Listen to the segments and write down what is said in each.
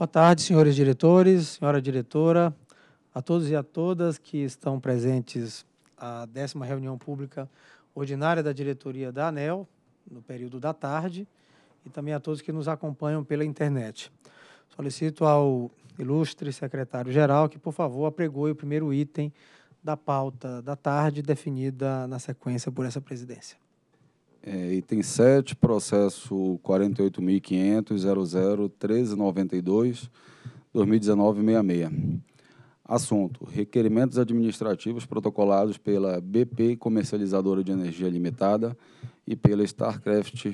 Boa tarde, senhores diretores, senhora diretora, a todos e a todas que estão presentes à décima reunião pública ordinária da diretoria da ANEL, no período da tarde, e também a todos que nos acompanham pela internet. Solicito ao ilustre secretário-geral que, por favor, apregoe o primeiro item da pauta da tarde, definida na sequência por essa presidência. É, item 7, processo 48.500.00.1392.2019.66. Assunto: requerimentos administrativos protocolados pela BP Comercializadora de Energia Limitada e pela Starcraft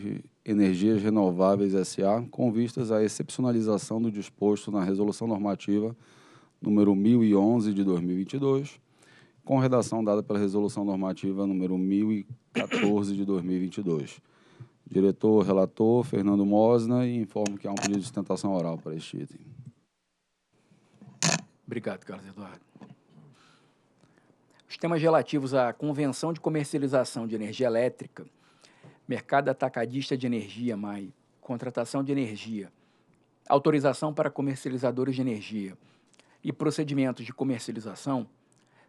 Energias Renováveis SA, com vistas à excepcionalização do disposto na Resolução Normativa número 1011 de 2022, com redação dada pela Resolução Normativa número 1014 14 de 2022. Diretor, relator, Fernando Mosna, e informo que há um pedido de sustentação oral para este item. Obrigado, Carlos Eduardo. Os temas relativos à Convenção de Comercialização de Energia Elétrica, Mercado Atacadista de Energia, MAI, Contratação de Energia, Autorização para Comercializadores de Energia e Procedimentos de Comercialização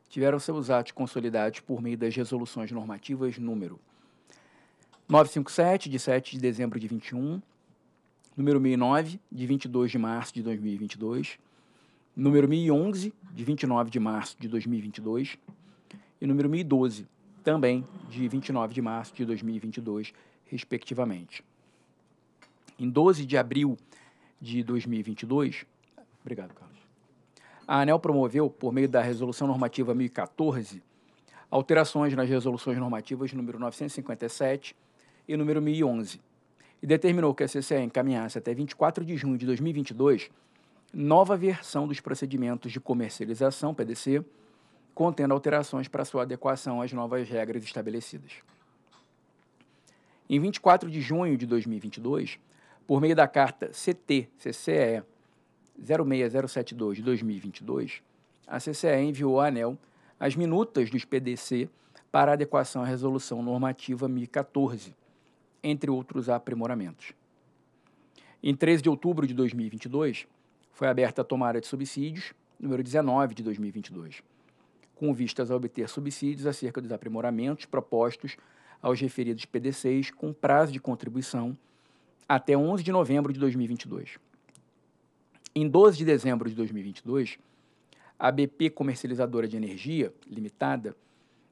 tiveram seus atos consolidados por meio das resoluções normativas número 957, de 7 de dezembro de 21, número 1009, de 22 de março de 2022, número 1011, de 29 de março de 2022, e número 1012, também de 29 de março de 2022, respectivamente. Em 12 de abril de 2022, obrigado, Carlos a ANEL promoveu, por meio da Resolução Normativa 1014, alterações nas resoluções normativas número 957 e número 1011, e determinou que a CCE encaminhasse até 24 de junho de 2022 nova versão dos procedimentos de comercialização, PDC, contendo alterações para sua adequação às novas regras estabelecidas. Em 24 de junho de 2022, por meio da carta CT-CCE 06072 de 2022, a CCE enviou à ANEL as minutas dos PDC para adequação à Resolução Normativa 1014, entre outros aprimoramentos. Em 13 de outubro de 2022, foi aberta a tomada de subsídios, número 19 de 2022, com vistas a obter subsídios acerca dos aprimoramentos propostos aos referidos PDCs com prazo de contribuição até 11 de novembro de 2022. Em 12 de dezembro de 2022, a BP Comercializadora de Energia Limitada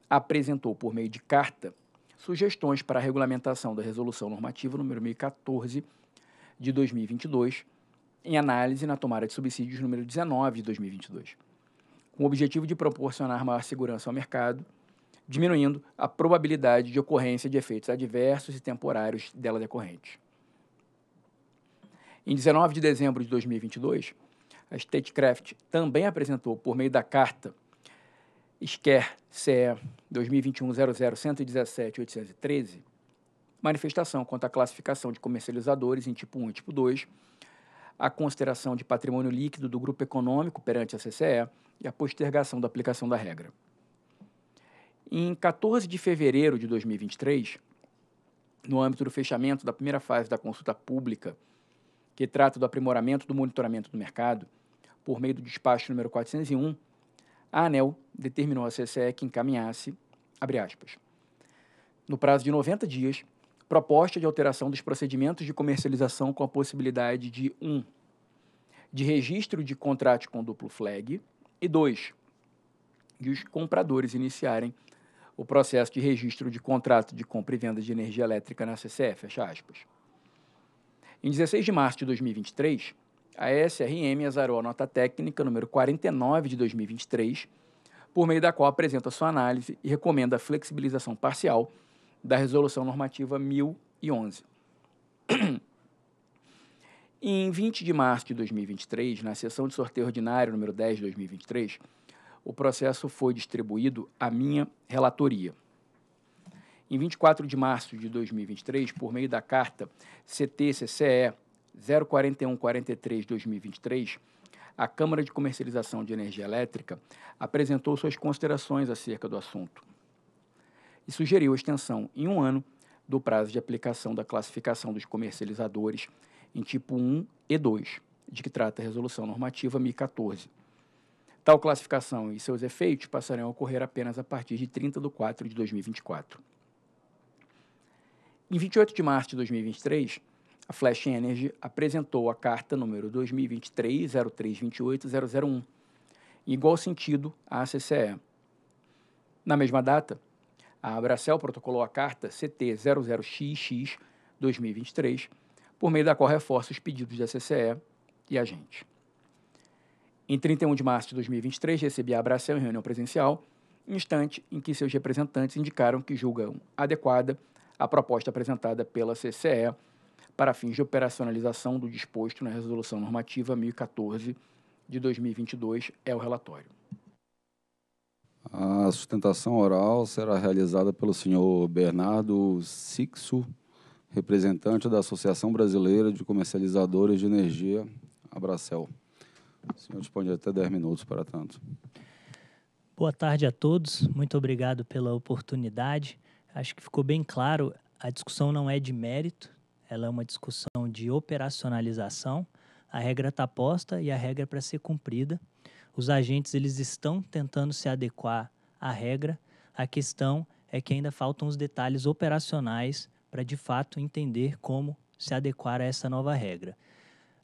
apresentou, por meio de carta, sugestões para a regulamentação da Resolução Normativa número 1014 de 2022, em análise na tomada de subsídios número 19 de 2022, com o objetivo de proporcionar maior segurança ao mercado, diminuindo a probabilidade de ocorrência de efeitos adversos e temporários dela decorrentes. Em 19 de dezembro de 2022, a Statecraft também apresentou, por meio da carta SCARE CE 2021-00-117-813, manifestação contra a classificação de comercializadores em tipo 1 e tipo 2, a consideração de patrimônio líquido do grupo econômico perante a CCE e a postergação da aplicação da regra. Em 14 de fevereiro de 2023, no âmbito do fechamento da primeira fase da consulta pública que trata do aprimoramento do monitoramento do mercado, por meio do despacho número 401, a ANEL determinou à CCE que encaminhasse, aspas, no prazo de 90 dias, proposta de alteração dos procedimentos de comercialização com a possibilidade de 1. Um, de registro de contrato com duplo flag e 2. de os compradores iniciarem o processo de registro de contrato de compra e venda de energia elétrica na CCE, fecha aspas. Em 16 de março de 2023, a SRM azarou a nota técnica número 49 de 2023, por meio da qual apresenta sua análise e recomenda a flexibilização parcial da Resolução Normativa 1011. em 20 de março de 2023, na sessão de sorteio ordinário número 10 de 2023, o processo foi distribuído à minha relatoria. Em 24 de março de 2023, por meio da carta CTCCE 04143-2023, a Câmara de Comercialização de Energia Elétrica apresentou suas considerações acerca do assunto e sugeriu a extensão em um ano do prazo de aplicação da classificação dos comercializadores em tipo 1 e 2, de que trata a Resolução Normativa 1014. Tal classificação e seus efeitos passarão a ocorrer apenas a partir de 30 de 4 de 2024. Em 28 de março de 2023, a Flash Energy apresentou a carta número 2023-0328-001, em igual sentido à CCE. Na mesma data, a Abracel protocolou a carta CT00XX 2023, por meio da qual reforça os pedidos da CCE e a gente. Em 31 de março de 2023, recebi a Abracel em reunião presencial, instante em que seus representantes indicaram que julgam adequada a proposta apresentada pela CCE para fins de operacionalização do disposto na Resolução Normativa 1014 de 2022 é o relatório. A sustentação oral será realizada pelo senhor Bernardo Sixo, representante da Associação Brasileira de Comercializadores de Energia, Abracel. O senhor dispõe de até 10 minutos para tanto. Boa tarde a todos, muito obrigado pela oportunidade acho que ficou bem claro, a discussão não é de mérito, ela é uma discussão de operacionalização. A regra está posta e a regra é para ser cumprida. Os agentes eles estão tentando se adequar à regra. A questão é que ainda faltam os detalhes operacionais para de fato entender como se adequar a essa nova regra.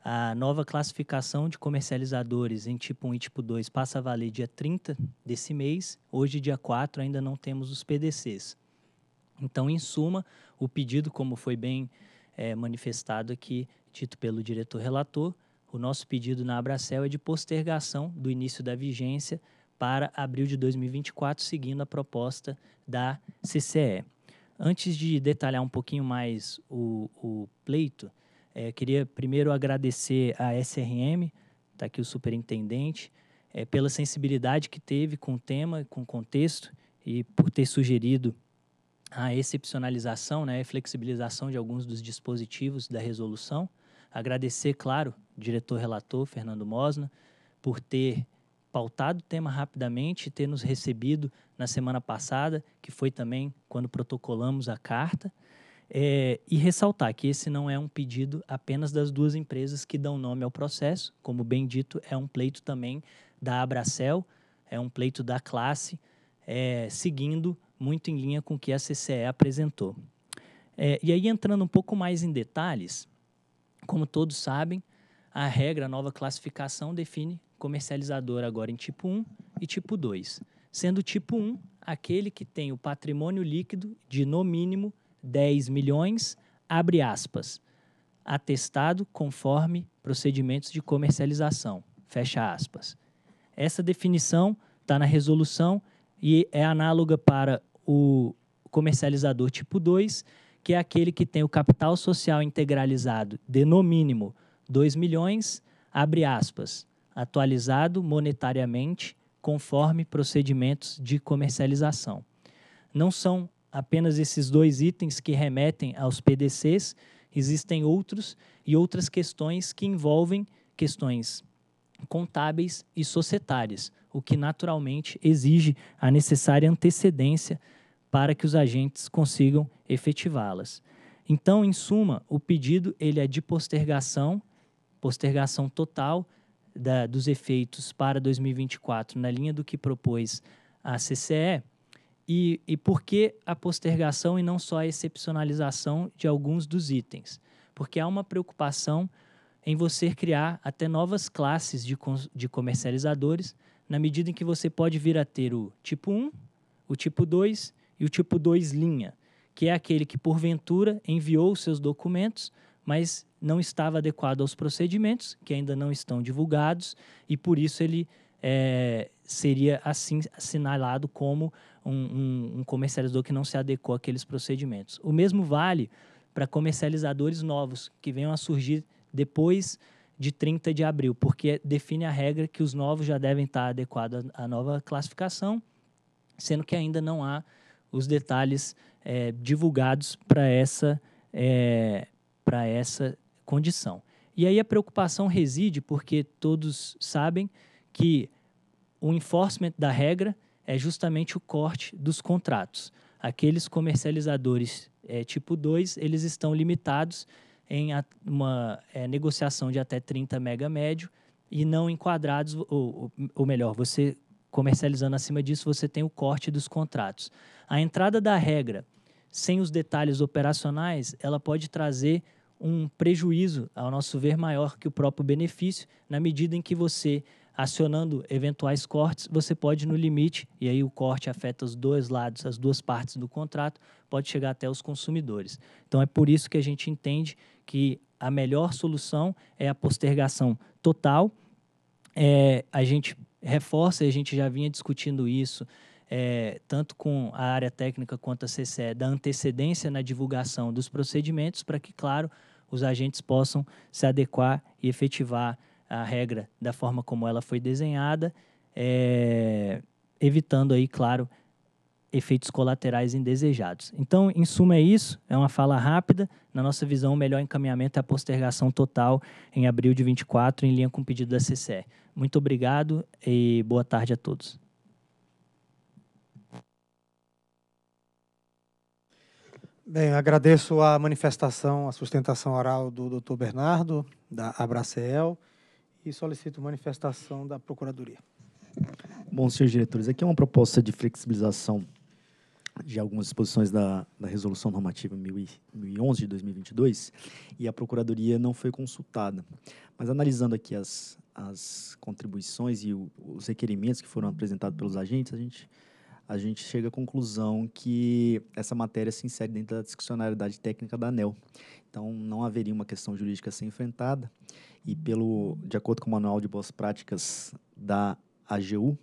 A nova classificação de comercializadores em tipo 1 e tipo 2 passa a valer dia 30 desse mês. Hoje, dia 4, ainda não temos os PDCs. Então, em suma, o pedido, como foi bem é, manifestado aqui, dito pelo diretor relator, o nosso pedido na Abracel é de postergação do início da vigência para abril de 2024, seguindo a proposta da CCE. Antes de detalhar um pouquinho mais o, o pleito, é, queria primeiro agradecer à SRM, está aqui o superintendente, é, pela sensibilidade que teve com o tema, com o contexto e por ter sugerido a excepcionalização, né, a flexibilização de alguns dos dispositivos da resolução. Agradecer, claro, diretor-relator Fernando Mosna, por ter pautado o tema rapidamente e ter nos recebido na semana passada, que foi também quando protocolamos a carta. É, e ressaltar que esse não é um pedido apenas das duas empresas que dão nome ao processo, como bem dito, é um pleito também da Abracel, é um pleito da classe, é, seguindo muito em linha com o que a CCE apresentou. É, e aí, entrando um pouco mais em detalhes, como todos sabem, a regra, a nova classificação, define comercializador agora em tipo 1 e tipo 2, sendo tipo 1 aquele que tem o patrimônio líquido de, no mínimo, 10 milhões, abre aspas, atestado conforme procedimentos de comercialização, fecha aspas. Essa definição está na resolução e é análoga para o comercializador tipo 2, que é aquele que tem o capital social integralizado de no mínimo 2 milhões, abre aspas, atualizado monetariamente conforme procedimentos de comercialização. Não são apenas esses dois itens que remetem aos PDCs, existem outros e outras questões que envolvem questões contábeis e societárias, o que naturalmente exige a necessária antecedência para que os agentes consigam efetivá-las. Então, em suma, o pedido ele é de postergação, postergação total da, dos efeitos para 2024 na linha do que propôs a CCE. E, e por que a postergação e não só a excepcionalização de alguns dos itens? Porque há uma preocupação em você criar até novas classes de, de comercializadores, na medida em que você pode vir a ter o tipo 1, o tipo 2 e o tipo 2 linha, que é aquele que porventura enviou seus documentos, mas não estava adequado aos procedimentos, que ainda não estão divulgados, e por isso ele é, seria assim assinalado como um, um, um comercializador que não se adequou àqueles procedimentos. O mesmo vale para comercializadores novos que venham a surgir depois de 30 de abril, porque define a regra que os novos já devem estar adequados à nova classificação, sendo que ainda não há os detalhes é, divulgados para essa, é, essa condição. E aí a preocupação reside porque todos sabem que o enforcement da regra é justamente o corte dos contratos. Aqueles comercializadores é, tipo 2, eles estão limitados em a, uma é, negociação de até 30 mega médio e não enquadrados, ou, ou melhor, você comercializando acima disso, você tem o corte dos contratos. A entrada da regra sem os detalhes operacionais, ela pode trazer um prejuízo, ao nosso ver, maior que o próprio benefício, na medida em que você, acionando eventuais cortes, você pode, no limite, e aí o corte afeta os dois lados, as duas partes do contrato, pode chegar até os consumidores. Então, é por isso que a gente entende que a melhor solução é a postergação total. É, a gente reforça, a gente já vinha discutindo isso é, tanto com a área técnica quanto a CCE, da antecedência na divulgação dos procedimentos, para que, claro, os agentes possam se adequar e efetivar a regra da forma como ela foi desenhada, é, evitando aí, claro, efeitos colaterais indesejados. Então, em suma, é isso. É uma fala rápida. Na nossa visão, o melhor encaminhamento é a postergação total em abril de 24, em linha com o pedido da CCE. Muito obrigado e boa tarde a todos. Bem, agradeço a manifestação, a sustentação oral do Dr. Bernardo, da Abracel, e solicito manifestação da Procuradoria. Bom, senhores diretores, aqui é uma proposta de flexibilização de algumas disposições da, da Resolução Normativa 1011 de 2022 e a Procuradoria não foi consultada. Mas analisando aqui as, as contribuições e o, os requerimentos que foram apresentados pelos agentes, a gente a gente chega à conclusão que essa matéria se insere dentro da discricionariedade técnica da ANEL. Então, não haveria uma questão jurídica a ser enfrentada e, pelo, de acordo com o Manual de Boas Práticas da AGU,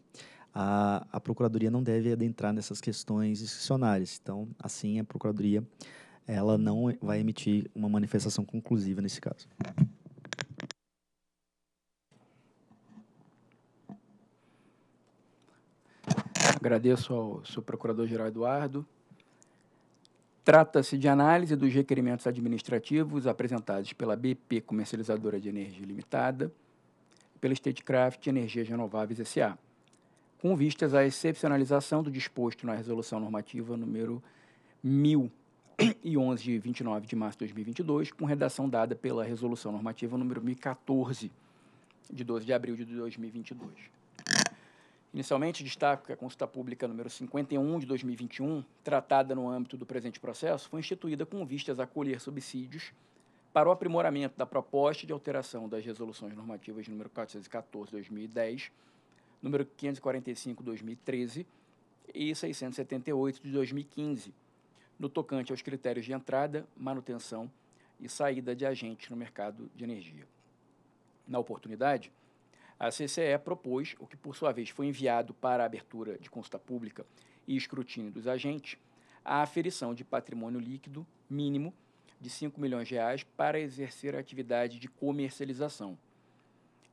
a, a Procuradoria não deve adentrar nessas questões discricionárias. Então, assim, a Procuradoria ela não vai emitir uma manifestação conclusiva nesse caso. Agradeço ao seu procurador-geral Eduardo. Trata-se de análise dos requerimentos administrativos apresentados pela BP Comercializadora de Energia Limitada, pela Statecraft Energias Renováveis SA, com vistas à excepcionalização do disposto na Resolução Normativa número 1011, de 29 de março de 2022, com redação dada pela Resolução Normativa número 1014, de 12 de abril de 2022. Inicialmente, destaco que a consulta pública número 51 de 2021, tratada no âmbito do presente processo, foi instituída com vistas a colher subsídios para o aprimoramento da proposta de alteração das resoluções normativas número 414 2010, número 545 2013 e 678 de 2015, no tocante aos critérios de entrada, manutenção e saída de agentes no mercado de energia. Na oportunidade, a CCE propôs o que, por sua vez, foi enviado para a abertura de consulta pública e escrutínio dos agentes, a aferição de patrimônio líquido mínimo de 5 milhões de reais para exercer a atividade de comercialização.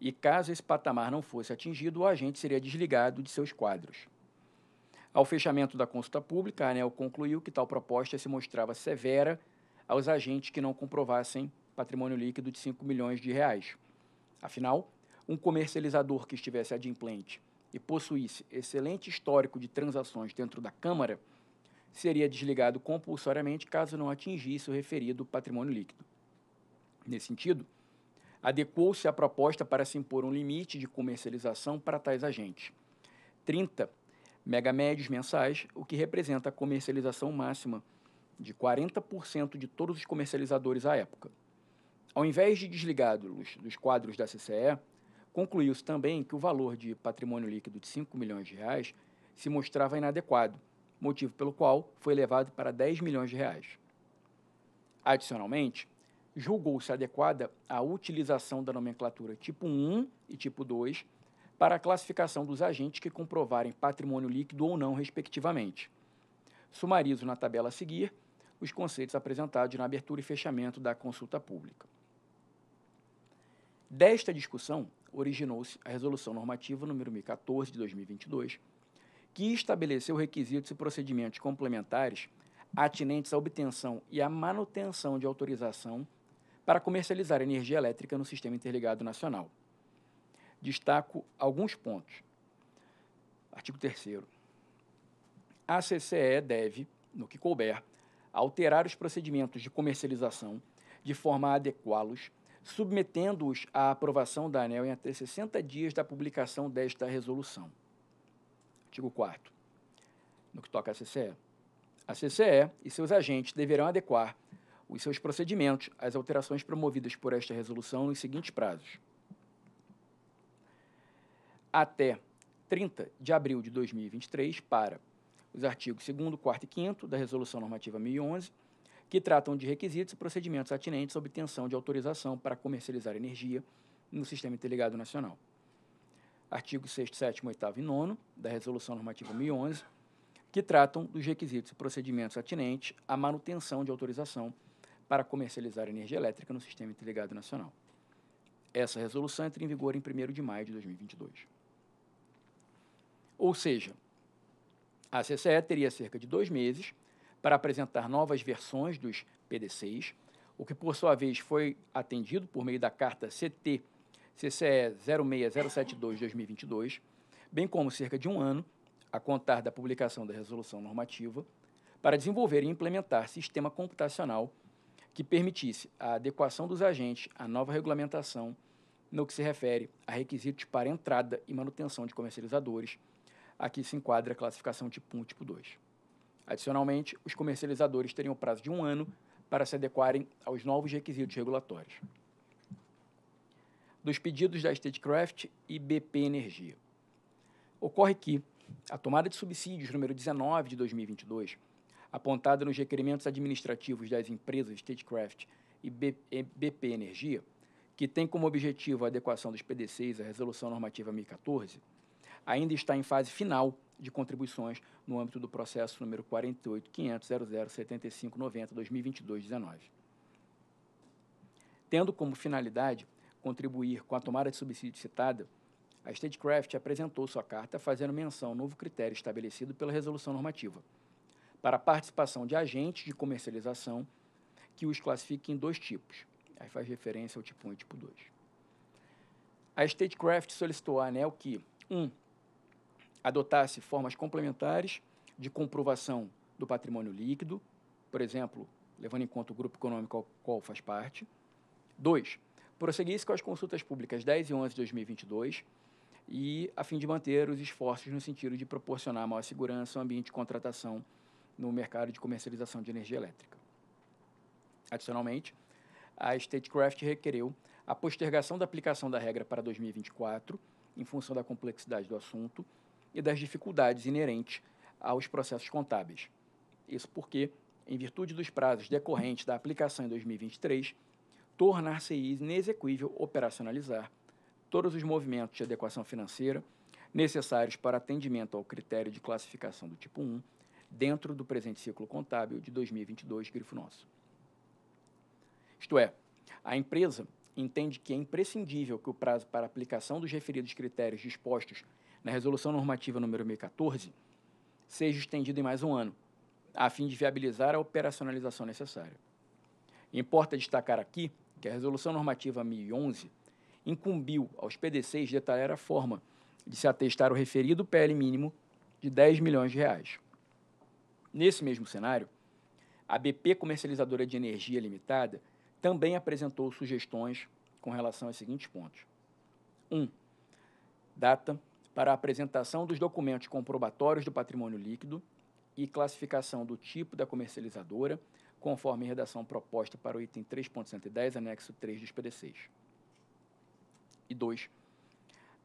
E caso esse patamar não fosse atingido, o agente seria desligado de seus quadros. Ao fechamento da consulta pública, a ANEL concluiu que tal proposta se mostrava severa aos agentes que não comprovassem patrimônio líquido de 5 milhões de reais. Afinal, um comercializador que estivesse adimplente e possuísse excelente histórico de transações dentro da Câmara seria desligado compulsoriamente caso não atingisse o referido patrimônio líquido. Nesse sentido, adequou-se a proposta para se impor um limite de comercialização para tais agentes. 30 megamédios mensais, o que representa a comercialização máxima de 40% de todos os comercializadores à época. Ao invés de desligá-los dos quadros da CCE, Concluiu-se também que o valor de patrimônio líquido de 5 milhões de reais se mostrava inadequado, motivo pelo qual foi elevado para 10 milhões de reais. Adicionalmente, julgou-se adequada a utilização da nomenclatura tipo 1 e tipo 2 para a classificação dos agentes que comprovarem patrimônio líquido ou não, respectivamente. Sumarizo na tabela a seguir os conceitos apresentados na abertura e fechamento da consulta pública. Desta discussão originou-se a Resolução Normativa número 1014 de 2022, que estabeleceu requisitos e procedimentos complementares atinentes à obtenção e à manutenção de autorização para comercializar energia elétrica no Sistema Interligado Nacional. Destaco alguns pontos. Artigo 3 A CCE deve, no que couber, alterar os procedimentos de comercialização de forma a adequá-los submetendo-os à aprovação da ANEL em até 60 dias da publicação desta resolução. Artigo 4. No que toca à CCE, a CCE e seus agentes deverão adequar os seus procedimentos às alterações promovidas por esta resolução nos seguintes prazos. Até 30 de abril de 2023, para os artigos 2, 4 e 5 da Resolução Normativa 1011, que tratam de requisitos e procedimentos atinentes à obtenção de autorização para comercializar energia no Sistema Interligado Nacional. Artigo 6, 7, 8 e 9 da Resolução Normativa 1011, que tratam dos requisitos e procedimentos atinentes à manutenção de autorização para comercializar energia elétrica no Sistema Interligado Nacional. Essa resolução entra em vigor em 1 de maio de 2022. Ou seja, a CCE teria cerca de dois meses para apresentar novas versões dos PDCs, o que, por sua vez, foi atendido por meio da carta CT CCE 06072-2022, bem como cerca de um ano, a contar da publicação da resolução normativa, para desenvolver e implementar sistema computacional que permitisse a adequação dos agentes à nova regulamentação no que se refere a requisitos para entrada e manutenção de comercializadores. Aqui se enquadra a classificação tipo 1 e tipo 2. Adicionalmente, os comercializadores teriam o prazo de um ano para se adequarem aos novos requisitos regulatórios. Dos pedidos da Statecraft e BP Energia. Ocorre que a tomada de subsídios número 19 de 2022, apontada nos requerimentos administrativos das empresas Statecraft e BP Energia, que tem como objetivo a adequação dos PDCs à Resolução Normativa 1014, ainda está em fase final de contribuições no âmbito do processo número 48.500.00.75.90.2022.19. Tendo como finalidade contribuir com a tomada de subsídio citada, a Statecraft apresentou sua carta fazendo menção ao novo critério estabelecido pela resolução normativa para a participação de agentes de comercialização que os classifique em dois tipos. Aí faz referência ao tipo 1 e tipo 2. A Statecraft solicitou à ANEL que 1. Um, adotasse formas complementares de comprovação do patrimônio líquido, por exemplo, levando em conta o grupo econômico ao qual faz parte. Dois, prosseguisse com as consultas públicas 10 e 11 de 2022 e a fim de manter os esforços no sentido de proporcionar maior segurança ao ambiente de contratação no mercado de comercialização de energia elétrica. Adicionalmente, a Statecraft requereu a postergação da aplicação da regra para 2024 em função da complexidade do assunto e das dificuldades inerentes aos processos contábeis. Isso porque, em virtude dos prazos decorrentes da aplicação em 2023, tornar-se inexequível operacionalizar todos os movimentos de adequação financeira necessários para atendimento ao critério de classificação do tipo 1 dentro do presente ciclo contábil de 2022, grifo nosso. Isto é, a empresa entende que é imprescindível que o prazo para aplicação dos referidos critérios dispostos na Resolução Normativa número 1014, seja estendido em mais um ano, a fim de viabilizar a operacionalização necessária. Importa destacar aqui que a Resolução Normativa 1011 incumbiu aos PDCs detalhar a forma de se atestar o referido PL mínimo de 10 milhões de reais. Nesse mesmo cenário, a BP Comercializadora de Energia Limitada também apresentou sugestões com relação aos seguintes pontos. 1. Um, data, para a apresentação dos documentos comprobatórios do patrimônio líquido e classificação do tipo da comercializadora, conforme a redação proposta para o item 3.110, anexo 3 dos PDCs. E 2.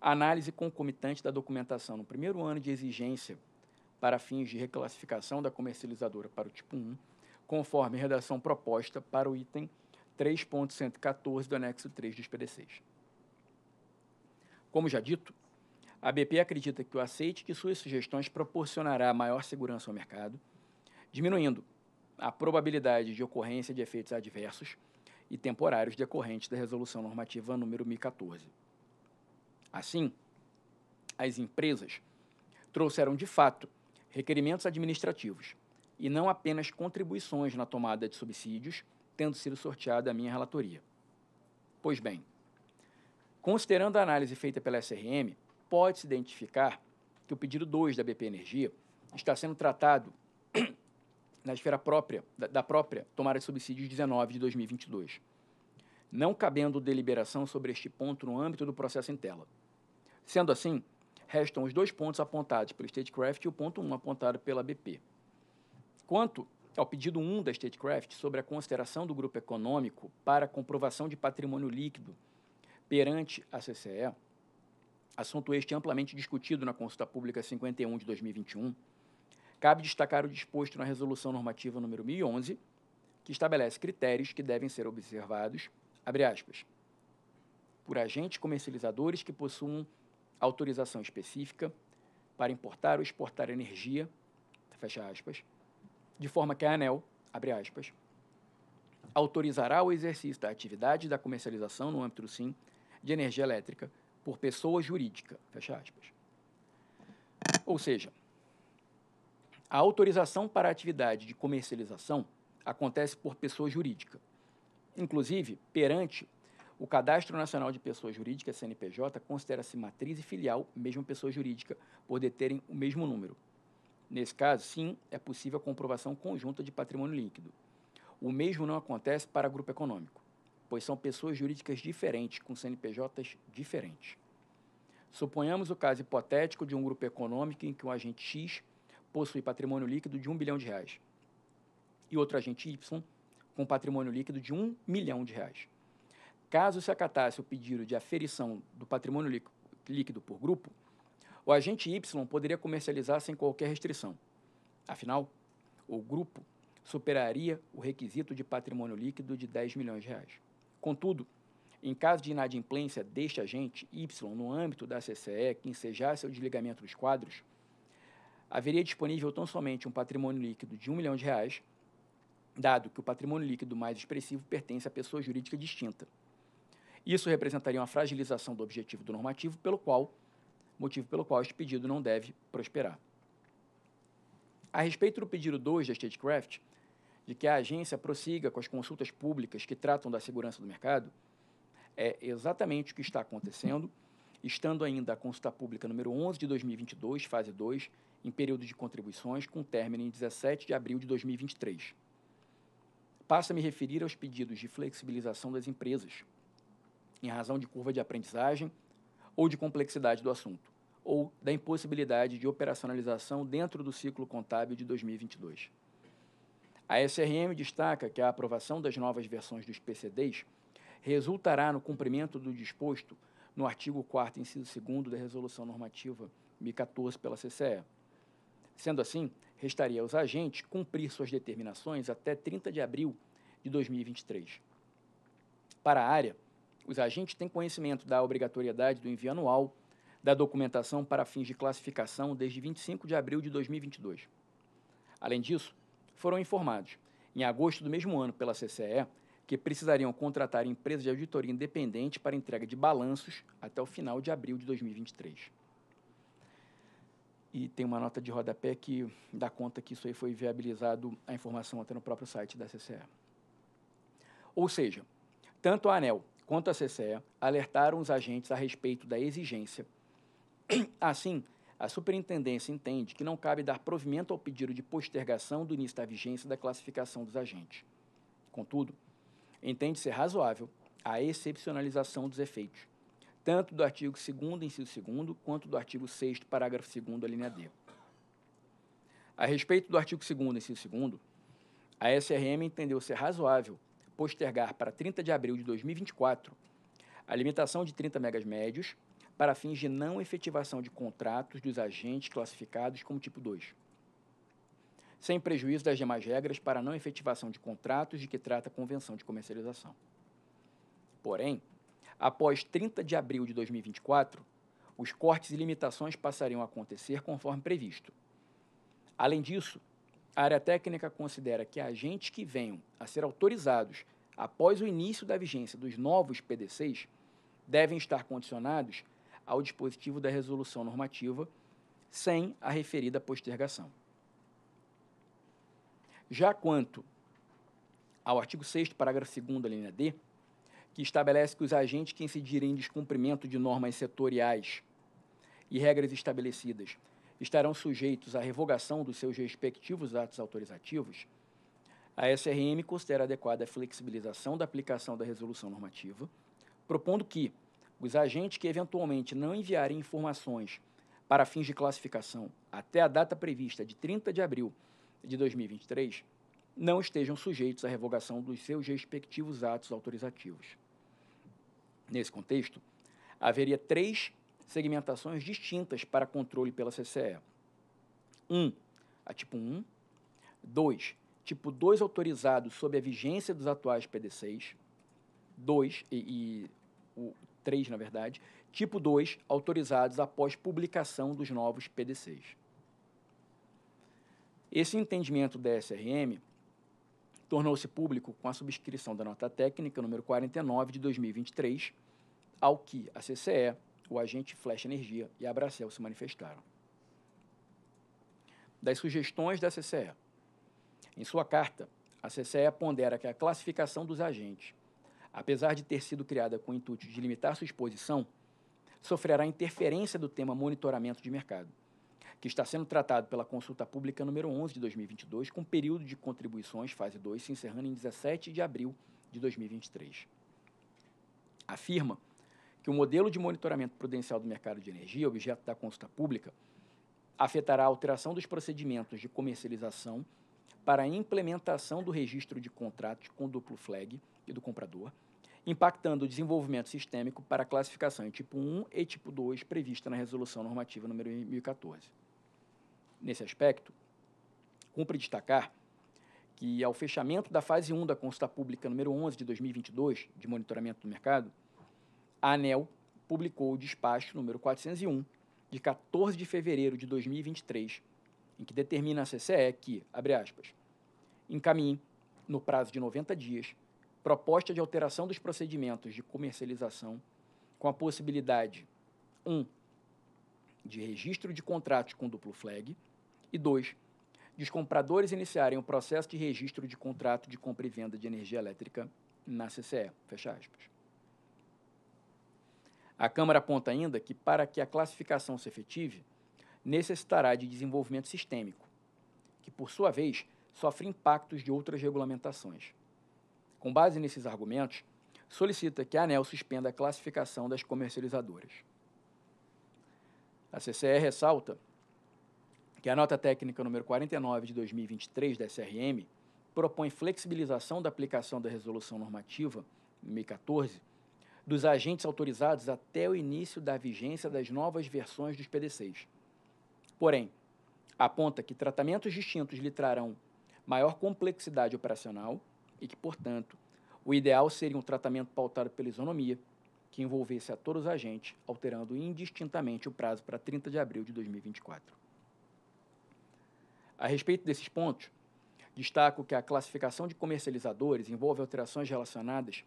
Análise concomitante da documentação no primeiro ano de exigência para fins de reclassificação da comercializadora para o tipo 1, conforme a redação proposta para o item 3.114 do anexo 3 dos PDCs. Como já dito, a BP acredita que o aceite de suas sugestões proporcionará maior segurança ao mercado, diminuindo a probabilidade de ocorrência de efeitos adversos e temporários decorrentes da Resolução Normativa número 1014. Assim, as empresas trouxeram de fato requerimentos administrativos e não apenas contribuições na tomada de subsídios, tendo sido sorteada a minha relatoria. Pois bem, considerando a análise feita pela SRM, pode se identificar que o pedido 2 da BP Energia está sendo tratado na esfera própria, da, própria tomada de subsídios 19 de 2022, não cabendo deliberação sobre este ponto no âmbito do processo em tela. Sendo assim, restam os dois pontos apontados pelo Statecraft e o ponto 1 um apontado pela BP. Quanto ao pedido 1 um da Statecraft sobre a consideração do grupo econômico para comprovação de patrimônio líquido perante a CCE, assunto este amplamente discutido na Consulta Pública 51 de 2021, cabe destacar o disposto na Resolução Normativa número 1011, que estabelece critérios que devem ser observados, aspas, por agentes comercializadores que possuam autorização específica para importar ou exportar energia, fecha aspas, de forma que a ANEL, abre aspas, autorizará o exercício da atividade da comercialização no âmbito do SIM de energia elétrica por pessoa jurídica. Fecha aspas. Ou seja, a autorização para a atividade de comercialização acontece por pessoa jurídica. Inclusive, perante o Cadastro Nacional de Pessoa Jurídica, CNPJ, considera-se matriz e filial, mesmo pessoa jurídica, por deterem o mesmo número. Nesse caso, sim, é possível a comprovação conjunta de patrimônio líquido. O mesmo não acontece para grupo econômico pois são pessoas jurídicas diferentes, com CNPJs diferentes. Suponhamos o caso hipotético de um grupo econômico em que um agente X possui patrimônio líquido de 1 bilhão de reais e outro agente Y com patrimônio líquido de 1 milhão de reais. Caso se acatasse o pedido de aferição do patrimônio líquido por grupo, o agente Y poderia comercializar sem qualquer restrição. Afinal, o grupo superaria o requisito de patrimônio líquido de 10 milhões de reais. Contudo, em caso de inadimplência deste agente Y no âmbito da CCE que ensejasse o desligamento dos quadros, haveria disponível tão somente um patrimônio líquido de um milhão de reais, dado que o patrimônio líquido mais expressivo pertence à pessoa jurídica distinta. Isso representaria uma fragilização do objetivo do normativo, pelo qual, motivo pelo qual este pedido não deve prosperar. A respeito do pedido 2 da Statecraft, de que a agência prossiga com as consultas públicas que tratam da segurança do mercado, é exatamente o que está acontecendo, estando ainda a consulta pública número 11 de 2022, fase 2, em período de contribuições, com término em 17 de abril de 2023. Passa a me referir aos pedidos de flexibilização das empresas, em razão de curva de aprendizagem ou de complexidade do assunto, ou da impossibilidade de operacionalização dentro do ciclo contábil de 2022. A SRM destaca que a aprovação das novas versões dos PCDs resultará no cumprimento do disposto no artigo 4 inciso 2 da Resolução Normativa 1014 pela CCE. Sendo assim, restaria aos agentes cumprir suas determinações até 30 de abril de 2023. Para a área, os agentes têm conhecimento da obrigatoriedade do envio anual da documentação para fins de classificação desde 25 de abril de 2022. Além disso, foram informados, em agosto do mesmo ano, pela CCE, que precisariam contratar empresa de auditoria independente para entrega de balanços até o final de abril de 2023. E tem uma nota de rodapé que dá conta que isso aí foi viabilizado a informação até no próprio site da CCE. Ou seja, tanto a ANEL quanto a CCE alertaram os agentes a respeito da exigência. Assim, a superintendência entende que não cabe dar provimento ao pedido de postergação do início da vigência da classificação dos agentes. Contudo, entende ser razoável a excepcionalização dos efeitos, tanto do artigo 2º, inciso 2 quanto do artigo 6 parágrafo 2º, linha D. A respeito do artigo 2º, inciso 2 a SRM entendeu ser razoável postergar para 30 de abril de 2024 a limitação de 30 megas médios para fins de não efetivação de contratos dos agentes classificados como tipo 2, sem prejuízo das demais regras para não efetivação de contratos de que trata a Convenção de Comercialização. Porém, após 30 de abril de 2024, os cortes e limitações passariam a acontecer conforme previsto. Além disso, a área técnica considera que agentes que venham a ser autorizados após o início da vigência dos novos PDCs devem estar condicionados ao dispositivo da resolução normativa, sem a referida postergação. Já quanto ao artigo 6, parágrafo 2, linha D, que estabelece que os agentes que incidirem em descumprimento de normas setoriais e regras estabelecidas estarão sujeitos à revogação dos seus respectivos atos autorizativos, a SRM considera adequada a flexibilização da aplicação da resolução normativa, propondo que, os agentes que eventualmente não enviarem informações para fins de classificação até a data prevista de 30 de abril de 2023 não estejam sujeitos à revogação dos seus respectivos atos autorizativos. Nesse contexto, haveria três segmentações distintas para controle pela CCE. 1. Um, a tipo 1. 2. Tipo 2 autorizado sob a vigência dos atuais PD6. 2. E, e o três na verdade, tipo 2, autorizados após publicação dos novos PDCs. Esse entendimento da SRM tornou-se público com a subscrição da nota técnica número 49 de 2023, ao que a CCE, o agente Flash Energia e a Abracel se manifestaram. Das sugestões da CCE. Em sua carta, a CCE pondera que a classificação dos agentes apesar de ter sido criada com o intuito de limitar sua exposição, sofrerá interferência do tema monitoramento de mercado, que está sendo tratado pela consulta pública número 11 de 2022, com período de contribuições fase 2 se encerrando em 17 de abril de 2023. Afirma que o modelo de monitoramento prudencial do mercado de energia, objeto da consulta pública, afetará a alteração dos procedimentos de comercialização para a implementação do registro de contratos com duplo flag e do comprador, impactando o desenvolvimento sistêmico para a classificação em tipo 1 e tipo 2 prevista na Resolução Normativa número 1014. Nesse aspecto, cumpre destacar que, ao fechamento da fase 1 da consulta pública número 11 de 2022, de monitoramento do mercado, a ANEL publicou o despacho número 401, de 14 de fevereiro de 2023, em que determina a CCE que, abre aspas, encaminhe, no prazo de 90 dias, proposta de alteração dos procedimentos de comercialização com a possibilidade 1. Um, de registro de contratos com duplo flag e 2. de os compradores iniciarem o processo de registro de contrato de compra e venda de energia elétrica na CCE. Fecha aspas. A Câmara aponta ainda que, para que a classificação se efetive, necessitará de desenvolvimento sistêmico, que, por sua vez, sofre impactos de outras regulamentações. Com base nesses argumentos, solicita que a ANEL suspenda a classificação das comercializadoras. A CCE ressalta que a nota técnica número 49 de 2023 da SRM propõe flexibilização da aplicação da resolução normativa 2014 dos agentes autorizados até o início da vigência das novas versões dos PDCs. Porém, aponta que tratamentos distintos lhe trarão maior complexidade operacional e que, portanto, o ideal seria um tratamento pautado pela isonomia, que envolvesse a todos os agentes, alterando indistintamente o prazo para 30 de abril de 2024. A respeito desses pontos, destaco que a classificação de comercializadores envolve alterações relacionadas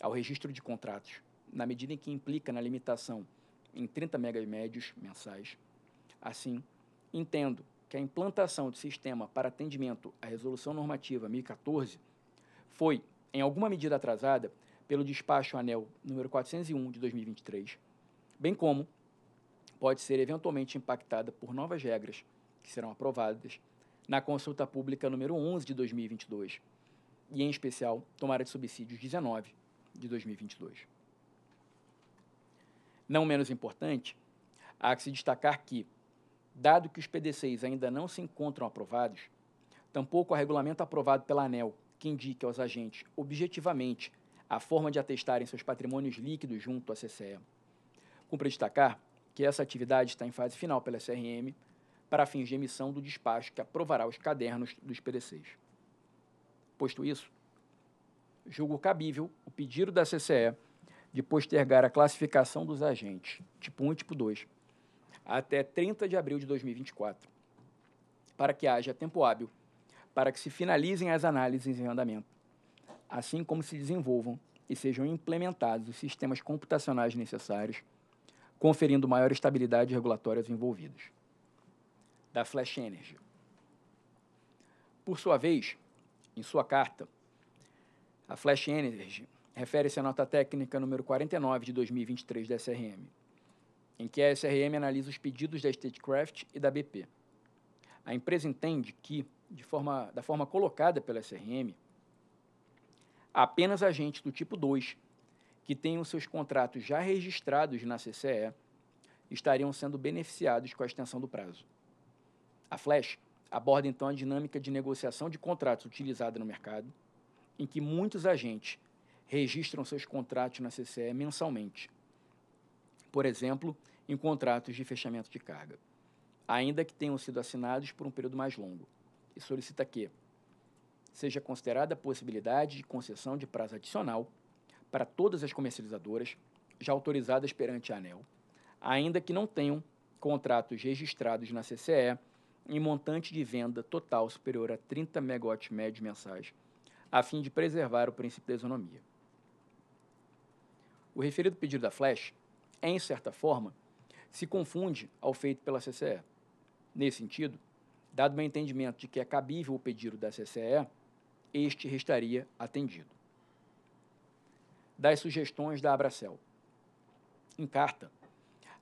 ao registro de contratos, na medida em que implica na limitação em 30 megas médios mensais. Assim, entendo que a implantação do sistema para atendimento à Resolução Normativa 1014 foi, em alguma medida atrasada, pelo despacho ANEL número 401 de 2023, bem como pode ser eventualmente impactada por novas regras que serão aprovadas na consulta pública número 11 de 2022 e, em especial, tomada de subsídios 19 de 2022. Não menos importante, há que se destacar que, dado que os PDCs ainda não se encontram aprovados, tampouco há regulamento aprovado pela ANEL que indique aos agentes objetivamente a forma de atestarem seus patrimônios líquidos junto à CCE. Cumpre destacar que essa atividade está em fase final pela CRM para fins de emissão do despacho que aprovará os cadernos dos PDCs. Posto isso, julgo cabível o pedido da CCE de postergar a classificação dos agentes, tipo 1 e tipo 2, até 30 de abril de 2024, para que haja tempo hábil para que se finalizem as análises em andamento, assim como se desenvolvam e sejam implementados os sistemas computacionais necessários, conferindo maior estabilidade regulatória aos envolvidos. Da Flash Energy. Por sua vez, em sua carta, a Flash Energy refere-se à nota técnica número 49 de 2023 da SRM, em que a SRM analisa os pedidos da Statecraft e da BP. A empresa entende que, forma, da forma colocada pela SRM, apenas agentes do tipo 2, que tenham seus contratos já registrados na CCE, estariam sendo beneficiados com a extensão do prazo. A Flash aborda então a dinâmica de negociação de contratos utilizada no mercado, em que muitos agentes registram seus contratos na CCE mensalmente por exemplo, em contratos de fechamento de carga, ainda que tenham sido assinados por um período mais longo, e solicita que seja considerada a possibilidade de concessão de prazo adicional para todas as comercializadoras já autorizadas perante a ANEL, ainda que não tenham contratos registrados na CCE em montante de venda total superior a 30 megawatts médios mensais, a fim de preservar o princípio da isonomia. O referido pedido da Flash em certa forma, se confunde ao feito pela CCE. Nesse sentido, dado o entendimento de que é cabível o pedido da CCE, este restaria atendido. Das sugestões da Abracel. Em carta,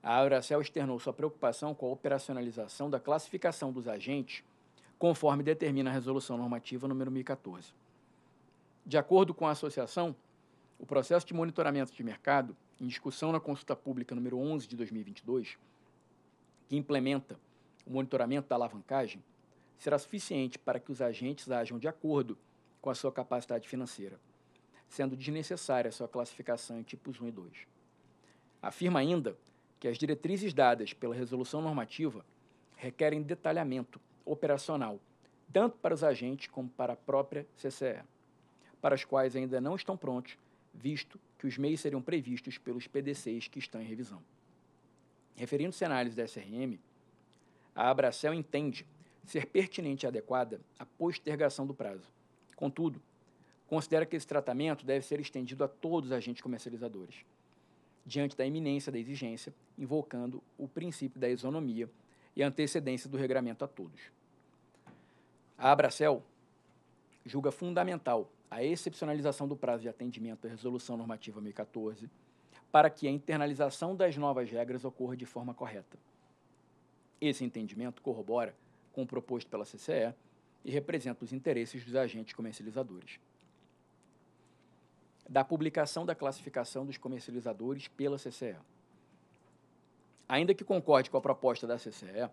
a Abracel externou sua preocupação com a operacionalização da classificação dos agentes, conforme determina a Resolução Normativa número 1014. De acordo com a associação, o processo de monitoramento de mercado em discussão na consulta pública número 11 de 2022, que implementa o monitoramento da alavancagem, será suficiente para que os agentes ajam de acordo com a sua capacidade financeira, sendo desnecessária a sua classificação em tipos 1 e 2. Afirma ainda que as diretrizes dadas pela resolução normativa requerem detalhamento operacional, tanto para os agentes como para a própria CCE, para as quais ainda não estão prontos visto que os meios seriam previstos pelos PDCs que estão em revisão. Referindo-se à análise da SRM, a Abracel entende ser pertinente e adequada a postergação do prazo. Contudo, considera que esse tratamento deve ser estendido a todos os agentes comercializadores, diante da iminência da exigência, invocando o princípio da isonomia e antecedência do regramento a todos. A Abracel julga fundamental a excepcionalização do prazo de atendimento à Resolução Normativa 1014, para que a internalização das novas regras ocorra de forma correta. Esse entendimento corrobora com o proposto pela CCE e representa os interesses dos agentes comercializadores. Da publicação da classificação dos comercializadores pela CCE. Ainda que concorde com a proposta da CCE,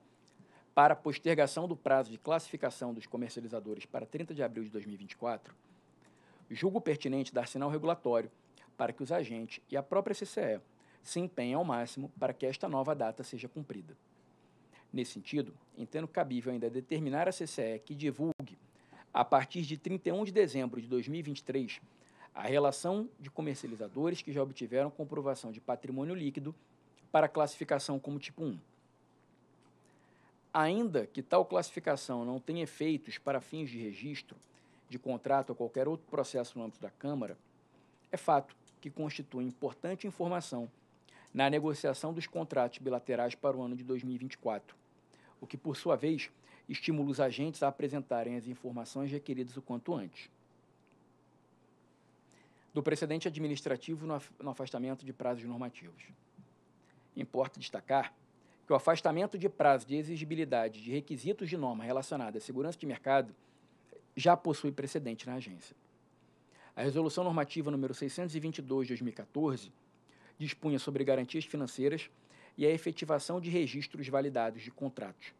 para postergação do prazo de classificação dos comercializadores para 30 de abril de 2024, julgo pertinente dar sinal regulatório para que os agentes e a própria CCE se empenhem ao máximo para que esta nova data seja cumprida. Nesse sentido, entendo cabível ainda determinar à CCE que divulgue, a partir de 31 de dezembro de 2023, a relação de comercializadores que já obtiveram comprovação de patrimônio líquido para classificação como tipo 1. Ainda que tal classificação não tenha efeitos para fins de registro, de contrato ou qualquer outro processo no âmbito da Câmara, é fato que constitui importante informação na negociação dos contratos bilaterais para o ano de 2024, o que, por sua vez, estimula os agentes a apresentarem as informações requeridas o quanto antes. Do precedente administrativo no afastamento de prazos normativos. Importa destacar que o afastamento de prazo de exigibilidade de requisitos de norma relacionada à segurança de mercado já possui precedente na agência. A Resolução Normativa número 622 de 2014 dispunha sobre garantias financeiras e a efetivação de registros validados de contratos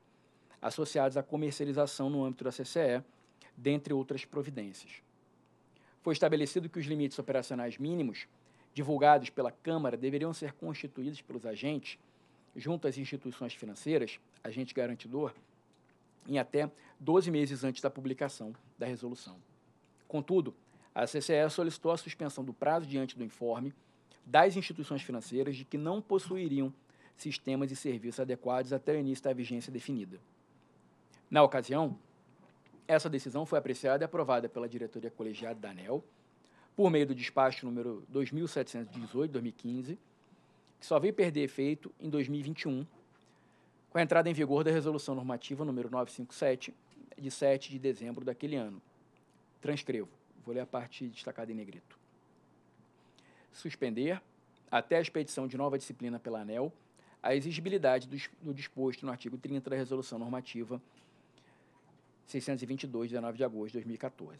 associados à comercialização no âmbito da CCE, dentre outras providências. Foi estabelecido que os limites operacionais mínimos divulgados pela Câmara deveriam ser constituídos pelos agentes junto às instituições financeiras, agente garantidor, em até 12 meses antes da publicação da resolução. Contudo, a CCE solicitou a suspensão do prazo diante do informe das instituições financeiras de que não possuiriam sistemas e serviços adequados até o início da vigência definida. Na ocasião, essa decisão foi apreciada e aprovada pela diretoria colegiada da ANEL, por meio do despacho número 2718-2015, que só veio perder efeito em 2021, com a entrada em vigor da Resolução Normativa número 957, de 7 de dezembro daquele ano. Transcrevo, vou ler a parte destacada em negrito. Suspender, até a expedição de nova disciplina pela ANEL, a exigibilidade do, disposto no artigo 30 da Resolução Normativa 622, 19 de agosto de 2014.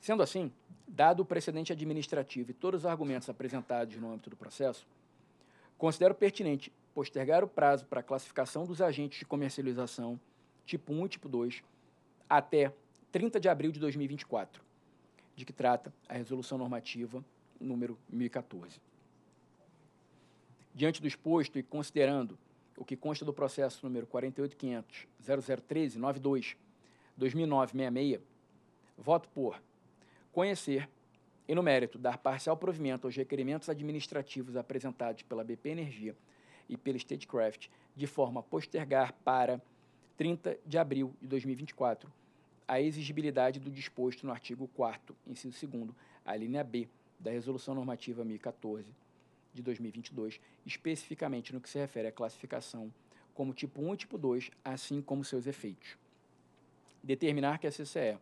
Sendo assim, dado o precedente administrativo e todos os argumentos apresentados no âmbito do processo, considero pertinente postergar o prazo para a classificação dos agentes de comercialização tipo 1 e tipo 2 até 30 de abril de 2024, de que trata a resolução normativa número 1014. Diante do exposto e considerando o que consta do processo número 48.500.0013.92.2009.66, voto por conhecer e, no mérito, dar parcial provimento aos requerimentos administrativos apresentados pela BP Energia e pela Statecraft, de forma a postergar para 30 de abril de 2024 a exigibilidade do disposto no artigo 4º, inciso 2 a linha B da Resolução Normativa 1014 de 2022, especificamente no que se refere à classificação como tipo 1 e tipo 2, assim como seus efeitos. Determinar que a CCE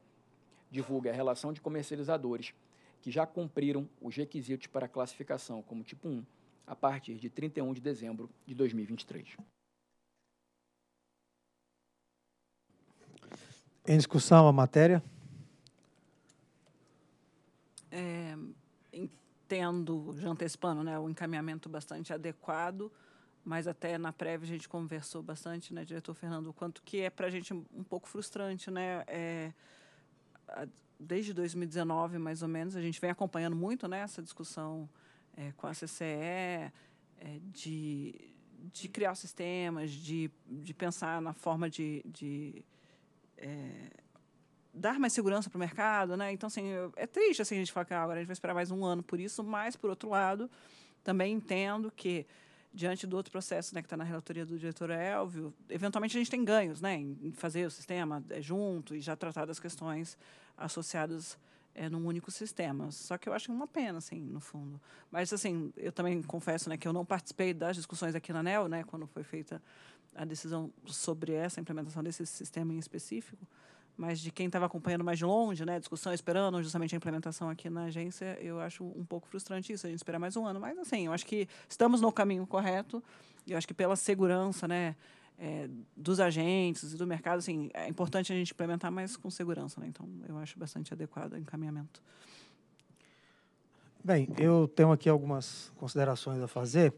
divulgue a relação de comercializadores que já cumpriram os requisitos para a classificação como tipo 1 a partir de 31 de dezembro de 2023. Em discussão a matéria? É, entendo, já antecipando, né, o encaminhamento bastante adequado, mas até na prévia a gente conversou bastante, né, diretor Fernando, o quanto que é para a gente um pouco frustrante, né, é, desde 2019, mais ou menos, a gente vem acompanhando muito né, essa discussão é, com a CCE, é, de, de criar sistemas, de, de pensar na forma de, de é, dar mais segurança para o mercado, né? Então, assim, é triste assim, a gente falar que ah, agora a gente vai esperar mais um ano por isso, mas, por outro lado, também entendo que, diante do outro processo né, que está na relatoria do diretor Elvio, eventualmente a gente tem ganhos né, em fazer o sistema é, junto e já tratar das questões associadas é, num único sistema. Só que eu acho uma pena, assim, no fundo. Mas, assim, eu também confesso né, que eu não participei das discussões aqui na ANEL, né, quando foi feita a decisão sobre essa implementação desse sistema em específico, mas de quem estava acompanhando mais de longe, né, discussão, esperando justamente a implementação aqui na agência, eu acho um pouco frustrante isso, a gente esperar mais um ano. Mas, assim, eu acho que estamos no caminho correto, eu acho que pela segurança, né, é, dos agentes e do mercado, assim, é importante a gente implementar, mas com segurança, né? Então, eu acho bastante adequado o encaminhamento. Bem, eu tenho aqui algumas considerações a fazer.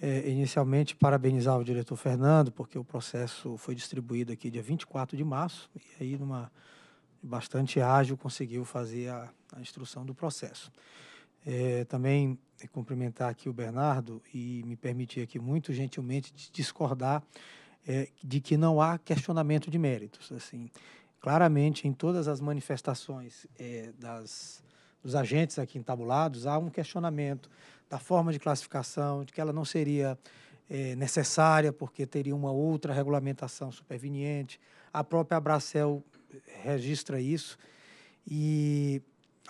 É, inicialmente, parabenizar o diretor Fernando, porque o processo foi distribuído aqui dia 24 de março, e aí, numa bastante ágil, conseguiu fazer a, a instrução do processo. É, também né, cumprimentar aqui o Bernardo e me permitir aqui muito gentilmente discordar é, de que não há questionamento de méritos. Assim, claramente em todas as manifestações é, das, dos agentes aqui entabulados há um questionamento da forma de classificação, de que ela não seria é, necessária porque teria uma outra regulamentação superveniente. A própria Abracel registra isso e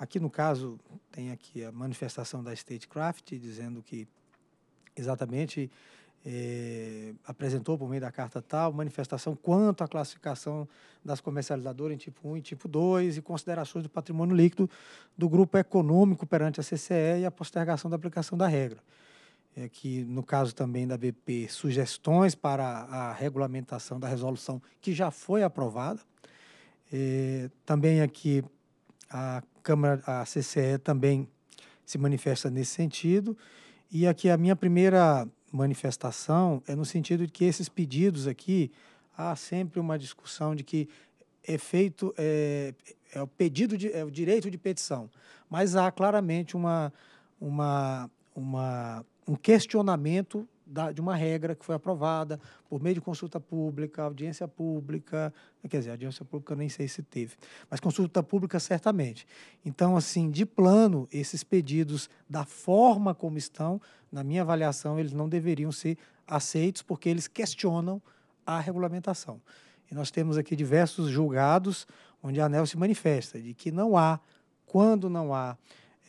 Aqui no caso tem aqui a manifestação da Statecraft dizendo que exatamente eh, apresentou por meio da carta tal manifestação quanto à classificação das comercializadoras em tipo 1 e tipo 2 e considerações do patrimônio líquido do grupo econômico perante a CCE e a postergação da aplicação da regra. É que, no caso também da BP, sugestões para a regulamentação da resolução que já foi aprovada. É, também aqui a Câmara, a CCE também se manifesta nesse sentido. E aqui a minha primeira manifestação é no sentido de que esses pedidos aqui, há sempre uma discussão de que é feito, é, é o pedido, de, é o direito de petição, mas há claramente uma, uma, uma, um questionamento da, de uma regra que foi aprovada por meio de consulta pública, audiência pública, né, quer dizer, audiência pública nem sei se teve, mas consulta pública certamente. Então, assim, de plano, esses pedidos, da forma como estão, na minha avaliação, eles não deveriam ser aceitos porque eles questionam a regulamentação. E nós temos aqui diversos julgados onde a ANEL se manifesta de que não há, quando não há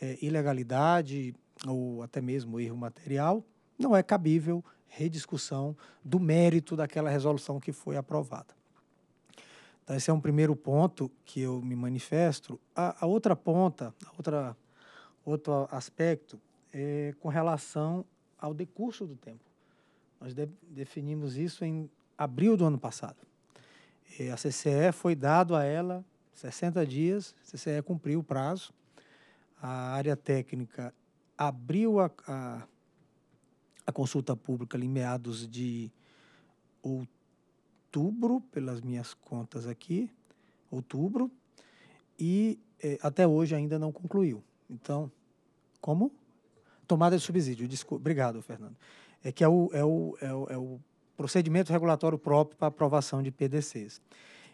é, ilegalidade ou até mesmo erro material, não é cabível rediscussão do mérito daquela resolução que foi aprovada. Então, esse é um primeiro ponto que eu me manifesto. A, a outra ponta, a outra, outro aspecto é com relação ao decurso do tempo. Nós de, definimos isso em abril do ano passado. E a CCE foi dado a ela 60 dias, a CCE cumpriu o prazo. A área técnica abriu a, a a consulta pública em meados de outubro, pelas minhas contas aqui, outubro, e eh, até hoje ainda não concluiu. Então, como? Tomada de subsídio, desculpa. Obrigado, Fernando. É que é o, é o, é o, é o procedimento regulatório próprio para aprovação de PDCs.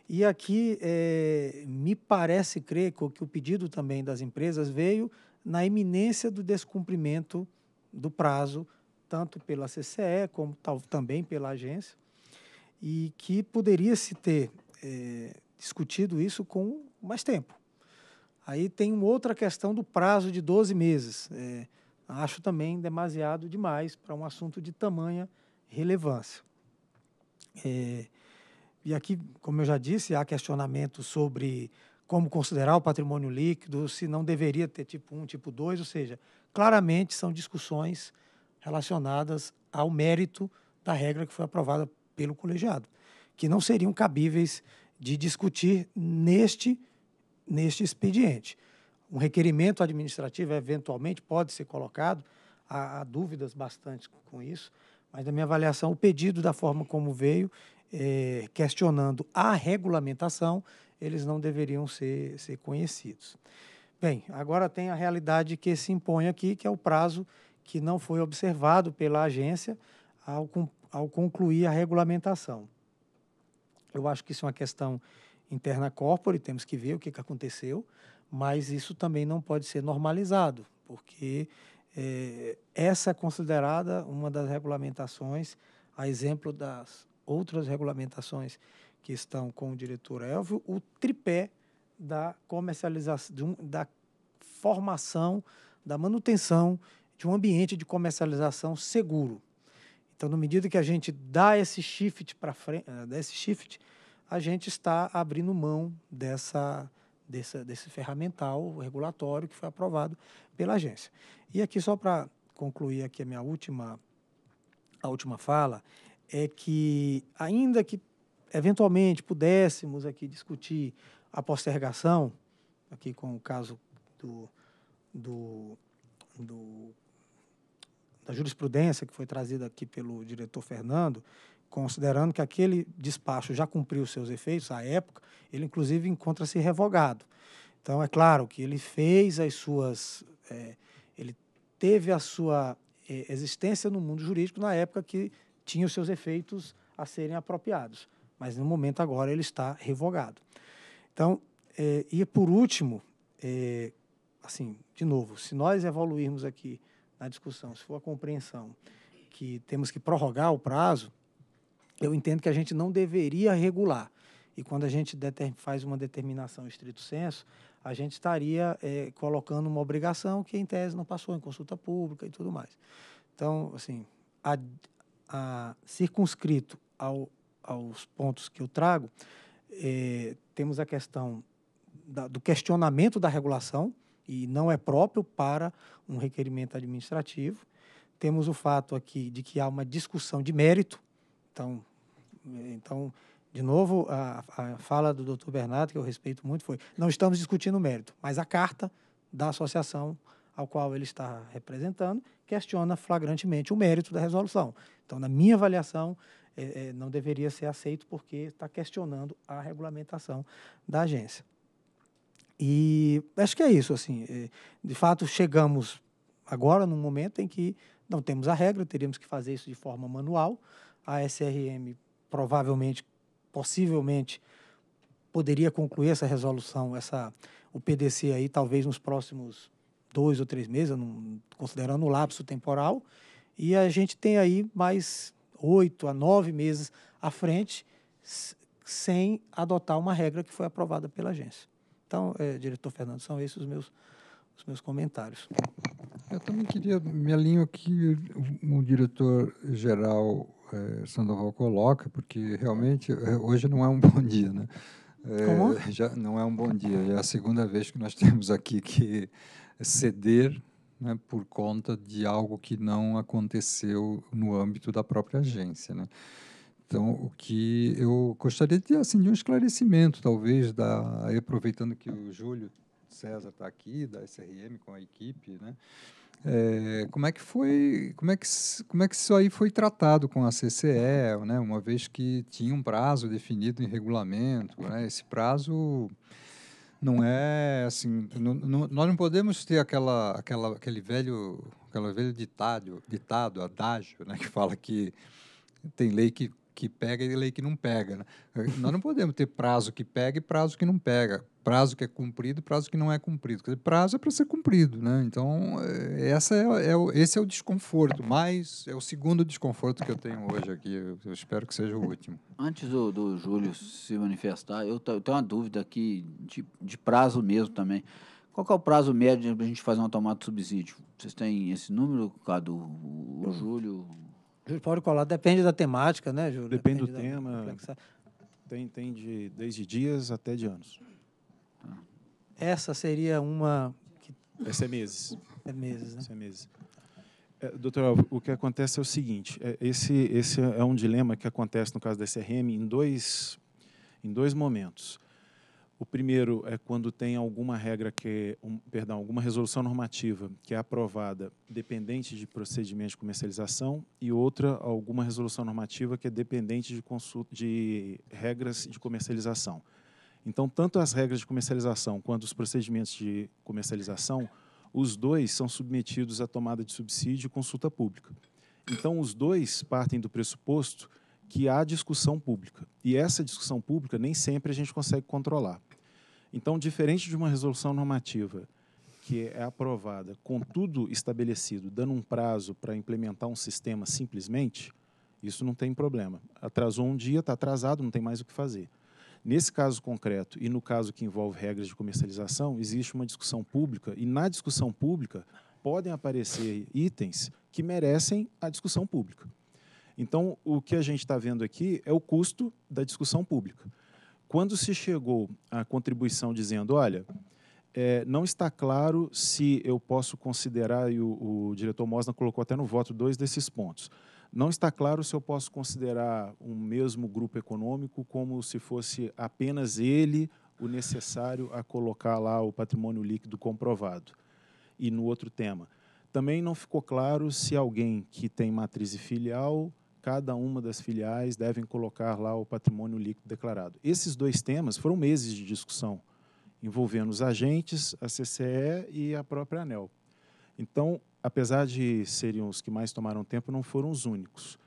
E aqui eh, me parece crer que o pedido também das empresas veio na iminência do descumprimento do prazo tanto pela CCE como tal, também pela agência, e que poderia se ter é, discutido isso com mais tempo. Aí tem uma outra questão do prazo de 12 meses. É, acho também demasiado demais para um assunto de tamanha relevância. É, e aqui, como eu já disse, há questionamento sobre como considerar o patrimônio líquido, se não deveria ter tipo 1, tipo 2, ou seja, claramente são discussões relacionadas ao mérito da regra que foi aprovada pelo colegiado, que não seriam cabíveis de discutir neste, neste expediente. Um requerimento administrativo, eventualmente, pode ser colocado, há, há dúvidas bastante com isso, mas, na minha avaliação, o pedido, da forma como veio, é, questionando a regulamentação, eles não deveriam ser, ser conhecidos. Bem, agora tem a realidade que se impõe aqui, que é o prazo que não foi observado pela agência ao, ao concluir a regulamentação. Eu acho que isso é uma questão interna corpore, temos que ver o que, que aconteceu, mas isso também não pode ser normalizado, porque é, essa é considerada uma das regulamentações, a exemplo das outras regulamentações que estão com o diretor Elvio, o tripé da comercialização, da formação, da manutenção de um ambiente de comercialização seguro. Então, na medida que a gente dá esse shift para frente, eh, dá esse shift, a gente está abrindo mão dessa, dessa, desse ferramental regulatório que foi aprovado pela agência. E aqui só para concluir aqui a minha última a última fala é que ainda que eventualmente pudéssemos aqui discutir a postergação aqui com o caso do, do, do da jurisprudência que foi trazida aqui pelo diretor Fernando, considerando que aquele despacho já cumpriu seus efeitos à época, ele inclusive encontra-se revogado. Então é claro que ele fez as suas, é, ele teve a sua é, existência no mundo jurídico na época que tinha os seus efeitos a serem apropriados, mas no momento agora ele está revogado. Então é, e por último, é, assim, de novo, se nós evoluirmos aqui na discussão, se for a compreensão que temos que prorrogar o prazo, eu entendo que a gente não deveria regular. E quando a gente faz uma determinação estrito senso, a gente estaria é, colocando uma obrigação que, em tese, não passou em consulta pública e tudo mais. Então, assim, a, a, circunscrito ao, aos pontos que eu trago, é, temos a questão da, do questionamento da regulação, e não é próprio para um requerimento administrativo. Temos o fato aqui de que há uma discussão de mérito. Então, então de novo, a, a fala do doutor Bernardo, que eu respeito muito, foi: não estamos discutindo mérito, mas a carta da associação ao qual ele está representando questiona flagrantemente o mérito da resolução. Então, na minha avaliação, é, é, não deveria ser aceito porque está questionando a regulamentação da agência. E acho que é isso, assim. Eh, de fato, chegamos agora num momento em que não temos a regra, teríamos que fazer isso de forma manual. A SRM provavelmente, possivelmente, poderia concluir essa resolução, essa o PDC aí, talvez nos próximos dois ou três meses, considerando o lapso temporal. E a gente tem aí mais oito a nove meses à frente sem adotar uma regra que foi aprovada pela agência. Então, é, diretor Fernando, são esses os meus, os meus comentários. Eu também queria, me alinho aqui o diretor-geral eh, é, Sandoval coloca, porque realmente é, hoje não é um bom dia, né? É, Como? Já não é um bom dia. É a segunda vez que nós temos aqui que ceder né, por conta de algo que não aconteceu no âmbito da própria agência. Né? Então, o que eu gostaria de, assim, de um esclarecimento, talvez, da, aproveitando que o Júlio César está aqui, da SRM, com a equipe, né? É, como é que foi, como é que, como é que isso aí foi tratado com a CCE, né? Uma vez que tinha um prazo definido em regulamento, né? Esse prazo não é assim, não, não, nós não podemos ter aquela, aquela, aquele velho, aquela velho ditado, ditado, adágio, né? Que fala que tem lei que que pega e lei que não pega. Né? Eh, nós não podemos ter prazo que pega e prazo que não pega. Prazo que é cumprido, prazo que não é cumprido. Dizer, prazo é para ser cumprido. Né? Então, eh, essa é, é, esse é o desconforto, mas é o segundo desconforto que eu tenho hoje aqui. Eu espero que seja o último. Antes do, do Júlio se manifestar, eu, eu tenho uma dúvida aqui de, de prazo mesmo também. Qual é o prazo médio para a gente fazer uma tomada de subsídio? Vocês têm esse número, Cadu? O Júlio? Pode colar, depende da temática, né, Júlio? Depende, depende do tema. Complexa. Tem, tem de, desde dias até de anos. Ah. Essa seria uma. Essa é meses. É meses, né? Essa é meses. É, doutor, o que acontece é o seguinte: é, esse, esse é um dilema que acontece no caso da SRM em dois, em dois momentos. O primeiro é quando tem alguma regra que, é um, perdão, alguma resolução normativa que é aprovada dependente de procedimento de comercialização e outra alguma resolução normativa que é dependente de, consulta, de regras de comercialização. Então, tanto as regras de comercialização quanto os procedimentos de comercialização, os dois são submetidos à tomada de subsídio e consulta pública. Então, os dois partem do pressuposto que há discussão pública. E essa discussão pública nem sempre a gente consegue controlar. Então, diferente de uma resolução normativa que é aprovada com tudo estabelecido, dando um prazo para implementar um sistema simplesmente, isso não tem problema. Atrasou um dia, está atrasado, não tem mais o que fazer. Nesse caso concreto e no caso que envolve regras de comercialização, existe uma discussão pública e na discussão pública podem aparecer itens que merecem a discussão pública. Então, o que a gente está vendo aqui é o custo da discussão pública. Quando se chegou à contribuição dizendo, olha, é, não está claro se eu posso considerar, e o, o diretor Mosna colocou até no voto dois desses pontos, não está claro se eu posso considerar um mesmo grupo econômico como se fosse apenas ele o necessário a colocar lá o patrimônio líquido comprovado. E no outro tema. Também não ficou claro se alguém que tem matriz e filial cada uma das filiais devem colocar lá o patrimônio líquido declarado. Esses dois temas foram meses de discussão, envolvendo os agentes, a CCE e a própria ANEL. Então, apesar de serem os que mais tomaram tempo, não foram os únicos.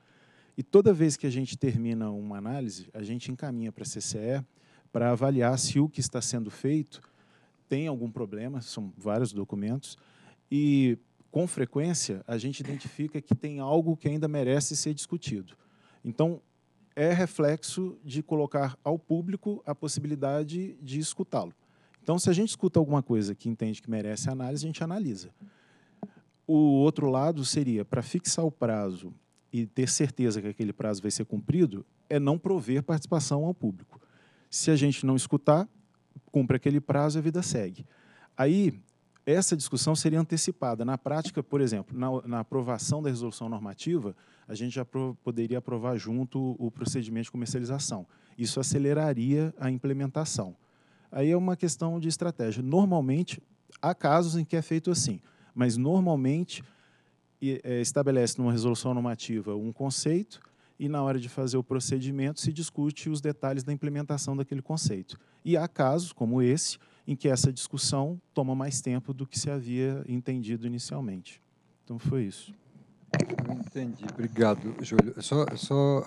E toda vez que a gente termina uma análise, a gente encaminha para a CCE para avaliar se o que está sendo feito tem algum problema, são vários documentos, e com frequência, a gente identifica que tem algo que ainda merece ser discutido. Então, é reflexo de colocar ao público a possibilidade de escutá-lo. Então, se a gente escuta alguma coisa que entende que merece análise, a gente analisa. O outro lado seria, para fixar o prazo e ter certeza que aquele prazo vai ser cumprido, é não prover participação ao público. Se a gente não escutar, cumpre aquele prazo e a vida segue. Aí essa discussão seria antecipada. Na prática, por exemplo, na, na aprovação da resolução normativa, a gente já poderia aprovar junto o procedimento de comercialização. Isso aceleraria a implementação. Aí é uma questão de estratégia. Normalmente, há casos em que é feito assim, mas normalmente é, estabelece numa resolução normativa um conceito e, na hora de fazer o procedimento, se discute os detalhes da implementação daquele conceito. E há casos, como esse, em que essa discussão toma mais tempo do que se havia entendido inicialmente. Então, foi isso. Entendi, obrigado, Júlio. Só, só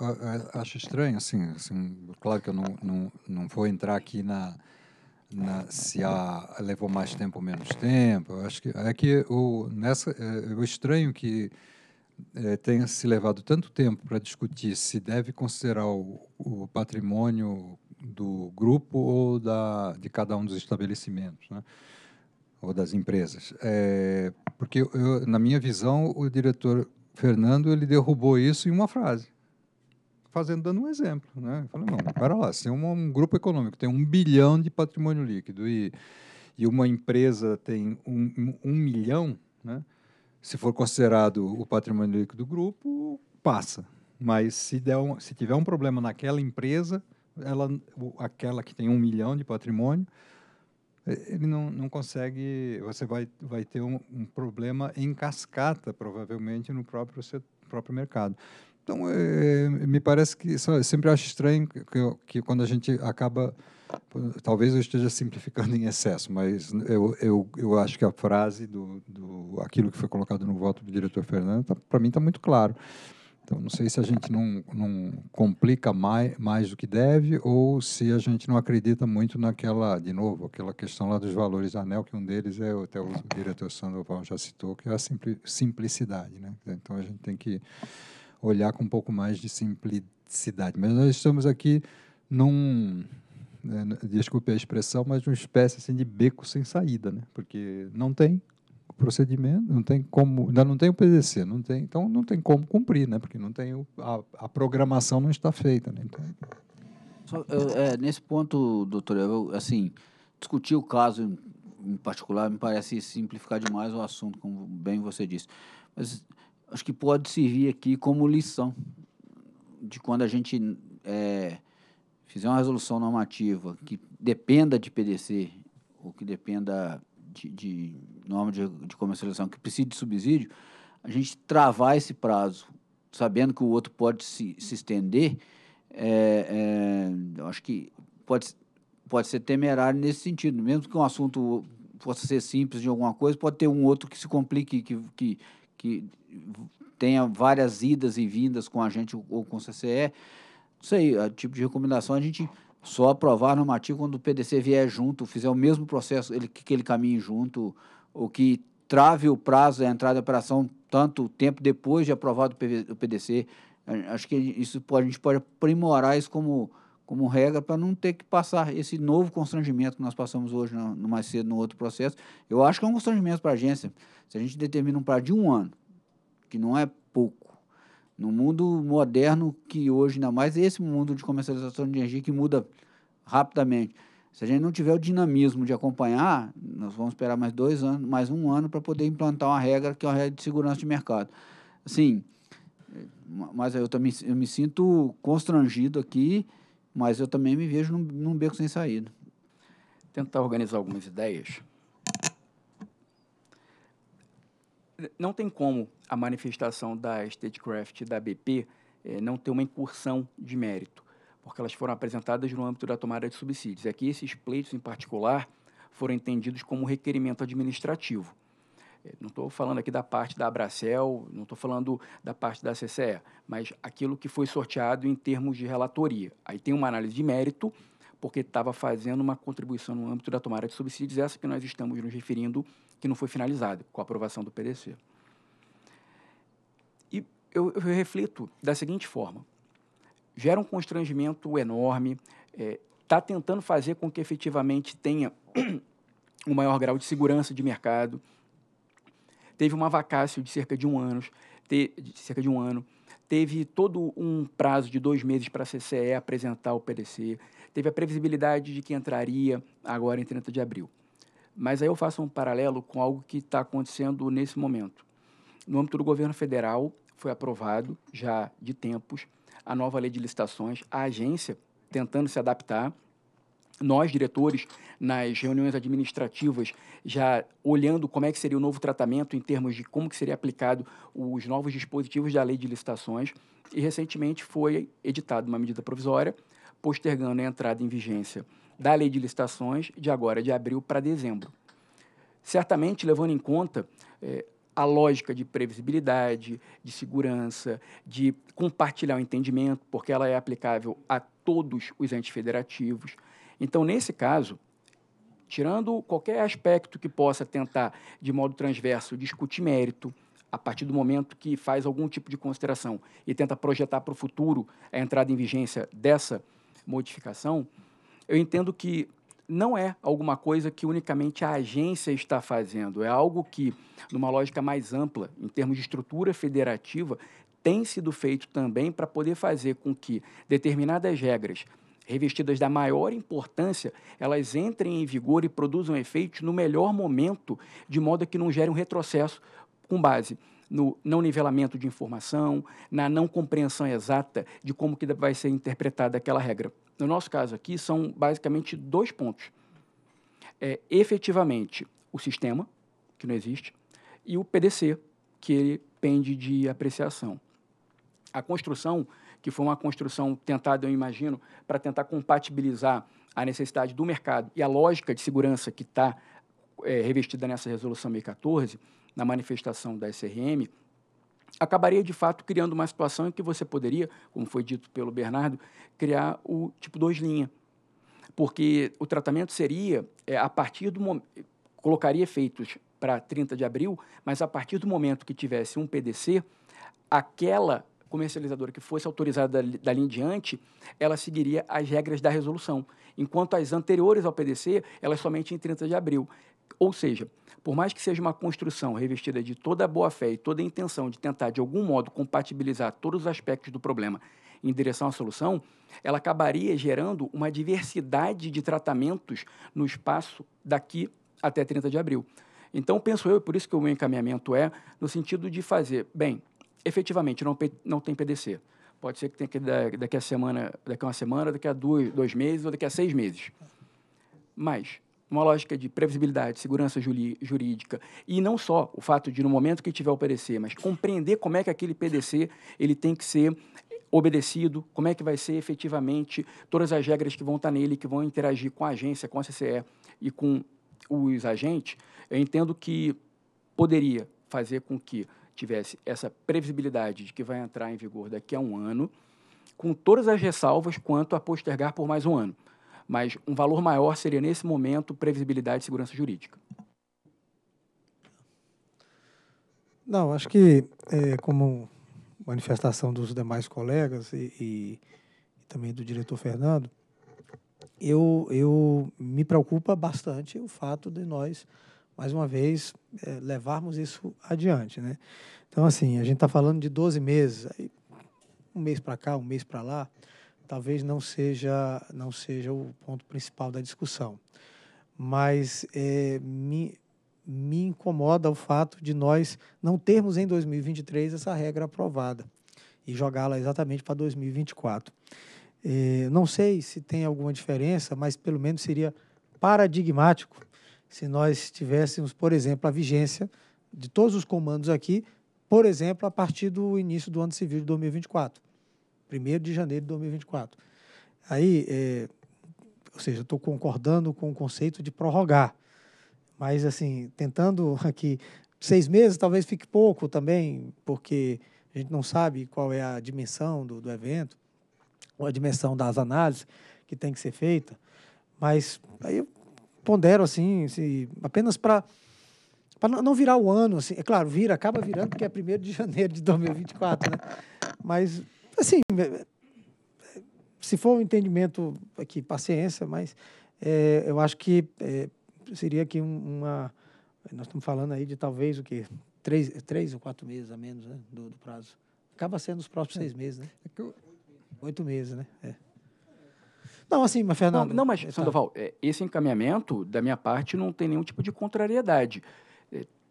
acho estranho, assim, assim, claro que eu não, não, não vou entrar aqui na, na se a, levou mais tempo ou menos tempo. Eu acho que é que o nessa é, o estranho que é, tenha se levado tanto tempo para discutir se deve considerar o, o patrimônio do grupo ou da, de cada um dos estabelecimentos, né? ou das empresas. É, porque, eu, na minha visão, o diretor Fernando ele derrubou isso em uma frase, fazendo dando um exemplo. Né? Eu falei, não, para lá, se um, um grupo econômico tem um bilhão de patrimônio líquido e, e uma empresa tem um, um milhão, né? se for considerado o patrimônio líquido do grupo, passa. Mas se, der um, se tiver um problema naquela empresa, ela, aquela que tem um milhão de patrimônio, é, ele não, não consegue. Você vai, vai ter um, um problema em cascata, provavelmente, no próprio, seu, próprio mercado. Então, é, é, me parece que só, sempre acho estranho que, que, quando a gente acaba. Talvez eu esteja simplificando em excesso, mas eu, eu, eu acho que a frase do, do aquilo que foi colocado no voto do diretor Fernando, tá, para mim, está muito claro. Então, não sei se a gente não, não complica mais, mais do que deve ou se a gente não acredita muito naquela, de novo, aquela questão lá dos valores da ANEL, que um deles é, até o diretor Sandoval já citou, que é a simplicidade. Né? Então, a gente tem que olhar com um pouco mais de simplicidade. Mas nós estamos aqui num, né, desculpe a expressão, mas uma espécie assim, de beco sem saída, né? porque não tem procedimento, não tem como, ainda não tem o PDC, não tem, então não tem como cumprir, né? Porque não tem o, a, a, programação não está feita, né? Então... Só, eu, é, nesse ponto, doutor, eu, assim, discutir o caso em particular me parece simplificar demais o assunto, como bem você disse. Mas acho que pode servir aqui como lição de quando a gente é, fizer uma resolução normativa que dependa de PDC ou que dependa de, norma de, de comercialização que precise de subsídio, a gente travar esse prazo, sabendo que o outro pode se, se estender, é, é, acho que pode, pode ser temerário nesse sentido. Mesmo que um assunto possa ser simples de alguma coisa, pode ter um outro que se complique, que, que, que tenha várias idas e vindas com a gente ou com o CCE. Não sei, o é, tipo de recomendação a gente só aprovar normativo quando o PDC vier junto, fizer o mesmo processo, ele, que ele caminhe junto, ou que trave o prazo da entrada da operação tanto tempo depois de aprovado o PDC. Acho que isso pode, a gente pode aprimorar isso como, como regra para não ter que passar esse novo constrangimento que nós passamos hoje no, no mais cedo no outro processo. Eu acho que é um constrangimento para a agência. Se a gente determina um prazo de um ano, que não é pouco, no mundo moderno que hoje, ainda mais esse mundo de comercialização de energia que muda rapidamente. Se a gente não tiver o dinamismo de acompanhar, nós vamos esperar mais dois anos, mais um ano para poder implantar uma regra que é uma regra de segurança de mercado. Assim, mas eu também eu me sinto constrangido aqui, mas eu também me vejo num, num beco sem saída. Tentar organizar algumas ideias não tem como a manifestação da Statecraft e da BP eh, não ter uma incursão de mérito, porque elas foram apresentadas no âmbito da tomada de subsídios. É que esses pleitos, em particular, foram entendidos como requerimento administrativo. Eh, não estou falando aqui da parte da Abracel, não estou falando da parte da CCE, mas aquilo que foi sorteado em termos de relatoria. Aí tem uma análise de mérito, porque estava fazendo uma contribuição no âmbito da tomada de subsídios, essa que nós estamos nos referindo que não foi finalizado com a aprovação do PDC. E eu, eu reflito da seguinte forma: gera um constrangimento enorme, está é, tá tentando fazer com que efetivamente tenha um maior grau de segurança de mercado. Teve uma vacácio de cerca de um ano, te, de cerca de um ano. Teve todo um prazo de dois meses para a CCE apresentar o PDC. Teve a previsibilidade de que entraria agora em 30 de abril. Mas aí eu faço um paralelo com algo que está acontecendo nesse momento. No âmbito do governo federal, foi aprovado, já de tempos, a nova lei de licitações, a agência tentando se adaptar. Nós, diretores, nas reuniões administrativas, já olhando como é que seria o novo tratamento em termos de como que seria aplicado os novos dispositivos da lei de licitações. E recentemente foi editada uma medida provisória, postergando a entrada em vigência da Lei de Licitações de agora de abril para dezembro. Certamente levando em conta é, a lógica de previsibilidade, de segurança, de compartilhar o entendimento, porque ela é aplicável a todos os entes federativos. Então, nesse caso, tirando qualquer aspecto que possa tentar, de modo transverso, discutir mérito, a partir do momento que faz algum tipo de consideração e tenta projetar para o futuro a entrada em vigência dessa modificação, eu entendo que não é alguma coisa que unicamente a agência está fazendo, é algo que, numa lógica mais ampla, em termos de estrutura federativa, tem sido feito também para poder fazer com que determinadas regras revestidas da maior importância, elas entrem em vigor e produzam efeito no melhor momento, de modo que não gere um retrocesso com base no não nivelamento de informação, na não compreensão exata de como que vai ser interpretada aquela regra no nosso caso aqui, são basicamente dois pontos. É, efetivamente, o sistema, que não existe, e o PDC, que ele pende de apreciação. A construção, que foi uma construção tentada, eu imagino, para tentar compatibilizar a necessidade do mercado e a lógica de segurança que está é, revestida nessa resolução 614, na manifestação da SRM, acabaria de fato criando uma situação em que você poderia, como foi dito pelo Bernardo, criar o tipo 2 linha. Porque o tratamento seria é, a partir do momento. colocaria efeitos para 30 de abril, mas a partir do momento que tivesse um PDC, aquela comercializadora que fosse autorizada dali em diante, ela seguiria as regras da resolução, enquanto as anteriores ao PDC, elas somente em 30 de abril. Ou seja, por mais que seja uma construção revestida de toda a boa-fé e toda a intenção de tentar, de algum modo, compatibilizar todos os aspectos do problema em direção à solução, ela acabaria gerando uma diversidade de tratamentos no espaço daqui até 30 de abril. Então, penso eu, por isso que o meu encaminhamento é no sentido de fazer, bem, efetivamente não, não tem PDC. Pode ser que tenha que daqui a semana, daqui a uma semana, daqui a dois, dois meses ou daqui a seis meses. Mas uma lógica de previsibilidade, segurança jurídica e não só o fato de no momento que tiver o PDC, mas compreender como é que aquele PDC ele tem que ser obedecido, como é que vai ser efetivamente todas as regras que vão estar tá nele, que vão interagir com a agência, com a CCE e com os agentes, eu entendo que poderia fazer com que tivesse essa previsibilidade de que vai entrar em vigor daqui a um ano, com todas as ressalvas quanto a postergar por mais um ano. Mas um valor maior seria, nesse momento, previsibilidade e segurança jurídica. Não, acho que, é, como manifestação dos demais colegas e, e, e também do diretor Fernando, eu, eu me preocupa bastante o fato de nós, mais uma vez, é, levarmos isso adiante. Né? Então, assim, a gente está falando de 12 meses, aí, um mês para cá, um mês para lá talvez não seja, não seja o ponto principal da discussão. Mas é, me, me incomoda o fato de nós não termos em 2023 essa regra aprovada e jogá-la exatamente para 2024. É, não sei se tem alguma diferença, mas pelo menos seria paradigmático se nós tivéssemos, por exemplo, a vigência de todos os comandos aqui, por exemplo, a partir do início do ano civil de 2024. 1 de janeiro de 2024. Aí, é, ou seja, estou concordando com o conceito de prorrogar, mas assim, tentando aqui, seis meses talvez fique pouco também, porque a gente não sabe qual é a dimensão do, do evento, ou a dimensão das análises que tem que ser feita, mas aí eu pondero assim, se, apenas para para não virar o ano, assim. É claro, vira, acaba virando, porque é 1 de janeiro de 2024, né? Mas Assim, é, é, se for um entendimento aqui, paciência, mas é, eu acho que é, seria aqui uma. Nós estamos falando aí de talvez o quê? Três, três ou quatro meses a menos né, do, do prazo. Acaba sendo os próximos é. seis meses, né? É eu... Oito meses, né? É. Não, assim, mas Fernando. Não, não mas, tá. Sandoval, esse encaminhamento, da minha parte, não tem nenhum tipo de contrariedade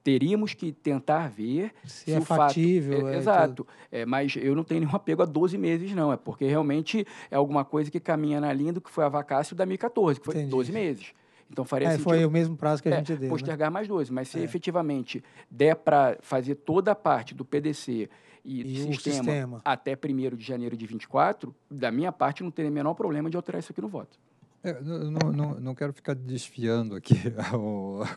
teríamos que tentar ver se, se é fatível. Fato... É, é, exato. É, mas eu não tenho nenhum apego a 12 meses, não. É porque realmente é alguma coisa que caminha na linha do que foi a vacácia de 2014, que foi Entendi. 12 meses. Então faria é, sentido. Foi o mesmo prazo que a é, gente deu. Né? Postergar né? mais 12. Mas se é. efetivamente der para fazer toda a parte do PDC e, e do sistema, sistema, até 1 de janeiro de 24, da minha parte não teria menor problema de alterar isso aqui no voto. Eu é, não, não, não quero ficar desfiando aqui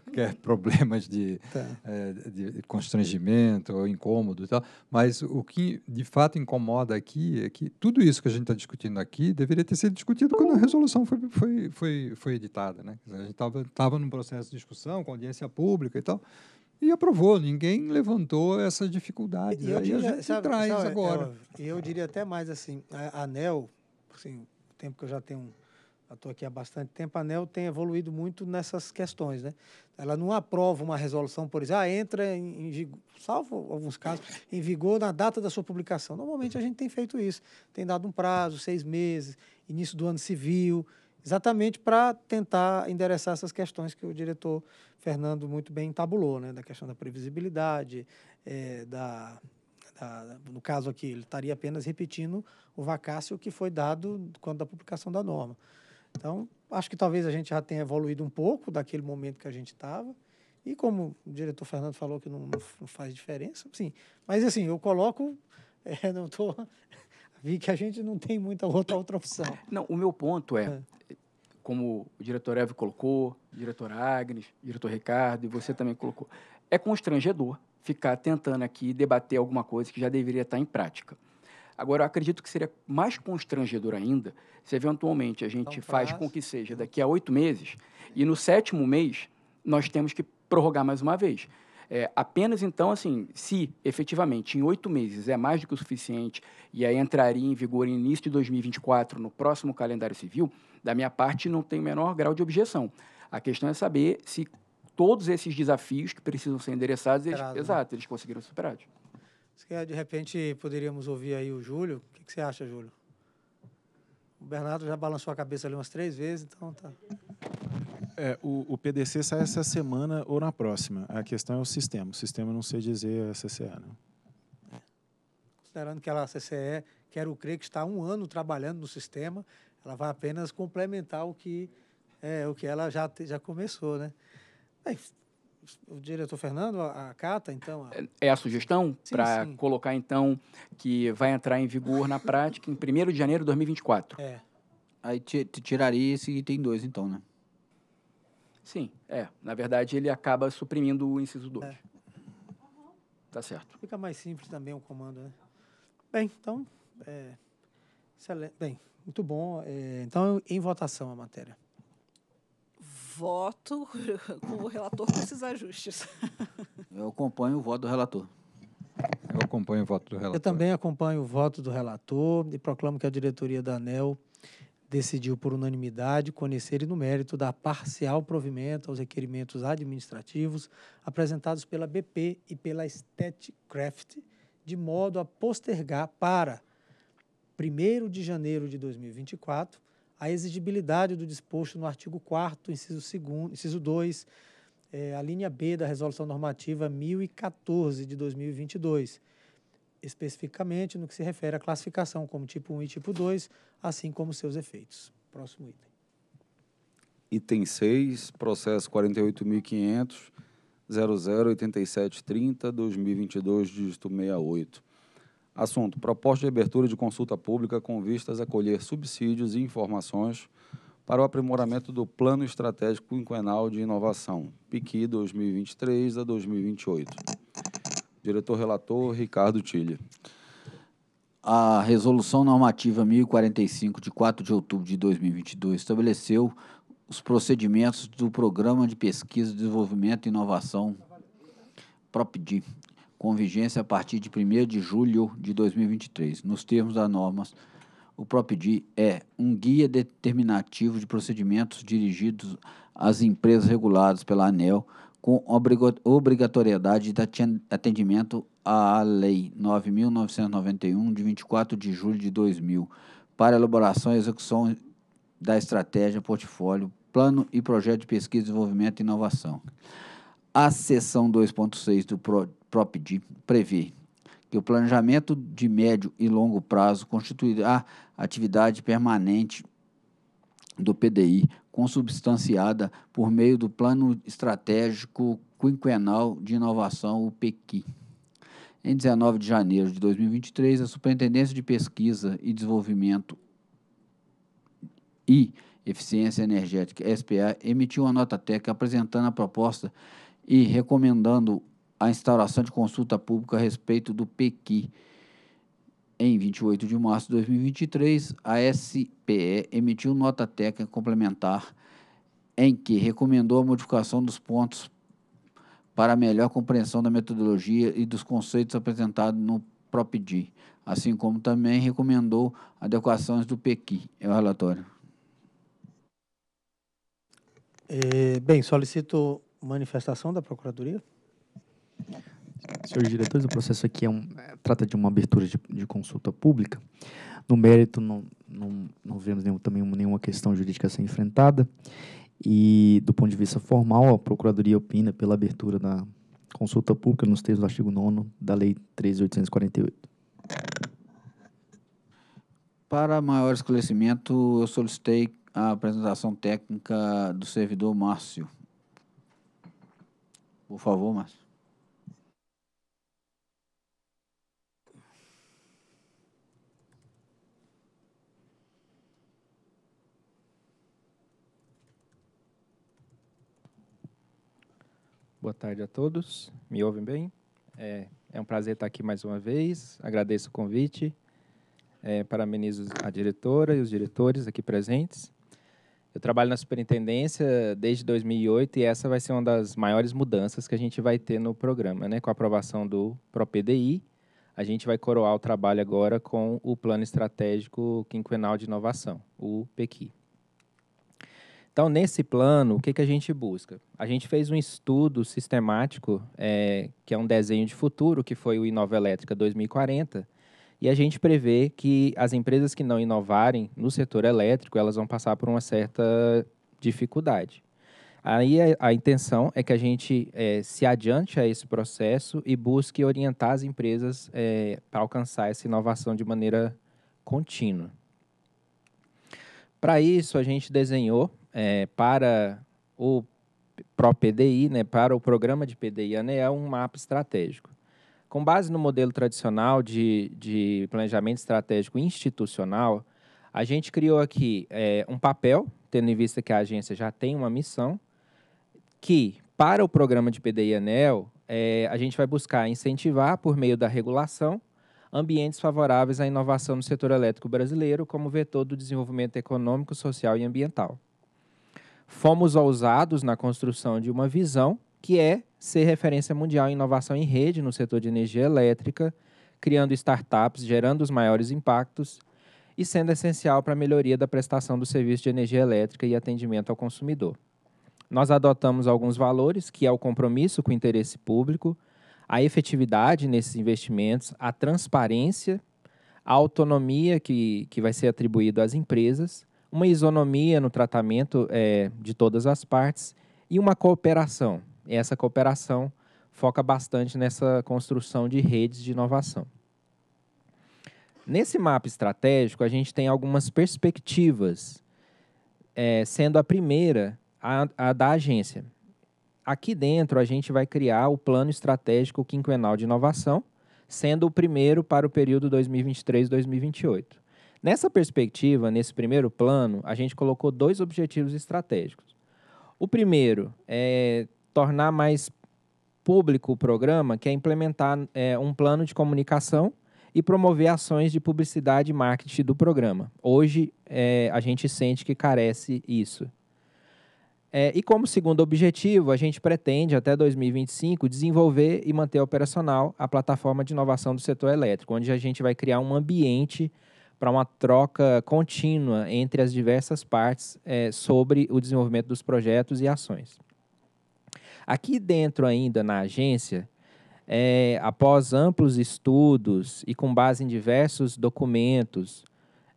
qualquer problemas de, tá. é, de constrangimento ou incômodo tal, mas o que de fato incomoda aqui é que tudo isso que a gente está discutindo aqui deveria ter sido discutido quando a resolução foi, foi, foi, foi editada. Né? A gente estava num processo de discussão com audiência pública e tal, e aprovou, ninguém levantou essa dificuldade. E eu diria, a gente sabe, traz sabe, agora. Eu, é, eu, diria até mais assim, a ANEL, assim, o tempo que eu já tenho... Um, estou aqui há bastante tempo, a ANEL tem evoluído muito nessas questões. Né? Ela não aprova uma resolução, por exemplo, ah, entra, em, vigor, salvo alguns casos, em vigor na data da sua publicação. Normalmente a gente tem feito isso, tem dado um prazo, seis meses, início do ano civil, exatamente para tentar endereçar essas questões que o diretor Fernando muito bem entabulou, né? da questão da previsibilidade, é, da, no caso aqui, ele estaria apenas repetindo o vacácio que foi dado quando da publicação da norma. Então, acho que talvez a gente já tenha evoluído um pouco daquele momento que a gente estava. E como o diretor Fernando falou que não, não faz diferença, sim. Mas assim, eu coloco, é, não estou. Vi que a gente não tem muita outra, outra opção. Não, o meu ponto é, é. como o diretor Evo colocou, o diretor Agnes, o diretor Ricardo, e você também colocou, é constrangedor ficar tentando aqui debater alguma coisa que já deveria estar em prática. Agora, eu acredito que seria mais constrangedor ainda se eventualmente a gente então, faz com que seja uhum. daqui a oito meses e no sétimo mês nós temos que prorrogar mais uma vez. É, apenas então, assim, se efetivamente em oito meses é mais do que o suficiente e aí entraria em vigor em início de 2024, no próximo calendário civil, da minha parte não tem o menor grau de objeção. A questão é saber se todos esses desafios que precisam ser endereçados, eles, né? exato, né? eles conseguiram superar. De repente poderíamos ouvir aí o Júlio. O que, você acha, Júlio? O Bernardo já balançou a cabeça ali umas três vezes, então tá. É, o, o, PDC sai essa semana ou na próxima. A questão é o sistema. O sistema não sei dizer é a CCE né é. Considerando que ela, a CCE, quero crer que está um ano trabalhando no sistema, ela vai apenas complementar o que, é, o que ela já, já começou. Né? Mas, o diretor Fernando acata, então? A... É, é a sugestão para colocar, então, que vai entrar em vigor na prática em 1 de janeiro de 2024. É. Aí tiraria esse item 2, então, né? Sim, é. Na verdade, ele acaba suprimindo o inciso 2. É. Tá certo. Fica mais simples também o comando, né? Bem, então, é... Bem, muito bom. É... Então, em votação a matéria voto com o relator com esses ajustes. Eu acompanho o voto do relator. Eu acompanho o voto do relator. Eu também acompanho o voto do relator e proclamo que a diretoria da ANEL decidiu por unanimidade conhecer e no mérito da parcial provimento aos requerimentos administrativos apresentados pela BP e pela Statcraft, de modo a postergar para 1 de janeiro de 2024 a exigibilidade do disposto no artigo 4 inciso, 2 inciso 2, é, a linha B da Resolução Normativa 1014 de 2022, especificamente no que se refere à classificação como tipo 1 e tipo 2, assim como seus efeitos. Próximo item. Item 6, processo 48.500. 2022 dígito 68. Assunto: proposta de abertura de consulta pública com vistas a colher subsídios e informações para o aprimoramento do Plano Estratégico Quinquenal de Inovação, PIQui 2023 a 2028. Diretor relator Ricardo Tilli. A resolução normativa 1045 de 4 de outubro de 2022 estabeleceu os procedimentos do Programa de Pesquisa, Desenvolvimento e Inovação PROPDI, com vigência a partir de 1 de julho de 2023. Nos termos das normas, o PROPDI é um guia determinativo de procedimentos dirigidos às empresas reguladas pela ANEL com obrigatoriedade de atendimento à Lei 9.991, de 24 de julho de 2000, para elaboração e execução da estratégia, portfólio, plano e projeto de pesquisa, desenvolvimento e inovação. A seção 2.6 do PROPD prevê que o planejamento de médio e longo prazo constituirá atividade permanente do PDI, consubstanciada por meio do Plano Estratégico Quinquenal de Inovação, o PEQI. Em 19 de janeiro de 2023, a Superintendência de Pesquisa e Desenvolvimento e Eficiência Energética, SPA, emitiu uma nota técnica apresentando a proposta e recomendando a instauração de consulta pública a respeito do PEQI. Em 28 de março de 2023, a SPE emitiu nota técnica complementar em que recomendou a modificação dos pontos para melhor compreensão da metodologia e dos conceitos apresentados no PROPD, assim como também recomendou adequações do PEQI. É o relatório. É, bem, solicito manifestação da Procuradoria? Senhores diretores, o processo aqui é um, é, trata de uma abertura de, de consulta pública. No mérito, não, não, não vemos nenhum, também nenhuma questão jurídica a ser enfrentada. E, do ponto de vista formal, a Procuradoria opina pela abertura da consulta pública nos termos do artigo 9 da Lei 13.848. Para maior esclarecimento, eu solicitei a apresentação técnica do servidor Márcio. Por favor, Márcio. Boa tarde a todos. Me ouvem bem? É, é, um prazer estar aqui mais uma vez. Agradeço o convite. É, parabenizo a diretora e os diretores aqui presentes. Eu trabalho na superintendência desde 2008 e essa vai ser uma das maiores mudanças que a gente vai ter no programa, né? Com a aprovação do ProPDI, a gente vai coroar o trabalho agora com o Plano Estratégico Quinquenal de Inovação, o PEQI. Então, nesse plano, o que, que a gente busca? A gente fez um estudo sistemático, é, que é um desenho de futuro, que foi o Inova Elétrica 2040, e a gente prevê que as empresas que não inovarem no setor elétrico, elas vão passar por uma certa dificuldade. Aí a, a intenção é que a gente é, se adiante a esse processo e busque orientar as empresas é, para alcançar essa inovação de maneira contínua. Para isso, a gente desenhou é, para o PDI né, para o programa de PDI ANEEL, um mapa estratégico. Com base no modelo tradicional de, de planejamento estratégico institucional, a gente criou aqui é, um papel, tendo em vista que a agência já tem uma missão, que para o programa de PDI Anel, é, a gente vai buscar incentivar, por meio da regulação, ambientes favoráveis à inovação no setor elétrico brasileiro como vetor do desenvolvimento econômico, social e ambiental. Fomos ousados na construção de uma visão que é ser referência mundial em inovação em rede no setor de energia elétrica, criando startups, gerando os maiores impactos e sendo essencial para a melhoria da prestação do serviço de energia elétrica e atendimento ao consumidor. Nós adotamos alguns valores, que é o compromisso com o interesse público, a efetividade nesses investimentos, a transparência, a autonomia que, que vai ser atribuída às empresas, uma isonomia no tratamento é, de todas as partes e uma cooperação, e essa cooperação foca bastante nessa construção de redes de inovação. Nesse mapa estratégico, a gente tem algumas perspectivas, é, sendo a primeira a, a da agência. Aqui dentro, a gente vai criar o Plano Estratégico Quinquenal de Inovação, sendo o primeiro para o período 2023-2028. Nessa perspectiva, nesse primeiro plano, a gente colocou dois objetivos estratégicos. O primeiro é tornar mais público o programa, que é implementar é, um plano de comunicação e promover ações de publicidade e marketing do programa. Hoje, é, a gente sente que carece isso. É, e como segundo objetivo, a gente pretende, até 2025, desenvolver e manter operacional a plataforma de inovação do setor elétrico, onde a gente vai criar um ambiente para uma troca contínua entre as diversas partes é, sobre o desenvolvimento dos projetos e ações. Aqui dentro ainda na agência, é, após amplos estudos e com base em diversos documentos,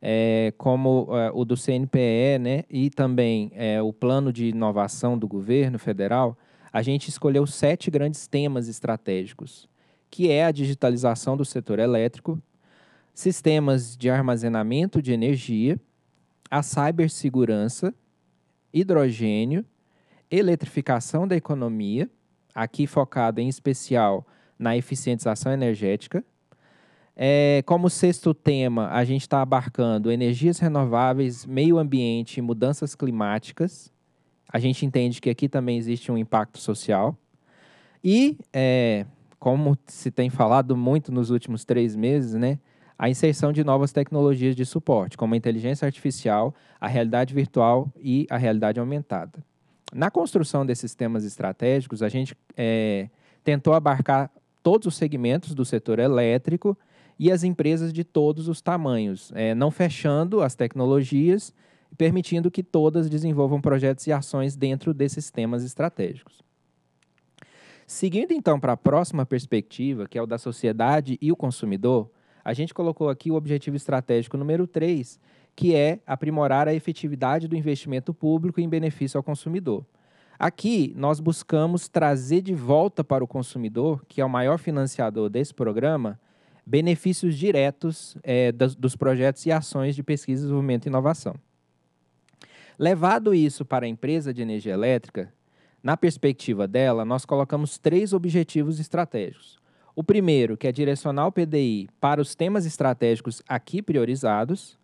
é, como é, o do CNPE né, e também é, o Plano de Inovação do Governo Federal, a gente escolheu sete grandes temas estratégicos, que é a digitalização do setor elétrico, sistemas de armazenamento de energia, a cibersegurança, hidrogênio, eletrificação da economia, aqui focada em especial na eficientização energética. É, como sexto tema, a gente está abarcando energias renováveis, meio ambiente e mudanças climáticas. A gente entende que aqui também existe um impacto social. E, é, como se tem falado muito nos últimos três meses, né, a inserção de novas tecnologias de suporte, como a inteligência artificial, a realidade virtual e a realidade aumentada. Na construção desses temas estratégicos, a gente é, tentou abarcar todos os segmentos do setor elétrico e as empresas de todos os tamanhos, é, não fechando as tecnologias, permitindo que todas desenvolvam projetos e ações dentro desses temas estratégicos. Seguindo então para a próxima perspectiva, que é o da sociedade e o consumidor, a gente colocou aqui o objetivo estratégico número 3, que é aprimorar a efetividade do investimento público em benefício ao consumidor. Aqui, nós buscamos trazer de volta para o consumidor, que é o maior financiador desse programa, benefícios diretos é, dos, dos projetos e ações de pesquisa, desenvolvimento e inovação. Levado isso para a empresa de energia elétrica, na perspectiva dela, nós colocamos três objetivos estratégicos. O primeiro, que é direcionar o PDI para os temas estratégicos aqui priorizados.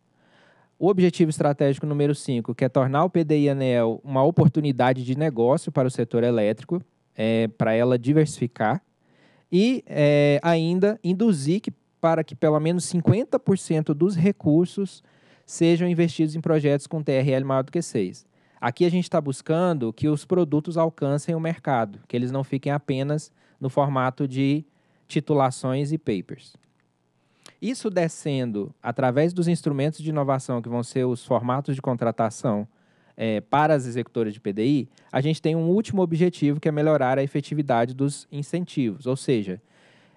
O objetivo estratégico número 5, que é tornar o PDI Anel uma oportunidade de negócio para o setor elétrico, é, para ela diversificar, e é, ainda induzir que, para que pelo menos 50% dos recursos sejam investidos em projetos com TRL maior do que 6. Aqui a gente está buscando que os produtos alcancem o mercado, que eles não fiquem apenas no formato de titulações e papers. Isso descendo através dos instrumentos de inovação, que vão ser os formatos de contratação é, para as executoras de PDI, a gente tem um último objetivo que é melhorar a efetividade dos incentivos, ou seja,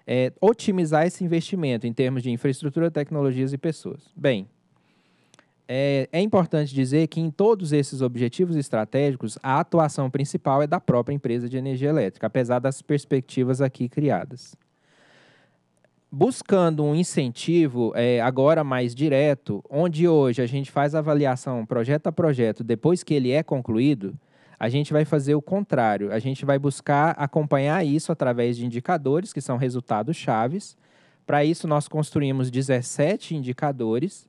é, otimizar esse investimento em termos de infraestrutura, tecnologias e pessoas. Bem, é, é, importante dizer que em todos esses objetivos estratégicos, a atuação principal é da própria empresa de energia elétrica, apesar das perspectivas aqui criadas buscando um incentivo é, agora mais direto, onde hoje a gente faz avaliação projeto a projeto depois que ele é concluído, a gente vai fazer o contrário. A gente vai buscar acompanhar isso através de indicadores, que são resultados chaves. Para isso, nós construímos 17 indicadores.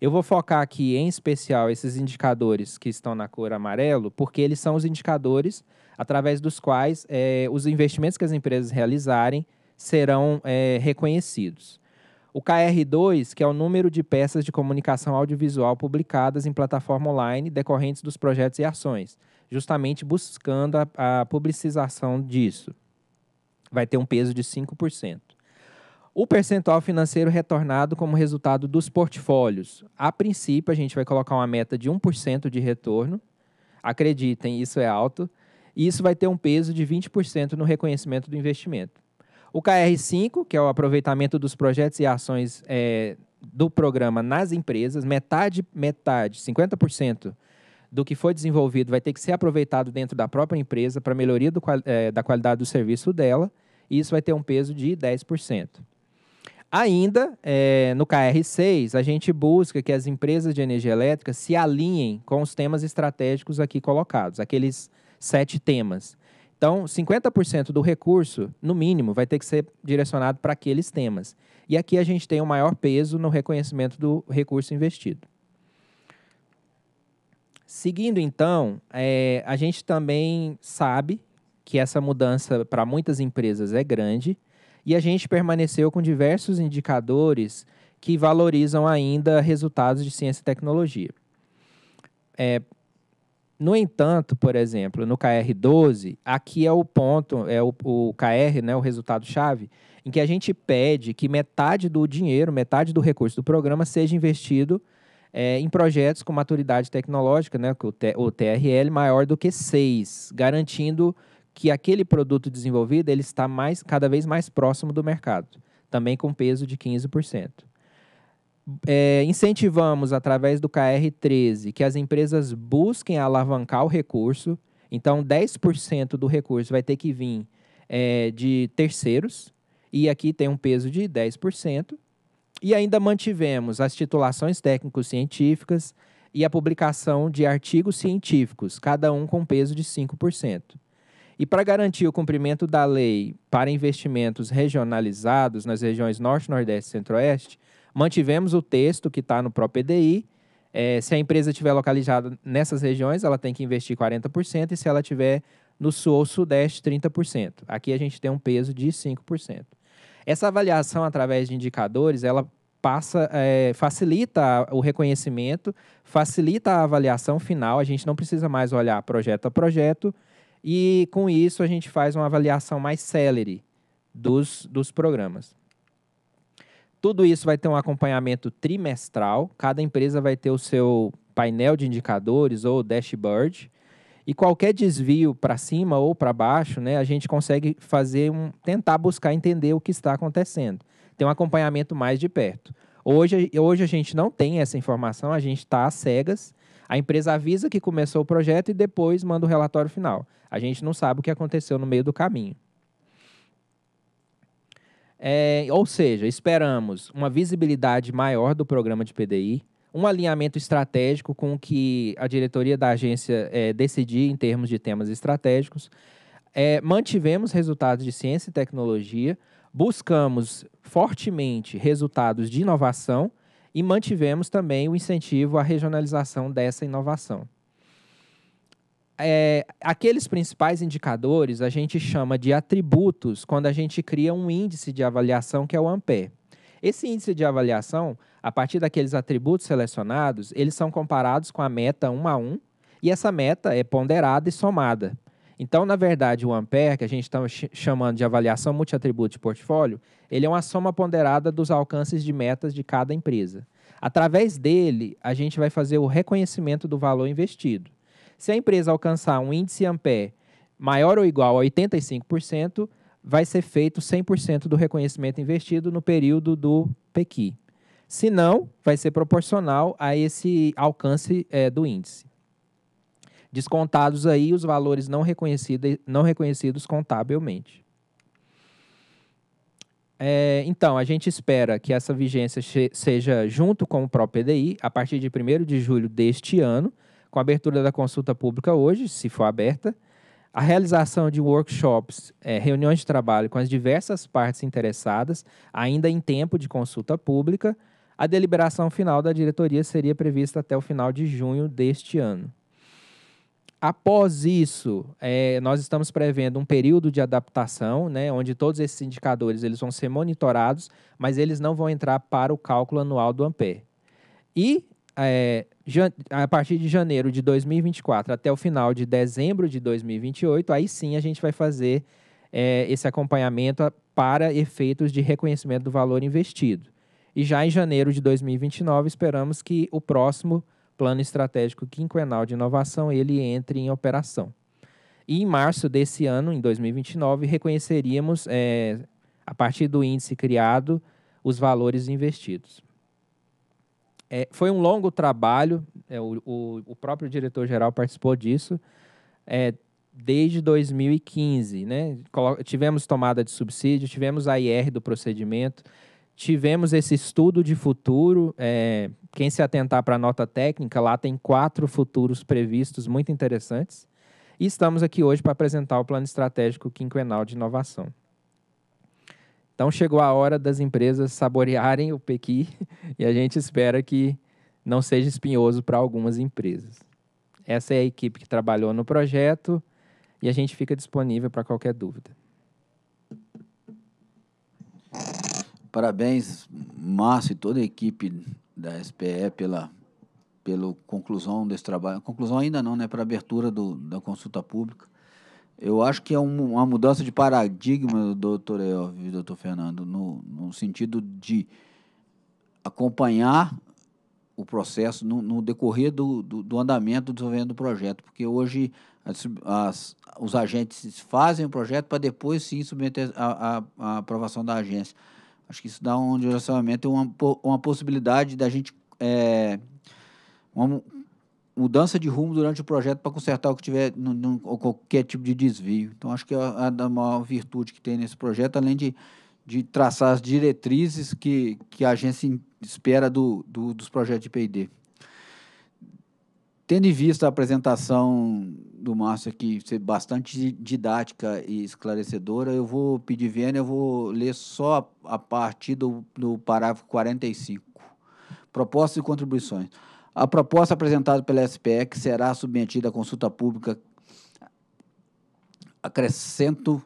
Eu vou focar aqui, em especial, esses indicadores que estão na cor amarelo, porque eles são os indicadores através dos quais é, os investimentos que as empresas realizarem serão é, reconhecidos. O KR2, que é o número de peças de comunicação audiovisual publicadas em plataforma online decorrentes dos projetos e ações, justamente buscando a, a publicização disso. Vai ter um peso de 5%. O percentual financeiro retornado como resultado dos portfólios. A princípio, a gente vai colocar uma meta de 1% de retorno. Acreditem, isso é alto. E isso vai ter um peso de 20% no reconhecimento do investimento. O KR5, que é o aproveitamento dos projetos e ações é, do programa nas empresas, metade, metade, 50% do que foi desenvolvido vai ter que ser aproveitado dentro da própria empresa para melhoria do, é, da qualidade do serviço dela, e isso vai ter um peso de 10%. Ainda, é, no KR6, a gente busca que as empresas de energia elétrica se alinhem com os temas estratégicos aqui colocados, aqueles sete temas. Então, 50% do recurso, no mínimo, vai ter que ser direcionado para aqueles temas. E aqui a gente tem o um maior peso no reconhecimento do recurso investido. Seguindo, então, é, a gente também sabe que essa mudança para muitas empresas é grande e a gente permaneceu com diversos indicadores que valorizam ainda resultados de ciência e tecnologia. É, no entanto, por exemplo, no KR12, aqui é o ponto, é o, o KR, né, o resultado-chave, em que a gente pede que metade do dinheiro, metade do recurso do programa seja investido é, em projetos com maturidade tecnológica, né, o, T, o TRL, maior do que 6, garantindo que aquele produto desenvolvido ele está mais, cada vez mais próximo do mercado, também com peso de 15% é, incentivamos através do KR13 que as empresas busquem alavancar o recurso. Então, 10% do recurso vai ter que vir é, de terceiros, e aqui tem um peso de 10%. E ainda mantivemos as titulações técnico-científicas e a publicação de artigos científicos, cada um com peso de 5%. E para garantir o cumprimento da lei para investimentos regionalizados nas regiões Norte, Nordeste e Centro-Oeste, Mantivemos o texto que está no próprio EDI. É, se a empresa estiver localizada nessas regiões, ela tem que investir 40%, e se ela tiver no sul ou sudeste, 30%. Aqui a gente tem um peso de 5%. Essa avaliação através de indicadores, ela passa, é, facilita o reconhecimento, facilita a avaliação final. A gente não precisa mais olhar projeto a projeto e com isso a gente faz uma avaliação mais celere dos, dos programas. Tudo isso vai ter um acompanhamento trimestral, cada empresa vai ter o seu painel de indicadores ou dashboard. E qualquer desvio para cima ou para baixo, né, a gente consegue fazer um tentar buscar entender o que está acontecendo. Tem um acompanhamento mais de perto. Hoje, hoje a gente não tem essa informação, a gente está às cegas. A empresa avisa que começou o projeto e depois manda o relatório final. A gente não sabe o que aconteceu no meio do caminho. É, ou seja, esperamos uma visibilidade maior do programa de PDI, um alinhamento estratégico com o que a diretoria da agência é, decidir em termos de temas estratégicos. É, mantivemos resultados de ciência e tecnologia, buscamos fortemente resultados de inovação e mantivemos também o incentivo à regionalização dessa inovação é, aqueles principais indicadores a gente chama de atributos quando a gente cria um índice de avaliação que é o AMPER. Esse índice de avaliação, a partir daqueles atributos selecionados, eles são comparados com a meta 1 a 1 e essa meta é ponderada e somada. Então, na verdade, o Ampere, que a gente está chamando de avaliação multiatributo de portfólio, ele é uma soma ponderada dos alcances de metas de cada empresa. Através dele, a gente vai fazer o reconhecimento do valor investido. Se a empresa alcançar um índice Ampere maior ou igual a 85%, vai ser feito 100% do reconhecimento investido no período do PQI. Se não, vai ser proporcional a esse alcance é, do índice. Descontados aí os valores não, reconhecido, não reconhecidos contabilmente. É, então, a gente espera que essa vigência seja junto com o próprio PDI, a partir de 1 de julho deste ano, com a abertura da consulta pública hoje, se for aberta, a realização de workshops, é, reuniões de trabalho com as diversas partes interessadas, ainda em tempo de consulta pública, a deliberação final da diretoria seria prevista até o final de junho deste ano. Após isso, é, nós estamos prevendo um período de adaptação, né, onde todos esses indicadores eles vão ser monitorados, mas eles não vão entrar para o cálculo anual do Ampere. E é, a partir de janeiro de 2024 até o final de dezembro de 2028, aí sim a gente vai fazer é, esse acompanhamento para efeitos de reconhecimento do valor investido. E já em janeiro de 2029, esperamos que o próximo plano estratégico quinquenal de inovação ele entre em operação. E em março desse ano, em 2029, reconheceríamos, é, a partir do índice criado, os valores investidos. É, foi um longo trabalho, é, o, o, o, próprio diretor-geral participou disso, é, desde 2015. Né? tivemos tomada de subsídio, tivemos a IR do procedimento, tivemos esse estudo de futuro. É, quem se atentar para a nota técnica, lá tem quatro futuros previstos muito interessantes. E estamos aqui hoje para apresentar o Plano Estratégico Quinquenal de Inovação. Então chegou a hora das empresas saborearem o pequi e a gente espera que não seja espinhoso para algumas empresas. Essa é a equipe que trabalhou no projeto e a gente fica disponível para qualquer dúvida. Parabéns, Márcio e toda a equipe da SPE pela pela conclusão desse trabalho. Conclusão ainda não, né? Para abertura do, da consulta pública. Eu acho que é um, uma mudança de paradigma, doutor Elvio e doutor Fernando, no, no, sentido de acompanhar o processo no, no decorrer do, do, do, andamento do desenvolvimento do projeto, porque hoje as, as, os agentes fazem o projeto para depois sim submeter a, a, a, aprovação da agência. Acho que isso dá um direcionamento, uma, uma possibilidade da gente é, uma, mudança de rumo durante o projeto para consertar o que tiver no, no, qualquer tipo de desvio. Então, acho que é a, a maior virtude que tem nesse projeto, além de, de traçar as diretrizes que, que a agência espera do, do dos projetos de P&D. Tendo em vista a apresentação do Márcio aqui ser bastante didática e esclarecedora, eu vou pedir Viena, eu vou ler só a, a partir do, do parágrafo 45. Propostas e contribuições. A proposta apresentada pela SPE, que será submetida à consulta pública, acrescento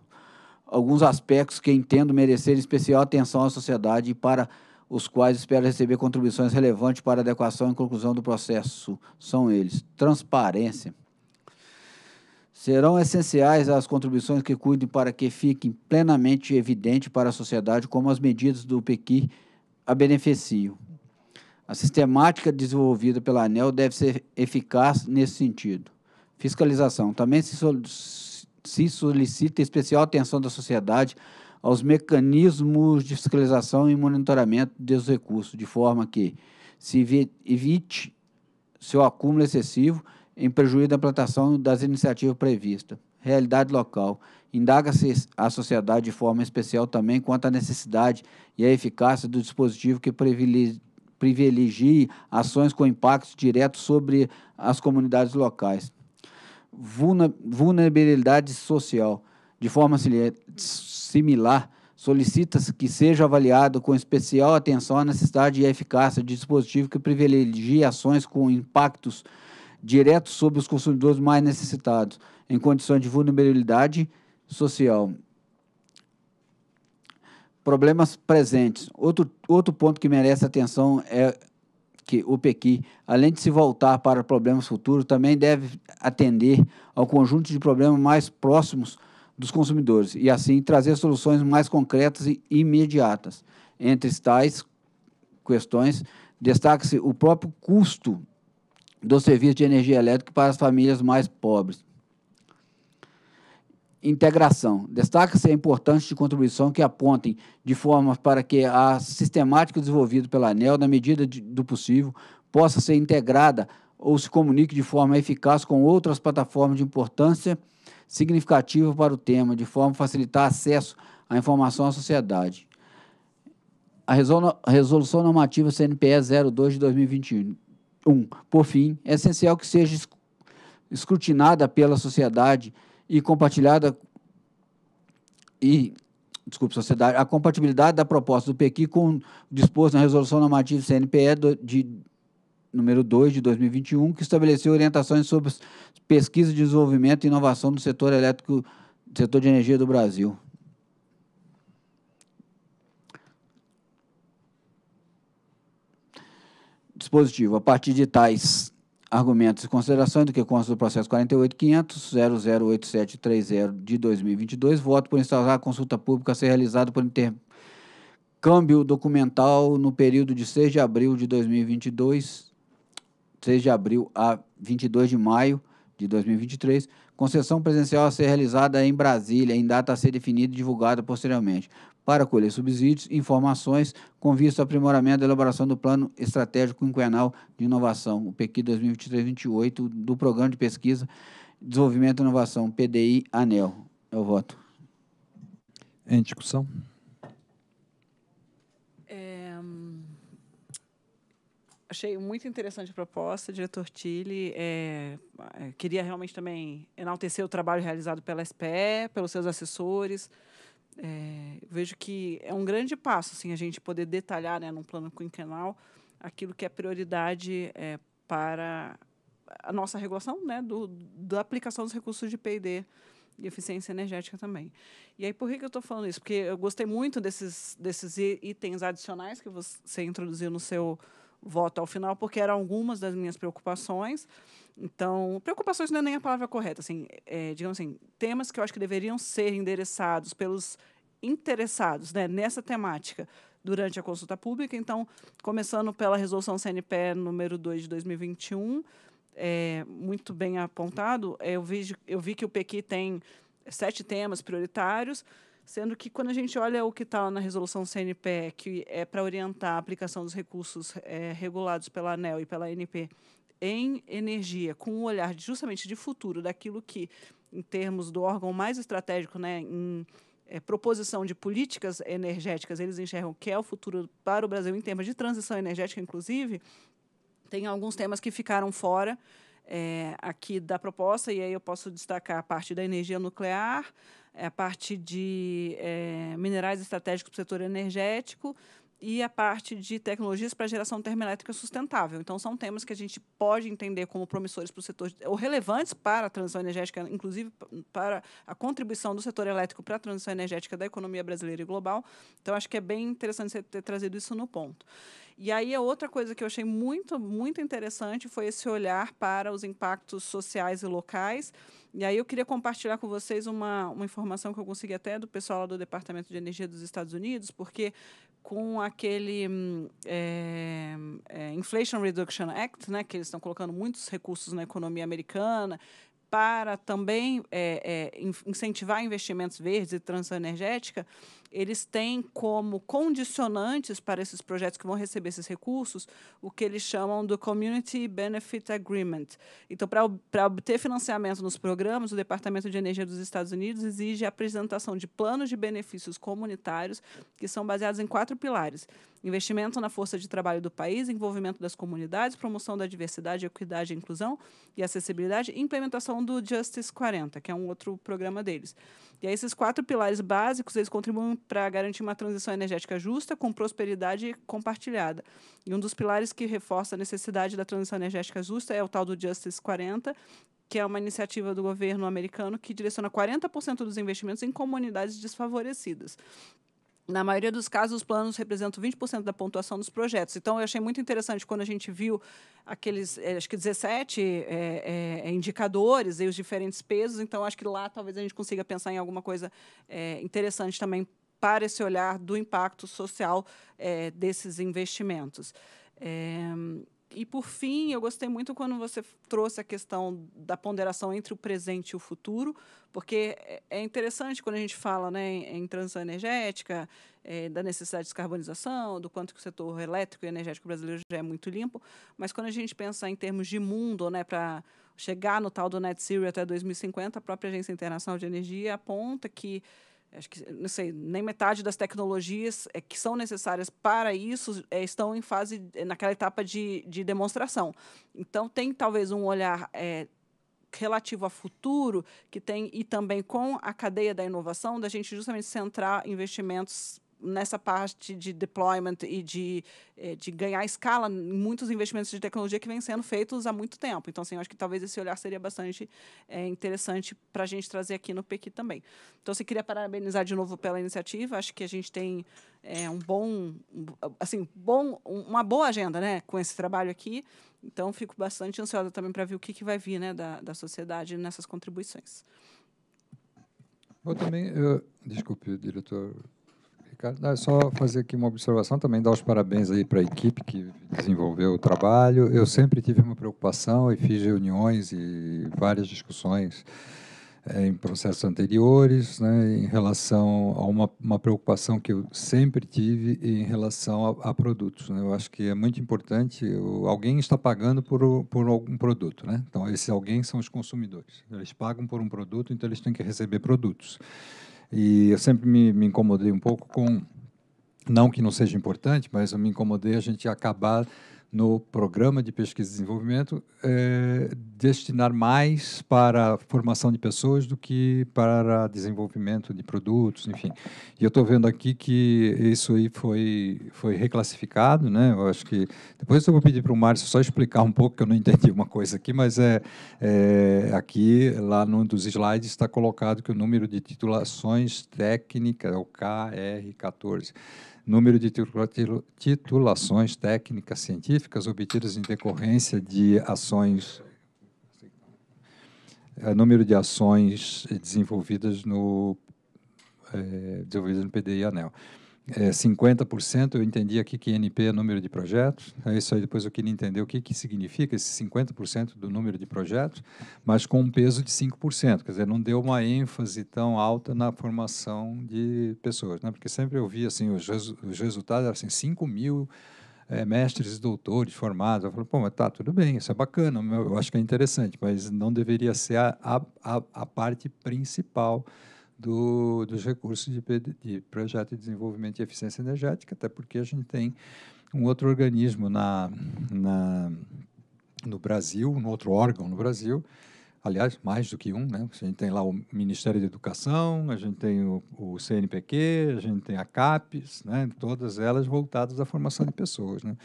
alguns aspectos que entendo merecer especial atenção à sociedade e para os quais espero receber contribuições relevantes para adequação e conclusão do processo. São eles: transparência. Serão essenciais as contribuições que cuidem para que fiquem plenamente evidente para a sociedade como as medidas do PEQI a beneficiam. A sistemática desenvolvida pela ANEL deve ser eficaz nesse sentido. Fiscalização. Também se, solicita especial atenção da sociedade aos mecanismos de fiscalização e monitoramento dos recursos, de forma que se evite seu acúmulo excessivo em prejuízo da implantação das iniciativas previstas. Realidade local. Indaga-se a sociedade de forma especial também quanto à necessidade e à eficácia do dispositivo que privilegia privilegie ações com impacto direto sobre as comunidades locais. Vulnerabilidade social. De forma similar, solicita-se que seja avaliado com especial atenção a necessidade e eficácia de dispositivo que privilegie ações com impactos diretos sobre os consumidores mais necessitados, em condições de vulnerabilidade social problemas presentes. Outro, outro ponto que merece atenção é que o Pequi, além de se voltar para problemas futuros, também deve atender ao conjunto de problemas mais próximos dos consumidores e, assim, trazer soluções mais concretas e imediatas. Entre tais questões, destaca-se o próprio custo do serviço de energia elétrica para as famílias mais pobres integração. Destaca-se a importância de contribuição que apontem de forma para que a sistemática desenvolvida pela ANEL, na medida de, do possível, possa ser integrada ou se comunique de forma eficaz com outras plataformas de importância significativa para o tema, de forma a facilitar acesso à informação à sociedade. A Resolução Normativa CNPE 02 de 2021, por fim, é essencial que seja escrutinada pela sociedade e compartilhada e desculpe, sociedade, a compatibilidade da proposta do Pq com o disposto na resolução normativa CNPE de número 2 de 2021, que estabeleceu orientações sobre pesquisa, desenvolvimento e inovação do setor elétrico, setor de energia do Brasil. Dispositivo, a partir de tais argumentos e considerações do que consta do processo 48.500.008730 de 2022, voto por instaurar a consulta pública a ser realizada por intercâmbio documental no período de 6 de abril de 2022, 6 de abril a 22 de maio de 2023, concessão presencial a ser realizada em Brasília, em data a ser definida e divulgada posteriormente para colher subsídios e informações com vista ao aprimoramento da elaboração do Plano Estratégico Quinquenal de Inovação, o PEQI 2023-28, do Programa de Pesquisa, Desenvolvimento e Inovação, PDI-ANEL. Eu é voto. Em discussão. É, achei muito interessante a proposta, diretor Tille. É, é, queria realmente também enaltecer o trabalho realizado pela SPE, pelos seus assessores, é, vejo que é um grande passo assim, a gente poder detalhar né, num plano quinquenal aquilo que é prioridade é, para a nossa regulação né, do, da aplicação dos recursos de P&D e eficiência energética também. E aí, por que, que eu estou falando isso? Porque eu gostei muito desses, desses itens adicionais que você introduziu no seu, voto ao final, porque eram algumas das minhas preocupações. Então, preocupações não é nem a palavra correta, assim, é, digamos assim, temas que eu acho que deveriam ser endereçados pelos interessados né, nessa temática durante a consulta pública. Então, começando pela resolução CNP número 2 de 2021, é, muito bem apontado, é, eu, vi, eu vi que o PQ tem sete temas prioritários Sendo que quando a gente olha o que está na resolução CNP que é para orientar a aplicação dos recursos é, regulados pela ANEL e pela ANP em energia, com um olhar justamente de futuro, daquilo que, em termos do órgão mais estratégico, né, em é, proposição de políticas energéticas, eles enxergam que é o futuro para o Brasil em termos de transição energética, inclusive, tem alguns temas que ficaram fora é, aqui da proposta, e aí eu posso destacar a parte da energia nuclear, a parte de é, minerais estratégicos para o setor energético, e a parte de tecnologias para geração termoelétrica sustentável. Então, são temas que a gente pode entender como promissores para o setor, ou relevantes para a transição energética, inclusive para a contribuição do setor elétrico para a transição energética da economia brasileira e global. Então, acho que é bem interessante você ter trazido isso no ponto. E aí, a outra coisa que eu achei muito, muito interessante foi esse olhar para os impactos sociais e locais. E aí, eu queria compartilhar com vocês uma, uma informação que eu consegui até do pessoal lá do Departamento de Energia dos Estados Unidos, porque com aquele é, é, Inflation Reduction Act, né, que eles estão colocando muitos recursos na economia americana para também é, incentivar investimentos verdes e transenergética, eles têm como condicionantes para esses projetos que vão receber esses recursos o que eles chamam do Community Benefit Agreement. Então, para obter financiamento nos programas, o Departamento de Energia dos Estados Unidos exige a apresentação de planos de benefícios comunitários que são baseados em quatro pilares investimento na força de trabalho do país, envolvimento das comunidades, promoção da diversidade, equidade, inclusão e acessibilidade, e implementação do Justice 40, que é um outro programa deles. E aí, esses quatro pilares básicos, eles contribuem para garantir uma transição energética justa, com prosperidade compartilhada. E um dos pilares que reforça a necessidade da transição energética justa é o tal do Justice 40, que é uma iniciativa do governo americano que direciona 40% dos investimentos em comunidades desfavorecidas na maioria dos casos, os planos representam 20% da pontuação dos projetos. Então, eu achei muito interessante quando a gente viu aqueles, eh, acho que 17 é, é, indicadores e os diferentes pesos. Então, acho que lá talvez a gente consiga pensar em alguma coisa é, interessante também para esse olhar do impacto social eh, desses investimentos e por fim, eu gostei muito quando você trouxe a questão da ponderação entre o presente e o futuro, porque é interessante quando a gente fala né, em transição energética, é, da necessidade de descarbonização, do quanto que o setor elétrico e energético brasileiro já é muito limpo, mas quando a gente pensa em termos de mundo, né, para chegar no tal do net zero até 2050, a própria Agência Internacional de Energia aponta que acho que não sei, nem metade das tecnologias é, que são necessárias para isso é, estão em fase é, naquela etapa de, de demonstração. Então tem talvez um olhar é, relativo a futuro que tem e também com a cadeia da inovação da gente justamente centrar investimentos nessa parte de deployment e de, eh, de ganhar escala muitos investimentos de tecnologia que vêm sendo feitos há muito tempo. Então, assim, eu acho que talvez esse olhar seria bastante é, interessante para a gente trazer aqui no PEC também. Então, você queria parabenizar de novo pela iniciativa. Acho que a gente tem é, um bom, assim, bom, uma boa agenda né, com esse trabalho aqui. Então, fico bastante ansiosa também para ver o que, que vai vir né, da, da sociedade nessas contribuições. Eu também, eu, desculpe, diretor Ricardo, não, é só fazer aqui uma observação também, dar os parabéns aí para a equipe que desenvolveu o trabalho. Eu sempre tive uma preocupação e fiz reuniões e várias discussões é, em processos anteriores, né, em relação a uma, uma, preocupação que eu sempre tive em relação a, a produtos. Né? Eu acho que é muito importante, eu, alguém está pagando por, por algum produto. Né? Então, esse alguém são os consumidores. Eles pagam por um produto, então eles têm que receber produtos. E eu sempre me, me incomodei um pouco com, não que não seja importante, mas eu me incomodei a gente acabar no programa de pesquisa e desenvolvimento é, destinar mais para a formação de pessoas do que para desenvolvimento de produtos, enfim. E eu estou vendo aqui que isso aí foi, foi reclassificado, né? Eu acho que depois eu vou pedir para o Márcio só explicar um pouco, que eu não entendi uma coisa aqui, mas é, é aqui, lá num dos slides, está colocado que o número de titulações técnicas, é o KR14, número de titulações técnicas científicas obtidas em decorrência de ações eh, número de ações desenvolvidas no é, desenvolvidas no PDI-ANEL é, 50%, eu entendi aqui que NP é número de projetos, é isso aí depois eu queria entender o que, que significa esse 50% do número de projetos, mas com um peso de 5%, quer dizer, não deu uma ênfase tão alta na formação de pessoas, né? porque sempre eu vi assim, os, resu os resultados eram assim, 5 mil é, mestres e doutores formados, eu falo, pô, mas tá, tudo bem, isso é bacana, eu acho que é interessante, mas não deveria ser a, a, a parte principal do, dos recursos de, de projeto de desenvolvimento e eficiência energética, até porque a gente tem um outro organismo na, na, no Brasil, um outro órgão no Brasil, aliás, mais do que um, né? A gente tem lá o Ministério da Educação, a gente tem o, o, CNPq, a gente tem a CAPES, né? Todas elas voltadas à formação de pessoas, né?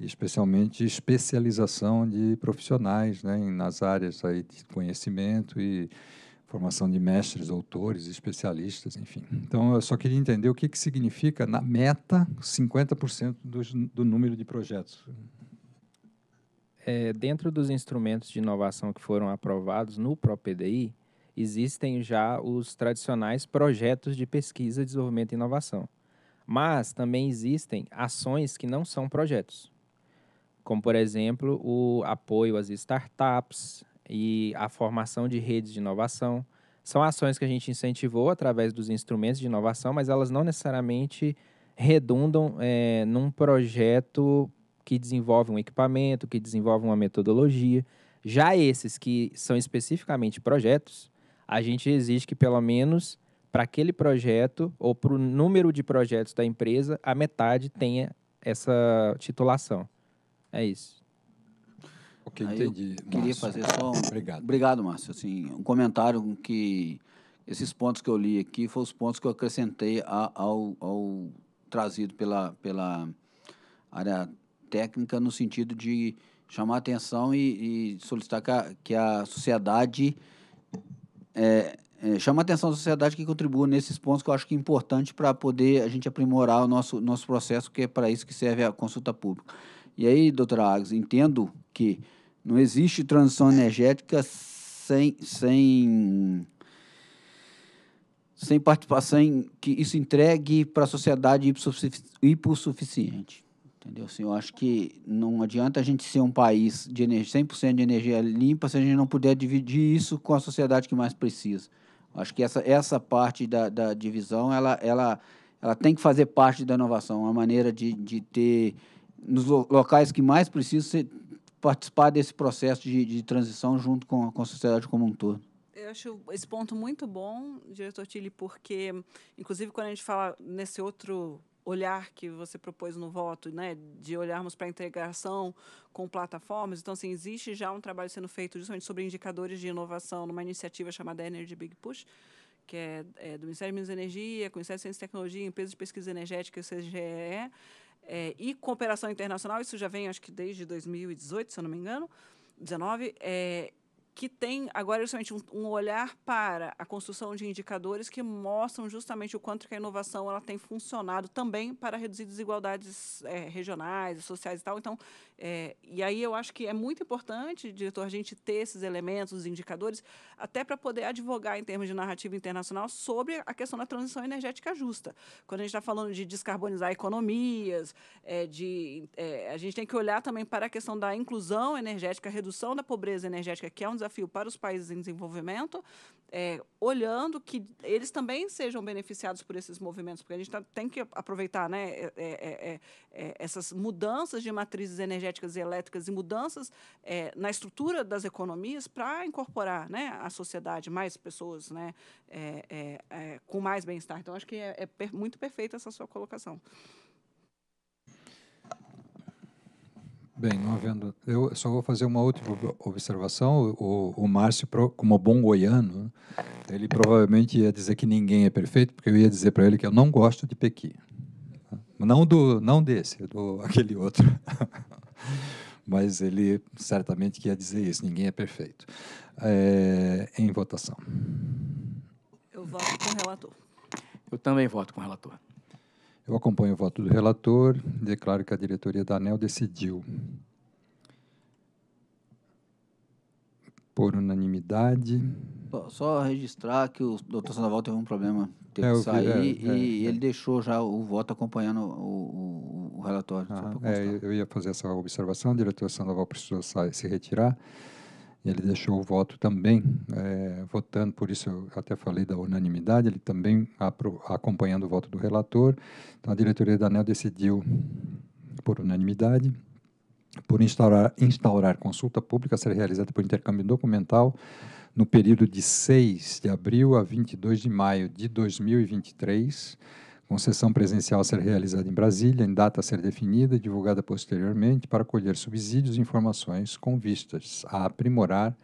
especialmente especialização de profissionais, né? Nas áreas aí de conhecimento e formação de mestres, doutores, especialistas, enfim. Então, eu só queria entender o que, que significa, na meta, 50% do, do número de projetos. É, dentro dos instrumentos de inovação que foram aprovados no ProPDI, existem já os tradicionais projetos de pesquisa, desenvolvimento e inovação. Mas também existem ações que não são projetos, como, por exemplo, o apoio às startups, e a formação de redes de inovação. São ações que a gente incentivou através dos instrumentos de inovação, mas elas não necessariamente redundam é, num projeto que desenvolve um equipamento, que desenvolve uma metodologia. Já esses que são especificamente projetos, a gente exige que pelo menos para aquele projeto ou para o número de projetos da empresa, a metade tenha essa titulação. É isso. Ok, Aí entendi. Eu queria Márcio. fazer só um... Obrigado. Obrigado, Márcio. Assim, um comentário que esses pontos que eu li aqui foram os pontos que eu acrescentei a, ao, ao trazido pela, pela área técnica no sentido de chamar atenção e, e solicitar que a, que a sociedade é, é, chama a atenção da sociedade que contribua nesses pontos que eu acho que é importante para poder a gente aprimorar o nosso, nosso processo, que é para isso que serve a consulta pública. E aí, doutora Agnes, entendo que não existe transição energética sem, sem, sem participação, que isso entregue para a sociedade hipossuficiente. Entendeu? Assim, eu acho que não adianta a gente ser um país de energia, 100% de energia limpa se a gente não puder dividir isso com a sociedade que mais precisa. Eu acho que essa, essa parte da, da divisão, ela, ela, ela tem que fazer parte da inovação, é uma maneira de, de ter nos locais que mais precisam participar desse processo de, de transição junto com, com a sociedade como um todo. Eu acho esse ponto muito bom, diretor Tilly, porque, inclusive, quando a gente fala nesse outro olhar que você propôs no voto, né, de olharmos para a integração com plataformas. Então, assim, existe já um trabalho sendo feito justamente sobre indicadores de inovação numa iniciativa chamada Energy Big Push, que é, é do Ministério de Minas e Energia, com o Ministério de Ciência e Tecnologia, Empresas de Pesquisa Energética, CGE, é, e cooperação internacional, isso já vem acho que desde 2018, se eu não me engano, 19, é, que tem agora justamente um, um, olhar para a construção de indicadores que mostram justamente o quanto que a inovação ela tem funcionado também para reduzir desigualdades é, regionais, sociais e tal. Então, é, e aí eu acho que é muito importante, diretor, a gente ter esses elementos, os indicadores, até para poder advogar em termos de narrativa internacional sobre a questão da transição energética justa. Quando a gente está falando de descarbonizar economias, é, de, é, a gente tem que olhar também para a questão da inclusão energética, redução da pobreza energética, que é um desafio para os países em desenvolvimento, é, olhando que eles também sejam beneficiados por esses movimentos, porque a gente tá, tem que aproveitar né, é, é, é, essas mudanças de matrizes energéticas energéticas e elétricas e mudanças é, na estrutura das economias para incorporar né, a sociedade, mais pessoas né, é, é, é com mais bem-estar. Então, acho que é, é, per muito perfeita essa sua colocação. Bem, não havendo. Eu só vou fazer uma outra observação. O, o Márcio, como bom goiano, ele provavelmente ia dizer que ninguém é perfeito, porque eu ia dizer para ele que eu não gosto de Pequi. Não do não desse, do aquele outro. Mas ele certamente quer dizer isso, ninguém é perfeito. É, em votação. Eu voto com o relator. Eu também voto com o relator. Eu acompanho o voto do relator, declaro que a diretoria da ANEL decidiu, por unanimidade, só registrar que o doutor Sandoval teve um problema, teve é, que sair é, e é, é, ele deixou já o voto acompanhando o, o, o relatório. Ah, é, eu ia fazer essa observação, o diretor Sandoval precisou sair, se retirar, ele deixou o voto também é, votando, por isso eu até falei da unanimidade, ele também apro, acompanhando o voto do relator. Então a diretoria da ANEL decidiu por unanimidade por instaurar, instaurar consulta pública a ser realizada por intercâmbio documental no período de 6 de abril a 22 de maio de 2023, com sessão presencial a ser realizada em Brasília, em data a ser definida e divulgada posteriormente, para colher subsídios e informações com vistas a aprimorar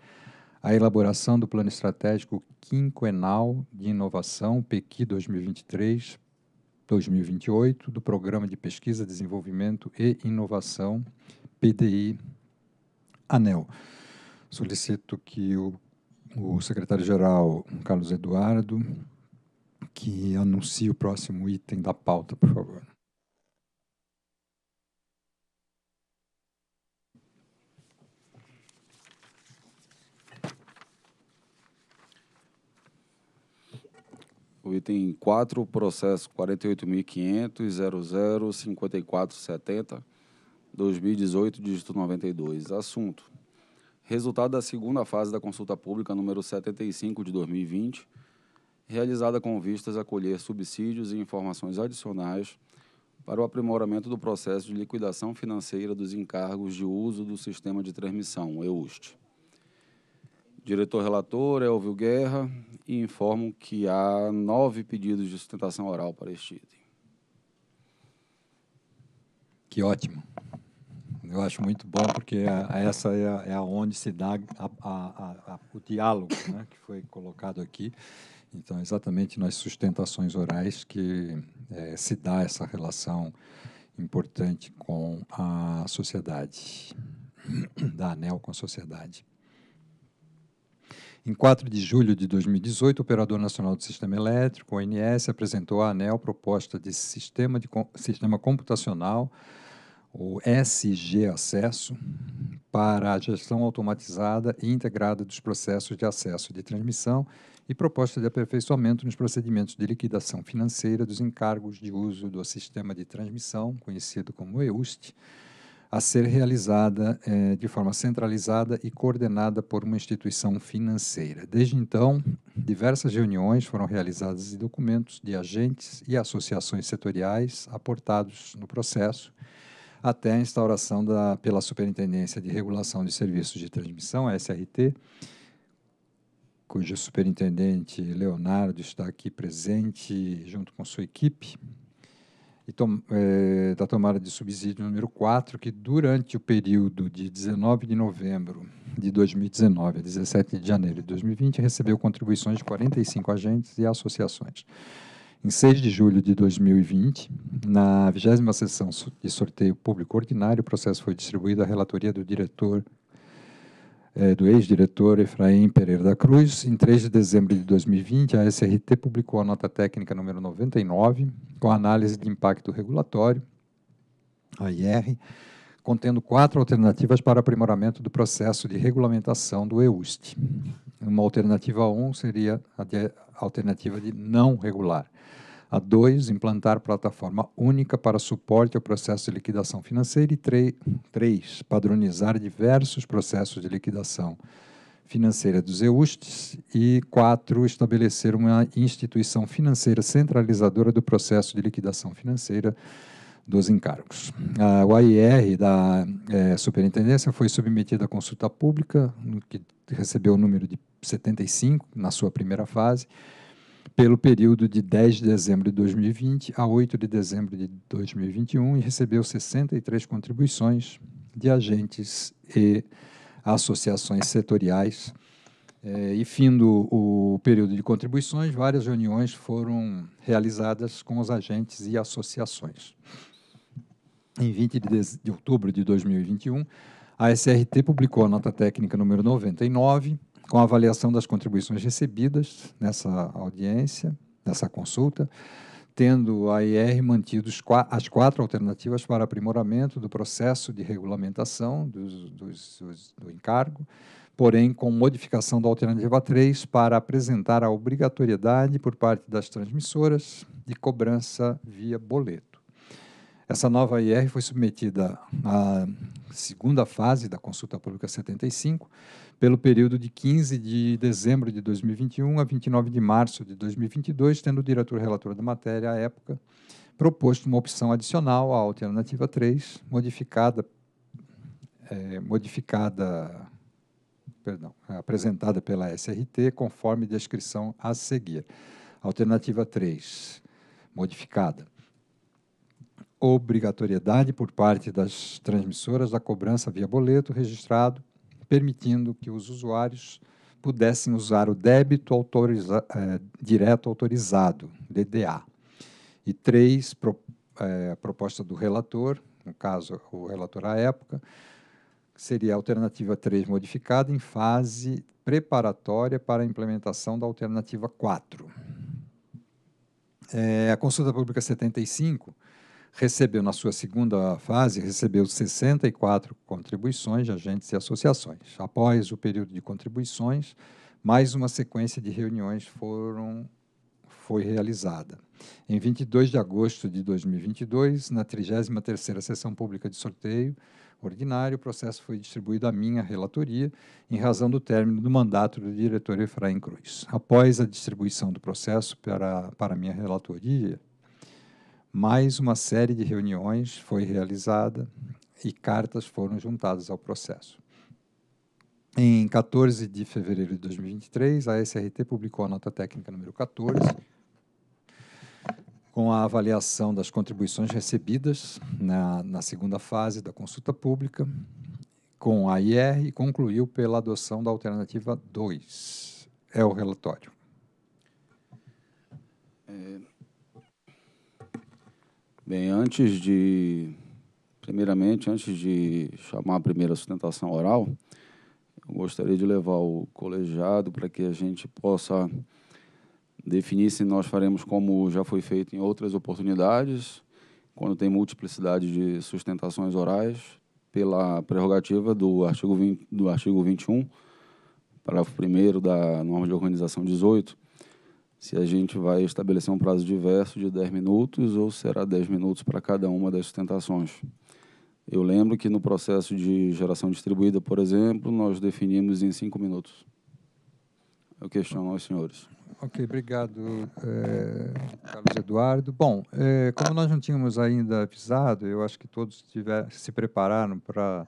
a elaboração do Plano Estratégico Quinquenal de Inovação, PQ 2023, 2028 do Programa de Pesquisa, Desenvolvimento e Inovação, PDI ANEL. Solicito que o o secretário-geral Carlos Eduardo, que anuncie o próximo item da pauta, por favor. O item 4, processo 48.500.005470, 2018, dígito 92. Assunto: resultado da segunda fase da consulta pública número 75 de 2020, realizada com vistas a colher subsídios e informações adicionais para o aprimoramento do processo de liquidação financeira dos encargos de uso do sistema de transmissão, EUST. Diretor relator, Elvio Guerra, e informo que há nove pedidos de sustentação oral para este item. Que ótimo. Eu acho muito bom, porque a, essa é, a, é onde se dá o diálogo né, que foi colocado aqui. Então, exatamente nas sustentações orais que é, se dá essa relação importante com a sociedade, da ANEL com a sociedade. Em 4 de julho de 2018, o Operador Nacional do Sistema Elétrico, ONS, apresentou à ANEL proposta de sistema, de, sistema computacional o SG Acesso, para a gestão automatizada e integrada dos processos de acesso de transmissão e proposta de aperfeiçoamento nos procedimentos de liquidação financeira dos encargos de uso do sistema de transmissão, conhecido como EUST, a ser realizada eh, de forma centralizada e coordenada por uma instituição financeira. Desde então, diversas reuniões foram realizadas e documentos de agentes e associações setoriais aportados no processo até a instauração da, pela Superintendência de Regulação de Serviços de Transmissão, a SRT, cujo superintendente Leonardo está aqui presente junto com sua equipe, Tom, é, da tomada de subsídio número 4, que durante o período de 19 de novembro de 2019 a 17 de janeiro de 2020 recebeu contribuições de 45 agentes e associações. Em 6 de julho de 2020, na 20 sessão de sorteio público ordinário, o processo foi distribuído à relatoria do diretor é, do ex-diretor Efraim Pereira da Cruz. Em 3 de dezembro de 2020, a SRT publicou a nota técnica número 99, com análise de impacto regulatório, a IR, contendo quatro alternativas para aprimoramento do processo de regulamentação do EUST. Uma alternativa 1 um seria a de alternativa de não regular. A dois implantar plataforma única para suporte ao processo de liquidação financeira. E três padronizar diversos processos de liquidação financeira dos EUSTs. E quatro estabelecer uma instituição financeira centralizadora do processo de liquidação financeira dos encargos. A, o AIR da é, Superintendência foi submetida à consulta pública, no que recebeu o número de 75, na sua primeira fase, pelo período de 10 de dezembro de 2020 a 8 de dezembro de 2021 e recebeu 63 contribuições de agentes e associações setoriais. É, e findo o período de contribuições, várias reuniões foram realizadas com os agentes e associações. Em 20 de, de outubro de 2021, a SRT publicou a nota técnica número 99, com a avaliação das contribuições recebidas nessa audiência, nessa consulta, tendo a IR mantido as quatro alternativas para aprimoramento do processo de regulamentação dos, dos, dos, do encargo, porém com modificação da alternativa 3 para apresentar a obrigatoriedade por parte das transmissoras de cobrança via boleto. Essa nova IR foi submetida à segunda fase da consulta pública 75, pelo período de 15 de dezembro de 2021 a 29 de março de 2022, tendo o diretor-relator da matéria à época proposto uma opção adicional à alternativa 3, modificada, é, modificada perdão, apresentada pela SRT, conforme descrição a seguir. Alternativa 3, modificada. Obrigatoriedade por parte das transmissoras da cobrança via boleto registrado permitindo que os usuários pudessem usar o débito autoriza é, direto autorizado, DDA. E três, pro, é, a proposta do relator, no caso, o relator à época, seria a alternativa 3 modificada em fase preparatória para a implementação da alternativa 4. É, a consulta pública 75 recebeu, na sua segunda fase, recebeu 64 contribuições de agentes e associações. Após o período de contribuições, mais uma sequência de reuniões foram, foi realizada. Em 22 de agosto de 2022, na 33ª Sessão Pública de Sorteio Ordinário, o processo foi distribuído à minha relatoria em razão do término do mandato do diretor Efraim Cruz. Após a distribuição do processo para, para minha relatoria, mais uma série de reuniões foi realizada e cartas foram juntadas ao processo. Em 14 de fevereiro de 2023, a SRT publicou a nota técnica número 14, com a avaliação das contribuições recebidas na, na segunda fase da consulta pública com a IR e concluiu pela adoção da alternativa 2. É o relatório. É... Bem, antes de. Primeiramente, antes de chamar a primeira sustentação oral, eu gostaria de levar o colegiado para que a gente possa definir se nós faremos como já foi feito em outras oportunidades, quando tem multiplicidade de sustentações orais, pela prerrogativa do artigo, 20, do artigo 21, parágrafo 1 da norma de organização 18, se a gente vai estabelecer um prazo diverso de 10 minutos ou será 10 minutos para cada uma das sustentações. Eu lembro que no processo de geração distribuída, por exemplo, nós definimos em 5 minutos. Eu questiono aos senhores. Ok, obrigado, é, Carlos Eduardo. Bom, é, como nós não tínhamos ainda avisado, eu acho que todos tiver, se prepararam para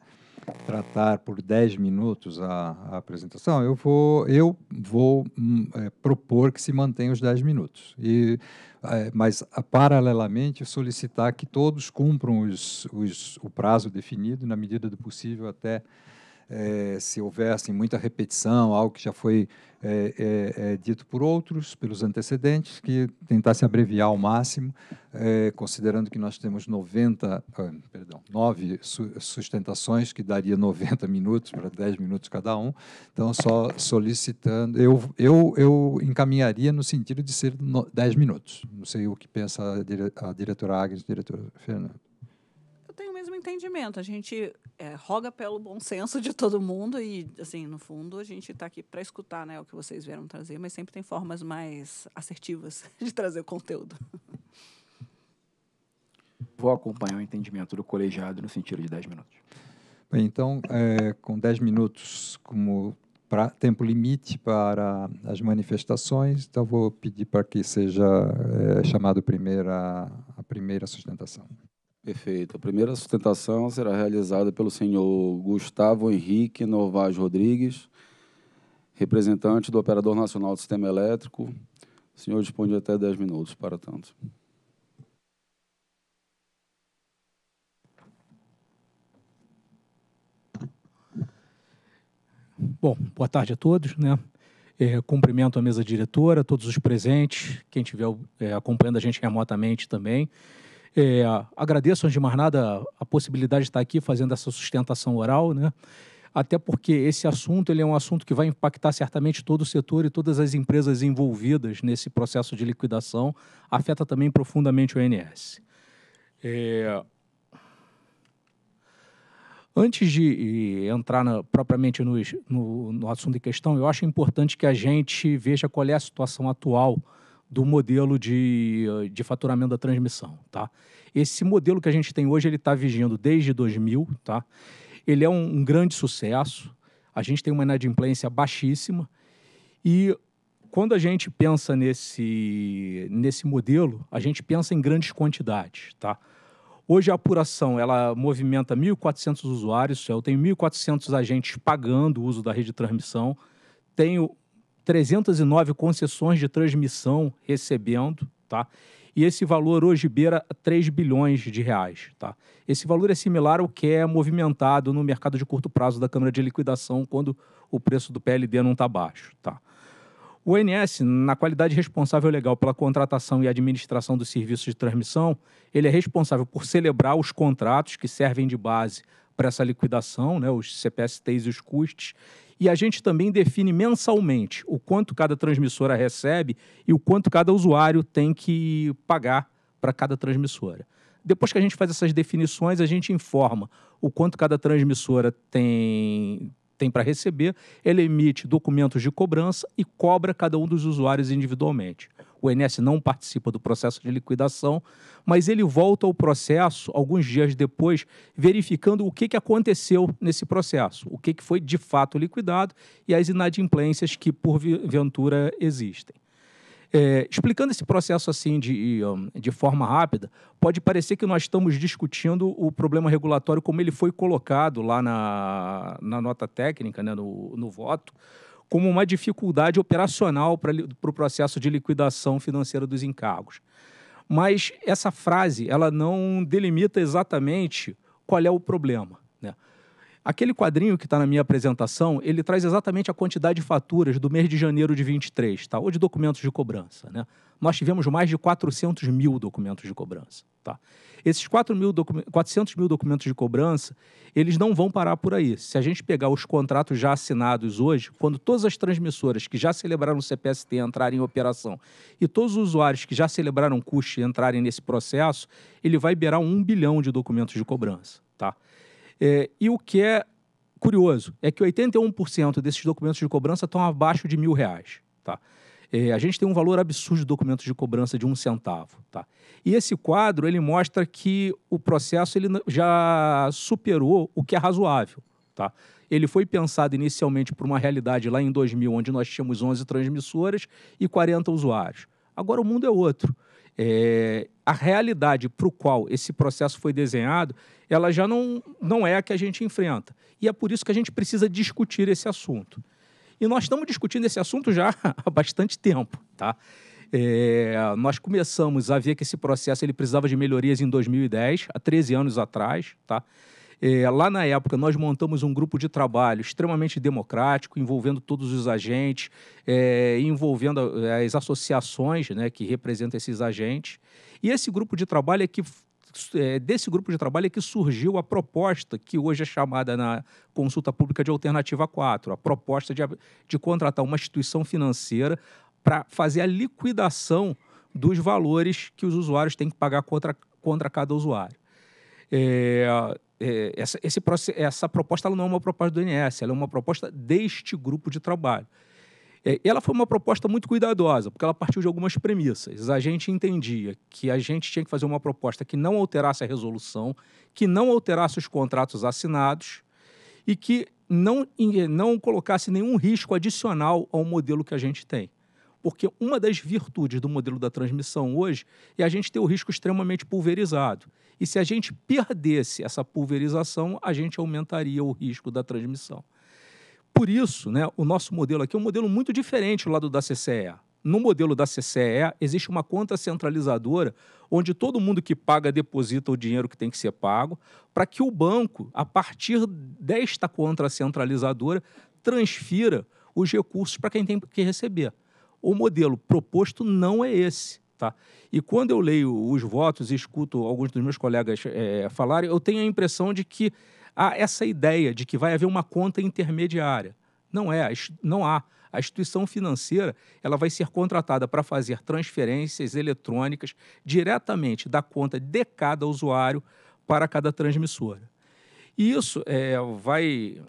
tratar por 10 minutos a, a, apresentação, eu vou, eu vou hum, é, propor que se mantenha os 10 minutos. E, é, mas, a, ah, paralelamente, solicitar que todos cumpram os, os, o prazo definido, na medida do possível, até é, se houvesse muita repetição, algo que já foi é, dito por outros, pelos antecedentes, que tentasse abreviar ao máximo, considerando que nós temos 90, ah, perdão, 9 sustentações, que daria 90 minutos para 10 minutos cada um. Então, só solicitando, eu, eu, eu encaminharia no sentido de ser 10 minutos. Não sei o que pensa a, dire, a diretora Agnes, diretora Fernando. Eu tenho o mesmo entendimento. A gente é, roga pelo bom senso de todo mundo e, assim, no fundo, a gente está aqui para escutar né, o que vocês vieram trazer, mas sempre tem formas mais assertivas de trazer o conteúdo. Vou acompanhar o entendimento do colegiado no sentido de 10 minutos. Bem, então, é, com 10 minutos como pra, tempo limite para as manifestações, então vou pedir para que seja é, chamado primeiro a, a primeira sustentação. Perfeito. A primeira sustentação será realizada pelo senhor Gustavo Henrique Novaes Rodrigues, representante do Operador Nacional do Sistema Elétrico. O senhor dispõe de até 10 minutos para tanto. Bom, boa tarde a todos, né? É, cumprimento a mesa diretora, todos os presentes, quem estiver é, acompanhando a gente remotamente também. É, agradeço, antes de mais nada, a possibilidade de estar aqui fazendo essa sustentação oral, né? até porque esse assunto ele é um assunto que vai impactar certamente todo o setor e todas as empresas envolvidas nesse processo de liquidação, afeta também profundamente o INS. É... Antes de entrar na, propriamente nos, no, no assunto em questão, eu acho importante que a gente veja qual é a situação atual do modelo de, de faturamento da transmissão, tá? Esse modelo que a gente tem hoje, ele está vigindo desde 2000, tá? Ele é um, um grande sucesso, a gente tem uma inadimplência baixíssima e quando a gente pensa nesse, nesse modelo, a gente pensa em grandes quantidades, tá? Hoje a apuração, ela movimenta 1.400 usuários, eu tenho 1.400 agentes pagando o uso da rede de transmissão, tenho 309 concessões de transmissão recebendo, tá? E esse valor hoje beira 3 bilhões de reais, tá? Esse valor é similar ao que é movimentado no mercado de curto prazo da Câmara de Liquidação quando o preço do PLD não está baixo, tá? O ONS, na qualidade responsável legal pela contratação e administração dos serviços de transmissão, ele é responsável por celebrar os contratos que servem de base para essa liquidação, né, os CPSTs e os custos, e a gente também define mensalmente o quanto cada transmissora recebe e o quanto cada usuário tem que pagar para cada transmissora. Depois que a gente faz essas definições, a gente informa o quanto cada transmissora tem, tem para receber, ele emite documentos de cobrança e cobra cada um dos usuários individualmente o INSS não participa do processo de liquidação, mas ele volta ao processo alguns dias depois, verificando o que, que aconteceu nesse processo, o que, que foi de fato liquidado e as inadimplências que porventura existem. É, explicando esse processo assim de, de forma rápida, pode parecer que nós estamos discutindo o problema regulatório como ele foi colocado lá na, na nota técnica, né, no, no voto, como uma dificuldade operacional para o pro processo de liquidação financeira dos encargos. Mas essa frase ela não delimita exatamente qual é o problema. Aquele quadrinho que está na minha apresentação, ele traz exatamente a quantidade de faturas do mês de janeiro de 23, tá? ou de documentos de cobrança. Né? Nós tivemos mais de 400 mil documentos de cobrança. Tá? Esses 4 mil 400 mil documentos de cobrança, eles não vão parar por aí. Se a gente pegar os contratos já assinados hoje, quando todas as transmissoras que já celebraram o CPST entrarem em operação e todos os usuários que já celebraram o CUST entrarem nesse processo, ele vai beirar um bilhão de documentos de cobrança. Tá? É, e o que é curioso é que 81% desses documentos de cobrança estão abaixo de mil reais. Tá? É, a gente tem um valor absurdo de documentos de cobrança de um centavo. Tá? E esse quadro ele mostra que o processo ele já superou o que é razoável. Tá? Ele foi pensado inicialmente por uma realidade lá em 2000, onde nós tínhamos 11 transmissoras e 40 usuários. Agora o mundo é outro. É, a realidade para o qual esse processo foi desenhado, ela já não, não é a que a gente enfrenta. E é por isso que a gente precisa discutir esse assunto. E nós estamos discutindo esse assunto já há bastante tempo, tá? É, nós começamos a ver que esse processo ele precisava de melhorias em 2010, há 13 anos atrás, tá? É, lá na época, nós montamos um grupo de trabalho extremamente democrático, envolvendo todos os agentes, é, envolvendo é, as associações né, que representam esses agentes. E esse grupo de trabalho é que é, desse grupo de trabalho é que surgiu a proposta que hoje é chamada na consulta pública de alternativa 4, a proposta de, de contratar uma instituição financeira para fazer a liquidação dos valores que os usuários têm que pagar contra, contra cada usuário. É, é, essa, esse, essa proposta ela não é uma proposta do INS, ela é uma proposta deste grupo de trabalho. É, ela foi uma proposta muito cuidadosa, porque ela partiu de algumas premissas. A gente entendia que a gente tinha que fazer uma proposta que não alterasse a resolução, que não alterasse os contratos assinados e que não, não colocasse nenhum risco adicional ao modelo que a gente tem. Porque uma das virtudes do modelo da transmissão hoje é a gente ter o risco extremamente pulverizado. E se a gente perdesse essa pulverização, a gente aumentaria o risco da transmissão. Por isso, né, o nosso modelo aqui é um modelo muito diferente do lado da CCE. No modelo da CCE, existe uma conta centralizadora onde todo mundo que paga deposita o dinheiro que tem que ser pago, para que o banco, a partir desta conta centralizadora, transfira os recursos para quem tem que receber. O modelo proposto não é esse. Tá? E quando eu leio os votos e escuto alguns dos meus colegas é, falarem, eu tenho a impressão de que há essa ideia de que vai haver uma conta intermediária. Não é, não há. A instituição financeira ela vai ser contratada para fazer transferências eletrônicas diretamente da conta de cada usuário para cada transmissora. E isso é, vai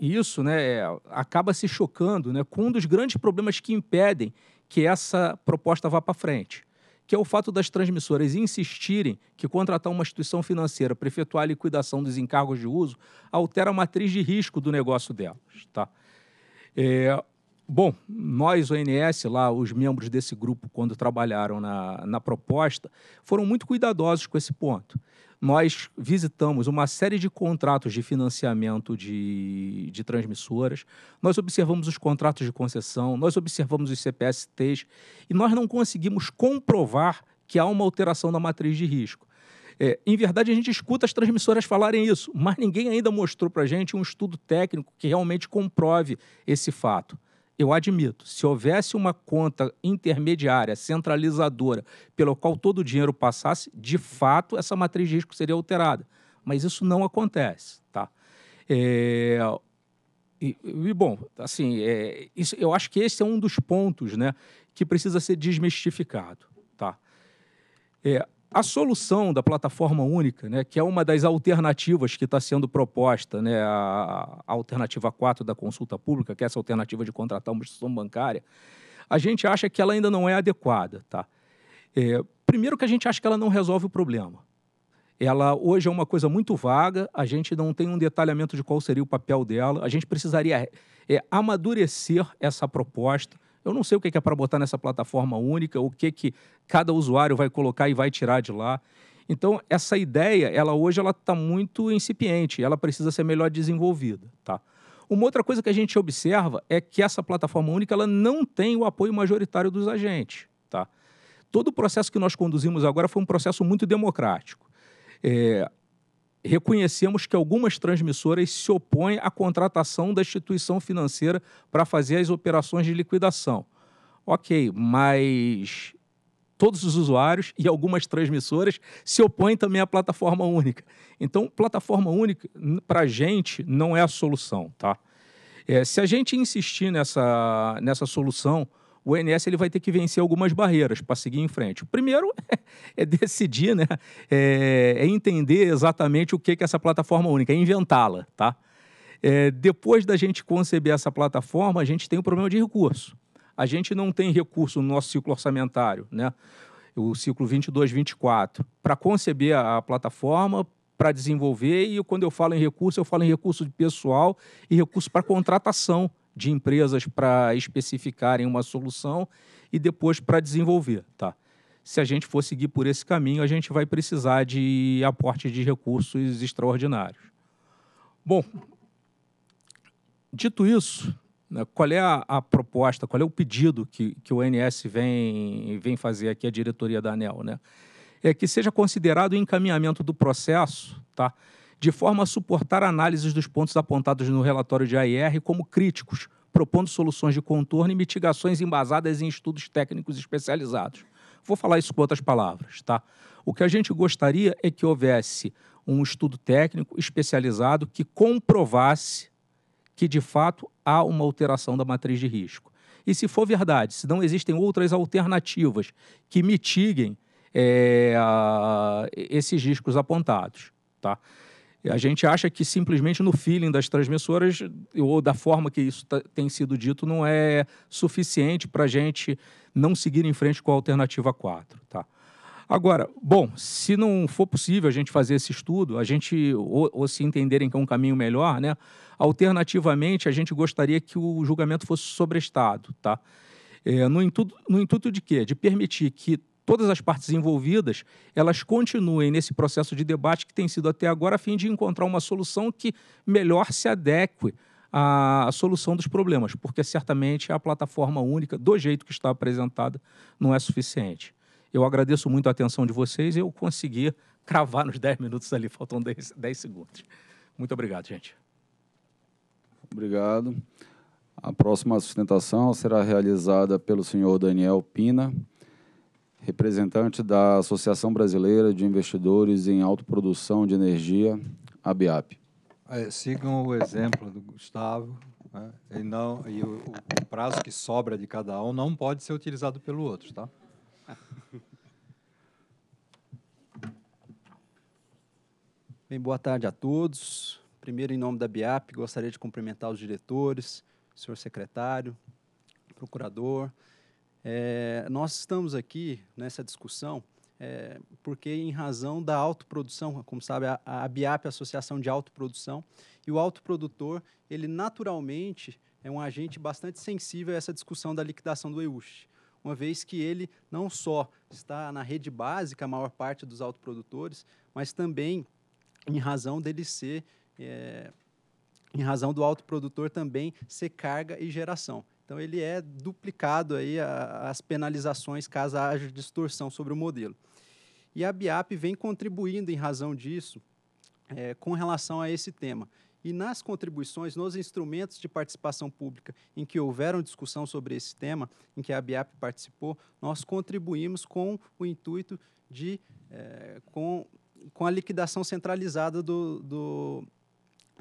isso né, é, acaba se chocando né, com um dos grandes problemas que impedem que essa proposta vá para frente, que é o fato das transmissoras insistirem que contratar uma instituição financeira para efetuar a liquidação dos encargos de uso altera a matriz de risco do negócio delas. Tá? É, bom, nós, ONS, lá, os membros desse grupo, quando trabalharam na, na proposta, foram muito cuidadosos com esse ponto nós visitamos uma série de contratos de financiamento de, de transmissoras, nós observamos os contratos de concessão, nós observamos os CPSTs e nós não conseguimos comprovar que há uma alteração na matriz de risco. É, em verdade, a gente escuta as transmissoras falarem isso, mas ninguém ainda mostrou para a gente um estudo técnico que realmente comprove esse fato eu admito, se houvesse uma conta intermediária, centralizadora, pelo qual todo o dinheiro passasse, de fato essa matriz de risco seria alterada. Mas isso não acontece, tá? É, e, e, bom, assim, é, isso, eu acho que esse é um dos pontos, né, que precisa ser desmistificado, tá? É, a solução da plataforma única, né, que é uma das alternativas que está sendo proposta, né, a, a, alternativa 4 da consulta pública, que é essa alternativa de contratar uma instituição bancária, a gente acha que ela ainda não é adequada. Tá? É, primeiro que a gente acha que ela não resolve o problema. Ela hoje é uma coisa muito vaga, a gente não tem um detalhamento de qual seria o papel dela, a gente precisaria é, amadurecer essa proposta, eu não sei o que é para botar nessa plataforma única, o que, que cada usuário vai colocar e vai tirar de lá. Então, essa ideia, ela hoje ela está muito incipiente, ela precisa ser melhor desenvolvida, tá? Uma outra coisa que a gente observa é que essa plataforma única ela não tem o apoio majoritário dos agentes, tá? Todo o processo que nós conduzimos agora foi um processo muito democrático. É, reconhecemos que algumas transmissoras se opõem à contratação da instituição financeira para fazer as operações de liquidação. Ok, mas todos os usuários e algumas transmissoras se opõem também à plataforma única. Então, plataforma única, para a gente, não é a solução. Tá? É, se a gente insistir nessa, nessa solução, o INS ele vai ter que vencer algumas barreiras para seguir em frente. O primeiro é decidir, né? é, é entender exatamente o que é essa plataforma única, é inventá-la. Tá? É, depois da gente conceber essa plataforma, a gente tem um problema de recurso. A gente não tem recurso no nosso ciclo orçamentário, né? o ciclo 22-24, para conceber a, a plataforma, para desenvolver. E quando eu falo em recurso, eu falo em recurso de pessoal e recurso para contratação de empresas para especificarem uma solução e depois para desenvolver, tá? Se a gente for seguir por esse caminho, a gente vai precisar de aporte de recursos extraordinários. Bom, dito isso, né, qual é a, a, proposta, qual é o pedido que, que o NS vem, vem fazer aqui à diretoria da ANEL, né? É que seja considerado o encaminhamento do processo, tá? de forma a suportar análises dos pontos apontados no relatório de AIR como críticos, propondo soluções de contorno e mitigações embasadas em estudos técnicos especializados. Vou falar isso com outras palavras, tá? O que a gente gostaria é que houvesse um estudo técnico especializado que comprovasse que de fato há uma alteração da matriz de risco. E se for verdade, se não existem outras alternativas que mitiguem é, esses riscos apontados, tá? A gente acha que simplesmente no feeling das transmissoras ou da forma que isso tá, tem sido dito não é suficiente para a gente não seguir em frente com a alternativa 4. Tá? Agora, bom, se não for possível a gente fazer esse estudo, a gente ou, ou se entenderem que é um caminho melhor, né? Alternativamente, a gente gostaria que o julgamento fosse sobre Estado, tá? É, no, intuito, no intuito de quê? De permitir que todas as partes envolvidas, elas continuem nesse processo de debate que tem sido até agora, a fim de encontrar uma solução que melhor se adeque à solução dos problemas, porque certamente a plataforma única, do jeito que está apresentada, não é suficiente. Eu agradeço muito a atenção de vocês e eu consegui cravar nos 10 minutos ali, faltam 10, 10 segundos. Muito obrigado, gente. Obrigado. A próxima sustentação será realizada pelo senhor Daniel Pina representante da Associação Brasileira de Investidores em Autoprodução de Energia, ABAP. É, sigam o exemplo do Gustavo, né? e, não, e o, o, prazo que sobra de cada um não pode ser utilizado pelo outro, tá? Bem, boa tarde a todos. Primeiro, em nome da BIAP, gostaria de cumprimentar os diretores, senhor secretário, procurador, é, nós estamos aqui nessa discussão é, porque em razão da autoprodução, como sabe, a, a BIAP, a Associação de Autoprodução, e o autoprodutor, ele naturalmente é um agente bastante sensível a essa discussão da liquidação do EUSH, uma vez que ele não só está na rede básica, a maior parte dos autoprodutores, mas também em razão dele ser, é, em razão do autoprodutor também ser carga e geração. Então ele é duplicado aí a, as penalizações caso haja distorção sobre o modelo. E a BIAP vem contribuindo em razão disso é, com relação a esse tema. E nas contribuições, nos instrumentos de participação pública em que houveram discussão sobre esse tema, em que a BIAP participou, nós contribuímos com o intuito de, é, com, com a liquidação centralizada do, do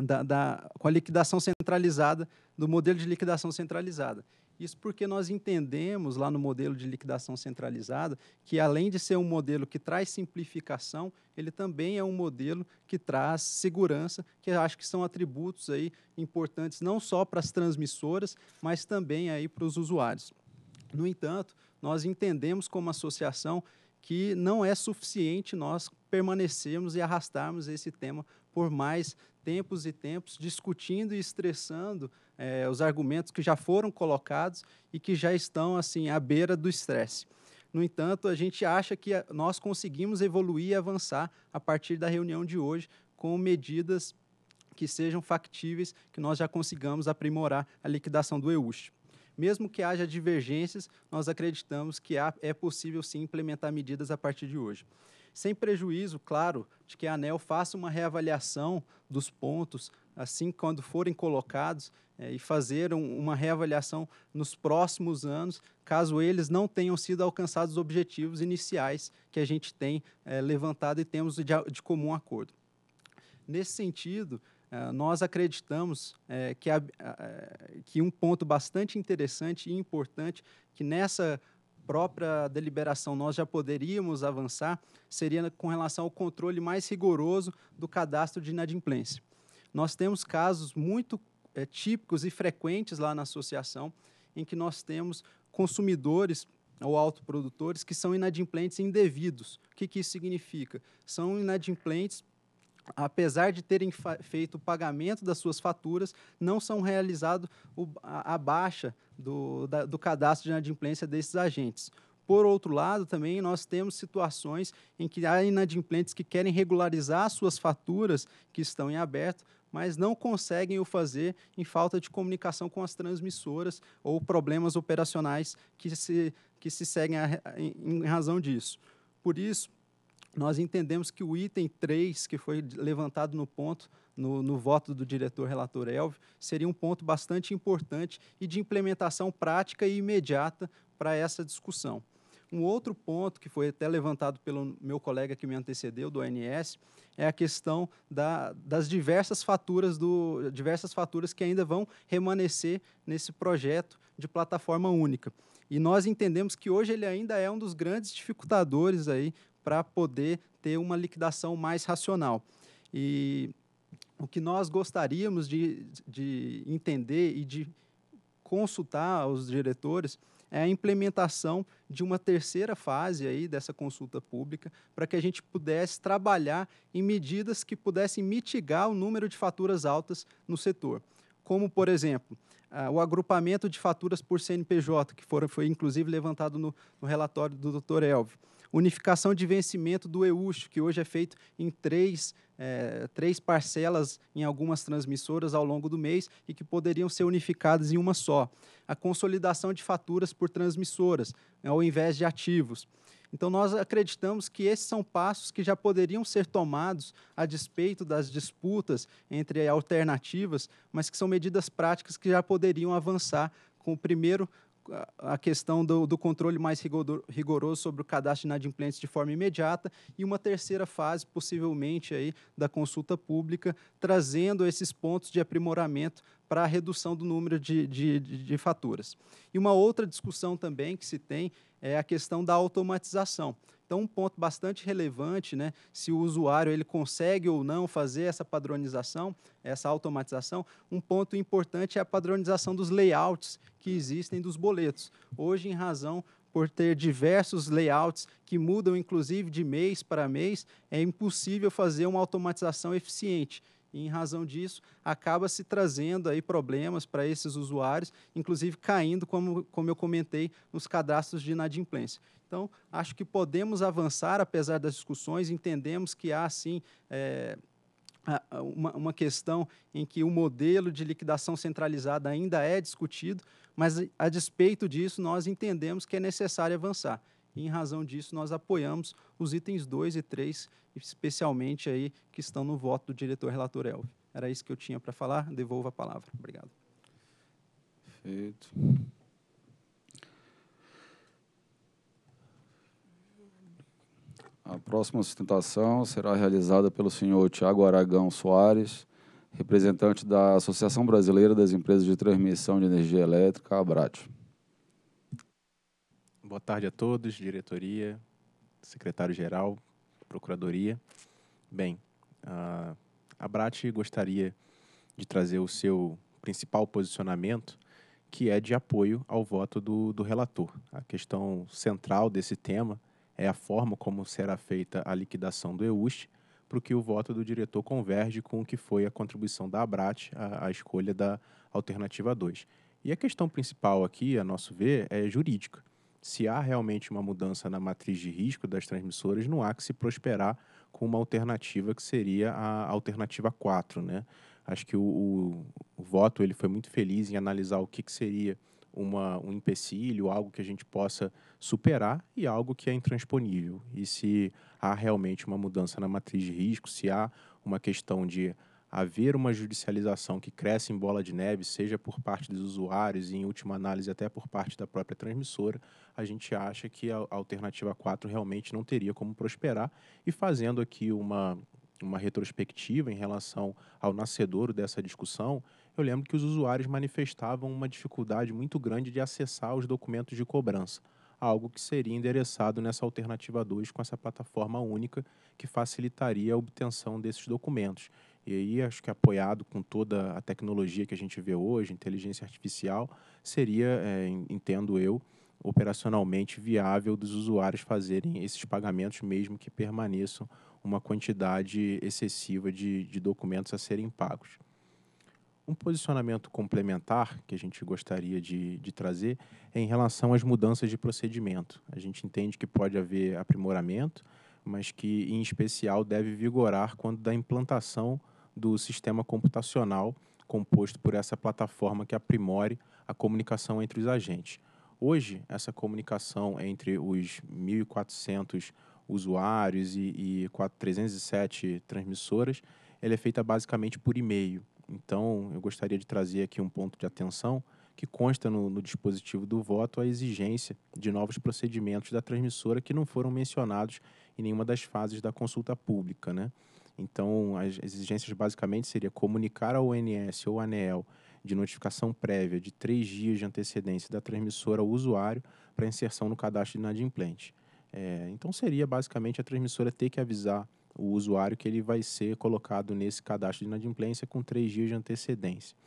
da, da, com a liquidação centralizada, do modelo de liquidação centralizada. Isso porque nós entendemos lá no modelo de liquidação centralizada que, além de ser um modelo que traz simplificação, ele também é um modelo que traz segurança, que acho que são atributos aí importantes não só para as transmissoras, mas também aí para os usuários. No entanto, nós entendemos como associação que não é suficiente nós permanecermos e arrastarmos esse tema por mais tempos e tempos discutindo e estressando é, os argumentos que já foram colocados e que já estão assim à beira do estresse. No entanto, a gente acha que eh, nós conseguimos evoluir e avançar a partir da reunião de hoje com medidas que sejam factíveis, que nós já consigamos aprimorar a liquidação do EUSH. Mesmo que haja divergências, nós acreditamos que há, é possível sim implementar medidas a partir de hoje sem prejuízo, claro, de que a ANEL faça uma reavaliação dos pontos assim quando forem colocados é, e fazer um, uma reavaliação nos próximos anos, caso eles não tenham sido alcançados os objetivos iniciais que a gente tem é, levantado e temos de, de comum acordo. Nesse sentido, é, nós acreditamos é, que, a, é, que um ponto bastante interessante e importante que nessa própria deliberação nós já poderíamos avançar seria com relação ao controle mais rigoroso do cadastro de inadimplência. Nós temos casos muito é, típicos e frequentes lá na associação em que nós temos consumidores ou autoprodutores que são inadimplentes indevidos. O que, que isso significa? São inadimplentes apesar de terem feito o pagamento das suas faturas, não são realizados a, a, baixa do, da, do cadastro de inadimplência desses agentes. Por outro lado, também nós temos situações em que há inadimplentes que querem regularizar suas faturas que estão em aberto, mas não conseguem o fazer em falta de comunicação com as transmissoras ou problemas operacionais que se, que se seguem a, em, em razão disso. Por isso, nós entendemos que o item 3, que foi levantado no ponto, no, no, voto do diretor relator Elvio, seria um ponto bastante importante e de implementação prática e imediata para essa discussão. Um outro ponto que foi até levantado pelo meu colega que me antecedeu, do ONS, é a questão da, das diversas faturas, do, diversas faturas que ainda vão remanescer nesse projeto de plataforma única. E nós entendemos que hoje ele ainda é um dos grandes dificultadores aí para poder ter uma liquidação mais racional. E o que nós gostaríamos de, de entender e de consultar os diretores é a implementação de uma terceira fase aí dessa consulta pública para que a gente pudesse trabalhar em medidas que pudessem mitigar o número de faturas altas no setor. Como, por exemplo, ah, o agrupamento de faturas por CNPJ, que foram, foi inclusive levantado no, no relatório do Dr. Elvio. Unificação de vencimento do EUSH, que hoje é feito em três, é, três parcelas em algumas transmissoras ao longo do mês e que poderiam ser unificadas em uma só. A consolidação de faturas por transmissoras, ao invés de ativos. Então, nós acreditamos que esses são passos que já poderiam ser tomados a despeito das disputas entre alternativas, mas que são medidas práticas que já poderiam avançar com o primeiro a questão do, do, controle mais rigoroso sobre o cadastro de inadimplentes de forma imediata e uma terceira fase, possivelmente, aí, da consulta pública, trazendo esses pontos de aprimoramento para a redução do número de, de, de, de faturas. E uma outra discussão também que se tem é a questão da automatização. Então, um ponto bastante relevante, né, se o usuário ele consegue ou não fazer essa padronização, essa automatização, um ponto importante é a padronização dos layouts que existem dos boletos. Hoje, em razão por ter diversos layouts que mudam inclusive de mês para mês, é impossível fazer uma automatização eficiente. E em razão disso, acaba se trazendo aí problemas para esses usuários, inclusive caindo, como, como eu comentei, nos cadastros de inadimplência. Então, acho que podemos avançar, apesar das discussões, entendemos que há, sim, é, uma, uma, questão em que o modelo de liquidação centralizada ainda é discutido, mas, a despeito disso, nós entendemos que é necessário avançar e em razão disso nós apoiamos os itens 2 e 3, especialmente aí que estão no voto do diretor relator Elvio. Era isso que eu tinha para falar, devolvo a palavra. Obrigado. Perfeito. A próxima sustentação será realizada pelo senhor Tiago Aragão Soares, representante da Associação Brasileira das Empresas de Transmissão de Energia Elétrica, ABRAT. Boa tarde a todos, diretoria, secretário-geral, procuradoria. Bem, a Brat gostaria de trazer o seu principal posicionamento, que é de apoio ao voto do, do relator. A questão central desse tema é a forma como será feita a liquidação do EUST, para que o voto do diretor converge com o que foi a contribuição da ABRAT à, à, escolha da alternativa 2. E a questão principal aqui, a nosso ver, é jurídica se há realmente uma mudança na matriz de risco das transmissoras, não há que se prosperar com uma alternativa que seria a alternativa 4, né? Acho que o, o, o voto ele foi muito feliz em analisar o que, que seria uma, um empecilho, algo que a gente possa superar e algo que é intransponível. E se há realmente uma mudança na matriz de risco, se há uma questão de haver uma judicialização que cresce em bola de neve, seja por parte dos usuários e, em última análise, até por parte da própria transmissora, a gente acha que a alternativa 4 realmente não teria como prosperar. E fazendo aqui uma, uma retrospectiva em relação ao nascedor dessa discussão, eu lembro que os usuários manifestavam uma dificuldade muito grande de acessar os documentos de cobrança algo que seria endereçado nessa alternativa 2 com essa plataforma única que facilitaria a obtenção desses documentos. E aí acho que apoiado com toda a tecnologia que a gente vê hoje, inteligência artificial, seria, é, entendo eu, operacionalmente viável dos usuários fazerem esses pagamentos, mesmo que permaneçam uma quantidade excessiva de, de documentos a serem pagos. Um posicionamento complementar que a gente gostaria de, de, trazer é em relação às mudanças de procedimento. A gente entende que pode haver aprimoramento, mas que, em especial, deve vigorar quando da implantação do sistema computacional composto por essa plataforma que aprimore a comunicação entre os agentes. Hoje, essa comunicação entre os 1.400 usuários e, e 307 transmissoras, ela é feita basicamente por e-mail. Então, eu gostaria de trazer aqui um ponto de atenção que consta no, no, dispositivo do voto a exigência de novos procedimentos da transmissora que não foram mencionados em nenhuma das fases da consulta pública, né? Então, as exigências basicamente seria comunicar ao ONS ou ANEEL de notificação prévia de três dias de antecedência da transmissora ao usuário para inserção no cadastro de inadimplente. É, então, seria basicamente a transmissora ter que avisar o usuário que ele vai ser colocado nesse cadastro de inadimplência com três dias de antecedência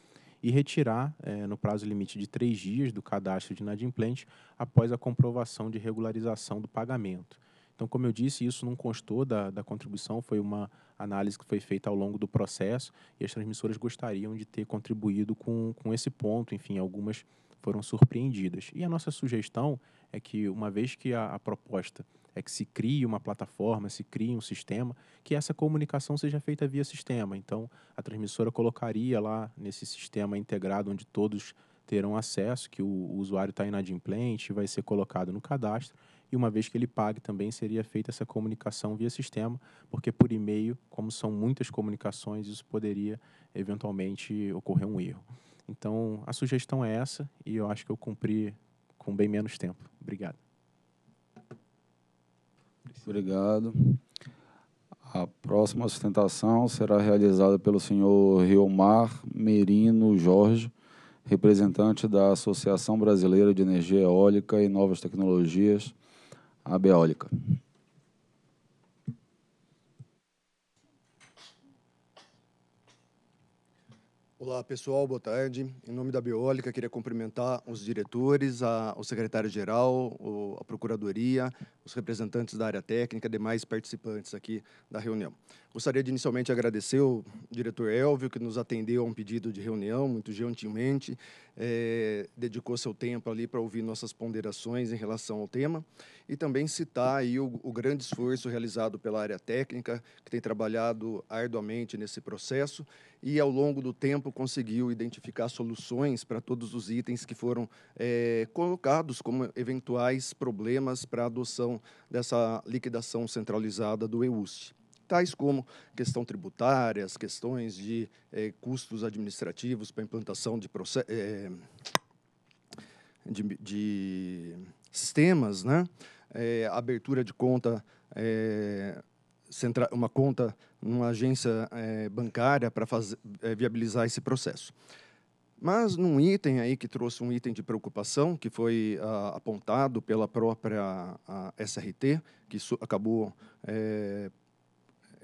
e retirar, é, no prazo limite de três dias do cadastro de inadimplente, após a comprovação de regularização do pagamento. Então, como eu disse, isso não constou da, da contribuição, foi uma análise que foi feita ao longo do processo e as transmissoras gostariam de ter contribuído com, com esse ponto. Enfim, algumas foram surpreendidas. E a nossa sugestão é que, uma vez que a, a proposta é que se crie uma plataforma, se crie um sistema, que essa comunicação seja feita via sistema. Então, a transmissora colocaria lá nesse sistema integrado onde todos terão acesso, que o, o usuário está inadimplente, vai ser colocado no cadastro, e uma vez que ele pague também seria feita essa comunicação via sistema, porque por e-mail, como são muitas comunicações, isso poderia eventualmente ocorrer um erro. Então, a sugestão é essa e eu acho que eu cumpri com bem menos tempo. Obrigado. Obrigado. A próxima sustentação será realizada pelo senhor Riomar Merino Jorge, representante da Associação Brasileira de Energia Eólica e Novas Tecnologias, a Beólica. Olá pessoal, boa tarde. Em nome da Beólica, queria cumprimentar os diretores, a, o secretário-geral, a procuradoria, os representantes da área técnica, demais participantes aqui da reunião. Gostaria de inicialmente agradecer o diretor Elvio, que nos atendeu a um pedido de reunião, muito gentilmente, é, dedicou seu tempo ali para ouvir nossas ponderações em relação ao tema, e também citar aí o, o grande esforço realizado pela área técnica, que tem trabalhado arduamente nesse processo e, ao longo do tempo, conseguiu identificar soluções para todos os itens que foram é, colocados como eventuais problemas para a adoção dessa liquidação centralizada do EUST tais como questão tributária, as questões de eh, custos administrativos para implantação de, eh, de, de sistemas, né? Eh, abertura de conta, uma conta numa agência bancária para viabilizar esse processo. Mas num item aí que trouxe um item de preocupação, que foi ah, apontado pela própria ah, SRT, que acabou é,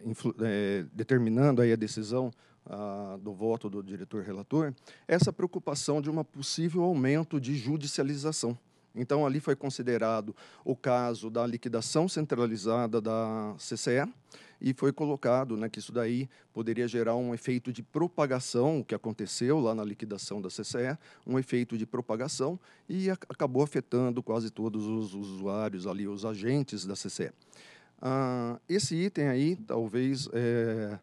influ, é, determinando aí a decisão ah, do voto do diretor relator, essa preocupação de um possível aumento de judicialização. Então, ali foi considerado o caso da liquidação centralizada da CCE e foi colocado né, que isso daí poderia gerar um efeito de propagação, o que aconteceu lá na liquidação da CCE, um efeito de propagação e acabou afetando quase todos os usuários ali, os agentes da CCE. Ah, esse item aí, talvez é,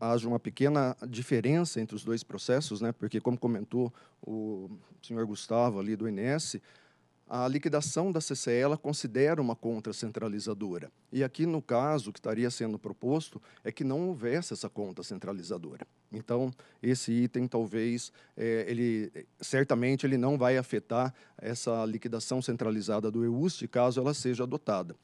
haja uma pequena diferença entre os dois processos, né? porque, como comentou o senhor Gustavo ali do INS, a liquidação da CCE ela considera uma conta centralizadora. E aqui, no caso, o que estaria sendo proposto é que não houvesse essa conta centralizadora. Então, esse item talvez, é, ele certamente ele não vai afetar essa liquidação centralizada do EUST, caso ela seja adotada.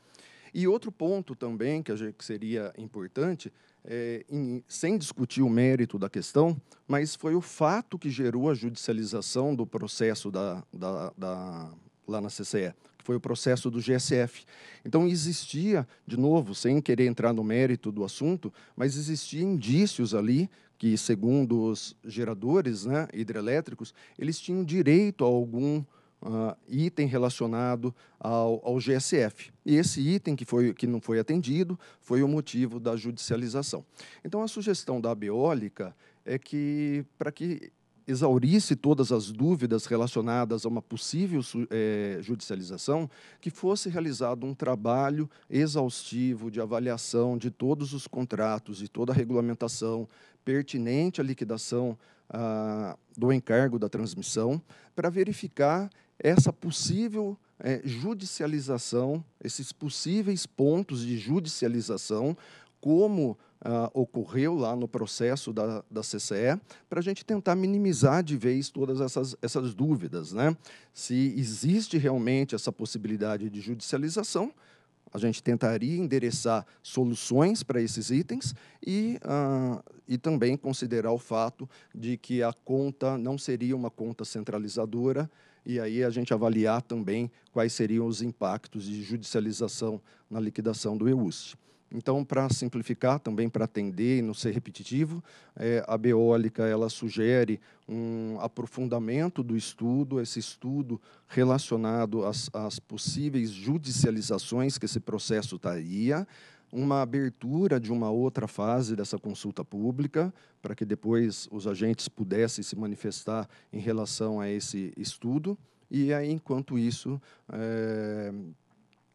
E outro ponto também que, que seria importante, é, em, sem discutir o mérito da questão, mas foi o fato que gerou a judicialização do processo da, da, da lá na CCE, que foi o processo do GSF. Então, existia, de novo, sem querer entrar no mérito do assunto, mas existiam indícios ali que, segundo os geradores né, hidrelétricos, eles tinham direito a algum uh, item relacionado ao, ao GSF. E esse item que, foi, que não foi atendido foi o motivo da judicialização. Então, a sugestão da Beólica é que, para que exaurisse todas as dúvidas relacionadas a uma possível é, judicialização, que fosse realizado um trabalho exaustivo de avaliação de todos os contratos e toda a regulamentação pertinente à liquidação ah, do encargo da transmissão, para verificar essa possível é, judicialização, esses possíveis pontos de judicialização, como ah, ocorreu lá no processo da, da CCE, para a gente tentar minimizar de vez todas essas, essas dúvidas. Né? Se existe realmente essa possibilidade de judicialização, a gente tentaria endereçar soluções para esses itens e, ah, e também considerar o fato de que a conta não seria uma conta centralizadora, e aí a gente avaliar também quais seriam os impactos de judicialização na liquidação do EUST. Então, para simplificar, também para atender e não ser repetitivo, é, a Beólica ela sugere um aprofundamento do estudo, esse estudo relacionado às, às possíveis judicializações que esse processo estaria, uma abertura de uma outra fase dessa consulta pública, para que depois os agentes pudessem se manifestar em relação a esse estudo, e aí, enquanto isso, é,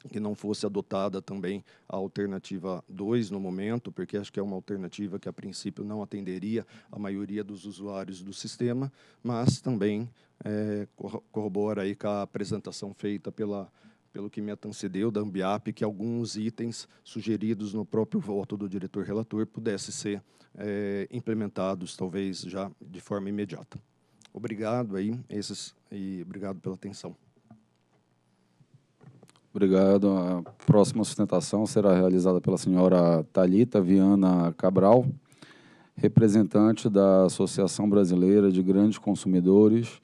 que não fosse adotada também a alternativa 2 no momento, porque acho que é uma alternativa que, a princípio, não atenderia a maioria dos usuários do sistema, mas também é, corrobora aí com a apresentação feita pela pelo que me antecedeu, da AMBIAP, que alguns itens sugeridos no próprio voto do diretor relator pudessem ser é, implementados, talvez já de forma imediata. Obrigado aí, esses, e obrigado pela atenção. Obrigado. A próxima sustentação será realizada pela senhora Talita Viana Cabral, representante da Associação Brasileira de Grandes Consumidores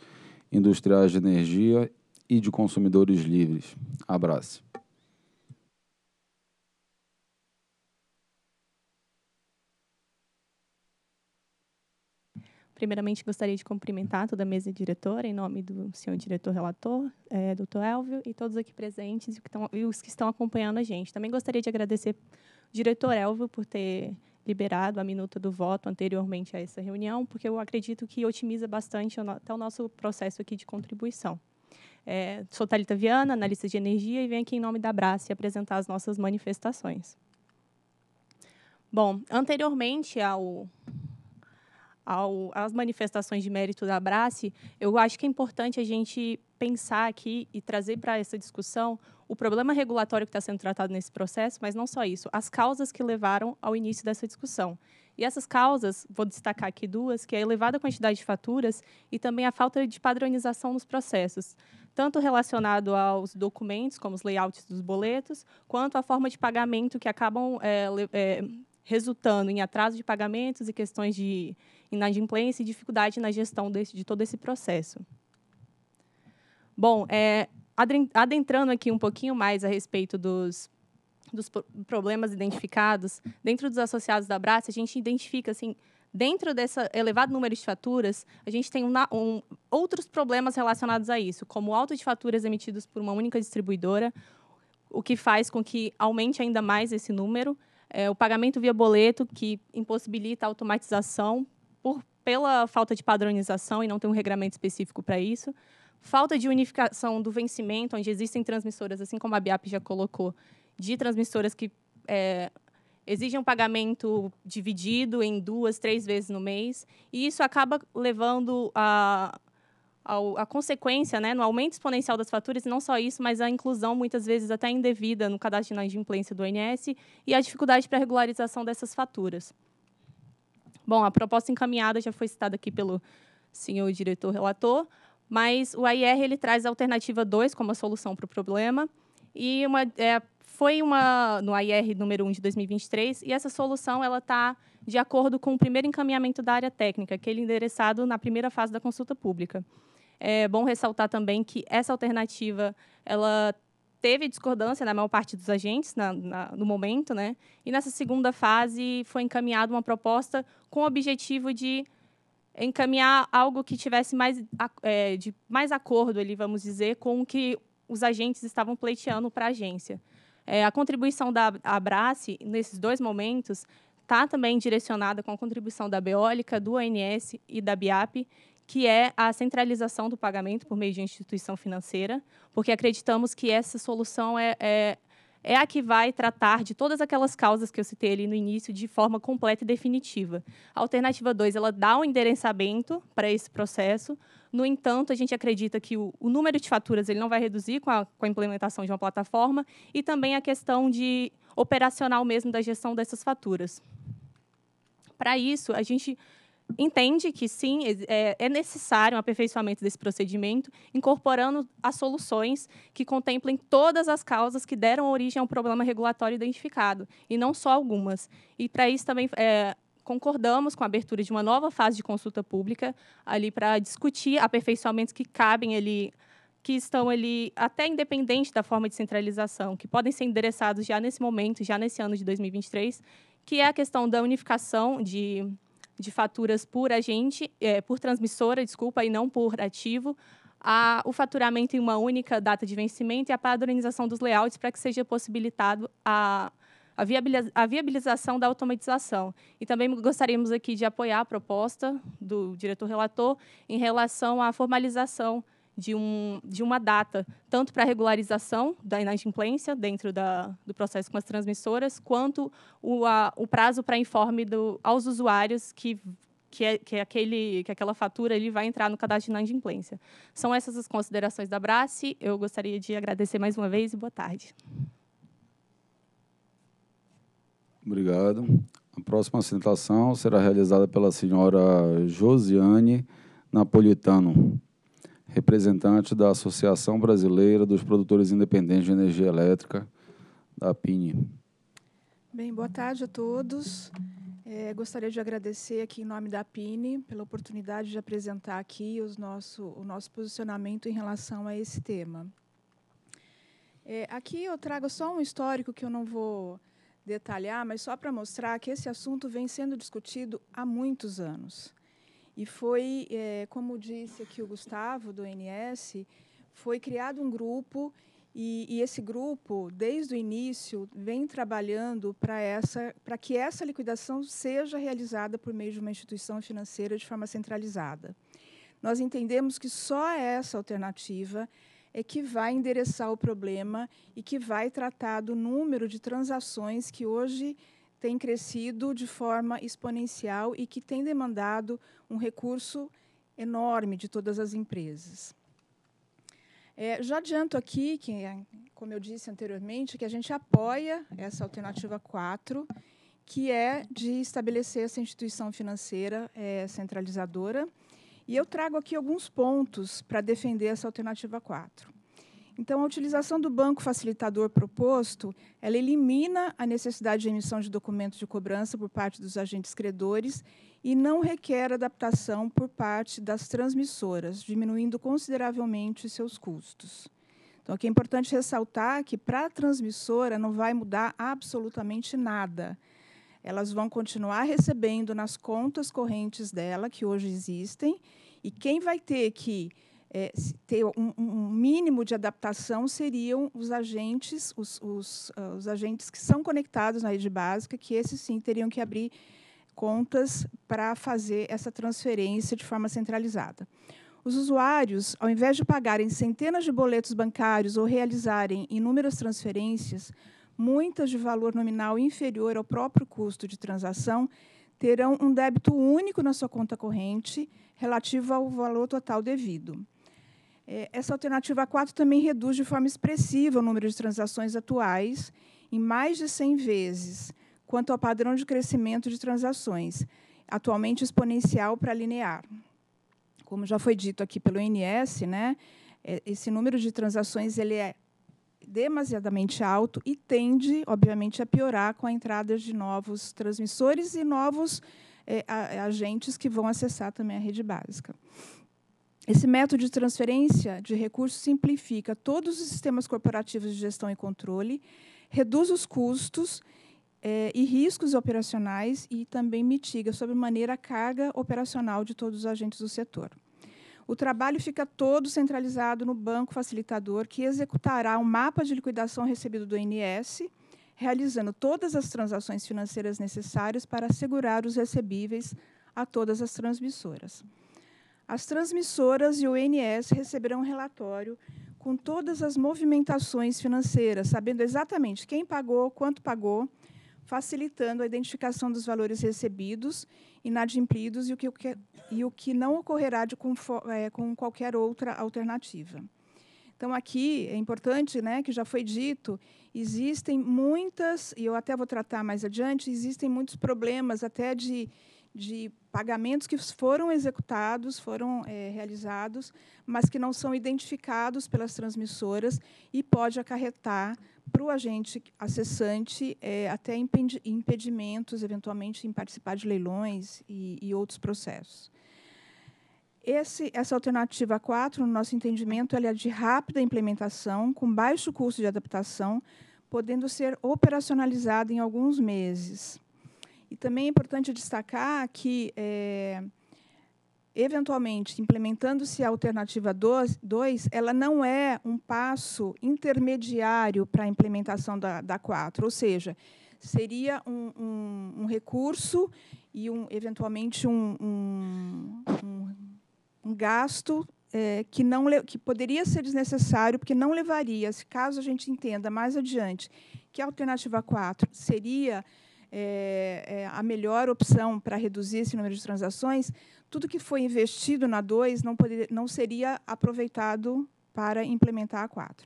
Industriais de Energia e de consumidores livres. Abraço. Primeiramente, gostaria de cumprimentar toda a mesa diretora, em nome do senhor diretor relator, é, doutor Elvio, e todos aqui presentes e, que estão, e os que estão acompanhando a gente. Também gostaria de agradecer o diretor Elvio por ter liberado a minuta do voto anteriormente a essa reunião, porque eu acredito que otimiza bastante até o nosso processo aqui de contribuição. É, sou Thalita Viana, analista de energia, e venho aqui em nome da Abrace apresentar as nossas manifestações. Bom, anteriormente ao, às manifestações de mérito da Abrace, eu acho que é importante a gente pensar aqui e trazer para essa discussão o problema regulatório que está sendo tratado nesse processo, mas não só isso, as causas que levaram ao início dessa discussão. E essas causas, vou destacar aqui duas, que é a elevada quantidade de faturas e também a falta de padronização nos processos, tanto relacionado aos documentos, como os layouts dos boletos, quanto à forma de pagamento que acabam é, é, resultando em atraso de pagamentos e questões de inadimplência e dificuldade na gestão desse, de todo esse processo. Bom, é, adentrando aqui um pouquinho mais a respeito dos dos problemas identificados, dentro dos associados da Brás, a gente identifica assim, dentro desse elevado número de faturas, a gente tem um, um, outros problemas relacionados a isso, como o alto de faturas emitidos por uma única distribuidora, o que faz com que aumente ainda mais esse número, é, o pagamento via boleto, que impossibilita a automatização por, pela falta de padronização e não tem um regramento específico para isso, falta de unificação do vencimento, onde existem transmissoras, assim como a BIAP já colocou, de transmissoras que é, exigem um pagamento dividido em duas, três vezes no mês, e isso acaba levando a, a, a consequência, né, no aumento exponencial das faturas, e não só isso, mas a inclusão, muitas vezes, até indevida no cadastro de inadimplência do INS e a dificuldade para a regularização dessas faturas. Bom, a proposta encaminhada já foi citada aqui pelo senhor diretor relator, mas o AIR ele traz a alternativa 2 como a solução para o problema, e uma, é, foi uma no AIR número 1 de 2023 e essa solução ela está de acordo com o primeiro encaminhamento da área técnica, aquele é endereçado na primeira fase da consulta pública. É bom ressaltar também que essa alternativa ela teve discordância na maior parte dos agentes na, na, no momento, né? E nessa segunda fase foi encaminhada uma proposta com o objetivo de encaminhar algo que tivesse mais é, de mais acordo ali, vamos dizer, com o que os agentes estavam pleiteando para a agência. É, a contribuição da Abrace, nesses dois momentos, está também direcionada com a contribuição da Beólica, do ANS e da BIAP, que é a centralização do pagamento por meio de instituição financeira, porque acreditamos que essa solução é, é é a que vai tratar de todas aquelas causas que eu citei ali no início de forma completa e definitiva. A alternativa 2, ela dá um endereçamento para esse processo. No entanto, a gente acredita que o, o, número de faturas ele não vai reduzir com a, com a implementação de uma plataforma e também a questão de operacional mesmo da gestão dessas faturas. Para isso, a gente entende que sim, é, é necessário um aperfeiçoamento desse procedimento, incorporando as soluções que contemplem todas as causas que deram origem ao problema regulatório identificado, e não só algumas. E para isso também é, concordamos com a abertura de uma nova fase de consulta pública ali para discutir aperfeiçoamentos que cabem ali que estão ali até independente da forma de centralização, que podem ser endereçados já nesse momento, já nesse ano de 2023, que é a questão da unificação de de faturas por agente, é, por transmissora, desculpa, e não por ativo, a, o faturamento em uma única data de vencimento e a padronização dos layouts para que seja possibilitado a, a, viabiliza, a viabilização da automatização. E também gostaríamos aqui de apoiar a proposta do diretor relator em relação à formalização de, um, de uma data, tanto para regularização da inadimplência dentro da, do processo com as transmissoras, quanto o, a, o prazo para informe do, aos usuários que, que, é, que, é aquele, que aquela fatura ele vai entrar no cadastro de inadimplência. São essas as considerações da Brace. Eu gostaria de agradecer mais uma vez e boa tarde. Obrigado. A próxima apresentação será realizada pela senhora Josiane Napolitano representante da Associação Brasileira dos Produtores Independentes de Energia Elétrica, da PINE. Bem, boa tarde a todos. É, gostaria de agradecer aqui em nome da PINE pela oportunidade de apresentar aqui os nosso, o nosso posicionamento em relação a esse tema. É, aqui eu trago só um histórico que eu não vou detalhar, mas só para mostrar que esse assunto vem sendo discutido há muitos anos. E foi, é, como disse aqui o Gustavo, do NS, foi criado um grupo e, e, esse grupo, desde o início, vem trabalhando para essa, para que essa liquidação seja realizada por meio de uma instituição financeira de forma centralizada. Nós entendemos que só essa alternativa é que vai endereçar o problema e que vai tratar do número de transações que hoje tem crescido de forma exponencial e que tem demandado um recurso enorme de todas as empresas. É, já adianto aqui, que, como eu disse anteriormente, que a gente apoia essa alternativa 4, que é de estabelecer essa instituição financeira é, centralizadora. E eu trago aqui alguns pontos para defender essa alternativa 4. Então, a utilização do banco facilitador proposto, ela elimina a necessidade de emissão de documentos de cobrança por parte dos agentes credores e não requer adaptação por parte das transmissoras, diminuindo consideravelmente seus custos. Então, aqui é importante ressaltar que para a transmissora não vai mudar absolutamente nada. Elas vão continuar recebendo nas contas correntes dela, que hoje existem, e quem vai ter que é, ter um, um, mínimo de adaptação seriam os agentes, os, os, ah, os, agentes que são conectados na rede básica, que esses sim teriam que abrir contas para fazer essa transferência de forma centralizada. Os usuários, ao invés de pagarem centenas de boletos bancários ou realizarem inúmeras transferências, muitas de valor nominal inferior ao próprio custo de transação, terão um débito único na sua conta corrente relativo ao valor total devido. É, essa alternativa 4 também reduz de forma expressiva o número de transações atuais em mais de 100 vezes quanto ao padrão de crescimento de transações, atualmente exponencial para linear. Como já foi dito aqui pelo INS, né, é, esse número de transações ele é demasiadamente alto e tende, obviamente, a piorar com a entrada de novos transmissores e novos é, agentes que vão acessar também a rede básica. Esse método de transferência de recursos simplifica todos os sistemas corporativos de gestão e controle, reduz os custos eh, e riscos operacionais e também mitiga sobremaneira a carga operacional de todos os agentes do setor. O trabalho fica todo centralizado no banco facilitador, que executará o um mapa de liquidação recebido do INS, realizando todas as transações financeiras necessárias para assegurar os recebíveis a todas as transmissoras. As transmissoras e o INS receberão um relatório com todas as movimentações financeiras, sabendo exatamente quem pagou, quanto pagou, facilitando a identificação dos valores recebidos, inadimplidos e o que, e o que não ocorrerá de é, com qualquer outra alternativa. Então, aqui é importante, né, que já foi dito, existem muitas, e eu até vou tratar mais adiante, existem muitos problemas até de, de pagamentos que foram executados, foram é, realizados, mas que não são identificados pelas transmissoras e pode acarretar para o agente acessante é, até impedimentos, eventualmente, em participar de leilões e, e outros processos. Esse, essa alternativa 4, no nosso entendimento, ela é de rápida implementação, com baixo custo de adaptação, podendo ser operacionalizada em alguns meses. E também é importante destacar que, é, eventualmente, implementando-se a alternativa 2, ela não é um passo intermediário para a implementação da, da 4, ou seja, seria um, um, um recurso e, um, eventualmente, um, um gasto é, que, não, que poderia ser desnecessário, porque não levaria, se caso a gente entenda mais adiante que a alternativa 4 seria é, é, a melhor opção para reduzir esse número de transações, tudo que foi investido na 2 não, não seria aproveitado para implementar a 4.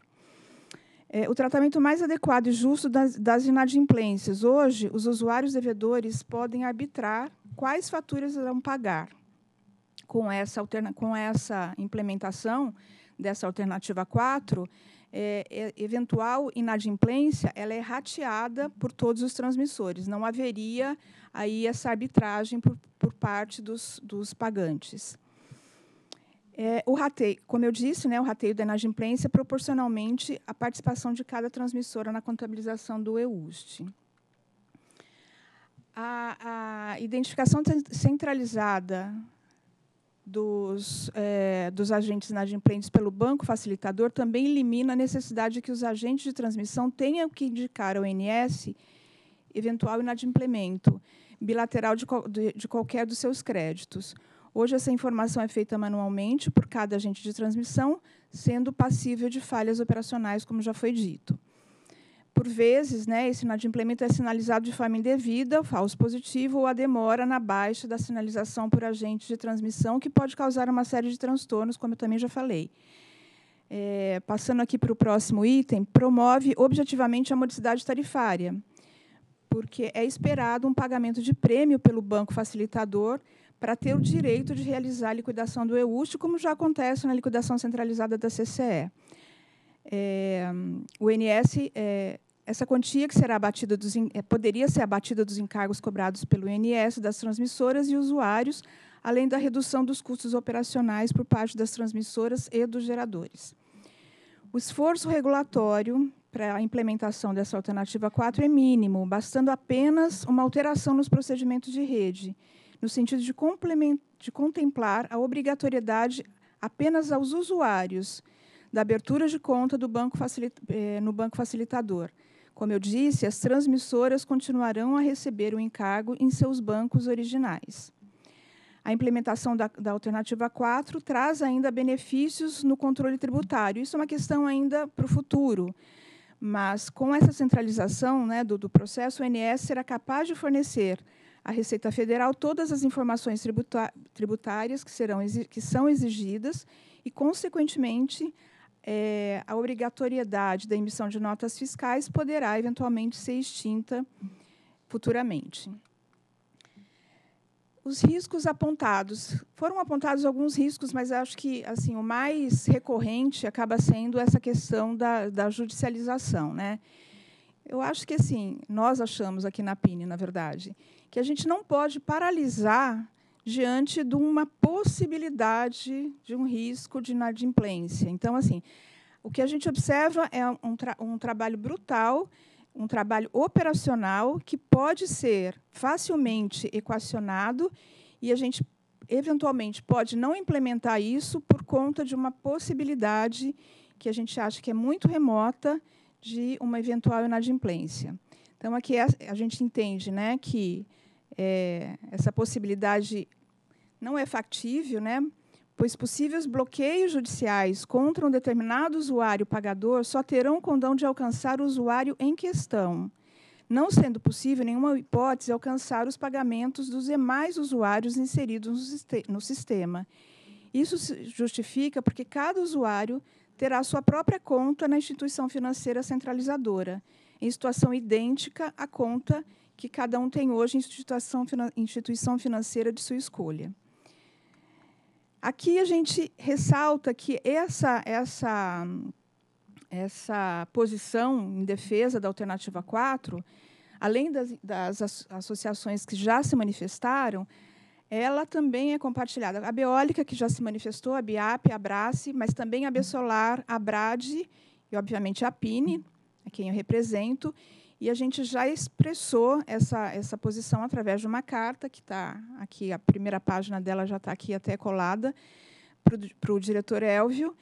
É, o tratamento mais adequado e justo das, das, inadimplências. Hoje, os usuários devedores podem arbitrar quais faturas irão pagar. Com essa, com essa implementação dessa alternativa 4, é, é, eventual inadimplência ela é rateada por todos os transmissores. Não haveria aí essa arbitragem por, por parte dos, dos pagantes. É, o rateio, como eu disse, né, o rateio da inadimplência é proporcionalmente à participação de cada transmissora na contabilização do EUST. A, a identificação centralizada dos, é, dos agentes inadimplentes pelo banco facilitador também elimina a necessidade de que os agentes de transmissão tenham que indicar ao INS eventual inadimplemento bilateral de, de, de qualquer dos seus créditos. Hoje, essa informação é feita manualmente por cada agente de transmissão, sendo passível de falhas operacionais, como já foi dito. Por vezes, né, esse inadimplemento é sinalizado de forma indevida, falso positivo ou a demora na baixa da sinalização por agente de transmissão, que pode causar uma série de transtornos, como eu também já falei. É, passando aqui para o próximo item, promove objetivamente a modicidade tarifária, porque é esperado um pagamento de prêmio pelo banco facilitador para ter o direito de realizar a liquidação do EUST, como já acontece na liquidação centralizada da CCE. É, o INS, é, essa quantia que será abatida dos, é, poderia ser abatida dos encargos cobrados pelo INS das transmissoras e usuários, além da redução dos custos operacionais por parte das transmissoras e dos geradores. O esforço regulatório para a implementação dessa alternativa 4 é mínimo, bastando apenas uma alteração nos procedimentos de rede, no sentido de, de contemplar a obrigatoriedade apenas aos usuários da abertura de conta do banco eh, no banco facilitador. Como eu disse, as transmissoras continuarão a receber o encargo em seus bancos originais. A implementação da, da, alternativa 4 traz ainda benefícios no controle tributário. Isso é uma questão ainda para o futuro. Mas, com essa centralização né, do, do processo, o INS será capaz de fornecer à Receita Federal todas as informações tributárias que, serão, que são exigidas e, consequentemente, é, a obrigatoriedade da emissão de notas fiscais poderá eventualmente ser extinta futuramente. Os riscos apontados. Foram apontados alguns riscos, mas acho que assim o mais recorrente acaba sendo essa questão da, da judicialização. Né? Eu acho que assim, nós achamos aqui na PINE, na verdade, que a gente não pode paralisar diante de uma possibilidade de um risco de inadimplência. Então, assim, o que a gente observa é um, tra um trabalho brutal, um trabalho operacional que pode ser facilmente equacionado e a gente eventualmente pode não implementar isso por conta de uma possibilidade que a gente acha que é muito remota de uma eventual inadimplência. Então aqui é, a gente entende, né, que é, essa possibilidade não é factível, né? pois possíveis bloqueios judiciais contra um determinado usuário pagador só terão condão de alcançar o usuário em questão, não sendo possível nenhuma hipótese alcançar os pagamentos dos demais usuários inseridos no sistema. Isso se justifica porque cada usuário terá sua própria conta na instituição financeira centralizadora, em situação idêntica à conta que cada um tem hoje instituição, instituição financeira de sua escolha. Aqui a gente ressalta que essa, essa, essa posição em defesa da alternativa 4, além das, das associações que já se manifestaram, ela também é compartilhada. A Beólica, que já se manifestou, a BIAP, a Brace, mas também a Bessolar, a Brade e, obviamente, a PINE, a quem eu represento, e a gente já expressou essa, essa posição através de uma carta, que está aqui, a primeira página dela já está aqui até colada, para o diretor Elvio.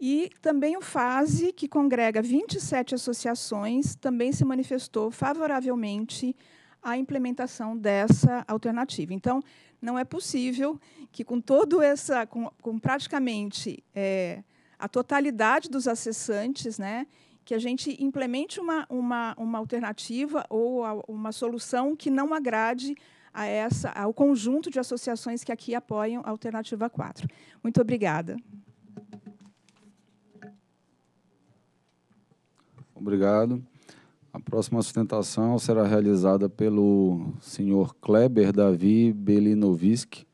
E também o FASE, que congrega 27 associações, também se manifestou favoravelmente à implementação dessa alternativa. Então, não é possível que, com todo essa, com, com praticamente é, a totalidade dos acessantes, né, que a gente implemente uma, uma, uma alternativa ou uma solução que não agrade a essa, ao conjunto de associações que aqui apoiam a Alternativa 4. Muito obrigada. Obrigado. A próxima sustentação será realizada pelo senhor Kleber Davi Belinovisk,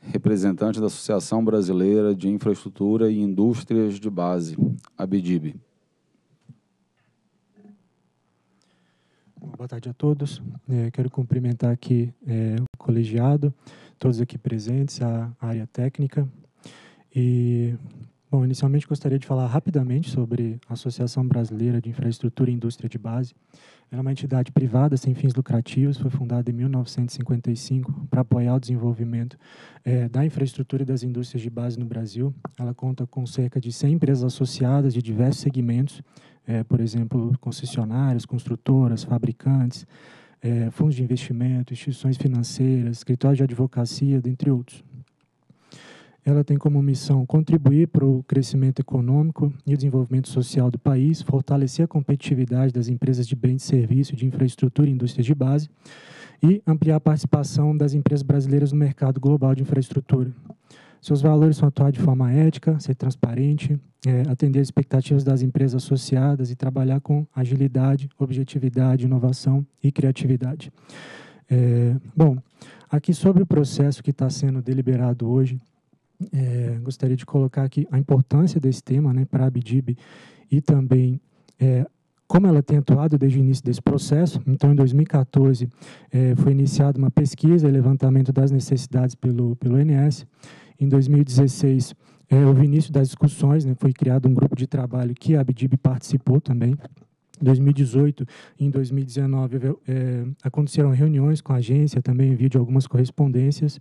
representante da Associação Brasileira de Infraestrutura e Indústrias de Base, ABDIB. Boa tarde a todos. É, quero cumprimentar aqui é, o colegiado, todos aqui presentes, a, área técnica. E, bom, inicialmente gostaria de falar rapidamente sobre a Associação Brasileira de Infraestrutura e Indústria de Base. Ela é uma entidade privada sem fins lucrativos, foi fundada em 1955 para apoiar o desenvolvimento é, da infraestrutura e das indústrias de base no Brasil. Ela conta com cerca de 100 empresas associadas de diversos segmentos, é, por exemplo, concessionárias, construtoras, fabricantes, é, fundos de investimento, instituições financeiras, escritórios de advocacia, dentre outros. Ela tem como missão contribuir para o crescimento econômico e o desenvolvimento social do país, fortalecer a competitividade das empresas de bens, serviços, de infraestrutura e indústrias de base e ampliar a participação das empresas brasileiras no mercado global de infraestrutura. Seus valores são atuar de forma ética, ser transparente, é, atender as expectativas das empresas associadas e trabalhar com agilidade, objetividade, inovação e criatividade. É, bom, aqui sobre o processo que está sendo deliberado hoje, é, gostaria de colocar aqui a importância desse tema né, para a Abdib e também é, como ela tem atuado desde o início desse processo. Então, em 2014, é, foi iniciada uma pesquisa e levantamento das necessidades pelo, pelo INS em 2016, é, houve início das discussões, né, foi criado um grupo de trabalho que a Abdib participou também. Em 2018 e em 2019 é, aconteceram reuniões com a agência, também envio de algumas correspondências,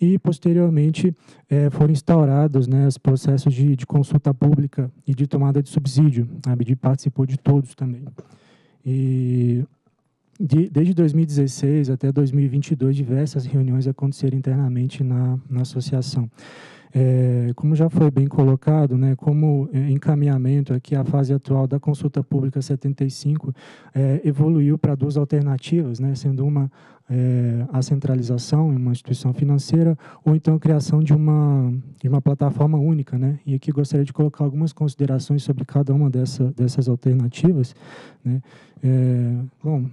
e posteriormente é, foram instaurados né, os processos de, de, consulta pública e de tomada de subsídio. A Abdib participou de todos também. E de, desde 2016 até 2022, diversas reuniões aconteceram internamente na, na associação. É, como já foi bem colocado, né, como é, encaminhamento aqui a fase atual da consulta pública 75 é, evoluiu para duas alternativas, né, sendo uma é, a centralização em uma instituição financeira ou então a criação de uma, de uma plataforma única. Né, e aqui gostaria de colocar algumas considerações sobre cada uma dessa, dessas alternativas. Né. É, bom,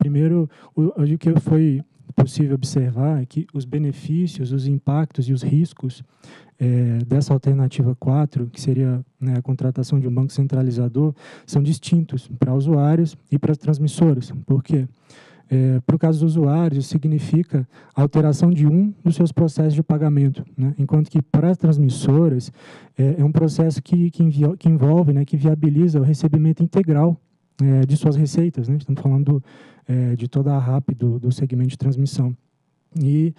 Primeiro, o, o que foi possível observar é que os benefícios, os impactos e os riscos é, dessa alternativa 4, que seria né, a contratação de um banco centralizador, são distintos para usuários e para transmissoras. Por quê? É, para o caso dos usuários, significa a alteração de um dos seus processos de pagamento, né? enquanto que para as transmissoras é, é um processo que, que, envio, que envolve, né, que viabiliza o recebimento integral é, de suas receitas. Né? Estamos falando é, de toda a RAP do, segmento de transmissão. E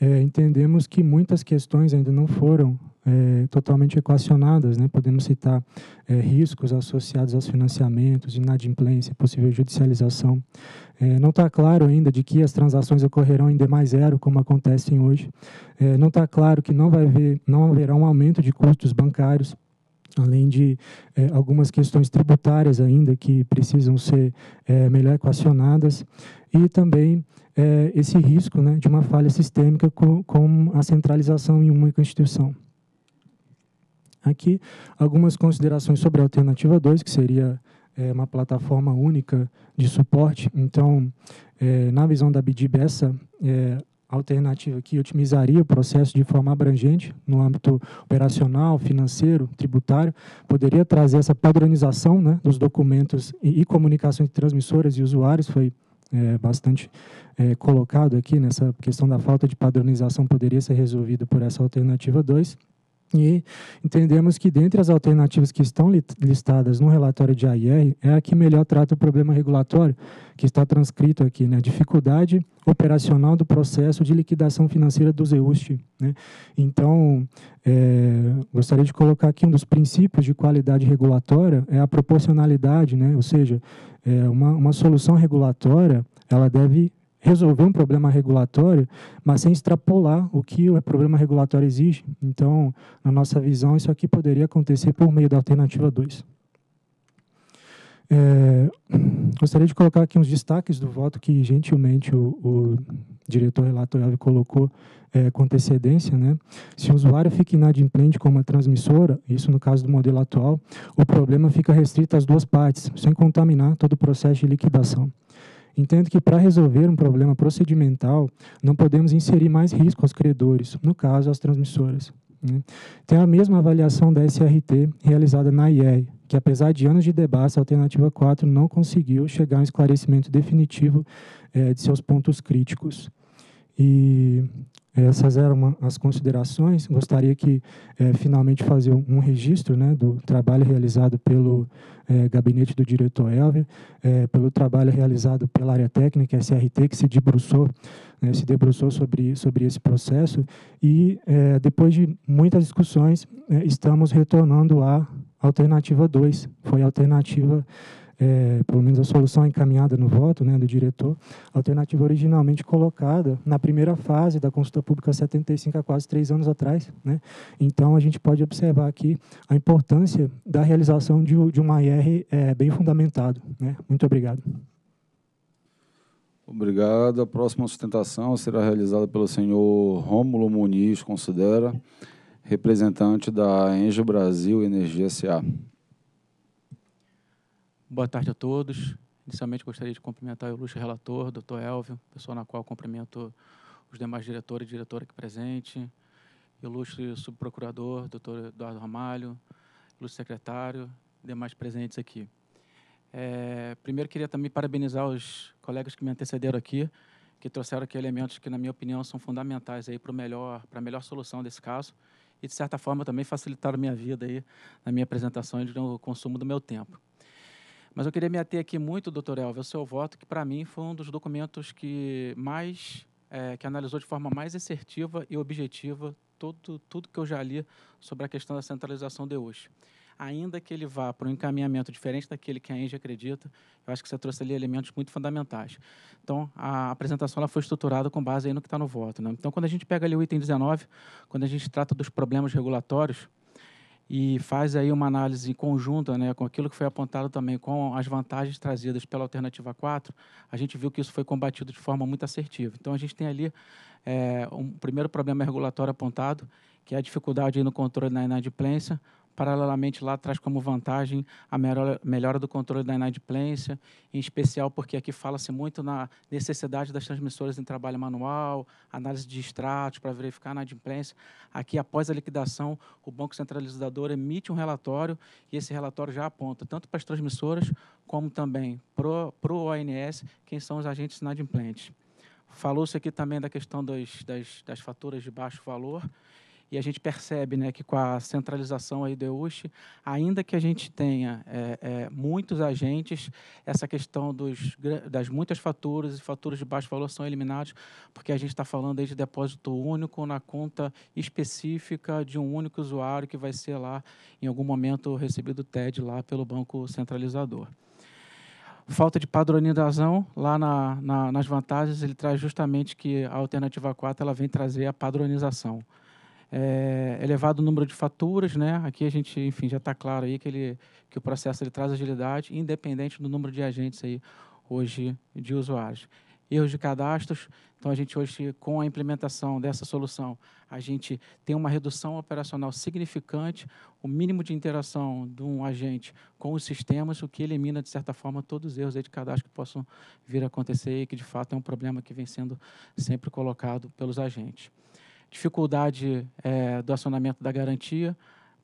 é, entendemos que muitas questões ainda não foram é, totalmente equacionadas. Né? Podemos citar é, riscos associados aos financiamentos, inadimplência, possível judicialização. É, não está claro ainda de que as transações ocorrerão em D mais zero, como acontecem hoje. não está claro que não, vai haver, não haverá um aumento de custos bancários além de é, algumas questões tributárias ainda que precisam ser é, melhor equacionadas, e também é, esse risco né, de uma falha sistêmica com, com a centralização em uma instituição. Aqui, algumas considerações sobre a alternativa 2, que seria uma plataforma única de suporte. Então, na visão da BDIB, essa é alternativa que otimizaria o processo de forma abrangente no âmbito operacional, financeiro, tributário, poderia trazer essa padronização né, dos documentos e, e comunicação entre transmissoras e usuários, foi é, bastante é, colocado aqui nessa questão da falta de padronização, poderia ser resolvida por essa alternativa 2 e entendemos que, dentre as alternativas que estão listadas no relatório de AIR, é a que melhor trata o problema regulatório, que está transcrito aqui, né? dificuldade operacional do processo de liquidação financeira do ZEUST. Né? Então, é, gostaria de colocar aqui um dos princípios de qualidade regulatória é a proporcionalidade, né? ou seja, é uma, uma solução regulatória ela deve resolver um problema regulatório, mas sem extrapolar o que o problema regulatório exige. Então, na nossa visão, isso aqui poderia acontecer por meio da alternativa 2. É, gostaria de colocar aqui uns destaques do voto que, gentilmente, o, o diretor relator Elvio colocou é, com antecedência. Né? Se o usuário fica inadimplente com uma transmissora, isso no caso do modelo atual, o problema fica restrito às duas partes, sem contaminar todo o processo de liquidação. Entendo que para resolver um problema procedimental, não podemos inserir mais risco aos credores, no caso, às transmissoras. Né? Tem a mesma avaliação da SRT realizada na IEI, que apesar de anos de debate, a alternativa 4 não conseguiu chegar a um esclarecimento definitivo eh, de seus pontos críticos. E essas eram uma, as considerações. Gostaria que eh, finalmente fazer um, um registro né, do trabalho realizado pelo é, gabinete do diretor Elvio, é, pelo trabalho realizado pela área técnica, SRT, que se debruçou, né, se debruçou sobre, sobre esse processo. E, é, depois de muitas discussões, né, estamos retornando à alternativa 2, foi a alternativa é, pelo menos a solução encaminhada no voto né, do diretor, a alternativa originalmente colocada na primeira fase da consulta pública 75 há quase três anos atrás. Né? Então, a gente pode observar aqui a importância da realização de, de uma IR é, bem fundamentado. Né? Muito obrigado. Obrigado. A próxima sustentação será realizada pelo senhor Rômulo Muniz, considera, representante da Enge Brasil Energia S.A. Boa tarde a todos. Inicialmente gostaria de cumprimentar o ilustre relator, doutor Elvio, pessoa na qual cumprimento os demais diretores e diretora aqui presente, ilustre subprocurador, doutor Eduardo Ramalho, ilustre secretário, demais presentes aqui. É, primeiro, queria também parabenizar os colegas que me antecederam aqui, que trouxeram aqui elementos que, na minha opinião, são fundamentais para melhor, a melhor solução desse caso e, de certa forma, também facilitaram minha vida aí na minha apresentação e no consumo do meu tempo. Mas eu queria me ater aqui muito, doutor Elvio, ao seu voto, que para mim foi um dos documentos que mais, é, que analisou de forma mais assertiva e objetiva todo, tudo que eu já li sobre a questão da centralização de hoje. Ainda que ele vá para um encaminhamento diferente daquele que a Engie acredita, eu acho que você trouxe ali elementos muito fundamentais. Então, a apresentação ela foi estruturada com base no que está no voto. Né? Então, quando a gente pega ali o item 19, quando a gente trata dos problemas regulatórios, e faz aí uma análise conjunta né, com aquilo que foi apontado também com as vantagens trazidas pela alternativa 4, a gente viu que isso foi combatido de forma muito assertiva. Então, a gente tem ali é, um primeiro problema regulatório apontado, que é a dificuldade no controle na inadimplência, Paralelamente, lá traz como vantagem a melhora, do controle da inadimplência, em especial porque aqui fala-se muito na necessidade das transmissoras em trabalho manual, análise de extratos para verificar a inadimplência. Aqui, após a liquidação, o Banco Centralizador emite um relatório e esse relatório já aponta tanto para as transmissoras como também para o ONS quem são os agentes inadimplentes. Falou-se aqui também da questão das, das, das faturas de baixo valor e a gente percebe né, que com a centralização aí do EUSH, ainda que a gente tenha é, é, muitos agentes, essa questão dos, das muitas faturas e faturas de baixo valor são eliminados, porque a gente está falando aí de depósito único na conta específica de um único usuário que vai ser lá, em algum momento, recebido o TED lá pelo banco centralizador falta de padronização lá na, na, nas vantagens, ele traz justamente que a alternativa 4 ela vem trazer a padronização é, elevado número de faturas, né? Aqui a gente, enfim, já está claro aí que, ele, que o processo ele traz agilidade, independente do número de agentes aí hoje de usuários. Erros de cadastros, então a gente hoje, com a implementação dessa solução, a gente tem uma redução operacional significante, o mínimo de interação de um agente com os sistemas, o que elimina, de certa forma, todos os erros de cadastro que possam vir a acontecer e que, de fato, é um problema que vem sendo sempre colocado pelos agentes dificuldade é, do acionamento da garantia,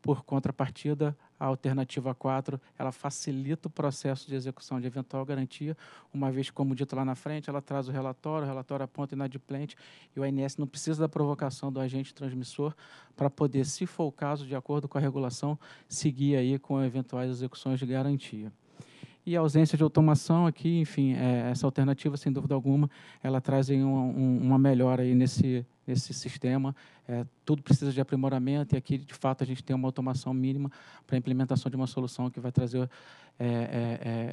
por contrapartida, a alternativa 4 ela facilita o processo de execução de eventual garantia, uma vez, como dito lá na frente, ela traz o relatório, o relatório aponta inadimplente e o ANS não precisa da provocação do agente transmissor para poder, se for o caso, de acordo com a regulação, seguir aí com eventuais execuções de garantia. E a ausência de automação aqui, enfim, é, essa alternativa, sem dúvida alguma, ela traz um, um, uma melhora aí nesse, nesse sistema. É, tudo precisa de aprimoramento e aqui, de fato, a gente tem uma automação mínima para a implementação de uma solução que vai trazer é, é,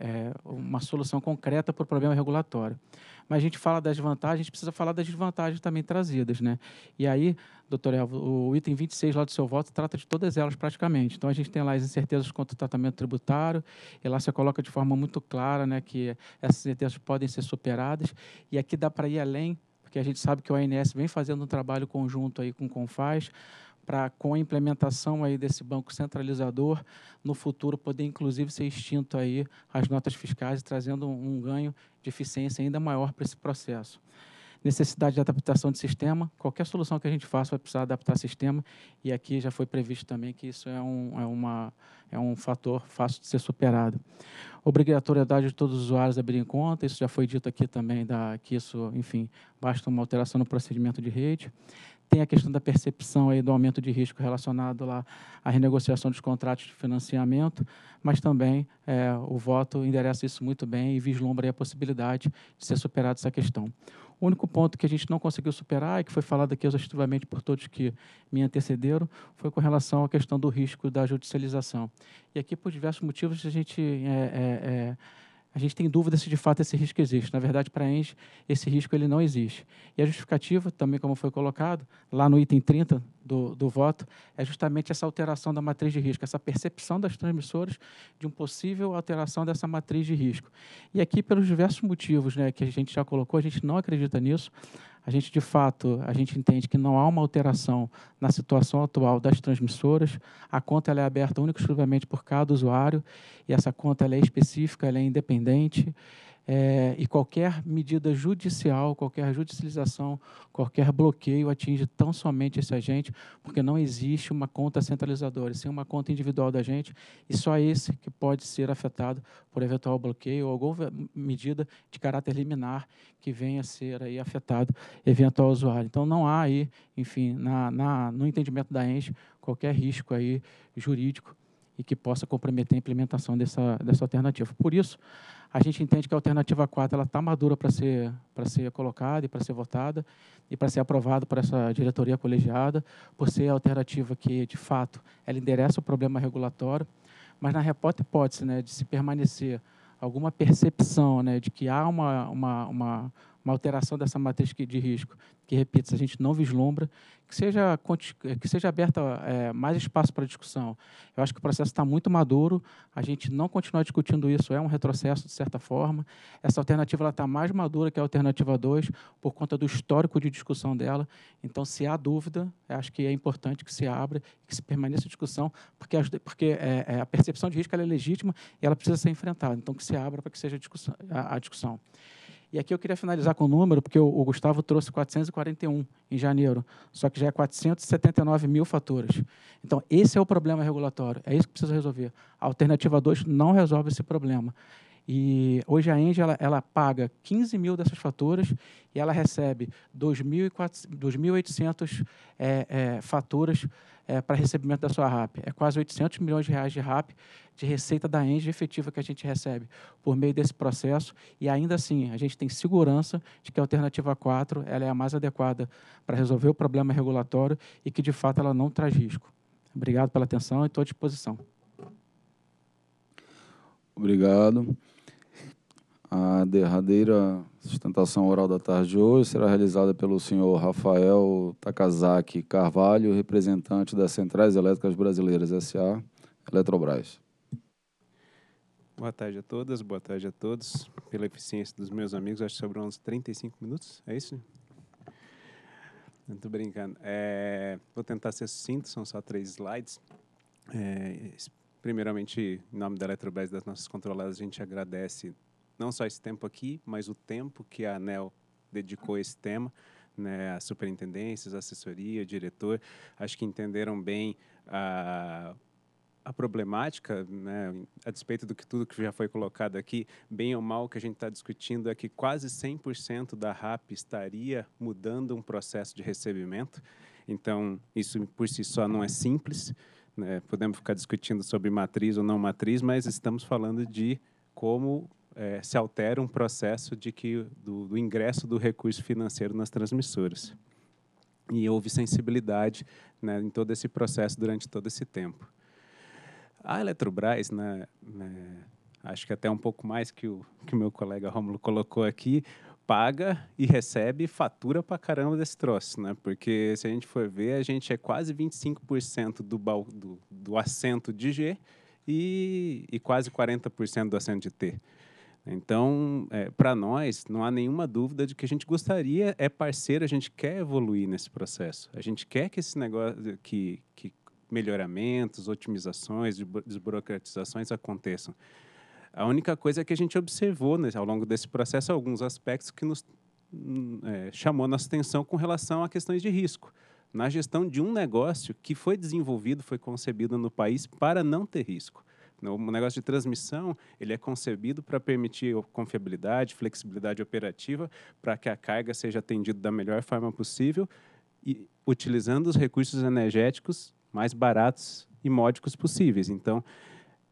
é, é uma solução concreta para o problema regulatório. Mas a gente fala das vantagens, a gente precisa falar das desvantagens também trazidas. Né? E aí, doutor Elvo, o item 26 lá do seu voto trata de todas elas praticamente. Então, a gente tem lá as incertezas quanto ao tratamento tributário, e lá você coloca de forma muito clara né, que essas incertezas podem ser superadas, e aqui dá para ir além porque a gente sabe que o ANS vem fazendo um trabalho conjunto aí com o Confaz, para com a implementação aí desse banco centralizador no futuro poder inclusive ser extinto aí as notas fiscais trazendo um ganho de eficiência ainda maior para esse processo necessidade de adaptação de sistema. Qualquer solução que a gente faça vai precisar adaptar sistema. E aqui já foi previsto também que isso é um, é uma, é um fator fácil de ser superado. Obrigatoriedade de todos os usuários abrirem conta. Isso já foi dito aqui também, da, que isso, enfim, basta uma alteração no procedimento de rede. Tem a questão da percepção aí do aumento de risco relacionado lá à renegociação dos contratos de financiamento, mas também é, o voto endereça isso muito bem e vislumbra a possibilidade de ser superada essa questão. O único ponto que a gente não conseguiu superar, e que foi falado aqui exaustivamente por todos que me antecederam, foi com relação à questão do risco da judicialização. E aqui, por diversos motivos, a gente é, é, é a gente tem dúvida se de fato esse risco existe. Na verdade, para a ENGE, esse risco ele não existe. E a é justificativa, também como foi colocado, lá no item 30 do, do voto, é justamente essa alteração da matriz de risco, essa percepção das transmissoras de uma possível alteração dessa matriz de risco. E aqui, pelos diversos motivos né, que a gente já colocou, a gente não acredita nisso a gente de fato a gente entende que não há uma alteração na situação atual das transmissoras. A conta ela é aberta única e exclusivamente por cada usuário e essa conta ela é específica, ela é independente é, e qualquer medida judicial, qualquer judicialização, qualquer bloqueio atinge tão somente esse agente, porque não existe uma conta centralizadora, sim uma conta individual da gente, e só esse que pode ser afetado por eventual bloqueio ou alguma medida de caráter liminar que venha a ser aí afetado eventual usuário. Então não há aí, enfim, na, na no entendimento da ENGE, qualquer risco aí jurídico e que possa comprometer a implementação dessa, dessa alternativa. Por isso, a gente entende que a alternativa 4 está madura para ser, ser colocada e para ser votada e para ser aprovada por essa diretoria colegiada, por ser a alternativa que, de fato, ela endereça o problema regulatório, mas na repota hipótese né, de se permanecer alguma percepção né, de que há uma, uma, uma uma alteração dessa matriz de risco, que, repito, se a gente não vislumbra, que seja, que seja aberta é, mais espaço para discussão. Eu acho que o processo está muito maduro, a gente não continuar discutindo isso é um retrocesso, de certa forma. Essa alternativa está mais madura que a alternativa 2, por conta do histórico de discussão dela. Então, se há dúvida, acho que é importante que se abra, que se permaneça a discussão, porque, a, porque é, é, a percepção de risco é legítima e ela precisa ser enfrentada. Então, que se abra para que seja a discussão. A, a discussão. E aqui eu queria finalizar com o um número, porque o, o, Gustavo trouxe 441 em janeiro, só que já é 479 mil faturas. Então, esse é o problema regulatório, é isso que precisa resolver. A alternativa 2 não resolve esse problema. E hoje a Engie ela, ela, paga 15 mil dessas faturas e ela recebe 2.800 é, é, faturas é, para recebimento da sua RAP. É quase 800 milhões de reais de RAP de receita da ENGE efetiva que a gente recebe por meio desse processo e ainda assim a gente tem segurança de que a alternativa 4 ela é a mais adequada para resolver o problema regulatório e que de fato ela não traz risco. Obrigado pela atenção e estou à disposição. Obrigado. A derradeira sustentação oral da tarde de hoje será realizada pelo senhor Rafael Takazaki Carvalho, representante das Centrais Elétricas Brasileiras S.A., Eletrobras. Boa tarde a todas, boa tarde a todos. Pela eficiência dos meus amigos, acho que sobrou uns 35 minutos, é isso? Não estou brincando. É, vou tentar ser sucinto, são só três slides. É, primeiramente, em nome da Eletrobras e das nossas controladas, a gente agradece não só esse tempo aqui, mas o tempo que a ANEL dedicou a esse tema, né, as superintendências, a assessoria, o diretor, acho que entenderam bem a a problemática, né, a despeito do que tudo que já foi colocado aqui, bem ou mal, o que a gente está discutindo é que quase 100% da RAP estaria mudando um processo de recebimento. Então, isso por si só não é simples. Né? Podemos ficar discutindo sobre matriz ou não matriz, mas estamos falando de como é, se altera um processo de que do, do, ingresso do recurso financeiro nas transmissoras. E houve sensibilidade né, em todo esse processo durante todo esse tempo. A Eletrobras, né, né, acho que até um pouco mais que o que o meu colega Rômulo colocou aqui, paga e recebe fatura para caramba desse troço, né? Porque se a gente for ver, a gente é quase 25% do, do, do assento de G e, e quase 40% do assento de T. Então, é, para nós, não há nenhuma dúvida de que a gente gostaria, é parceiro, a gente quer evoluir nesse processo. A gente quer que esse negócio, que, que melhoramentos, otimizações, desburocratizações aconteçam. A única coisa é que a gente observou né, ao longo desse processo alguns aspectos que nos hum, é, chamou nossa atenção com relação a questões de risco. Na gestão de um negócio que foi desenvolvido, foi concebido no país para não ter risco. O negócio de transmissão ele é concebido para permitir confiabilidade, flexibilidade operativa, para que a carga seja atendida da melhor forma possível e utilizando os recursos energéticos mais baratos e módicos possíveis. Então,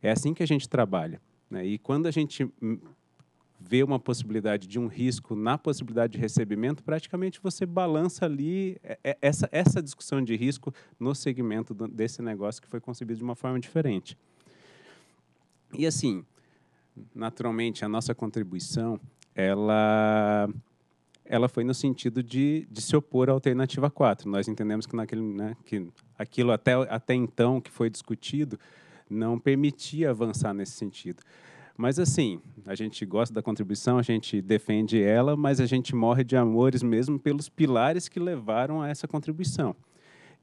é assim que a gente trabalha. Né? E quando a gente hum, vê uma possibilidade de um risco na possibilidade de recebimento, praticamente você balança ali é, é, essa, essa discussão de risco no segmento desse negócio que foi concebido de uma forma diferente. E assim, naturalmente, a nossa contribuição, ela ela foi no sentido de, de se opor à alternativa 4. Nós entendemos que, naquele, né, que aquilo até, até então que foi discutido não permitia avançar nesse sentido. Mas assim, a gente gosta da contribuição, a gente defende ela, mas a gente morre de amores mesmo pelos pilares que levaram a essa contribuição.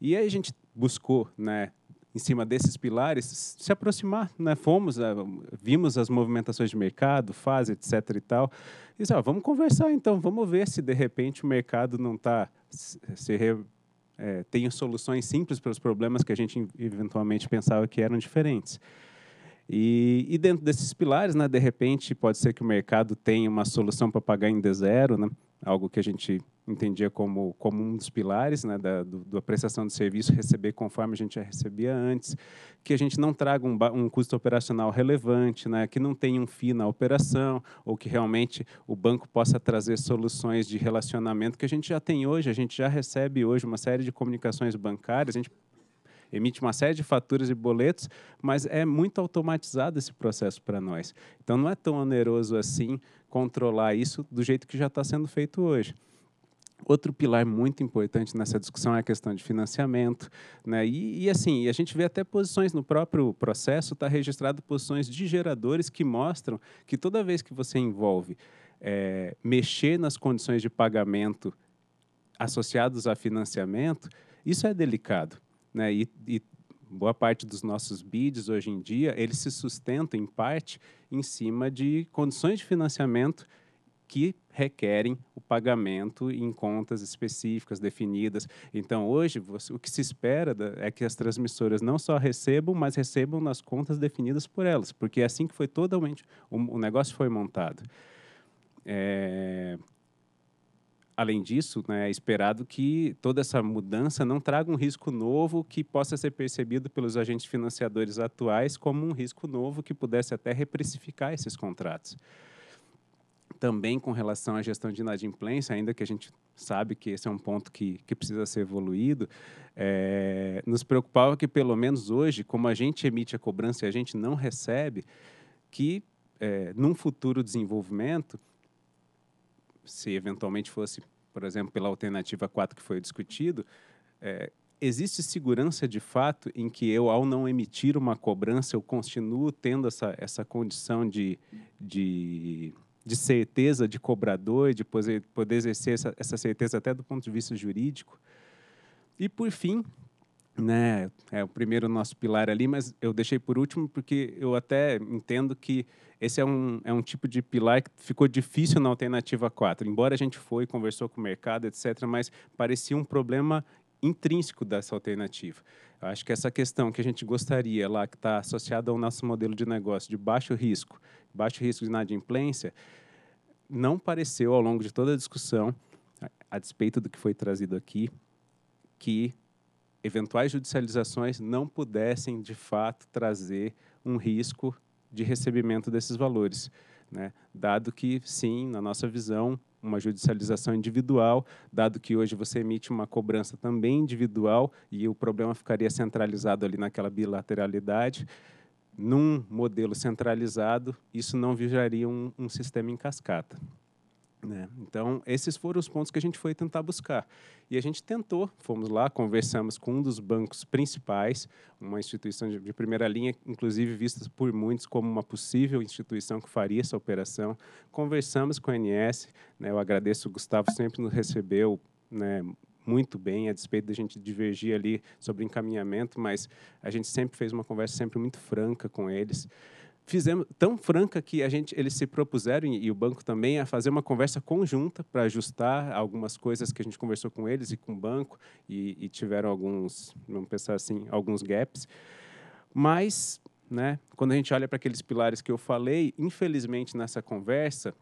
E aí a gente buscou, né, em cima desses pilares, se aproximar. Né? Fomos, né? vimos as movimentações de mercado, fase, etc. e tal. E disse, vamos conversar então, vamos ver se de repente o mercado não está se é, tem soluções simples para os problemas que a gente eventualmente pensava que eram diferentes. E, e, dentro desses pilares, né, de repente, pode ser que o mercado tenha uma solução para pagar em D0, né, algo que a gente entendia como, como um dos pilares né, da, do, da prestação de serviço, receber conforme a gente já recebia antes, que a gente não traga um, um custo operacional relevante, né, que não tenha um FII na operação, ou que realmente o banco possa trazer soluções de relacionamento que a gente já tem hoje, a gente já recebe hoje uma série de comunicações bancárias, a gente emite uma série de faturas e boletos, mas é muito automatizado esse processo para nós. Então, não é tão oneroso assim controlar isso do jeito que já está sendo feito hoje. Outro pilar muito importante nessa discussão é a questão de financiamento, né? E, e assim, a gente vê até posições no próprio processo, está registrado posições de geradores que mostram que toda vez que você envolve é, mexer nas condições de pagamento associados a financiamento, isso é delicado. Né? E, e, boa parte dos nossos bids hoje em dia, eles se sustentam em parte em cima de condições de financiamento que requerem o pagamento em contas específicas, definidas. Então, hoje, você, o que se espera da, é que as transmissoras não só recebam, mas recebam nas contas definidas por elas, porque é assim que foi totalmente o, o negócio foi montado. É, além disso, né, é esperado que toda essa mudança não traga um risco novo que possa ser percebido pelos agentes financiadores atuais como um risco novo que pudesse até reprecificar esses contratos também com relação à gestão de inadimplência, ainda que a gente sabe que esse é um ponto que, que precisa ser evoluído, é, nos preocupava que, pelo menos hoje, como a gente emite a cobrança e a gente não recebe, que é, num futuro desenvolvimento, se eventualmente fosse, por exemplo, pela alternativa 4 que foi discutido, é, existe segurança de fato em que eu, ao não emitir uma cobrança, eu continuo tendo essa, essa condição de, de de certeza de cobrador, de poder, poder exercer essa, essa certeza até do ponto de vista jurídico. E, por fim, né, é o primeiro nosso pilar ali, mas eu deixei por último porque eu até entendo que esse é um, é um tipo de pilar que ficou difícil na alternativa 4. Embora a gente foi, conversou com o mercado, etc., mas parecia um problema intrínseco dessa alternativa. Eu acho que essa questão que a gente gostaria lá, que está associada ao nosso modelo de negócio de baixo risco, baixo risco de inadimplência, não pareceu ao longo de toda a discussão, a, a despeito do que foi trazido aqui, que eventuais judicializações não pudessem, de fato, trazer um risco de recebimento desses valores. Né? Dado que, sim, na nossa visão, uma judicialização individual, dado que hoje você emite uma cobrança também individual e o problema ficaria centralizado ali naquela bilateralidade. Num modelo centralizado, isso não viraria um, um sistema em cascata. Né? Então, esses foram os pontos que a gente foi tentar buscar. E a gente tentou, fomos lá, conversamos com um dos bancos principais, uma instituição de, de primeira linha, inclusive vista por muitos como uma possível instituição que faria essa operação. Conversamos com a ANS, né? eu agradeço, o Gustavo sempre nos recebeu né, muito bem, a despeito da gente divergir ali sobre encaminhamento, mas a gente sempre fez uma conversa sempre muito franca com eles fizemos tão franca que a gente eles se propuseram e o banco também a fazer uma conversa conjunta para ajustar algumas coisas que a gente conversou com eles e com o banco e, e tiveram alguns vamos pensar assim alguns gaps mas né quando a gente olha para aqueles pilares que eu falei infelizmente nessa conversa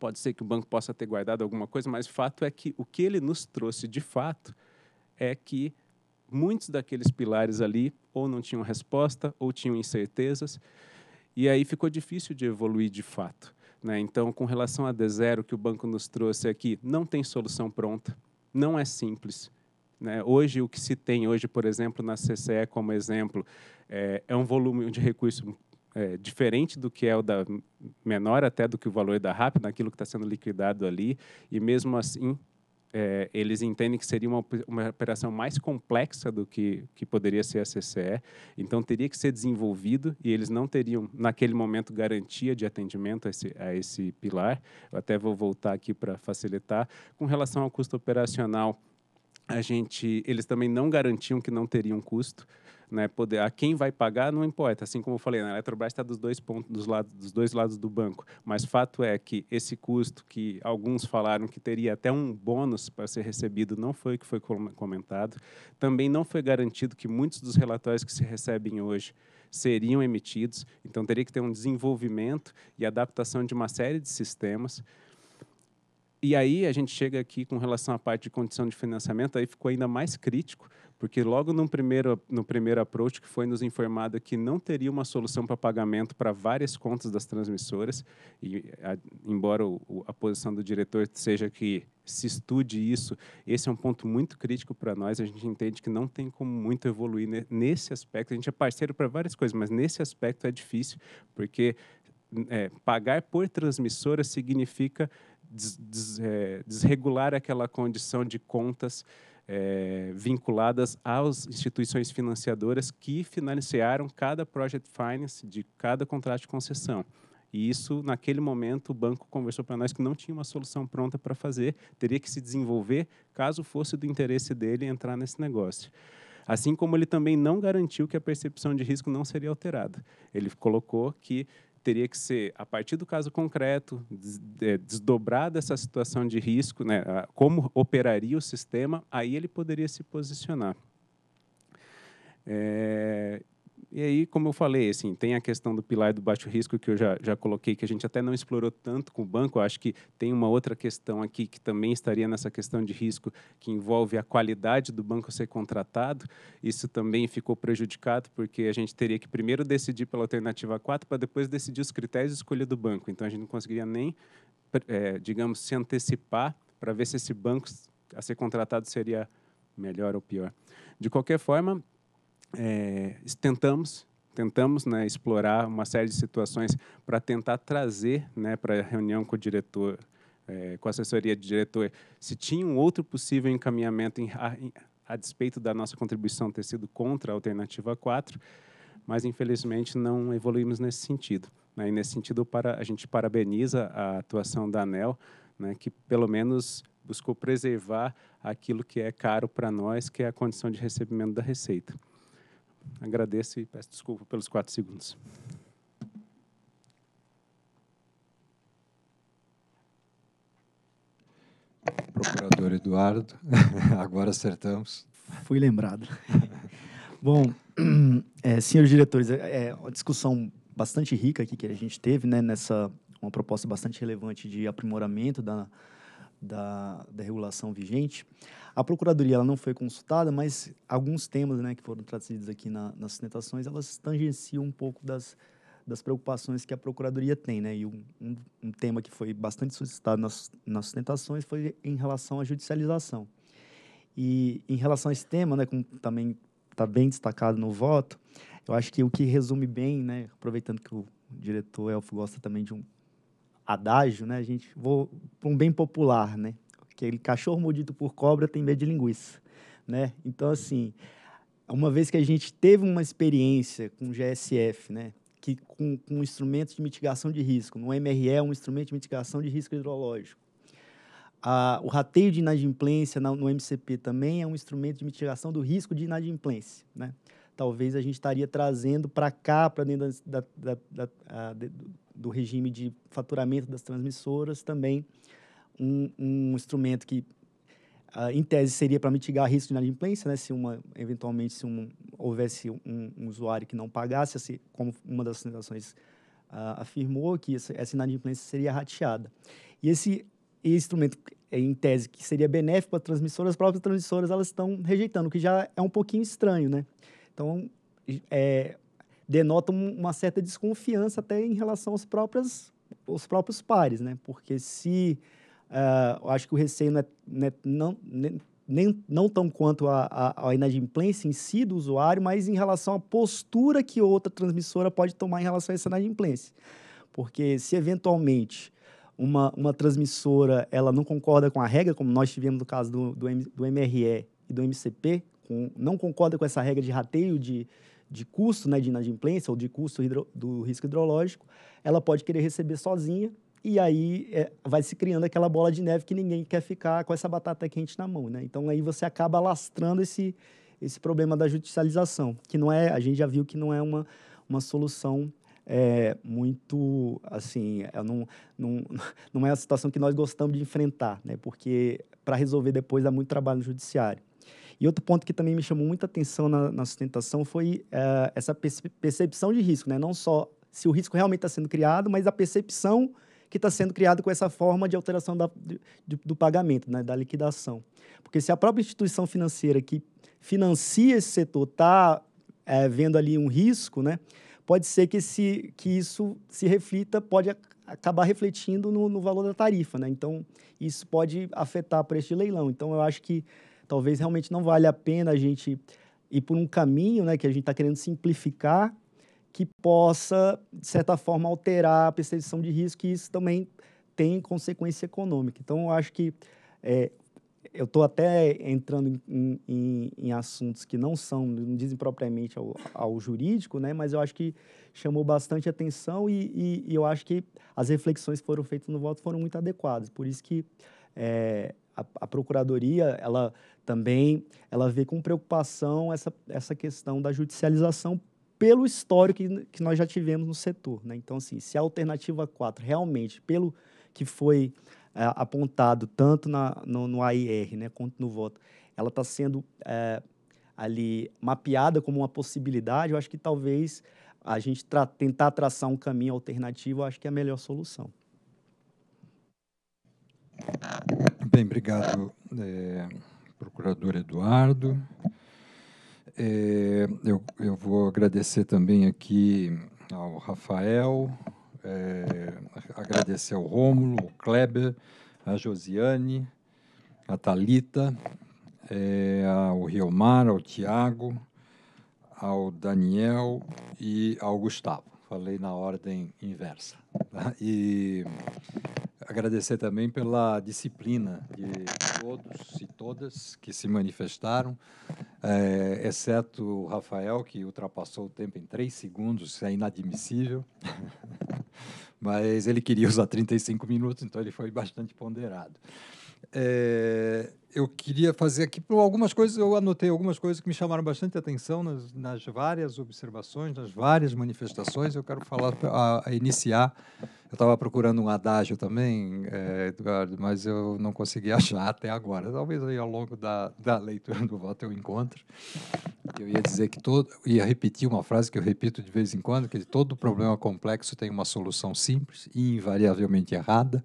pode ser que o banco possa ter guardado alguma coisa mas o fato é que o que ele nos trouxe de fato é que muitos daqueles pilares ali ou não tinham resposta ou tinham incertezas e aí ficou difícil de evoluir de fato. Né? Então, com relação a D0 que o banco nos trouxe aqui, não tem solução pronta, não é simples. Né? Hoje, o que se tem, hoje, por exemplo, na CCE, como exemplo, é, é um volume de recurso é, diferente do que é o da menor até do que o valor da RAP, naquilo que está sendo liquidado ali, e mesmo assim é, eles entendem que seria uma, uma operação mais complexa do que, que poderia ser a CCE, então teria que ser desenvolvido e eles não teriam, naquele momento, garantia de atendimento a esse, a esse pilar. Eu até vou voltar aqui para facilitar. Com relação ao custo operacional, a gente, eles também não garantiam que não teriam custo. Né, poder, a quem vai pagar não importa. Assim como eu falei, né, a Eletrobras está dos dos dos dois lados do banco. Mas fato é que esse custo que alguns falaram que teria até um bônus para ser recebido não foi o que foi comentado. Também não foi garantido que muitos dos relatórios que se recebem hoje seriam emitidos. Então teria que ter um desenvolvimento e adaptação de uma série de sistemas. E aí a gente chega aqui com relação à parte de condição de financiamento, aí ficou ainda mais crítico, porque logo no primeiro, no primeiro approach que foi nos informado que não teria uma solução para pagamento para várias contas das transmissoras, e a, embora o, a posição do diretor seja que se estude isso, esse é um ponto muito crítico para nós, a gente entende que não tem como muito evoluir ne, nesse aspecto, a gente é parceiro para várias coisas, mas nesse aspecto é difícil, porque é, pagar por transmissora significa des, des, é, desregular aquela condição de contas é, vinculadas às instituições financiadoras que financiaram cada project finance de cada contrato de concessão. E isso, naquele momento, o banco conversou para nós que não tinha uma solução pronta para fazer, teria que se desenvolver caso fosse do interesse dele entrar nesse negócio. Assim como ele também não garantiu que a percepção de risco não seria alterada. Ele colocou que teria que ser, a partir do caso concreto, é, desdobrada essa situação de risco, né, como operaria o sistema, aí ele poderia se posicionar. É, e aí, como eu falei, assim, tem a questão do pilar do baixo risco que eu já, já coloquei, que a gente até não explorou tanto com o banco. Eu acho que tem uma outra questão aqui que também estaria nessa questão de risco, que envolve a qualidade do banco ser contratado. Isso também ficou prejudicado, porque a gente teria que primeiro decidir pela alternativa 4 para depois decidir os critérios de escolha do banco. Então, a gente não conseguiria nem, é, digamos, se antecipar para ver se esse banco a ser contratado seria melhor ou pior. De qualquer forma, é, tentamos tentamos né, explorar uma série de situações para tentar trazer né, para a reunião com o diretor, é, com a assessoria de diretor, se tinha um outro possível encaminhamento em, a, em, a, despeito da nossa contribuição ter sido contra a alternativa 4, mas infelizmente não evoluímos nesse sentido. Né? E nesse sentido, para, a gente parabeniza a atuação da ANEL, né, que pelo menos buscou preservar aquilo que é caro para nós, que é a condição de recebimento da receita. Agradeço e peço desculpa pelos quatro segundos. Procurador Eduardo, agora acertamos. Fui lembrado. Bom, é, senhores diretores, é, é uma discussão bastante rica aqui que a gente teve, né, nessa uma proposta bastante relevante de aprimoramento da, da, da regulação vigente. A Procuradoria ela não foi consultada, mas alguns temas né, que foram trazidos aqui na, nas sustentações, elas tangenciam um pouco das, das preocupações que a Procuradoria tem. Né? E um, um, tema que foi bastante suscitado nas, nas sustentações foi em relação à judicialização. E em relação a esse tema, né, como também está bem destacado no voto, eu acho que o que resume bem, né, aproveitando que o diretor Elfo gosta também de um adágio, né, a gente vou para um bem popular, né, aquele cachorro mordido por cobra tem medo de linguiça, né? Então, assim, uma vez que a gente teve uma experiência com GSF, né? Que, com, com instrumentos de mitigação de risco, no MRE é um instrumento de mitigação de risco hidrológico. o rateio de inadimplência no MCP também é um instrumento de mitigação do risco de inadimplência, né? Talvez a gente estaria trazendo para cá, para dentro da, da, da, do regime de faturamento das transmissoras também, um, um instrumento que, uh, em tese, seria para mitigar risco de inadimplência, né? Se uma, eventualmente, se um, houvesse um, um, usuário que não pagasse, assim, como uma das sinalizações uh, afirmou, que essa, essa inadimplência seria rateada. E esse instrumento, em tese, que seria benéfico para as transmissoras, as próprias transmissoras elas estão rejeitando, o que já é um pouquinho estranho, né? Então, é, denota uma certa desconfiança até em relação aos próprios, aos próprios pares, né? Porque se uh, acho que o receio é, não, é, não nem, nem, não tão quanto a, a, a, inadimplência em si do usuário, mas em relação à postura que outra transmissora pode tomar em relação a essa inadimplência. Porque se eventualmente uma, uma transmissora ela não concorda com a regra, como nós tivemos no caso do, do, M, do MRE e do MCP, com, não concorda com essa regra de rateio de, de custo né, de inadimplência ou de custo hidro, do risco hidrológico, ela pode querer receber sozinha e aí é, vai se criando aquela bola de neve que ninguém quer ficar com essa batata quente na mão, né? Então aí você acaba lastrando esse, esse problema da judicialização, que não é, a gente já viu que não é uma, uma solução é, muito, assim, é, não, não, não é a situação que nós gostamos de enfrentar, né? Porque para resolver depois dá muito trabalho no judiciário. E outro ponto que também me chamou muita atenção na, na sustentação foi é, essa percepção de risco, né? Não só se o risco realmente está sendo criado, mas a percepção que está sendo criado com essa forma de alteração da, de, do pagamento, né, da liquidação. Porque se a própria instituição financeira que financia esse setor está é, vendo ali um risco, né, pode ser que, se que isso se reflita, pode acabar refletindo no, no valor da tarifa. Né? Então, isso pode afetar o preço de leilão. Então, eu acho que talvez realmente não vale a pena a gente ir por um caminho né, que a gente está querendo simplificar que possa, de certa forma, alterar a percepção de risco, e isso também tem consequência econômica. Então, eu acho que é, eu estou até entrando em, em, em, assuntos que não são, não dizem propriamente ao, ao, jurídico, né? mas eu acho que chamou bastante atenção e, e, e, eu acho que as reflexões que foram feitas no voto foram muito adequadas. Por isso que é, a, a, Procuradoria, ela também, ela vê com preocupação essa, essa questão da judicialização pelo histórico que, que nós já tivemos no setor. Né? Então, assim, se a alternativa 4 realmente, pelo que foi é, apontado tanto na, no, no AIR né, quanto no voto, ela está sendo é, ali mapeada como uma possibilidade, eu acho que talvez a gente tra tentar traçar um caminho alternativo, eu acho que é a melhor solução. Bem, obrigado, é, procurador Eduardo. É, eu, eu vou agradecer também aqui ao Rafael, é, agradecer ao Rômulo, ao Kleber, a Josiane, a Talita, é, ao Riomar, ao Tiago, ao Daniel e ao Gustavo. Falei na ordem inversa. Tá? E Agradecer também pela disciplina de todos e todas que se manifestaram, é, exceto o Rafael, que ultrapassou o tempo em três segundos, isso é inadmissível. Mas ele queria usar 35 minutos, então ele foi bastante ponderado. É, eu queria fazer aqui algumas coisas, eu anotei algumas coisas que me chamaram bastante atenção nas, nas várias observações, nas várias manifestações. Eu quero falar, a, a iniciar, eu estava procurando um adágio também, é, Eduardo, mas eu não consegui achar até agora. Talvez aí ao longo da, da leitura do voto eu encontre. Eu ia dizer que todo, ia repetir uma frase que eu repito de vez em quando, que todo problema complexo tem uma solução simples e invariavelmente errada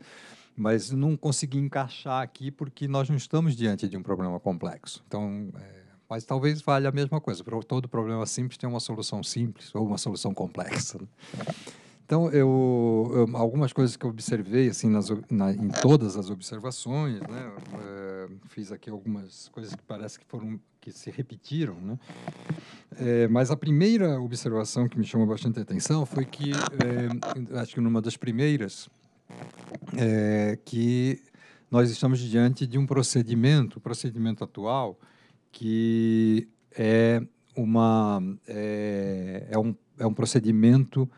mas não consegui encaixar aqui porque nós não estamos diante de um problema complexo. Então, é, mas talvez valha a mesma coisa. Todo problema simples tem uma solução simples ou uma solução complexa. Né? Então, eu, eu, algumas coisas que eu observei assim nas, na, em todas as observações, né? É, fiz aqui algumas coisas que parece que foram que se repetiram, né? É, mas a primeira observação que me chamou bastante atenção foi que é, acho que numa das primeiras é, que nós estamos diante de um procedimento, o procedimento atual, que é, uma, é, é, um, é um procedimento,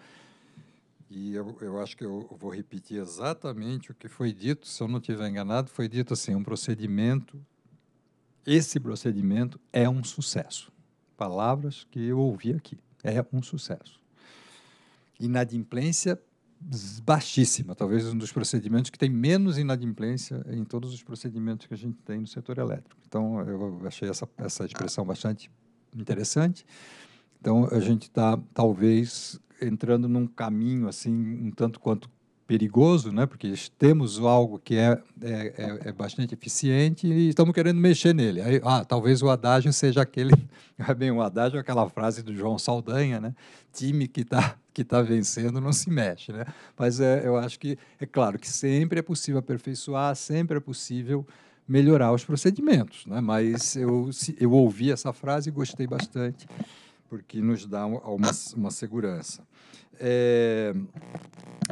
e eu, eu acho que eu vou repetir exatamente o que foi dito, se eu não estiver enganado, foi dito assim: um procedimento, esse procedimento é um sucesso. Palavras que eu ouvi aqui, é um sucesso. Inadimplência baixíssima, talvez um dos procedimentos que tem menos inadimplência em todos os procedimentos que a gente tem no setor elétrico. Então, eu achei essa, essa expressão bastante interessante. Então, a gente está, talvez, entrando num caminho, assim, um tanto quanto perigoso, né? porque temos algo que é, é, é, é, bastante eficiente e estamos querendo mexer nele. Aí, ah, talvez o adágio seja aquele, é bem, o adágio é aquela frase do João Saldanha, né? time que está que tá vencendo não se mexe. Né? Mas é, eu acho que, é claro que sempre é possível aperfeiçoar, sempre é possível melhorar os procedimentos, né? mas eu, eu ouvi essa frase e gostei bastante porque nos dá uma, uma segurança. É,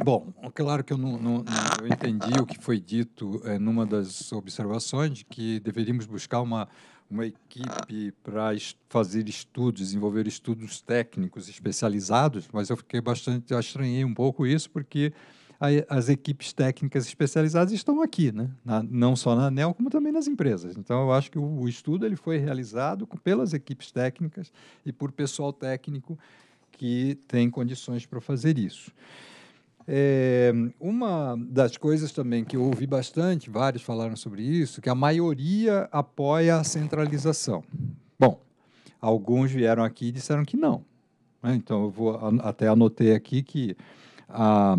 bom, claro que eu não, não, não eu entendi o que foi dito é, numa das observações de que deveríamos buscar uma uma equipe para est fazer estudos, desenvolver estudos técnicos especializados, mas eu fiquei bastante, eu estranhei um pouco isso porque a, as equipes técnicas especializadas estão aqui, né? Na, não só na ANEL, como também nas empresas. Então, eu acho que o, o estudo ele foi realizado com, pelas equipes técnicas e por pessoal técnico que tem condições para fazer isso. É, uma das coisas também que eu ouvi bastante, vários falaram sobre isso, que a maioria apoia a centralização. Bom, alguns vieram aqui e disseram que não. Né? Então, eu vou até anotei aqui que a,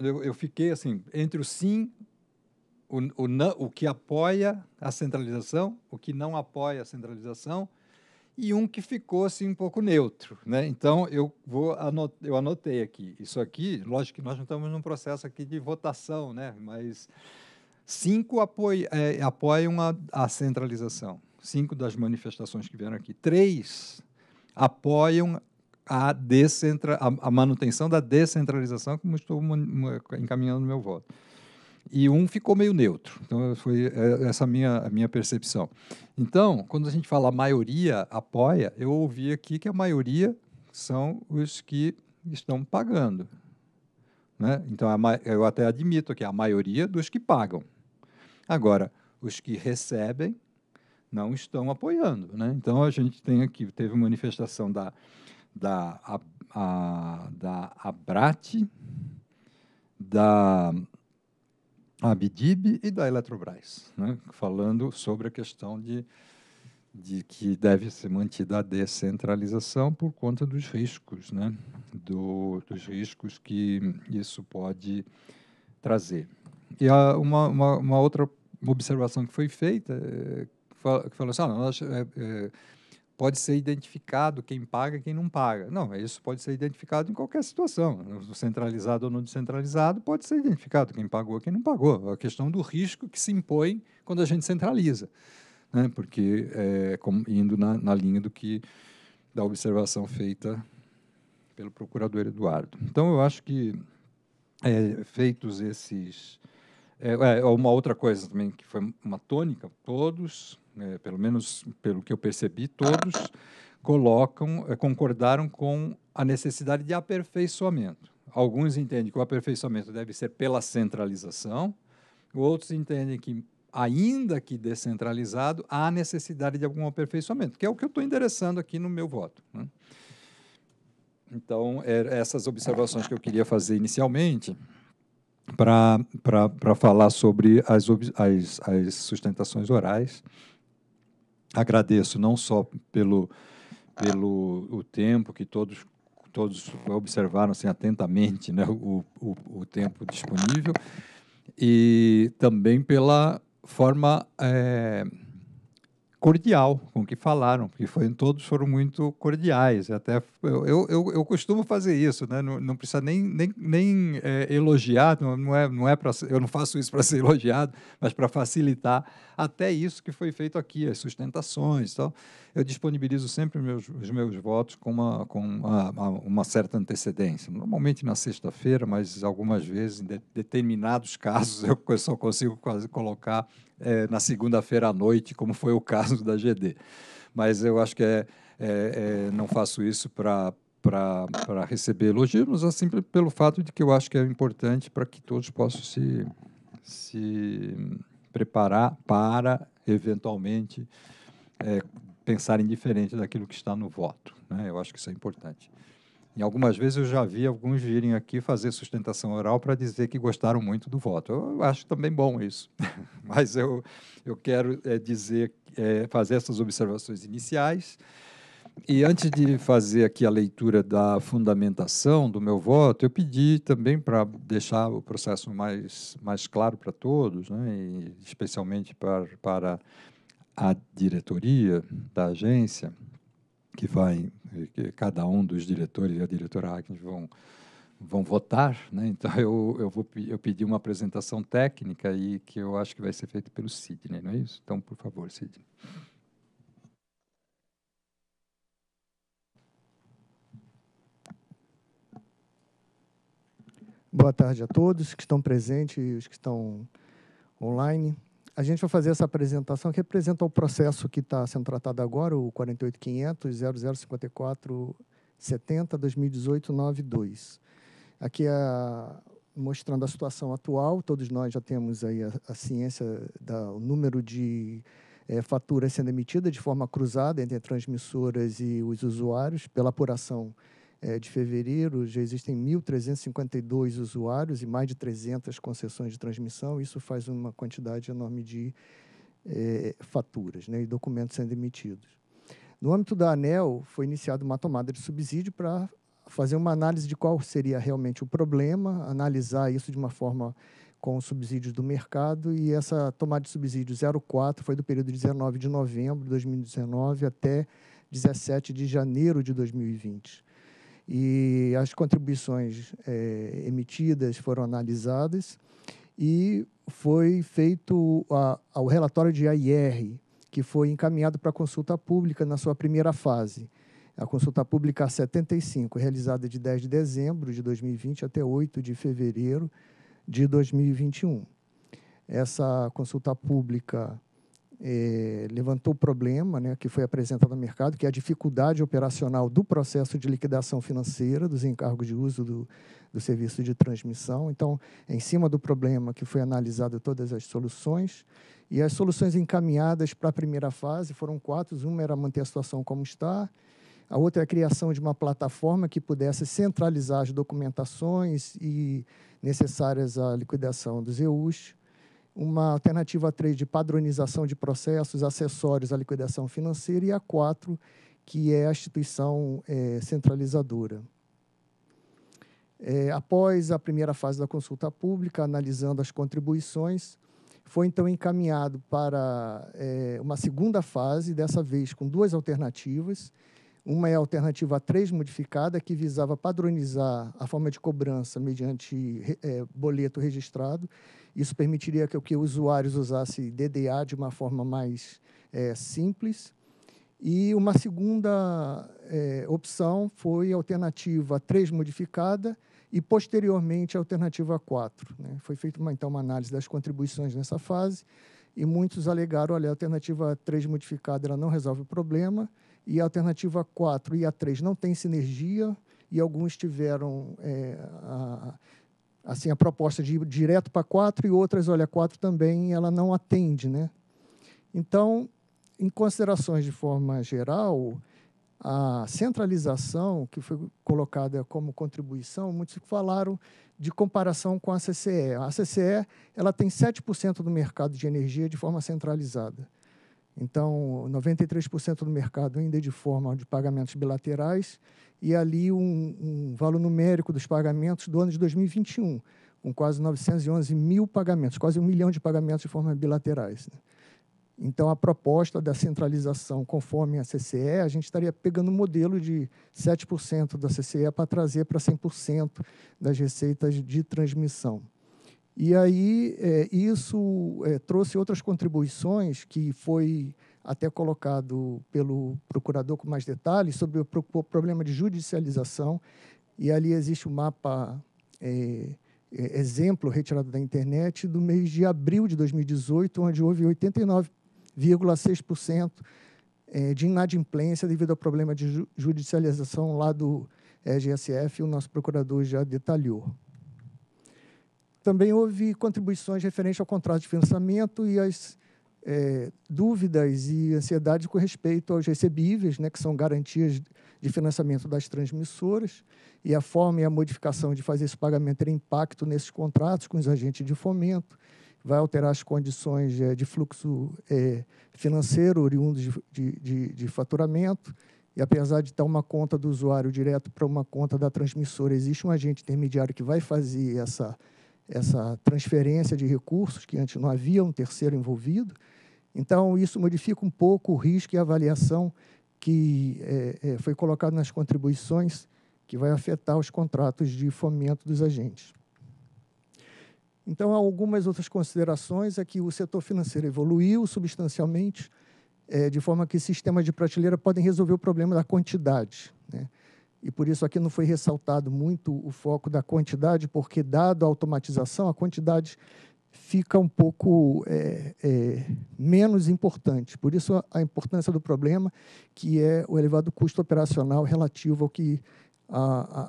eu, eu fiquei assim, entre o sim, o, o, não, o que apoia a centralização, o que não apoia a centralização, e um que ficou assim um pouco neutro, né? Então eu vou anot eu anotei aqui isso aqui, lógico que nós não estamos num processo aqui de votação, né? Mas cinco apoia, é, apoiam a, a, centralização, cinco das manifestações que vieram aqui, três apoiam a, descentra, a, a manutenção da descentralização, como estou encaminhando o meu voto. E um ficou meio neutro. Então, foi é, essa a minha, a minha percepção. Então, quando a gente fala a maioria apoia, eu ouvi aqui que a maioria são os que estão pagando. Né? Então, eu até admito que é a maioria dos que pagam. Agora, os que recebem não estão apoiando. Né? Então, a gente tem aqui, teve manifestação da da, a, a, da Abrat, da Abdib e da Eletrobras, né, falando sobre a questão de, de que deve ser mantida a descentralização por conta dos riscos, né, do, dos riscos que isso pode trazer. E há uma, uma, uma outra observação que foi feita, eh, que falou assim, ah, nós, é, é, pode ser identificado quem paga e quem não paga. Não, isso pode ser identificado em qualquer situação. No centralizado ou no descentralizado, pode ser identificado quem pagou e quem não pagou. É a questão do risco que se impõe quando a gente centraliza. Né? Porque, é, eh, como, indo na, na, linha do que da observação feita pelo procurador Eduardo. Então, eu acho que, é, feitos esses... Eh, é, uma outra coisa também que foi uma tônica, todos é, pelo menos pelo que eu percebi, todos colocam, é, concordaram com a necessidade de aperfeiçoamento. Alguns entendem que o aperfeiçoamento deve ser pela centralização, outros entendem que ainda que descentralizado, há necessidade de algum aperfeiçoamento, que é o que eu estou endereçando aqui no meu voto. Né? Então, é, essas observações que eu queria fazer inicialmente para falar sobre as, as, as sustentações orais agradeço não só pelo, pelo o tempo que todos todos observaram assim, atentamente né, o, o, o tempo disponível e também pela forma é, cordial com o que falaram, porque foi, todos foram muito cordiais. Até eu, eu, eu costumo fazer isso, né? não, não precisa nem, nem, nem é, elogiar, não, é, não é pra, eu não faço isso para ser elogiado, mas para facilitar até isso que foi feito aqui, as sustentações e tal eu disponibilizo sempre meus, os meus votos com, uma, com uma, uma certa antecedência. Normalmente na sexta-feira, mas algumas vezes, em de, determinados casos, eu só consigo quase colocar é, na segunda-feira à noite, como foi o caso da GD. Mas eu acho que é, é, é não faço isso para para receber elogios, mas assim pelo fato de que eu acho que é importante para que todos possam se, se preparar para, eventualmente, é, pensarem diferente daquilo que está no voto. Né? Eu acho que isso é importante. E algumas vezes eu já vi alguns virem aqui fazer sustentação oral para dizer que gostaram muito do voto. Eu acho também bom isso. Mas eu, eu quero é, dizer, é, fazer essas observações iniciais. E antes de fazer aqui a leitura da fundamentação do meu voto, eu pedi também para deixar o processo mais, mais claro para todos, né? E especialmente para, para a diretoria da agência, que vai, que cada um dos diretores e a diretora Agnes vão, vão votar, né? então eu, eu vou eu pedi uma apresentação técnica e que eu acho que vai ser feita pelo Sidney, não é isso? Então, por favor, Sidney. Boa tarde a todos que estão presentes e os que estão online a gente vai fazer essa apresentação que representa o processo que está sendo tratado agora, o 48.500.0054.70.2018.92. Aqui, a, é mostrando a situação atual, todos nós já temos aí a, a ciência do número de é, faturas sendo emitidas de forma cruzada entre transmissoras e os usuários, pela apuração é, de fevereiro, já existem 1.352 usuários e mais de 300 concessões de transmissão. Isso faz uma quantidade enorme de é, faturas né, e documentos sendo emitidos. No âmbito da ANEL, foi iniciada uma tomada de subsídio para fazer uma análise de qual seria realmente o problema, analisar isso de uma forma com subsídios do mercado e essa tomada de subsídio 04 foi do período 19 de novembro de 2019 até 17 de janeiro de 2020. E as contribuições é, emitidas foram analisadas e foi feito a, o relatório de AIR, que foi encaminhado para consulta pública na sua primeira fase. A consulta pública 75, realizada de 10 de dezembro de 2020 até 8 de fevereiro de 2021. Essa consulta pública é, levantou o problema né, que foi apresentado ao mercado, que é a dificuldade operacional do processo de liquidação financeira dos encargos de uso do, do serviço de transmissão. Então, é em cima do problema que foi analisado todas as soluções e as soluções encaminhadas para a primeira fase foram quatro. Uma era manter a situação como está, a outra é a criação de uma plataforma que pudesse centralizar as documentações e necessárias à liquidação dos EUs uma alternativa 3 de padronização de processos, acessórios à liquidação financeira, e a 4, que é a instituição é, centralizadora. É, após a primeira fase da consulta pública, analisando as contribuições, foi então encaminhado para é, uma segunda fase, dessa vez com duas alternativas, uma é a alternativa 3 modificada, que visava padronizar a forma de cobrança mediante é, boleto registrado. Isso permitiria que, que usuários usassem DDA de uma forma mais é, simples. E uma segunda é, opção foi a alternativa 3 modificada e, posteriormente, a alternativa 4. Né? Foi feita, uma, então, uma análise das contribuições nessa fase e muitos alegaram, que a alternativa 3 modificada ela não resolve o problema, e a alternativa 4 e a 3 não têm sinergia e alguns tiveram é, a, assim a proposta de ir direto para 4 e outras, olha, 4 também ela não atende, né? Então, em considerações de forma geral, a centralização que foi colocada como contribuição, muitos falaram de comparação com a CCE. A CCE ela tem 7% do mercado de energia de forma centralizada. Então, 93% do mercado ainda é de forma de pagamentos bilaterais e ali um, um valor numérico dos pagamentos do ano de 2021, com quase 911 mil pagamentos, quase um milhão de pagamentos de forma bilaterais. Né? Então, a proposta da centralização conforme a CCE, a gente estaria pegando um modelo de 7% da CCE para trazer para 100% das receitas de transmissão. E aí é, isso é, trouxe outras contribuições que foi até colocado pelo procurador com mais detalhes sobre o problema de judicialização. E ali existe o um mapa é, é, exemplo retirado da internet do mês de abril de 2018, onde houve 89,6% é, de inadimplência devido ao problema de judicialização lá do é, GSF. O nosso procurador já detalhou. Também houve contribuições referentes ao contrato de financiamento e às é, dúvidas e ansiedades com respeito aos recebíveis, né, que são garantias de financiamento das transmissoras, e a forma e a modificação de fazer esse pagamento ter impacto nesses contratos com os agentes de fomento, vai alterar as condições é, de fluxo é, financeiro oriundos de, de, de, de faturamento, e apesar de estar uma conta do usuário direto para uma conta da transmissora, existe um agente intermediário que vai fazer essa essa transferência de recursos, que antes não havia um terceiro envolvido. Então, isso modifica um pouco o risco e a avaliação que é, é, foi colocado nas contribuições, que vai afetar os contratos de fomento dos agentes. Então, algumas outras considerações é que o setor financeiro evoluiu substancialmente, é, de forma que sistemas de prateleira podem resolver o problema da quantidade. Né? E por isso aqui não foi ressaltado muito o foco da quantidade, porque, dado a automatização, a quantidade fica um pouco é, é, menos importante. Por isso, a importância do problema, que é o elevado custo operacional relativo ao que, a,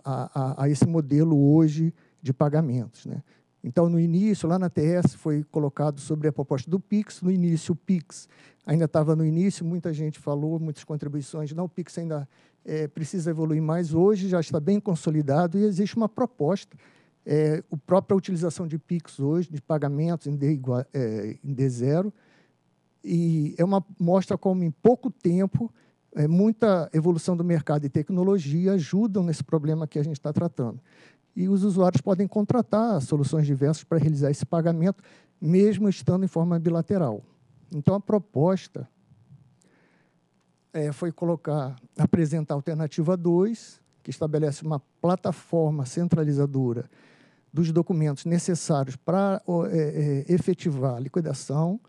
a, a, a esse modelo hoje de pagamentos. Né? Então, no início, lá na TS, foi colocado sobre a proposta do PIX. No início, o PIX ainda estava no início, muita gente falou, muitas contribuições. Não, o Pix ainda é, precisa evoluir mais. Hoje já está bem consolidado e existe uma proposta. É, a própria utilização de Pix hoje, de pagamentos em D, igual, é, em D zero, e é uma mostra como em pouco tempo é, muita evolução do mercado e tecnologia ajudam nesse problema que a gente está tratando. E os usuários podem contratar soluções diversas para realizar esse pagamento, mesmo estando em forma bilateral. Então, a proposta é, foi colocar, apresentar a alternativa 2, que estabelece uma plataforma centralizadora dos documentos necessários para é, é, efetivar a liquidação.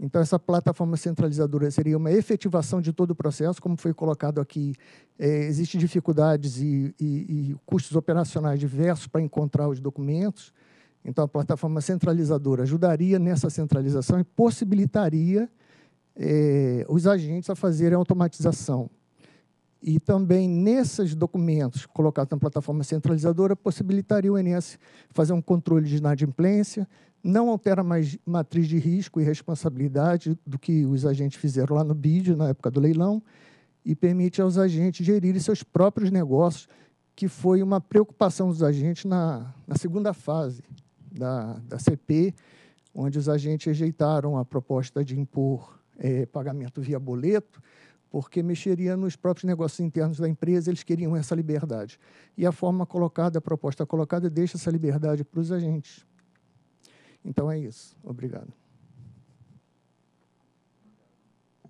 Então, essa plataforma centralizadora seria uma efetivação de todo o processo, como foi colocado aqui. É, Existem dificuldades e, e, e custos operacionais diversos para encontrar os documentos. Então, a plataforma centralizadora ajudaria nessa centralização e possibilitaria é, os agentes a fazerem a automatização. E também nesses documentos colocados na plataforma centralizadora, possibilitaria o Enes fazer um controle de inadimplência, não altera mais matriz de risco e responsabilidade do que os agentes fizeram lá no BID, na época do leilão, e permite aos agentes gerirem seus próprios negócios, que foi uma preocupação dos agentes na, na segunda fase da, da CP, onde os agentes rejeitaram a proposta de impor é, pagamento via boleto, porque mexeria nos próprios negócios internos da empresa, eles queriam essa liberdade. E a forma colocada, a proposta colocada, deixa essa liberdade para os agentes. Então é isso. Obrigado.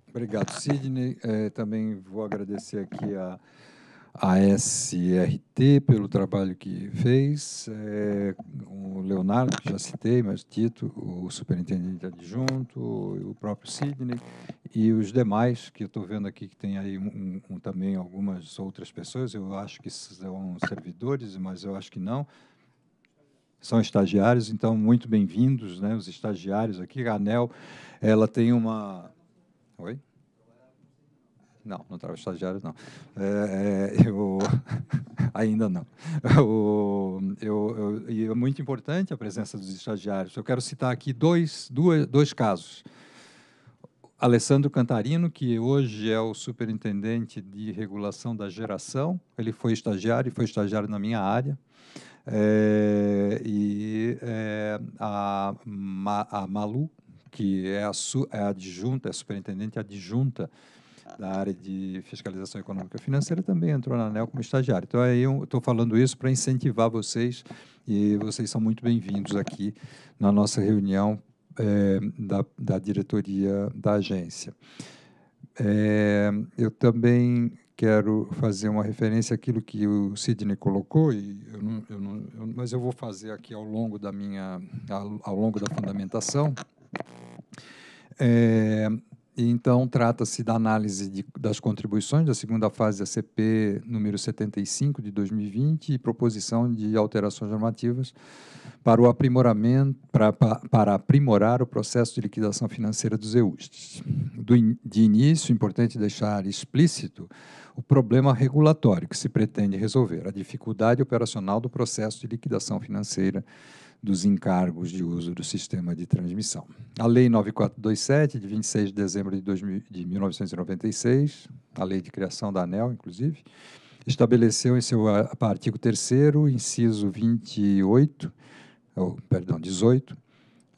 Obrigado, Sidney. É, também vou agradecer aqui a a SRT pelo trabalho que fez, é, o Leonardo, que já citei, mas Tito, o superintendente adjunto, o próprio Sidney e os demais, que eu estou vendo aqui que tem aí um, um, também algumas outras pessoas, eu acho que são servidores, mas eu acho que não, são estagiários, então muito bem-vindos, né, os estagiários aqui. A ANEL, ela tem uma... Oi? Não, não estava estagiário, não. É, é, eu ainda não. Eu, eu, eu, e é muito importante a presença dos estagiários. Eu quero citar aqui dois, duas, dois casos. Alessandro Cantarino, que hoje é o superintendente de regulação da geração, ele foi estagiário e foi estagiário na minha área. É, e é, a, a Malu, que é a, su, é a adjunta, é a superintendente adjunta da área de fiscalização econômica e financeira, também entrou na ANEL como estagiário. Então, aí eu estou falando isso para incentivar vocês, e vocês são muito bem-vindos aqui na nossa reunião é, da, da, diretoria da agência. É, eu também quero fazer uma referência àquilo que o Sidney colocou, e eu não, eu não, eu, mas eu vou fazer aqui ao longo da minha, ao, ao longo da fundamentação. É, então, trata-se da análise de, das contribuições da segunda fase da CP número 75 de 2020 e proposição de alterações normativas para, o aprimoramento, para, para aprimorar o processo de liquidação financeira dos EUSTs. Do in, de início, é importante deixar explícito o problema regulatório que se pretende resolver, a dificuldade operacional do processo de liquidação financeira dos encargos de uso do sistema de transmissão. A Lei 9427, de 26 de dezembro de, 2000, de 1996, a lei de criação da ANEL, inclusive, estabeleceu em seu eh, artigo 3 inciso 28, ou, perdão, 18,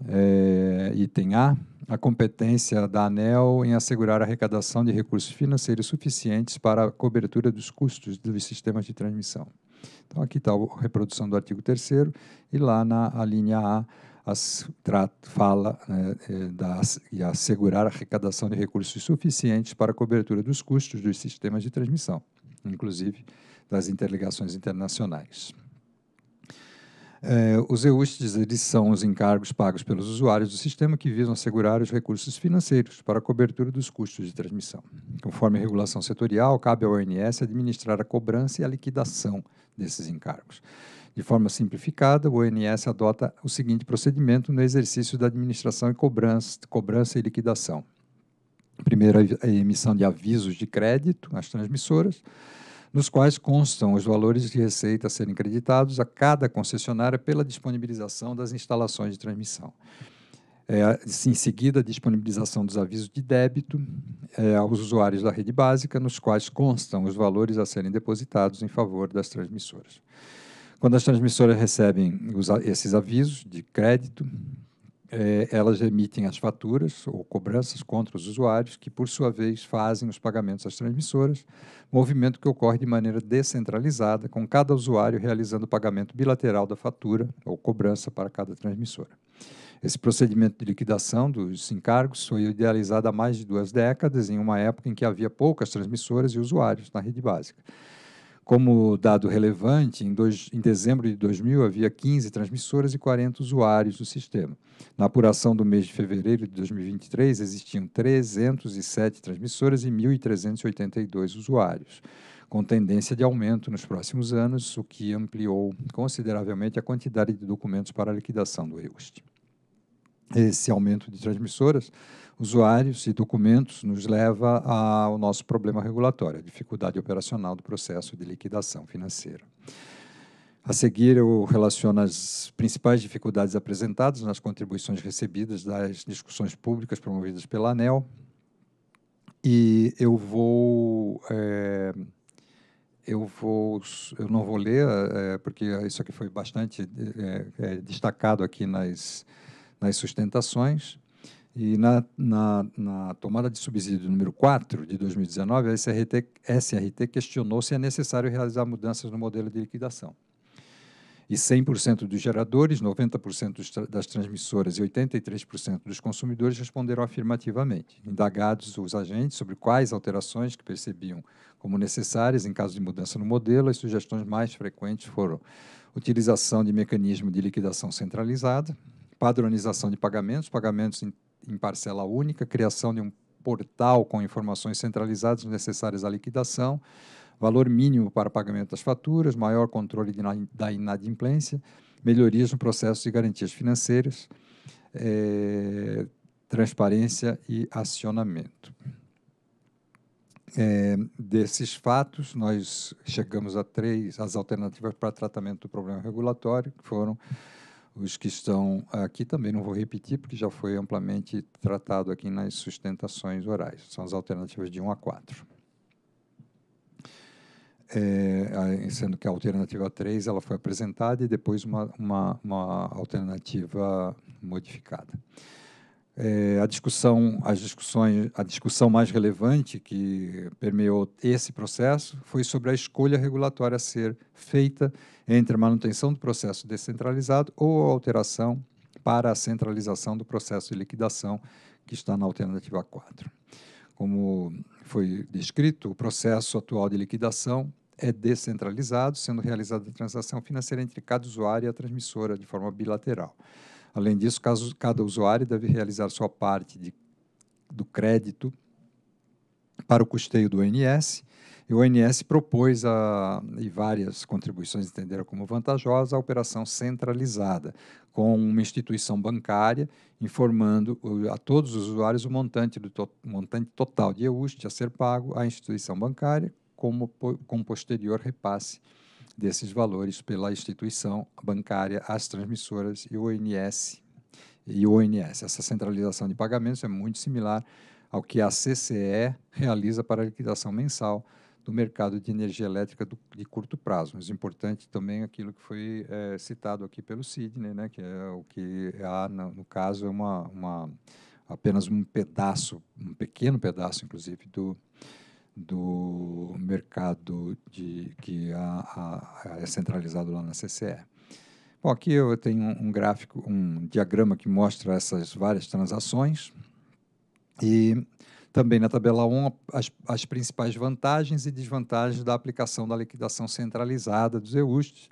é, eh, item A, a competência da ANEL em assegurar a arrecadação de recursos financeiros suficientes para a cobertura dos custos dos sistemas de transmissão. Então, aqui está a reprodução do artigo 3 e lá na a linha A as, fala né, é, da, e assegurar a arrecadação de recursos suficientes para a cobertura dos custos dos sistemas de transmissão, inclusive das interligações internacionais. É, os EUSTs eles são os encargos pagos pelos usuários do sistema que visam assegurar os recursos financeiros para a cobertura dos custos de transmissão. Conforme a regulação setorial, cabe ao ONS administrar a cobrança e a liquidação desses encargos. De forma simplificada, o ONS adota o seguinte procedimento no exercício da administração e cobrança, cobrança e liquidação. Primeiro, a emissão de avisos de crédito às transmissoras, nos quais constam os valores de receita a serem creditados a cada concessionária pela disponibilização das instalações de transmissão. É, em seguida, a disponibilização dos avisos de débito é, aos usuários da rede básica, nos quais constam os valores a serem depositados em favor das transmissoras. Quando as transmissoras recebem os, esses avisos de crédito, é, elas emitem as faturas ou cobranças contra os usuários, que, por sua vez, fazem os pagamentos às transmissoras, movimento que ocorre de maneira descentralizada, com cada usuário realizando o pagamento bilateral da fatura ou cobrança para cada transmissora. Esse procedimento de liquidação dos encargos foi idealizado há mais de duas décadas, em uma época em que havia poucas transmissoras e usuários na rede básica. Como dado relevante, em, dois, em, dezembro de 2000 havia 15 transmissoras e 40 usuários do sistema. Na apuração do mês de fevereiro de 2023, existiam 307 transmissoras e 1.382 usuários, com tendência de aumento nos próximos anos, o que ampliou consideravelmente a quantidade de documentos para a liquidação do EUST esse aumento de transmissoras, usuários e documentos nos leva ao nosso problema regulatório, a dificuldade operacional do processo de liquidação financeira. A seguir, eu relaciono as principais dificuldades apresentadas nas contribuições recebidas das discussões públicas promovidas pela ANEL e eu vou é, eu vou eu não vou ler é, porque isso aqui foi bastante é, destacado aqui nas nas sustentações. E na, na, na, tomada de subsídio número 4 de 2019, a SRT, SRT questionou se é necessário realizar mudanças no modelo de liquidação. E 100% dos geradores, 90% das transmissoras e 83% dos consumidores responderam afirmativamente. Indagados os agentes sobre quais alterações que percebiam como necessárias em caso de mudança no modelo, as sugestões mais frequentes foram utilização de mecanismo de liquidação centralizada, padronização de pagamentos, pagamentos em, em parcela única, criação de um portal com informações centralizadas necessárias à liquidação, valor mínimo para pagamento das faturas, maior controle de, da inadimplência, melhorias no processo de garantias financeiras, é, transparência e acionamento. É, desses fatos, nós chegamos a três as alternativas para tratamento do problema regulatório, que foram os que estão aqui também não vou repetir, porque já foi amplamente tratado aqui nas sustentações orais. São as alternativas de 1 a 4. É, sendo que a alternativa 3 ela foi apresentada e depois uma, uma, uma alternativa modificada. É, a discussão, as discussões, a discussão mais relevante que permeou esse processo foi sobre a escolha regulatória a ser feita entre a manutenção do processo descentralizado ou a alteração para a centralização do processo de liquidação que está na alternativa 4. Como foi descrito, o processo atual de liquidação é descentralizado, sendo realizada a transação financeira entre cada usuário e a transmissora de forma bilateral. Além disso, caso, cada usuário deve realizar sua parte de, do crédito para o custeio do ONS, e o ONS propôs, a, e várias contribuições entenderam como vantajosa, a operação centralizada, com uma instituição bancária informando a todos os usuários o montante, do to, montante total de EUST a ser pago à instituição bancária, como com posterior repasse desses valores pela instituição bancária, as transmissoras e o ONS. E ONS. Essa centralização de pagamentos é muito similar ao que a CCE realiza para a liquidação mensal do mercado de energia elétrica do, de curto prazo. Mas importante também é aquilo que foi é, citado aqui pelo Sidney, né, que é o que há, ah, no, no caso, é uma, uma, apenas um pedaço, um pequeno pedaço, inclusive, do, do mercado de, que a, a, é centralizado lá na CCE. Bom, aqui eu tenho um, gráfico, um diagrama que mostra essas várias transações e também na tabela 1 as, as principais vantagens e desvantagens da aplicação da liquidação centralizada dos EUST.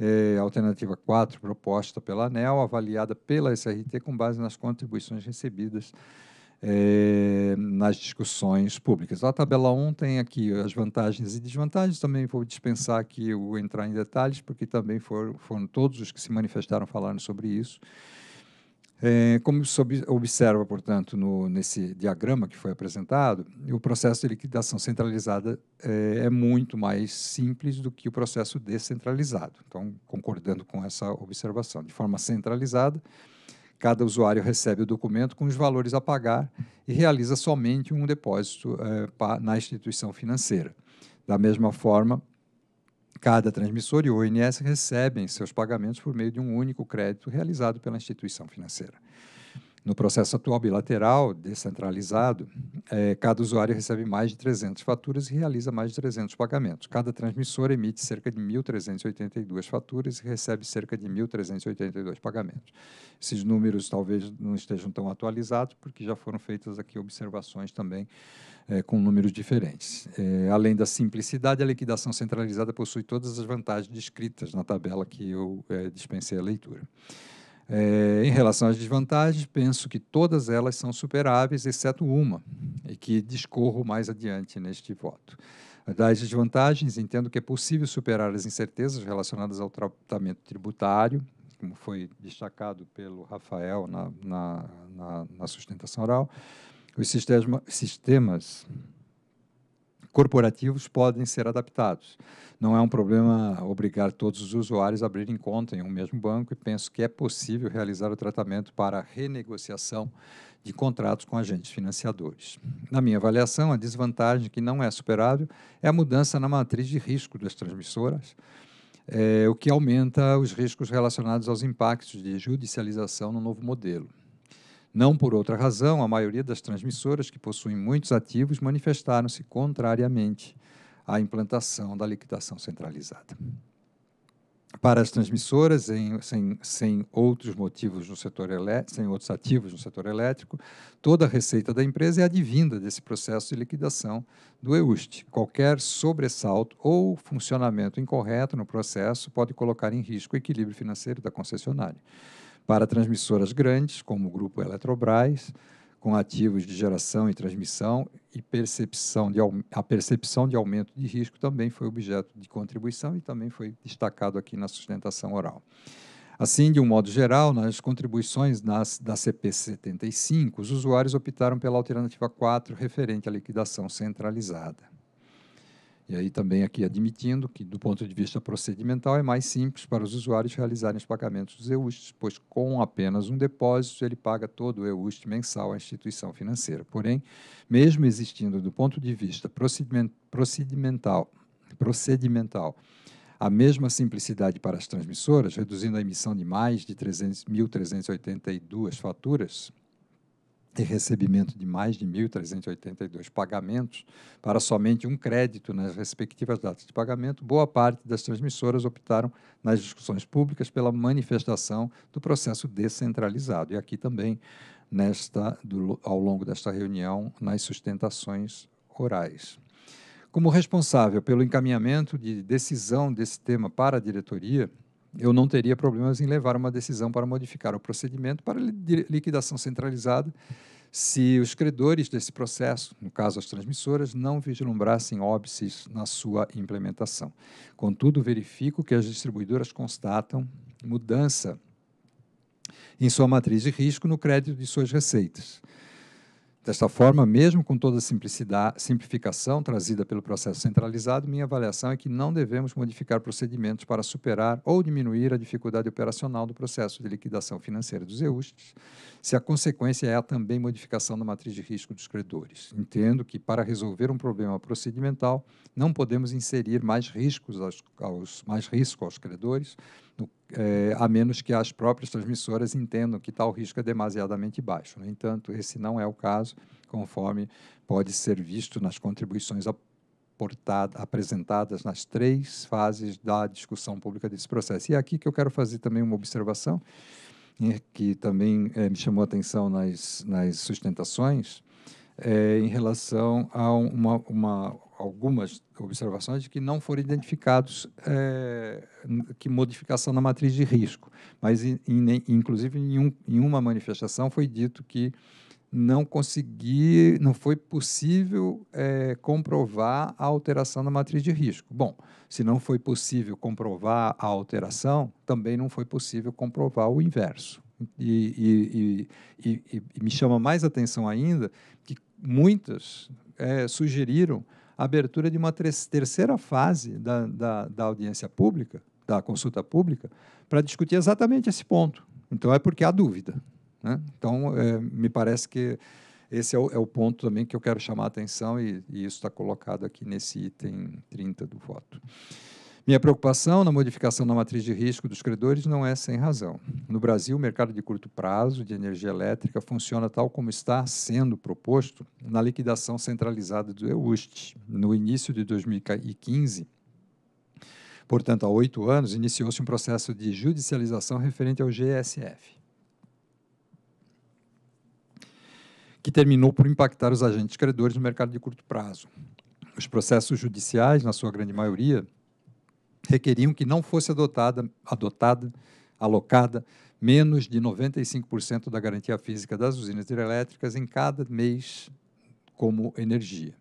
é, alternativa 4, proposta pela ANEL, avaliada pela SRT com base nas contribuições recebidas é, nas discussões públicas. A tabela 1 tem aqui as vantagens e desvantagens, também vou dispensar aqui o entrar em detalhes, porque também foram, foram todos os que se manifestaram falando sobre isso. É, como se observa, portanto, no, nesse diagrama que foi apresentado, o processo de liquidação centralizada é, é muito mais simples do que o processo descentralizado. Então, concordando com essa observação, de forma centralizada, Cada usuário recebe o documento com os valores a pagar e realiza somente um depósito eh, na instituição financeira. Da mesma forma, cada transmissor e o ONS recebem seus pagamentos por meio de um único crédito realizado pela instituição financeira. No processo atual bilateral, descentralizado, é, cada usuário recebe mais de 300 faturas e realiza mais de 300 pagamentos. Cada transmissor emite cerca de 1.382 faturas e recebe cerca de 1.382 pagamentos. Esses números talvez não estejam tão atualizados, porque já foram feitas aqui observações também é, com números diferentes. É, além da simplicidade, a liquidação centralizada possui todas as vantagens descritas na tabela que eu é, dispensei a leitura. É, em relação às desvantagens, penso que todas elas são superáveis, exceto uma, e que discorro mais adiante neste voto. Das desvantagens, entendo que é possível superar as incertezas relacionadas ao tratamento tributário, como foi destacado pelo Rafael na, na, na, na sustentação oral. Os sistema, sistemas corporativos podem ser adaptados não é um problema obrigar todos os usuários a abrirem conta em um mesmo banco e penso que é possível realizar o tratamento para renegociação de contratos com agentes financiadores. Na minha avaliação, a desvantagem que não é superável é a mudança na matriz de risco das transmissoras, é, o que aumenta os riscos relacionados aos impactos de judicialização no novo modelo. Não por outra razão, a maioria das transmissoras que possuem muitos ativos manifestaram-se contrariamente a implantação da liquidação centralizada. Para as transmissoras, em, sem, sem, outros motivos no setor elétrico, sem outros ativos no setor elétrico, toda a receita da empresa é advinda desse processo de liquidação do EUST. Qualquer sobressalto ou funcionamento incorreto no processo pode colocar em risco o equilíbrio financeiro da concessionária. Para transmissoras grandes, como o grupo Eletrobras, com ativos de geração e transmissão e percepção de, a percepção de aumento de risco também foi objeto de contribuição e também foi destacado aqui na sustentação oral. Assim, de um modo geral, nas contribuições nas, da CP75, os usuários optaram pela alternativa 4, referente à liquidação centralizada. E aí também aqui admitindo que, do ponto de vista procedimental, é mais simples para os usuários realizarem os pagamentos dos EUSTs, pois com apenas um depósito ele paga todo o EUST mensal à instituição financeira. Porém, mesmo existindo do ponto de vista procedimental, procedimental a mesma simplicidade para as transmissoras, reduzindo a emissão de mais de 300, 1.382 faturas, e recebimento de mais de 1.382 pagamentos para somente um crédito nas né, respectivas datas de pagamento, boa parte das transmissoras optaram nas discussões públicas pela manifestação do processo descentralizado. E aqui também, nesta, do, ao longo desta reunião, nas sustentações orais. Como responsável pelo encaminhamento de decisão desse tema para a diretoria, eu não teria problemas em levar uma decisão para modificar o procedimento para liquidação centralizada se os credores desse processo, no caso as transmissoras, não vislumbrassem óbices na sua implementação. Contudo, verifico que as distribuidoras constatam mudança em sua matriz de risco no crédito de suas receitas Desta forma, mesmo com toda a simplificação trazida pelo processo centralizado, minha avaliação é que não devemos modificar procedimentos para superar ou diminuir a dificuldade operacional do processo de liquidação financeira dos EUSTs, se a consequência é a também modificação da matriz de risco dos credores. Entendo que, para resolver um problema procedimental, não podemos inserir mais riscos aos, aos mais risco aos credores, é, a menos que as próprias transmissoras entendam que tal risco é demasiadamente baixo. No né? entanto, esse não é o caso, conforme pode ser visto nas contribuições apresentadas nas três fases da discussão pública desse processo. E é aqui que eu quero fazer também uma observação, né, que também é, me chamou a atenção nas, nas sustentações, é, em relação a uma, uma algumas observações de que não foram identificados é, que modificação na matriz de risco, mas in, in, inclusive em, um, em, uma manifestação foi dito que não consegui, não foi possível é, comprovar a alteração na matriz de risco. Bom, se não foi possível comprovar a alteração, também não foi possível comprovar o inverso. E, e, e, e me chama mais atenção ainda que muitas é, sugeriram abertura de uma terceira fase da, da, da audiência pública, da consulta pública, para discutir exatamente esse ponto. Então, é porque há dúvida. Né? Então, é, me parece que esse é o, é o, ponto também que eu quero chamar a atenção, e, e isso está colocado aqui nesse item 30 do voto. Minha preocupação na modificação da matriz de risco dos credores não é sem razão. No Brasil, o mercado de curto prazo de energia elétrica funciona tal como está sendo proposto na liquidação centralizada do EUST. No início de 2015, portanto, há oito anos, iniciou-se um processo de judicialização referente ao GSF. Que terminou por impactar os agentes credores no mercado de curto prazo. Os processos judiciais, na sua grande maioria, requeriam que não fosse adotada, adotada alocada menos de 95% da garantia física das usinas hidrelétricas em cada mês como energia.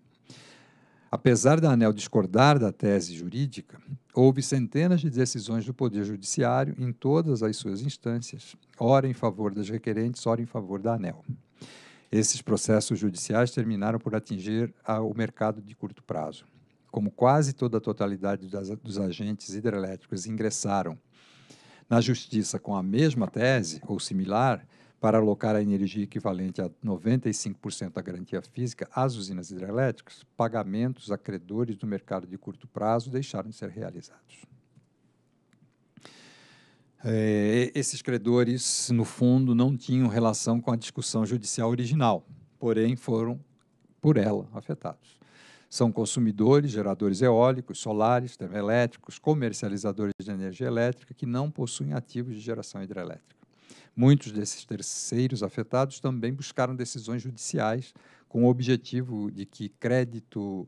Apesar da ANEL discordar da tese jurídica, houve centenas de decisões do Poder Judiciário em todas as suas instâncias, ora em favor das requerentes, ora em favor da ANEL. Esses processos judiciais terminaram por atingir o mercado de curto prazo como quase toda a totalidade das, dos agentes hidrelétricos ingressaram na justiça com a mesma tese ou similar para alocar a energia equivalente a 95% da garantia física às usinas hidrelétricas, pagamentos a credores do mercado de curto prazo deixaram de ser realizados. É, esses credores, no fundo, não tinham relação com a discussão judicial original, porém foram por ela afetados. São consumidores, geradores eólicos, solares, termoelétricos, comercializadores de energia elétrica que não possuem ativos de geração hidrelétrica. Muitos desses terceiros afetados também buscaram decisões judiciais com o objetivo de que crédito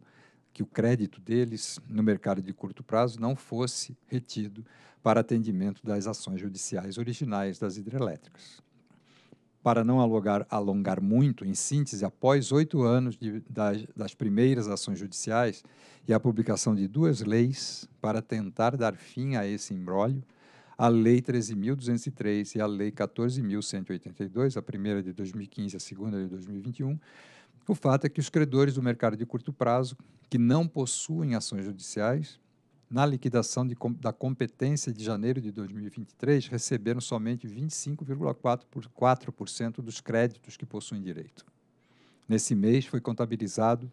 que o crédito deles no mercado de curto prazo não fosse retido para atendimento das ações judiciais originais das hidrelétricas. Para não alongar, alongar muito, em síntese, após oito anos de, das, das primeiras ações judiciais e a publicação de duas leis para tentar dar fim a esse imbróglio, a Lei 13.203 e a Lei 14.182, a primeira de 2015 a segunda de 2021, o fato é que os credores do mercado de curto prazo, que não possuem ações judiciais, na liquidação de, da competência de janeiro de 2023, receberam somente 25,4% dos créditos que possuem direito. Nesse mês foi contabilizado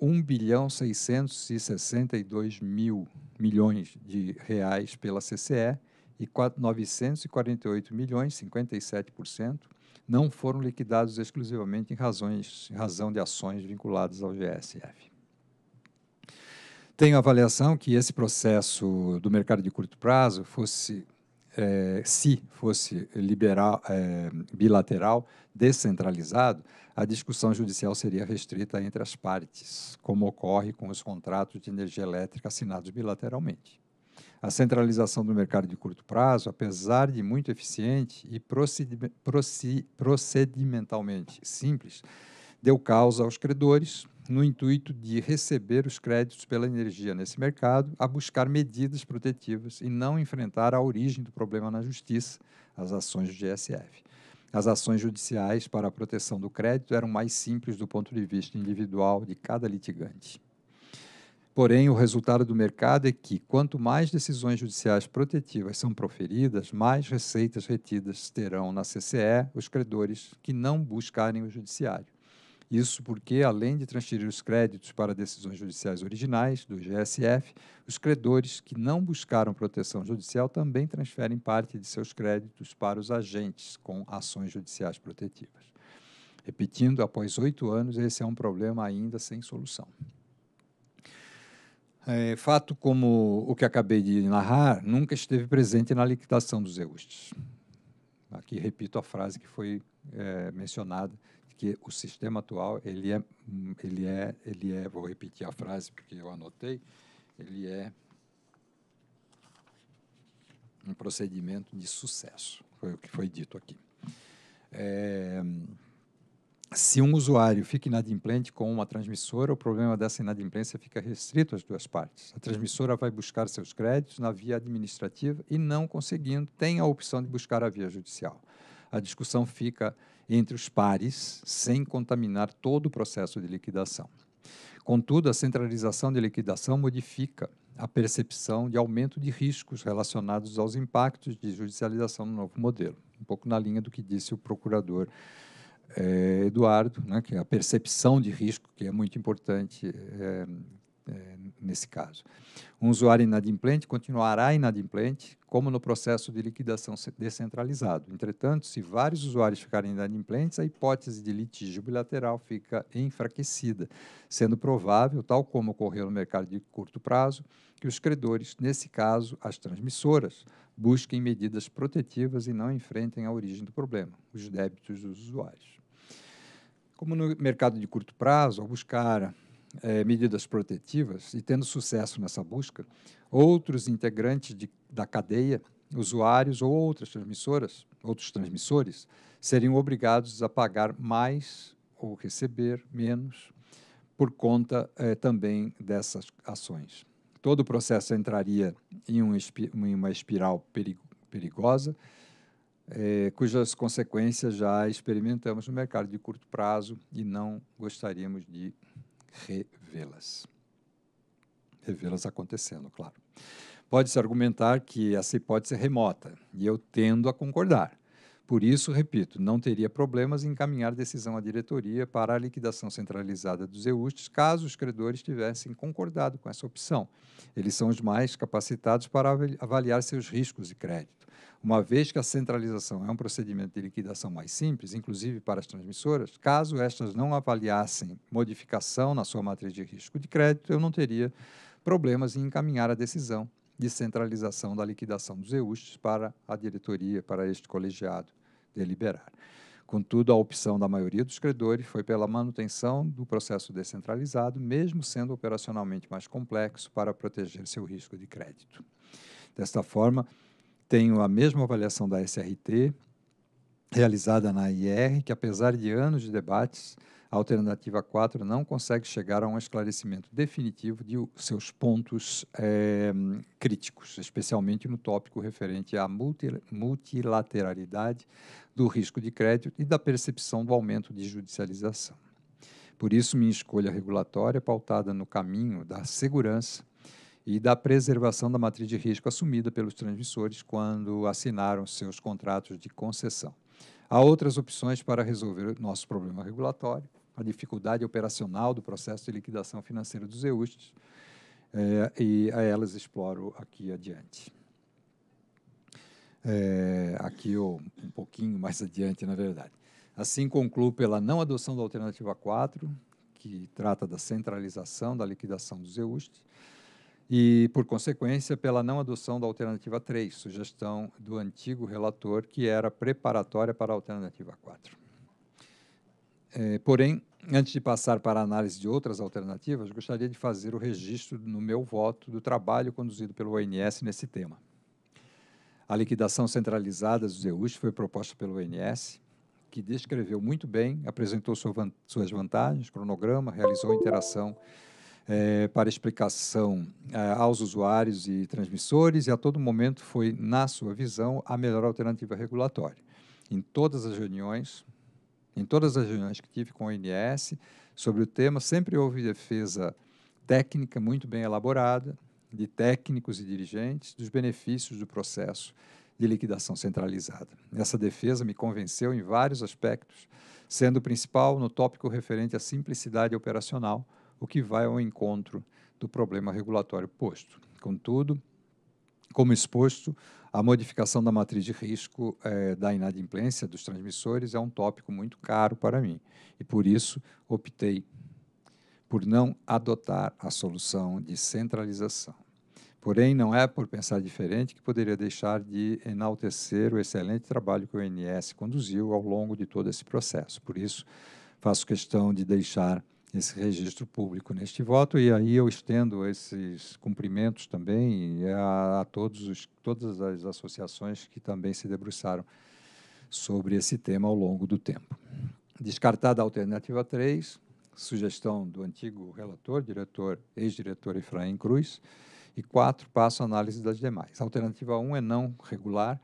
1 bilhão 662 mil milhões de reais pela CCE e 948 milhões, 57%, não foram liquidados exclusivamente em razões, em razão de ações vinculadas ao GSF tenho avaliação que esse processo do mercado de curto prazo fosse, é, se fosse liberal, é, bilateral, descentralizado, a discussão judicial seria restrita entre as partes, como ocorre com os contratos de energia elétrica assinados bilateralmente. A centralização do mercado de curto prazo, apesar de muito eficiente e procedimentalmente simples, deu causa aos credores, no intuito de receber os créditos pela energia nesse mercado, a buscar medidas protetivas e não enfrentar a origem do problema na justiça, as ações do GSF. As ações judiciais para a proteção do crédito eram mais simples do ponto de vista individual de cada litigante. Porém, o resultado do mercado é que, quanto mais decisões judiciais protetivas são proferidas, mais receitas retidas terão na CCE os credores que não buscarem o judiciário isso porque, além de transferir os créditos para decisões judiciais originais, do GSF, os credores que não buscaram proteção judicial também transferem parte de seus créditos para os agentes com ações judiciais protetivas. Repetindo, após oito anos, esse é um problema ainda sem solução. É, fato como o que acabei de narrar nunca esteve presente na liquidação dos EUSTs. Aqui repito a frase que foi é, mencionada porque o sistema atual ele é hum, ele é ele é vou repetir a frase porque eu anotei ele é um procedimento de sucesso foi o que foi dito aqui é, se um usuário fica inadimplente com uma transmissora, o problema dessa inadimplência fica restrito às duas partes. A transmissora vai buscar seus créditos na via administrativa e, não conseguindo, tem a opção de buscar a via judicial. A discussão fica entre os pares, sem contaminar todo o processo de liquidação. Contudo, a centralização de liquidação modifica a percepção de aumento de riscos relacionados aos impactos de judicialização no novo modelo. Um pouco na linha do que disse o procurador eh, Eduardo, né, que a percepção de risco, que é muito importante eh, é, nesse caso. Um usuário inadimplente continuará inadimplente, como no processo de liquidação descentralizado. Entretanto, se vários usuários ficarem inadimplentes, a hipótese de litígio bilateral fica enfraquecida, sendo provável, tal como ocorreu no mercado de curto prazo, que os credores, nesse caso as transmissoras, busquem medidas protetivas e não enfrentem a origem do problema, os débitos dos usuários. Como no mercado de curto prazo, ao buscar é, medidas protetivas e tendo sucesso nessa busca, outros integrantes de, da cadeia, usuários ou outras transmissoras, outros transmissores, seriam obrigados a pagar mais ou receber menos por conta é, também dessas ações. Todo o processo entraria em, um, em uma espiral perigo, perigosa, é, cujas consequências já experimentamos no mercado de curto prazo e não gostaríamos de revê-las. Revê-las acontecendo, claro. Pode-se argumentar que essa hipótese é remota, e eu tendo a concordar. Por isso, repito, não teria problemas em encaminhar decisão à diretoria para a liquidação centralizada dos EUSTs, caso os credores tivessem concordado com essa opção. Eles são os mais capacitados para avaliar seus riscos de crédito. Uma vez que a centralização é um procedimento de liquidação mais simples, inclusive para as transmissoras, caso estas não avaliassem modificação na sua matriz de risco de crédito, eu não teria problemas em encaminhar a decisão de centralização da liquidação dos EUSTs para a diretoria, para este colegiado deliberar. Contudo, a opção da maioria dos credores foi pela manutenção do processo descentralizado, mesmo sendo operacionalmente mais complexo para proteger seu risco de crédito. Desta forma, tenho a mesma avaliação da SRT realizada na IR, que apesar de anos de debates, a alternativa 4 não consegue chegar a um esclarecimento definitivo de seus pontos é, críticos, especialmente no tópico referente à multilateralidade do risco de crédito e da percepção do aumento de judicialização. Por isso, minha escolha regulatória é pautada no caminho da segurança e da preservação da matriz de risco assumida pelos transmissores quando assinaram seus contratos de concessão. Há outras opções para resolver nosso problema regulatório, a dificuldade operacional do processo de liquidação financeira dos EUSTs, é, eh, e a elas exploro aqui adiante. É, aqui ou um pouquinho mais adiante, na verdade. Assim concluo pela não adoção da alternativa 4, que trata da centralização da liquidação dos EUST, e, por consequência, pela não adoção da alternativa 3, sugestão do antigo relator, que era preparatória para a alternativa 4. É, eh, porém, Antes de passar para a análise de outras alternativas, gostaria de fazer o registro no meu voto do trabalho conduzido pelo ONS nesse tema. A liquidação centralizada dos EUs foi proposta pelo ONS, que descreveu muito bem, apresentou suas vantagens, cronograma, realizou interação é, para explicação é, aos usuários e transmissores e a todo momento foi, na sua visão, a melhor alternativa regulatória. Em todas as reuniões, em todas as reuniões que tive com o ONS sobre o tema, sempre houve defesa técnica muito bem elaborada, de técnicos e dirigentes, dos benefícios do processo de liquidação centralizada. Essa defesa me convenceu em vários aspectos, sendo o principal no tópico referente à simplicidade operacional, o que vai ao encontro do problema regulatório posto. Contudo, como exposto, a modificação da matriz de risco é, da inadimplência dos transmissores é um tópico muito caro para mim e por isso optei por não adotar a solução de centralização. Porém, não é por pensar diferente que poderia deixar de enaltecer o excelente trabalho que o INS conduziu ao longo de todo esse processo. Por isso, faço questão de deixar esse registro público neste voto e aí eu estendo esses cumprimentos também é a, a todos os, todas as associações que também se debruçaram sobre esse tema ao longo do tempo. Descartada a alternativa 3, sugestão do antigo relator, diretor, ex-diretor Efraim Cruz, e 4, passo à análise das demais. A alternativa 1 é não regular,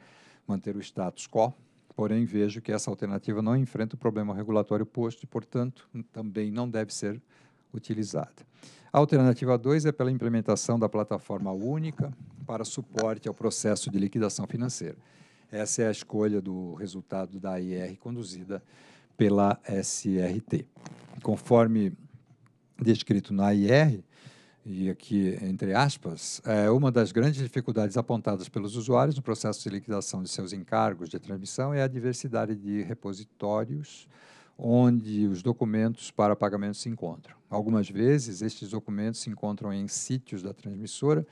manter o status quo, porém vejo que essa alternativa não enfrenta o problema regulatório posto e, portanto, também não deve ser utilizada. A alternativa 2 é pela implementação da plataforma única para suporte ao processo de liquidação financeira. Essa é a escolha do resultado da IR conduzida pela SRT. Conforme descrito na IR, e aqui entre aspas, é uma das grandes dificuldades apontadas pelos usuários no processo de liquidação de seus encargos de transmissão é a diversidade de repositórios onde os documentos para pagamento se encontram. Algumas vezes, estes documentos se encontram em sítios da transmissora,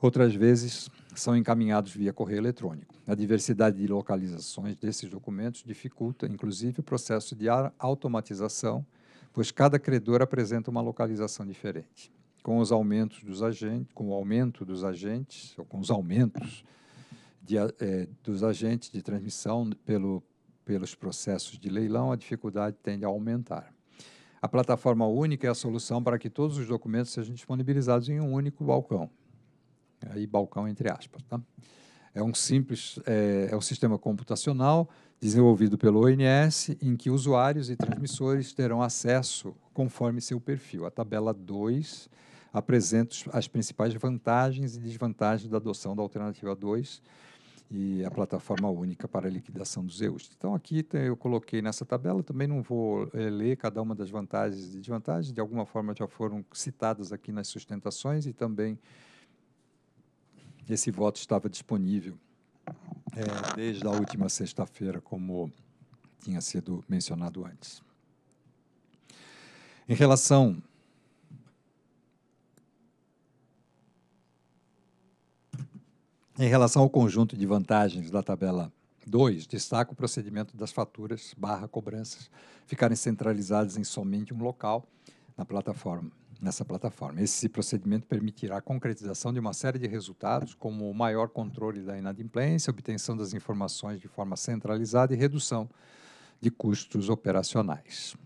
outras vezes são encaminhados via correio eletrônico. A diversidade de localizações desses documentos dificulta, inclusive, o processo de automatização pois cada credor apresenta uma localização diferente. Com os aumentos dos agentes, com o aumento dos agentes, ou com os aumentos de, é, dos agentes de transmissão pelo, pelos processos de leilão, a dificuldade tende a aumentar. A plataforma única é a solução para que todos os documentos sejam disponibilizados em um único balcão. Aí, balcão entre aspas. Tá? É um simples, é, é um sistema computacional desenvolvido pelo ONS, em que usuários e transmissores terão acesso conforme seu perfil. A tabela 2 apresenta as principais vantagens e desvantagens da adoção da alternativa 2 e a plataforma única para a liquidação dos EUs. Então, aqui eu coloquei nessa tabela, também não vou é, ler cada uma das vantagens e desvantagens, de alguma forma já foram citadas aqui nas sustentações e também esse voto estava disponível é, desde a última sexta-feira, como tinha sido mencionado antes. Em relação Em relação ao conjunto de vantagens da tabela 2, destaca o procedimento das faturas barra cobranças ficarem centralizadas em somente um local na plataforma nessa plataforma. Esse procedimento permitirá a concretização de uma série de resultados, como o maior controle da inadimplência, obtenção das informações de forma centralizada e redução de custos operacionais.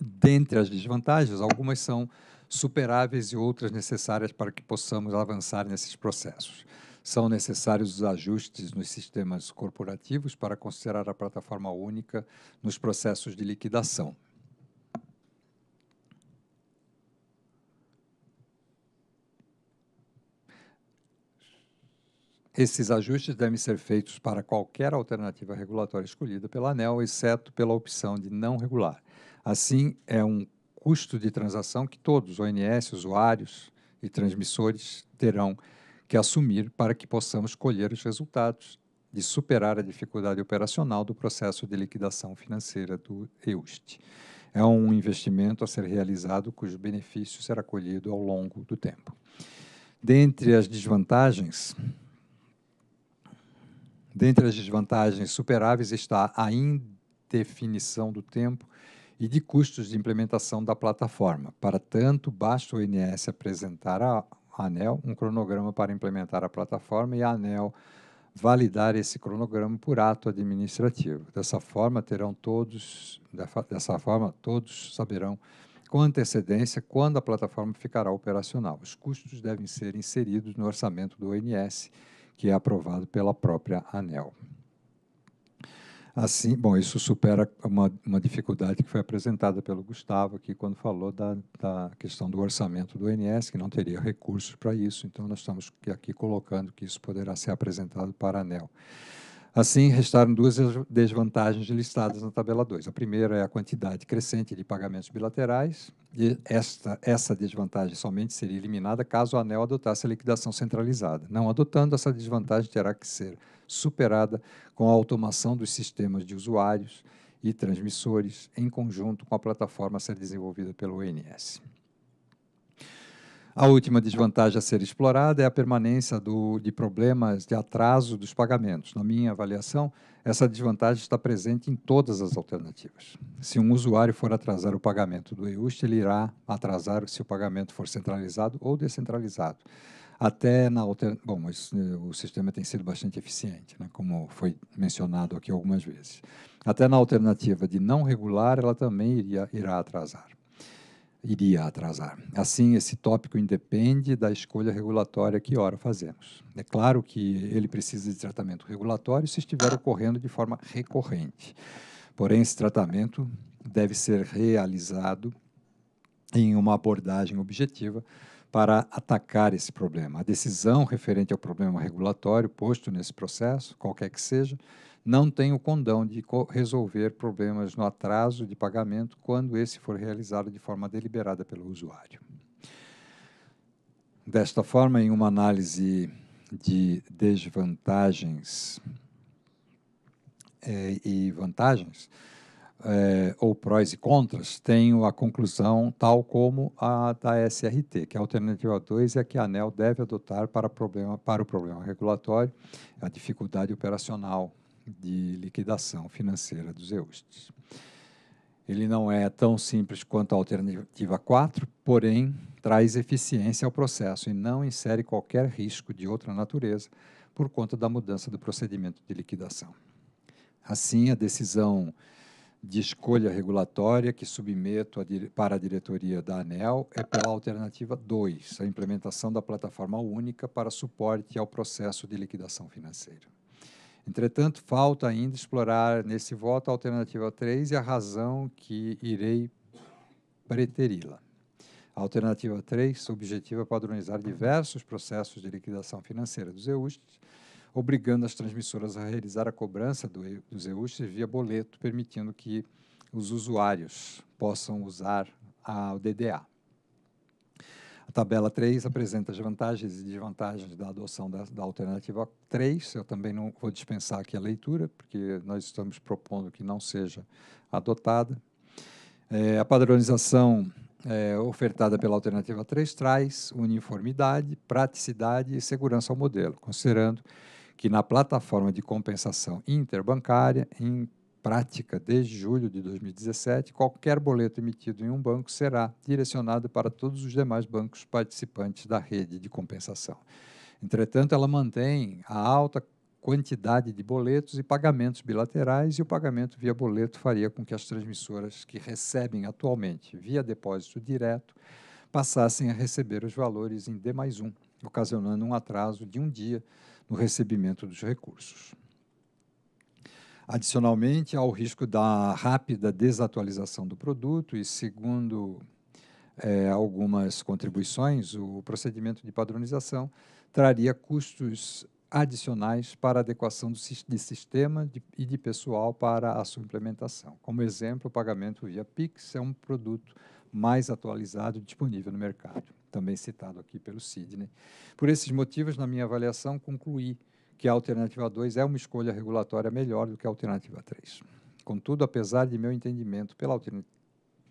Dentre as desvantagens, algumas são superáveis e outras necessárias para que possamos avançar nesses processos. São necessários os ajustes nos sistemas corporativos para considerar a plataforma única nos processos de liquidação. Esses ajustes devem ser feitos para qualquer alternativa regulatória escolhida pela ANEL, exceto pela opção de não regular. Assim, é um custo de transação que todos, ONS, usuários e transmissores, terão que assumir para que possamos colher os resultados de superar a dificuldade operacional do processo de liquidação financeira do EUST. É um investimento a ser realizado cujo benefício será colhido ao longo do tempo. Dentre as desvantagens, Dentre as desvantagens superáveis está a indefinição do tempo e de custos de implementação da plataforma. Para tanto, basta o ONS apresentar à ANEL um cronograma para implementar a plataforma e a ANEL validar esse cronograma por ato administrativo. Dessa forma, terão todos, dessa forma, todos saberão com antecedência quando a plataforma ficará operacional. Os custos devem ser inseridos no orçamento do ONS que é aprovado pela própria ANEL. Assim, bom, isso supera uma, uma dificuldade que foi apresentada pelo Gustavo aqui quando falou da, da questão do orçamento do INS, que não teria recursos para isso. Então, nós estamos aqui colocando que isso poderá ser apresentado para a ANEL. Assim, restaram duas desvantagens listadas na tabela 2. A primeira é a quantidade crescente de pagamentos bilaterais, e esta, essa desvantagem somente seria eliminada caso o ANEL adotasse a liquidação centralizada. Não adotando, essa desvantagem terá que ser superada com a automação dos sistemas de usuários e transmissores em conjunto com a plataforma a ser desenvolvida pelo ONS. A última desvantagem a ser explorada é a permanência do, de problemas de atraso dos pagamentos. Na minha avaliação, essa desvantagem está presente em todas as alternativas. Se um usuário for atrasar o pagamento do EUST, ele irá atrasar se o pagamento for centralizado ou descentralizado. Até na Bom, eh, o sistema tem sido bastante eficiente, né? como foi mencionado aqui algumas vezes. Até na alternativa de não regular, ela também iria, irá atrasar iria atrasar. Assim, esse tópico independe da escolha regulatória que ora fazemos. É claro que ele precisa de tratamento regulatório se estiver ocorrendo de forma recorrente. Porém, esse tratamento deve ser realizado em uma abordagem objetiva para atacar esse problema. A decisão referente ao problema regulatório posto nesse processo, qualquer que seja, não tem o condão de co resolver problemas no atraso de pagamento quando esse for realizado de forma deliberada pelo usuário. Desta forma, em uma análise de desvantagens é, e vantagens, é, ou prós e contras, tenho a conclusão tal como a da SRT, que a alternativa 2 é que a ANEL deve adotar para, problema, para o problema regulatório a dificuldade operacional de liquidação financeira dos EUSTs. Ele não é tão simples quanto a alternativa 4, porém traz eficiência ao processo e não insere qualquer risco de outra natureza por conta da mudança do procedimento de liquidação. Assim, a decisão de escolha regulatória que submeto a para a diretoria da ANEL é pela alternativa 2, a implementação da plataforma única para suporte ao processo de liquidação financeira. Entretanto, falta ainda explorar nesse voto a alternativa 3 e a razão que irei preteri-la. A alternativa 3 objetiva padronizar diversos processos de liquidação financeira dos EUSTs, obrigando as transmissoras a realizar a cobrança do, dos EUSTs via boleto, permitindo que os usuários possam usar a DDA. A tabela 3 apresenta as vantagens e desvantagens da adoção da, da alternativa 3. Eu também não vou dispensar aqui a leitura, porque nós estamos propondo que não seja adotada. É, a padronização é, ofertada pela alternativa 3 traz uniformidade, praticidade e segurança ao modelo, considerando que na plataforma de compensação interbancária, em prática, desde julho de 2017, qualquer boleto emitido em um banco será direcionado para todos os demais bancos participantes da rede de compensação. Entretanto, ela mantém a alta quantidade de boletos e pagamentos bilaterais, e o pagamento via boleto faria com que as transmissoras que recebem atualmente via depósito direto passassem a receber os valores em D mais um, ocasionando um atraso de um dia no recebimento dos recursos. Adicionalmente, há o risco da rápida desatualização do produto e, segundo é, algumas contribuições, o procedimento de padronização traria custos adicionais para adequação do, de sistema de, e de pessoal para a sua implementação. Como exemplo, o pagamento via Pix é um produto mais atualizado disponível no mercado, também citado aqui pelo Sidney. Por esses motivos, na minha avaliação, concluí que a alternativa 2 é uma escolha regulatória melhor do que a alternativa 3. Contudo, apesar de meu entendimento pela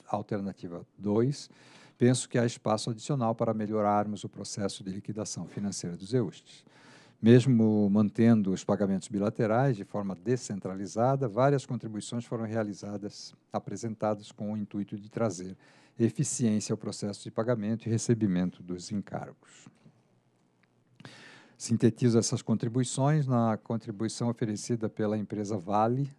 alternativa 2, penso que há espaço adicional para melhorarmos o processo de liquidação financeira dos EUSTs. Mesmo mantendo os pagamentos bilaterais de forma descentralizada, várias contribuições foram realizadas, apresentadas com o intuito de trazer eficiência ao processo de pagamento e recebimento dos encargos. Sintetizo essas contribuições na contribuição oferecida pela empresa Vale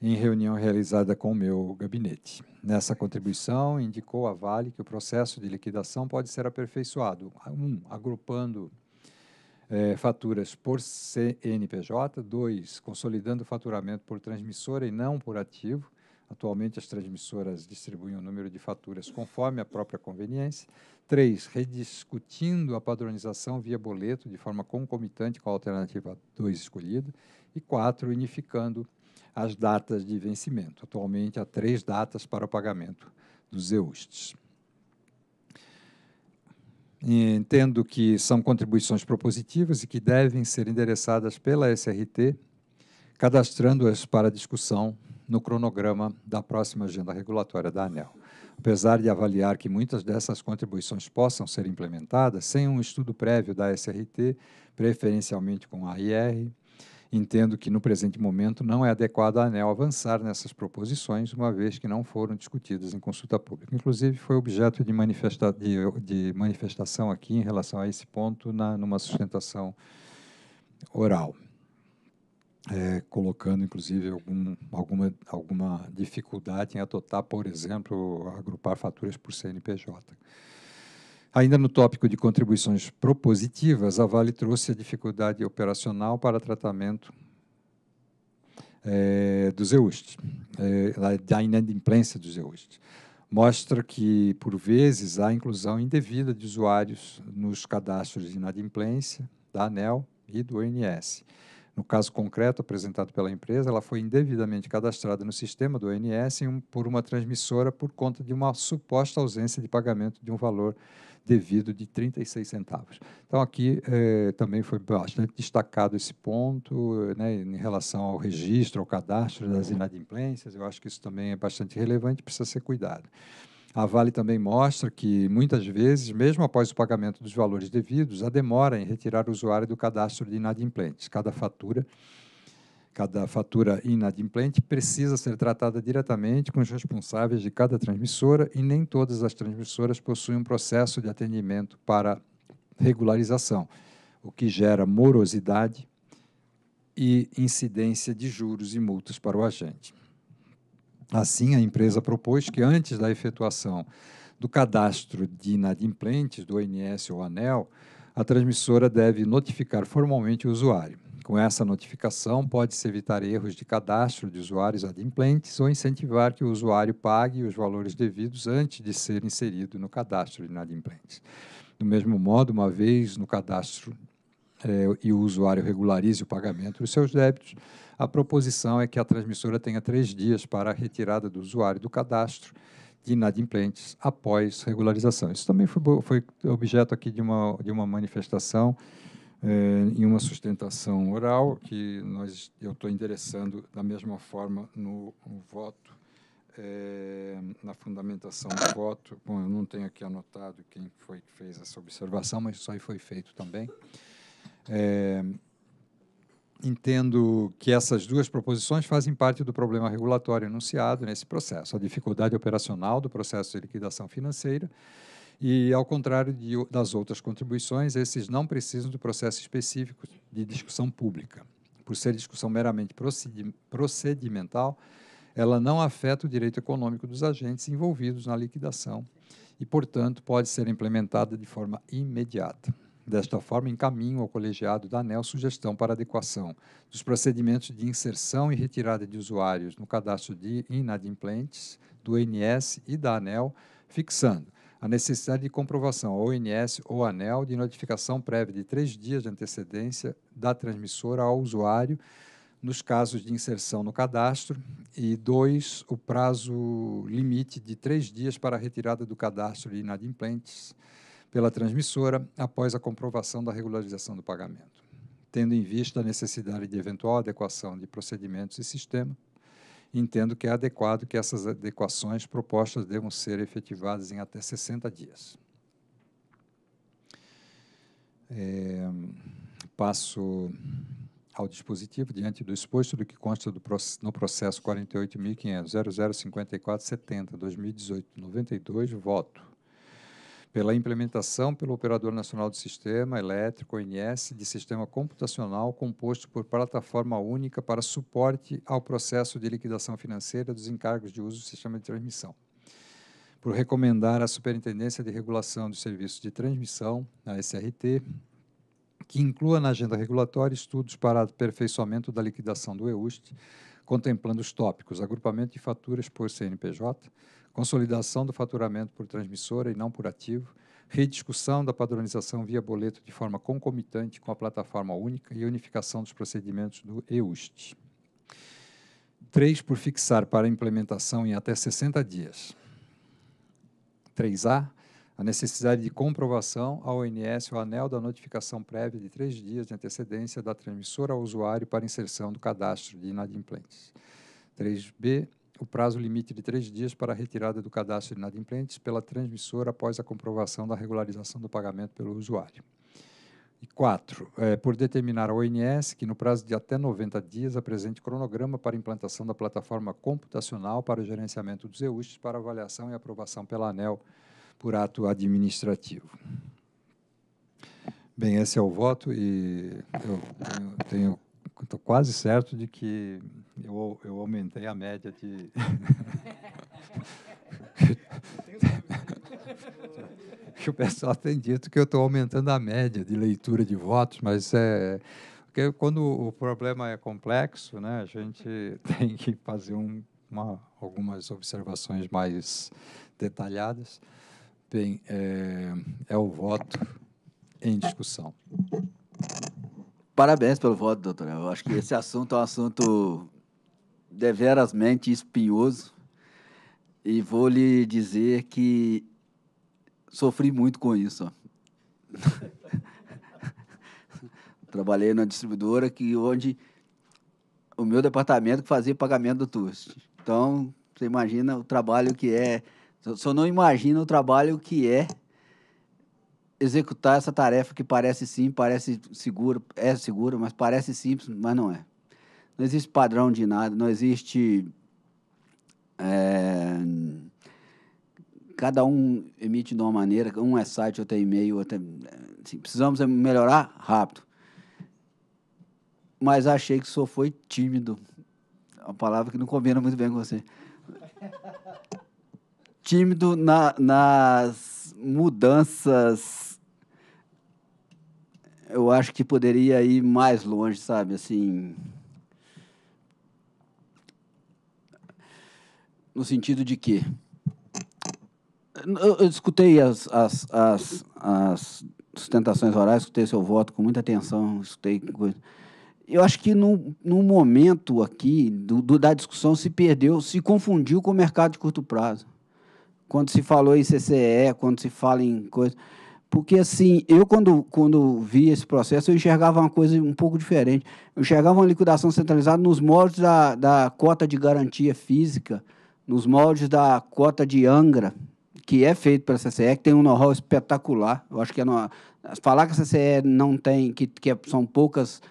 em reunião realizada com o meu gabinete. Nessa contribuição, indicou a Vale que o processo de liquidação pode ser aperfeiçoado, um, agrupando é, faturas por CNPJ, dois, consolidando o faturamento por transmissora e não por ativo, Atualmente, as transmissoras distribuem o número de faturas conforme a própria conveniência. 3. Rediscutindo a padronização via boleto de forma concomitante com a alternativa 2 escolhida. E 4. Unificando as datas de vencimento. Atualmente, há três datas para o pagamento dos EUSTs. Entendo que são contribuições propositivas e que devem ser endereçadas pela SRT, cadastrando-as para discussão no cronograma da próxima agenda regulatória da ANEL. Apesar de avaliar que muitas dessas contribuições possam ser implementadas sem um estudo prévio da SRT, preferencialmente com a IR, entendo que no presente momento não é adequado a ANEL avançar nessas proposições, uma vez que não foram discutidas em consulta pública. Inclusive, foi objeto de, manifesta de, de manifestação aqui em relação a esse ponto na, numa sustentação oral é, colocando, inclusive, algum, alguma, alguma dificuldade em atotar, por exemplo, agrupar faturas por CNPJ. Ainda no tópico de contribuições propositivas, a Vale trouxe a dificuldade operacional para tratamento é, dos EUST, é, da inadimplência dos EUST. Mostra que, por vezes, há inclusão indevida de usuários nos cadastros de inadimplência da ANEL e do INS. No caso concreto apresentado pela empresa, ela foi indevidamente cadastrada no sistema do ONS por uma transmissora por conta de uma suposta ausência de pagamento de um valor devido de 36 centavos. Então, aqui eh, também foi bastante destacado esse ponto né, em relação ao registro, ao cadastro das inadimplências. Eu acho que isso também é bastante relevante e precisa ser cuidado. A Vale também mostra que, muitas vezes, mesmo após o pagamento dos valores devidos, há demora em retirar o usuário do cadastro de inadimplentes. Cada fatura cada fatura inadimplente precisa ser tratada diretamente com os responsáveis de cada transmissora e nem todas as transmissoras possuem um processo de atendimento para regularização, o que gera morosidade e incidência de juros e multas para o agente. Assim, a empresa propôs que antes da efetuação do cadastro de inadimplentes do ONS ou ANEL, a transmissora deve notificar formalmente o usuário. Com essa notificação, pode-se evitar erros de cadastro de usuários adimplentes ou incentivar que o usuário pague os valores devidos antes de ser inserido no cadastro de inadimplentes. Do mesmo modo, uma vez no cadastro é, e o usuário regularize o pagamento dos seus débitos, a proposição é que a transmissora tenha três dias para a retirada do usuário do cadastro de inadimplentes após regularização. Isso também foi, foi objeto aqui de uma, de uma manifestação eh, em uma sustentação oral que nós, eu estou endereçando da mesma forma no, no voto, eh, na fundamentação do voto. Bom, eu não tenho aqui anotado quem foi que fez essa observação, mas isso aí foi feito também. É, entendo que essas duas proposições fazem parte do problema regulatório enunciado nesse processo, a dificuldade operacional do processo de liquidação financeira. E, ao contrário de, das outras contribuições, esses não precisam de processo específico de discussão pública. Por ser discussão meramente procedimental, ela não afeta o direito econômico dos agentes envolvidos na liquidação e, portanto, pode ser implementada de forma imediata. Desta forma, encaminho ao colegiado da ANEL sugestão para adequação dos procedimentos de inserção e retirada de usuários no cadastro de inadimplentes do INS e da ANEL, fixando a necessidade de comprovação ao INS ou ANEL de notificação prévia de três dias de antecedência da transmissora ao usuário nos casos de inserção no cadastro e dois, o prazo limite de três dias para a retirada do cadastro de inadimplentes pela transmissora após a comprovação da regularização do pagamento, tendo em vista a necessidade de eventual adequação de procedimentos e sistema. Entendo que é adequado que essas adequações propostas devam ser efetivadas em até 60 dias. É, passo ao dispositivo diante do exposto do que consta do, no processo 48.500.0054.70.2018.92. 2018 voto pela implementação pelo Operador Nacional do Sistema Elétrico, ONS, de sistema computacional composto por plataforma única para suporte ao processo de liquidação financeira dos encargos de uso do sistema de transmissão. Por recomendar à Superintendência de Regulação dos Serviços de Transmissão, a SRT, que inclua na agenda regulatória estudos para aperfeiçoamento da liquidação do EUST, contemplando os tópicos agrupamento de faturas por CNPJ, consolidação do faturamento por transmissora e não por ativo, rediscussão da padronização via boleto de forma concomitante com a plataforma única e unificação dos procedimentos do EUST. 3. Por fixar para implementação em até 60 dias. 3A. A necessidade de comprovação ao ONS o anel da notificação prévia de três dias de antecedência da transmissora ao usuário para inserção do cadastro de inadimplentes. 3B o prazo limite de três dias para a retirada do cadastro de inadimplentes pela transmissora após a comprovação da regularização do pagamento pelo usuário. E quatro, é, por determinar a ONS que, no prazo de até 90 dias, apresente cronograma para implantação da plataforma computacional para o gerenciamento dos EUSTs para avaliação e aprovação pela ANEL por ato administrativo. Bem, esse é o voto e eu tenho, tenho estou quase certo de que eu, eu aumentei a média de. que o pessoal tem dito que eu estou aumentando a média de leitura de votos, mas é porque quando o problema é complexo, né, a gente tem que fazer um, uma, algumas observações mais detalhadas. Bem, é, é o voto em discussão. Parabéns pelo voto, doutora. Eu acho que esse assunto é um assunto deverasmente espinhoso e vou lhe dizer que sofri muito com isso. Trabalhei na distribuidora que onde o meu departamento fazia pagamento do TUST. Então, você imagina o trabalho que é. Só não imagina o trabalho que é executar essa tarefa que parece sim, parece seguro, é seguro, mas parece simples, mas não é. Não existe padrão de nada, não existe. É, cada um emite de uma maneira, um é site, outro é e-mail, outro é, assim, precisamos melhorar rápido. Mas achei que senhor foi tímido. É uma palavra que não combina muito bem com você. Tímido na, nas mudanças eu acho que poderia ir mais longe, sabe? Assim. No sentido de que. Eu, eu escutei as, as, as, as sustentações orais, escutei seu voto com muita atenção, escutei Eu acho que no, no momento aqui do, do, da discussão se perdeu, se confundiu com o mercado de curto prazo. Quando se falou em CCE, quando se fala em coisa porque, assim, eu quando, quando vi esse processo, eu enxergava uma coisa um pouco diferente. Eu enxergava uma liquidação centralizada nos moldes da, da cota de garantia física, nos moldes da cota de Angra, que é feito pela CCE, que tem um know-how espetacular. Eu acho que é no... falar que a CCE não tem, que, que é, são poucas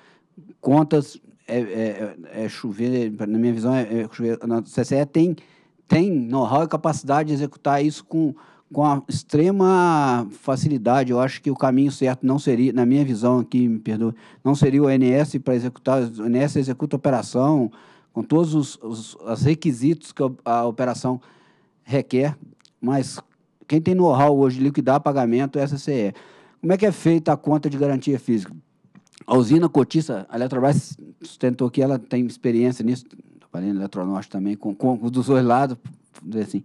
contas, é, é, é, é chover, na minha visão, é, é chover. A CCE tem, tem know-how e capacidade de executar isso com com a extrema facilidade. Eu acho que o caminho certo não seria, na minha visão aqui, me perdoe, não seria o ONS para executar, o ONS executa a operação com todos os, os, os requisitos que a operação requer, mas quem tem know-how hoje de liquidar pagamento é a CCE. Como é que é feita a conta de garantia física? A usina cotista, a Eletrobras sustentou que ela tem experiência nisso, falei Eletronorte também, com, com dos dois lados, assim.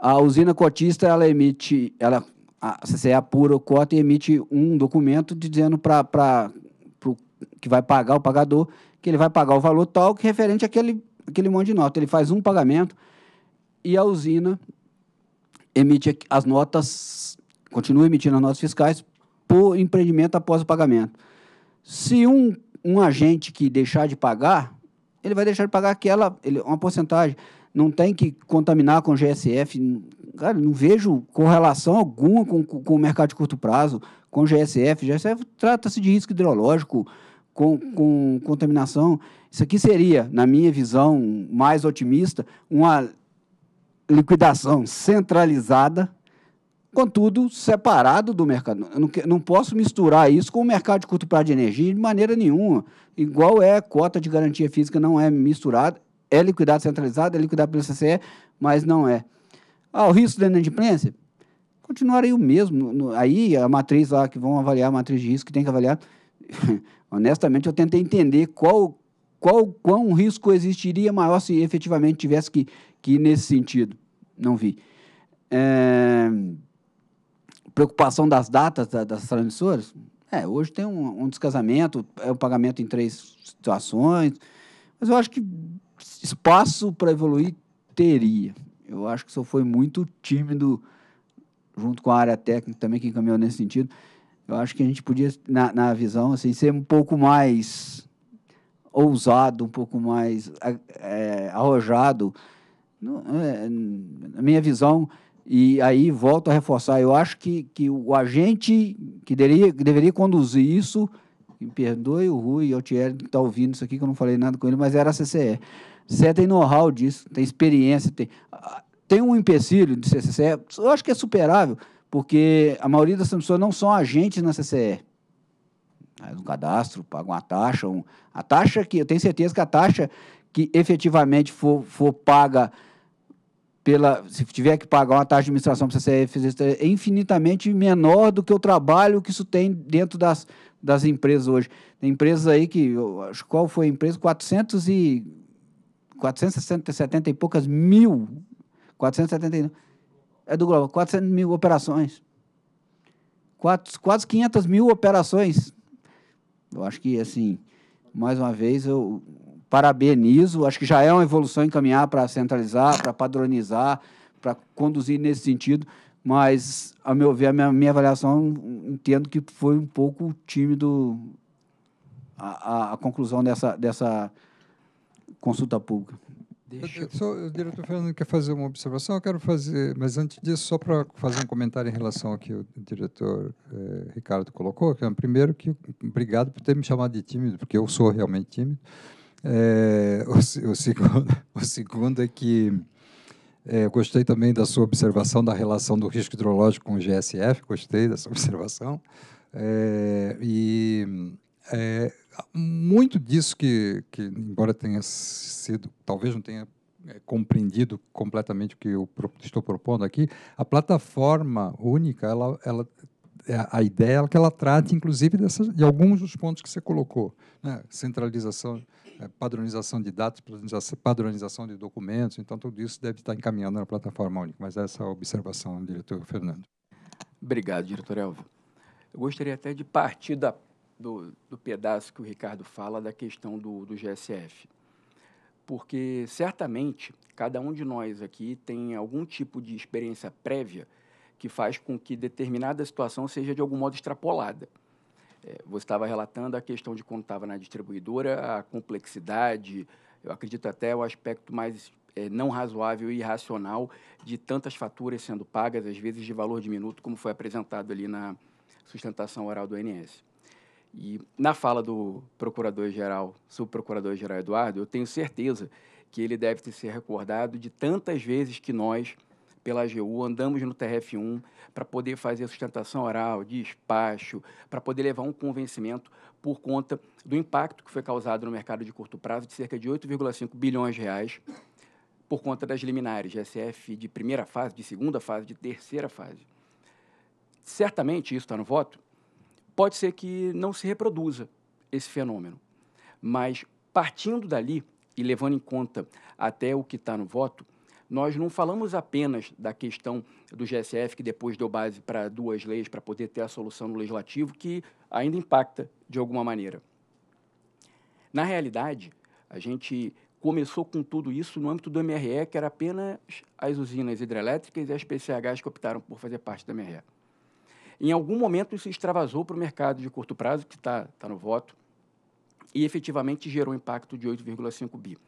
A usina cotista, ela emite, ela, a CCE apura o cota e emite um documento dizendo para que vai pagar o pagador que ele vai pagar o valor tal que referente àquele, àquele monte de nota. Ele faz um pagamento e a usina emite as notas, continua emitindo as notas fiscais por empreendimento após o pagamento. Se um, um agente que deixar de pagar, ele vai deixar de pagar aquela, ele, uma porcentagem não tem que contaminar com GSF. Cara, não vejo correlação alguma com, com o mercado de curto prazo, com GSF. GSF trata-se de risco hidrológico, com, com contaminação. Isso aqui seria, na minha visão mais otimista, uma liquidação centralizada, contudo separado do mercado. Eu não, não posso misturar isso com o mercado de curto prazo de energia de maneira nenhuma. Igual é cota de garantia física, não é misturada é liquidado centralizado, é liquidado pelo CCE, mas não é. Ah, o risco da inadimplência? Continuarei o mesmo. Aí a matriz lá que vão avaliar, a matriz de risco que tem que avaliar. Honestamente, eu tentei entender qual, qual quão risco existiria maior se efetivamente tivesse que, que ir nesse sentido. Não vi. É... Preocupação das datas das transmissoras? É, hoje tem um, um descasamento, é o um pagamento em três situações, mas eu acho que espaço para evoluir teria. Eu acho que só foi muito tímido junto com a área técnica também que encaminhou nesse sentido. Eu acho que a gente podia, na, na visão, assim, ser um pouco mais ousado, um pouco mais é, arrojado. É, na minha visão, e aí volto a reforçar, eu acho que, que o agente que deveria, que deveria conduzir isso, me perdoe o Rui o Altieri que está ouvindo isso aqui, que eu não falei nada com ele, mas era a CCE. Você tem know-how disso, tem experiência, tem, ah, tem um empecilho de CCE, eu acho que é superável, porque a maioria das pessoas não são agentes na CCE. Faz um cadastro, paga uma taxa. Um, a taxa que, eu tenho certeza que a taxa que efetivamente for, for paga pela, se tiver que pagar uma taxa de administração para a CCE, é infinitamente menor do que o trabalho que isso tem dentro das, das empresas hoje. Tem empresas aí que, eu acho qual foi a empresa? 400 e 470 e poucas mil, 470 é do Globo, 400 mil operações. Quatro, quase 500 mil operações. Eu acho que, assim, mais uma vez, eu parabenizo. Acho que já é uma evolução encaminhar para centralizar, para padronizar, para conduzir nesse sentido. Mas, a meu ver, a minha, minha avaliação, entendo que foi um pouco tímido a, a, a conclusão dessa, dessa, consulta pública. Deixa. Eu, o diretor Fernando quer fazer uma observação, eu quero fazer, mas antes disso, só para fazer um comentário em relação ao que o diretor eh, Ricardo colocou. Que, é, primeiro, que obrigado por ter me chamado de tímido, porque eu sou realmente tímido. É, o, o, segundo, o segundo é que é, gostei também da sua observação da relação do risco hidrológico com o GSF, gostei dessa observação. É, e é, muito disso que, que, embora tenha sido, talvez não tenha é, compreendido completamente o que eu estou propondo aqui, a plataforma única, ela, ela é, a ideia é que ela trate, inclusive, dessas, de alguns dos pontos que você colocou. Né? Centralização, é, padronização de dados, padronização de documentos. Então, tudo isso deve estar encaminhado na plataforma única. Mas essa é a observação, diretor Fernando. Obrigado, diretor Elvo. Eu gostaria até de partir da do, do pedaço que o Ricardo fala da questão do, do GSF. Porque certamente cada um de nós aqui tem algum tipo de experiência prévia que faz com que determinada situação seja de algum modo extrapolada. É, você estava relatando a questão de quando estava na distribuidora, a complexidade, eu acredito até o aspecto mais é, não razoável e irracional de tantas faturas sendo pagas, às vezes de valor diminuto, como foi apresentado ali na sustentação oral do INS. E na fala do procurador-geral, subprocurador-geral Eduardo, eu tenho certeza que ele deve ter se recordado de tantas vezes que nós, pela AGU, andamos no TRF1 para poder fazer sustentação oral, despacho, para poder levar um convencimento por conta do impacto que foi causado no mercado de curto prazo de cerca de 8,5 bilhões de reais por conta das liminares, GSF de primeira fase, de segunda fase, de terceira fase. Certamente isso está no voto, pode ser que não se reproduza esse fenômeno. Mas partindo dali e levando em conta até o que está no voto, nós não falamos apenas da questão do GSF, que depois deu base para duas leis para poder ter a solução no legislativo, que ainda impacta de alguma maneira. Na realidade, a gente começou com tudo isso no âmbito do MRE, que era apenas as usinas hidrelétricas e as PCHs que optaram por fazer parte da MRE. Em algum momento, isso extravasou para o mercado de curto prazo, que está tá no voto, e efetivamente gerou um impacto de 8,5 bi.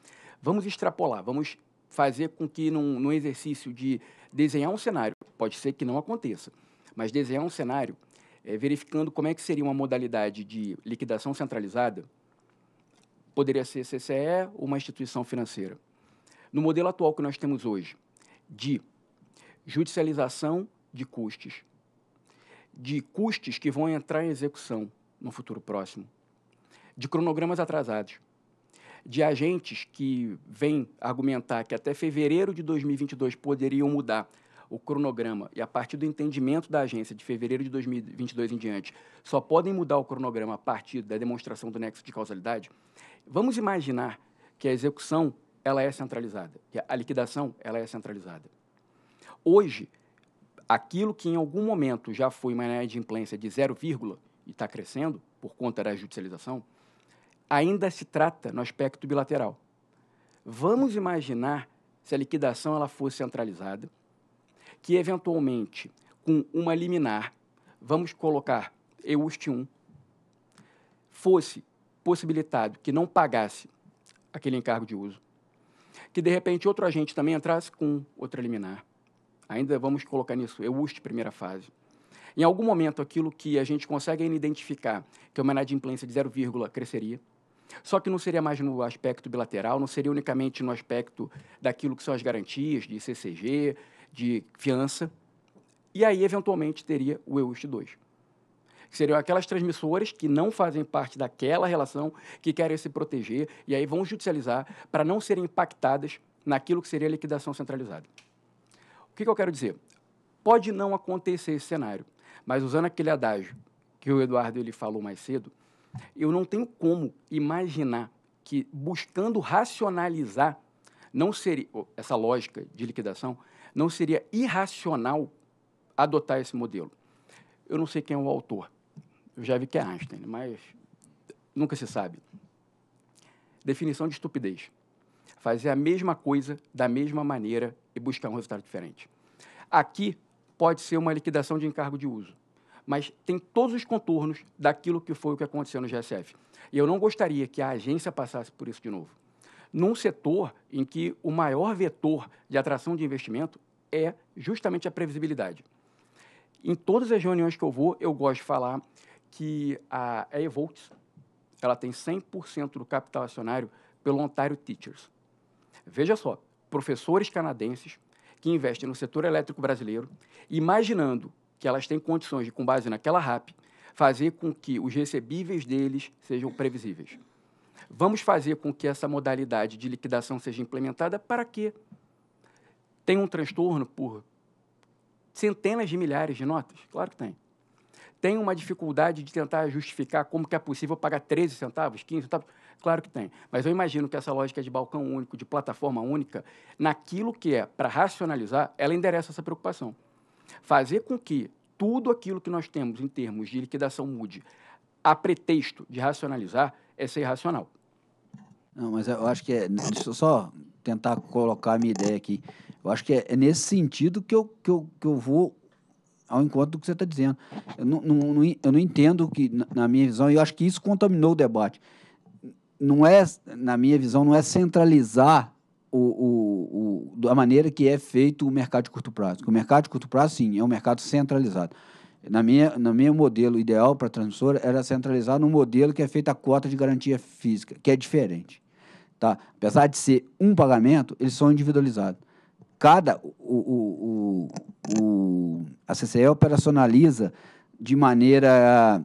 Vamos extrapolar, vamos fazer com que, num, num exercício de desenhar um cenário, pode ser que não aconteça, mas desenhar um cenário, é, verificando como é que seria uma modalidade de liquidação centralizada, poderia ser CCE ou uma instituição financeira. No modelo atual que nós temos hoje, de judicialização de custos de custos que vão entrar em execução no futuro próximo, de cronogramas atrasados, de agentes que vêm argumentar que até fevereiro de 2022 poderiam mudar o cronograma e a partir do entendimento da agência de fevereiro de 2022 em diante, só podem mudar o cronograma a partir da demonstração do nexo de causalidade. Vamos imaginar que a execução ela é centralizada, que a liquidação ela é centralizada. Hoje, aquilo que em algum momento já foi uma inadimplência de zero vírgula e está crescendo por conta da judicialização, ainda se trata no aspecto bilateral. Vamos imaginar se a liquidação ela fosse centralizada, que eventualmente com uma liminar, vamos colocar EUST 1, fosse possibilitado que não pagasse aquele encargo de uso, que de repente outro agente também entrasse com outra liminar, Ainda vamos colocar nisso, EUST, primeira fase. Em algum momento, aquilo que a gente consegue identificar, que é uma inadimplência de 0, cresceria. Só que não seria mais no aspecto bilateral, não seria unicamente no aspecto daquilo que são as garantias de CCG, de fiança. E aí, eventualmente, teria o EUST 2. Que seriam aquelas transmissoras que não fazem parte daquela relação, que querem se proteger, e aí vão judicializar para não serem impactadas naquilo que seria a liquidação centralizada. O que, que eu quero dizer? Pode não acontecer esse cenário, mas usando aquele adágio que o Eduardo ele falou mais cedo, eu não tenho como imaginar que buscando racionalizar não seria essa lógica de liquidação não seria irracional adotar esse modelo. Eu não sei quem é o autor. Eu já vi que é Einstein, mas nunca se sabe. Definição de estupidez fazer a mesma coisa da mesma maneira e buscar um resultado diferente. Aqui pode ser uma liquidação de encargo de uso, mas tem todos os contornos daquilo que foi o que aconteceu no GSF. E eu não gostaria que a agência passasse por isso de novo. Num setor em que o maior vetor de atração de investimento é justamente a previsibilidade. Em todas as reuniões que eu vou, eu gosto de falar que a Evolt, ela tem 100% do capital acionário pelo Ontário Teachers. Veja só, professores canadenses que investem no setor elétrico brasileiro, imaginando que elas têm condições de, com base naquela RAP, fazer com que os recebíveis deles sejam previsíveis. Vamos fazer com que essa modalidade de liquidação seja implementada para que Tem um transtorno por centenas de milhares de notas? Claro que tem. Tem uma dificuldade de tentar justificar como que é possível pagar 13 centavos, 15 centavos. Claro que tem. Mas eu imagino que essa lógica de balcão único, de plataforma única, naquilo que é para racionalizar, ela endereça essa preocupação. Fazer com que tudo aquilo que nós temos em termos de liquidação mude a pretexto de racionalizar é ser irracional. Não, mas eu acho que é. Deixa eu só tentar colocar a minha ideia aqui. Eu acho que é, é nesse sentido que eu, que, eu, que eu vou ao encontro do que você está dizendo. Eu não, não, eu não entendo que, na minha visão, e eu acho que isso contaminou o debate não é, na minha visão, não é centralizar o, o, o, da maneira que é feito o mercado de curto prazo. o mercado de curto prazo, sim, é um mercado centralizado. Na minha, no meu modelo ideal para a transmissora, era centralizar no modelo que é feita a cota de garantia física, que é diferente. Tá? Apesar de ser um pagamento, eles são individualizados. Cada, o, o, o, a CCE operacionaliza de maneira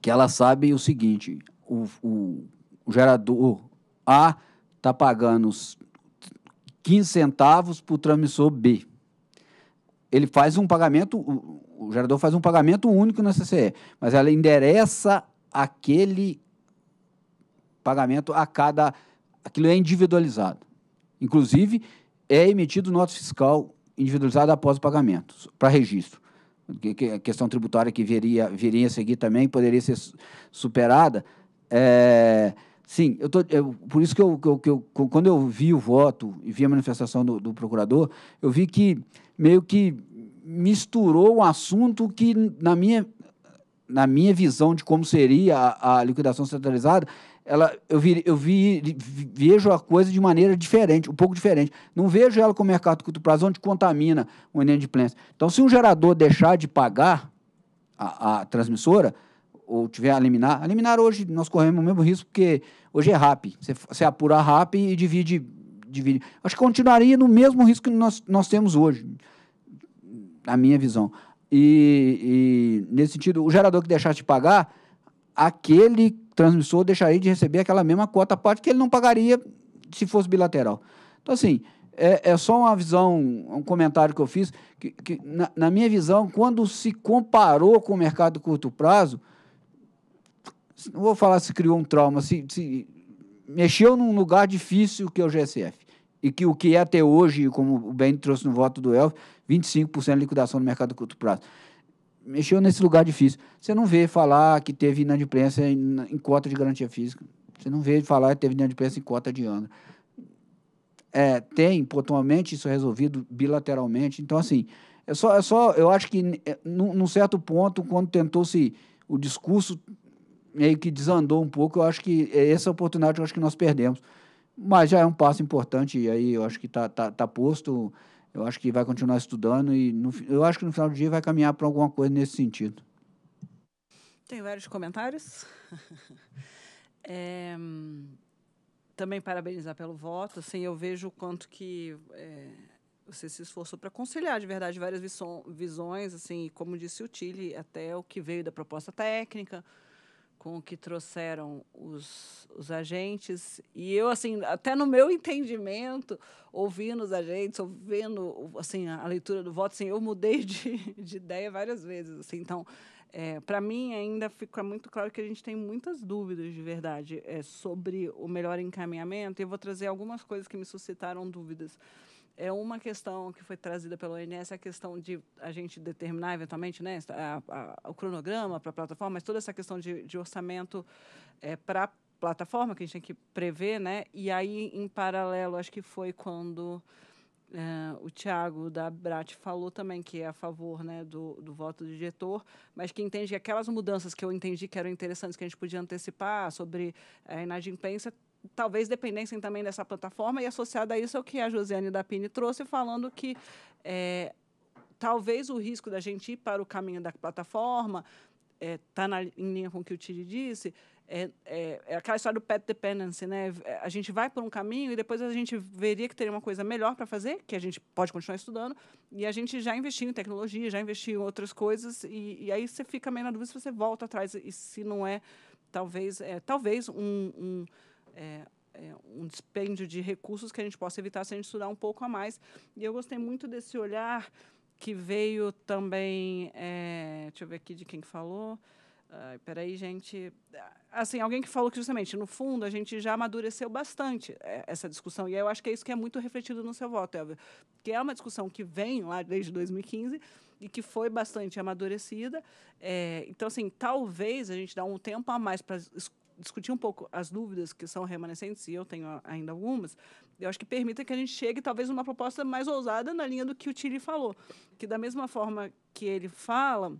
que ela sabe o seguinte, o, o o gerador A está pagando 15 centavos para o transmissor B. Ele faz um pagamento, o, o gerador faz um pagamento único na CCE, mas ela endereça aquele pagamento a cada. Aquilo é individualizado. Inclusive, é emitido nota fiscal individualizada após o pagamento, para registro. a questão tributária que viria, viria a seguir também poderia ser superada. É, Sim, eu tô, eu, por isso que, eu, que eu, que eu, quando eu vi o voto e vi a manifestação do, do procurador, eu vi que meio que misturou um assunto que, na minha, na minha visão de como seria a, a liquidação centralizada, ela, eu, vi, eu vi, vejo a coisa de maneira diferente, um pouco diferente. Não vejo ela com mercado de curto prazo, onde contamina o Enem de Plans. Então, se um gerador deixar de pagar a, a transmissora, ou tiver a liminar, a liminar hoje nós corremos o mesmo risco, porque hoje é RAP. Você, você apura RAP e divide, divide. Acho que continuaria no mesmo risco que nós, nós temos hoje, na minha visão. E, e nesse sentido, o gerador que deixasse de pagar, aquele transmissor deixaria de receber aquela mesma quota parte que ele não pagaria se fosse bilateral. Então, assim, é, é, só uma visão, um comentário que eu fiz, que, que na, na, minha visão, quando se comparou com o mercado de curto prazo, não vou falar se criou um trauma, se, se mexeu num lugar difícil que é o GSF. E que o que é até hoje, como o Ben trouxe no voto do Elf, 25% de liquidação no mercado de curto prazo. Mexeu nesse lugar difícil. Você não vê falar que teve inadimplência em, em cota de garantia física. Você não vê falar que teve inadimplência em cota de ano. É, tem, pontualmente, isso é resolvido bilateralmente. Então, assim, é só, é só eu acho que é, num, num certo ponto, quando tentou-se o discurso meio que desandou um pouco. Eu acho que é essa oportunidade eu acho que nós perdemos. Mas já é um passo importante e aí eu acho que está tá, tá posto. Eu acho que vai continuar estudando e no, eu acho que no final do dia vai caminhar para alguma coisa nesse sentido. Tem vários comentários. é, também parabenizar pelo voto. Assim, eu vejo o quanto que é, você se esforçou para conciliar, de verdade, várias visões. Assim, como disse o Tile, até o que veio da proposta técnica, com o que trouxeram os, os agentes. E eu, assim, até no meu entendimento, ouvindo os agentes, ouvindo assim, a leitura do voto, assim, eu mudei de, de ideia várias vezes. Assim, então, é, para mim, ainda fica muito claro que a gente tem muitas dúvidas, de verdade, é, sobre o melhor encaminhamento. E eu vou trazer algumas coisas que me suscitaram dúvidas é uma questão que foi trazida pelo ONS, é a questão de a gente determinar eventualmente né, a, a, o cronograma para a plataforma, mas toda essa questão de, de orçamento é, para a plataforma que a gente tem que prever, né? E aí, em paralelo, acho que foi quando é, o Tiago da Brat falou também que é a favor né, do, do voto do diretor, mas que entende que aquelas mudanças que eu entendi que eram interessantes, que a gente podia antecipar sobre a inadimplência, talvez dependessem também dessa plataforma, e associado a isso é o que a Josiane da Pini trouxe, falando que é, talvez o risco da gente ir para o caminho da plataforma está é, tá em linha com o que o Tiri disse, é, é, é, aquela história do pet dependency, né? É, a gente vai por um caminho e depois a gente veria que teria uma coisa melhor para fazer, que a gente pode continuar estudando, e a gente já investiu em tecnologia, já investiu em outras coisas, e, e aí você fica meio na dúvida se você volta atrás e se não é, talvez, é, talvez um, um é, é um dispêndio de recursos que a gente possa evitar se a gente estudar um pouco a mais. E eu gostei muito desse olhar que veio também. É, deixa eu ver aqui de quem falou. Uh, peraí, gente. Assim, alguém que falou que justamente, no fundo, a gente já amadureceu bastante é, essa discussão. E eu acho que é isso que é muito refletido no seu voto, Elvio. Que é uma discussão que vem lá desde 2015 e que foi bastante amadurecida. É, então, assim, talvez a gente dá um tempo a mais para discutir um pouco as dúvidas que são remanescentes, e eu tenho ainda algumas, eu acho que permita que a gente chegue talvez uma proposta mais ousada na linha do que o Tilly falou, que da mesma forma que ele fala,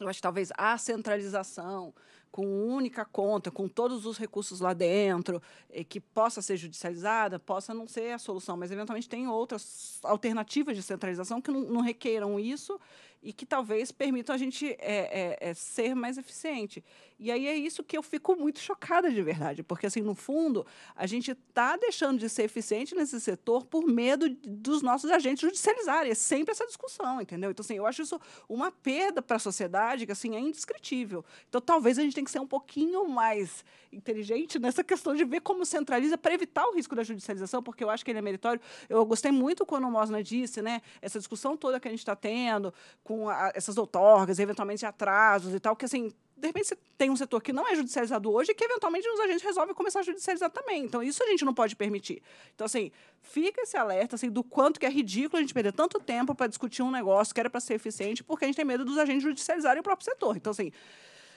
eu acho que talvez a centralização com única conta, com todos os recursos lá dentro, que possa ser judicializada, possa não ser a solução, mas eventualmente tem outras alternativas de centralização que não, não requeram isso e que talvez permitam a gente é, é, é, ser mais eficiente. E aí é isso que eu fico muito chocada de verdade, porque assim no fundo a gente está deixando de ser eficiente nesse setor por medo dos nossos agentes judicializarem. É sempre essa discussão, entendeu? Então assim eu acho isso uma perda para a sociedade que assim é indescritível. Então talvez a gente tenha que ser um pouquinho mais inteligente nessa questão de ver como centraliza para evitar o risco da judicialização, porque eu acho que ele é meritório. Eu gostei muito quando o Mosna disse, né? Essa discussão toda que a gente está tendo com com a, essas outorgas, eventualmente atrasos e tal, que assim, de repente você tem um setor que não é judicializado hoje e que eventualmente os agentes resolvem começar a judicializar também. Então isso a gente não pode permitir. Então assim, fica esse alerta assim do quanto que é ridículo a gente perder tanto tempo para discutir um negócio que era para ser eficiente, porque a gente tem medo dos agentes judicializarem o próprio setor. Então assim,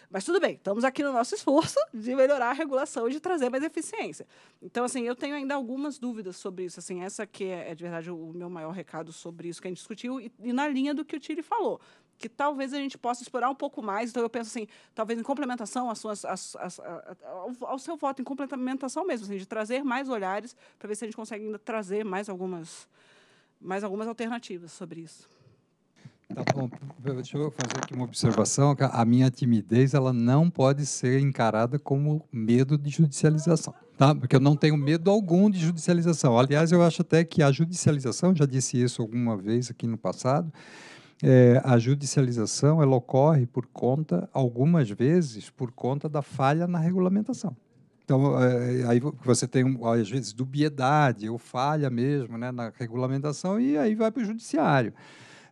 mas tudo bem, estamos aqui no nosso esforço de melhorar a regulação e de trazer mais eficiência. Então, assim, eu tenho ainda algumas dúvidas sobre isso. Assim, essa que é, é de verdade, o meu maior recado sobre isso que a gente discutiu e, e na linha do que o Tire falou que talvez a gente possa explorar um pouco mais. Então, eu penso assim, talvez em complementação às suas, às, às, ao seu voto, em complementação mesmo, assim, de trazer mais olhares para ver se a gente consegue ainda trazer mais algumas, mais algumas alternativas sobre isso. Tá bom, deixa eu fazer aqui uma observação. A minha timidez ela não pode ser encarada como medo de judicialização, tá? Porque eu não tenho medo algum de judicialização. Aliás, eu acho até que a judicialização, já disse isso alguma vez aqui no passado, é, a judicialização ela ocorre por conta, algumas vezes, por conta da falha na regulamentação. Então, é, aí você tem, às vezes, dubiedade ou falha mesmo né, na regulamentação, e aí vai para o judiciário.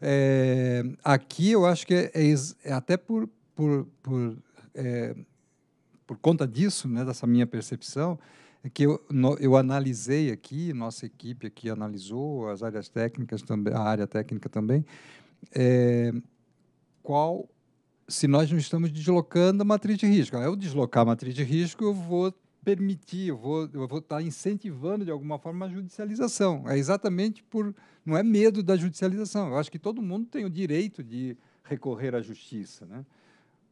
É, aqui eu acho que é, é, é até por, por, por, é, por conta disso, né, dessa minha percepção, é que eu, no, eu analisei aqui, nossa equipe aqui analisou, as áreas técnicas também, a área técnica também, qual se nós não estamos deslocando a matriz de risco. Eu deslocar a matriz de risco, eu vou permitir, eu vou, eu vou estar tá incentivando de alguma forma a judicialização. É exatamente por. Não é medo da judicialização. Eu acho que todo mundo tem o direito de recorrer à justiça. Né?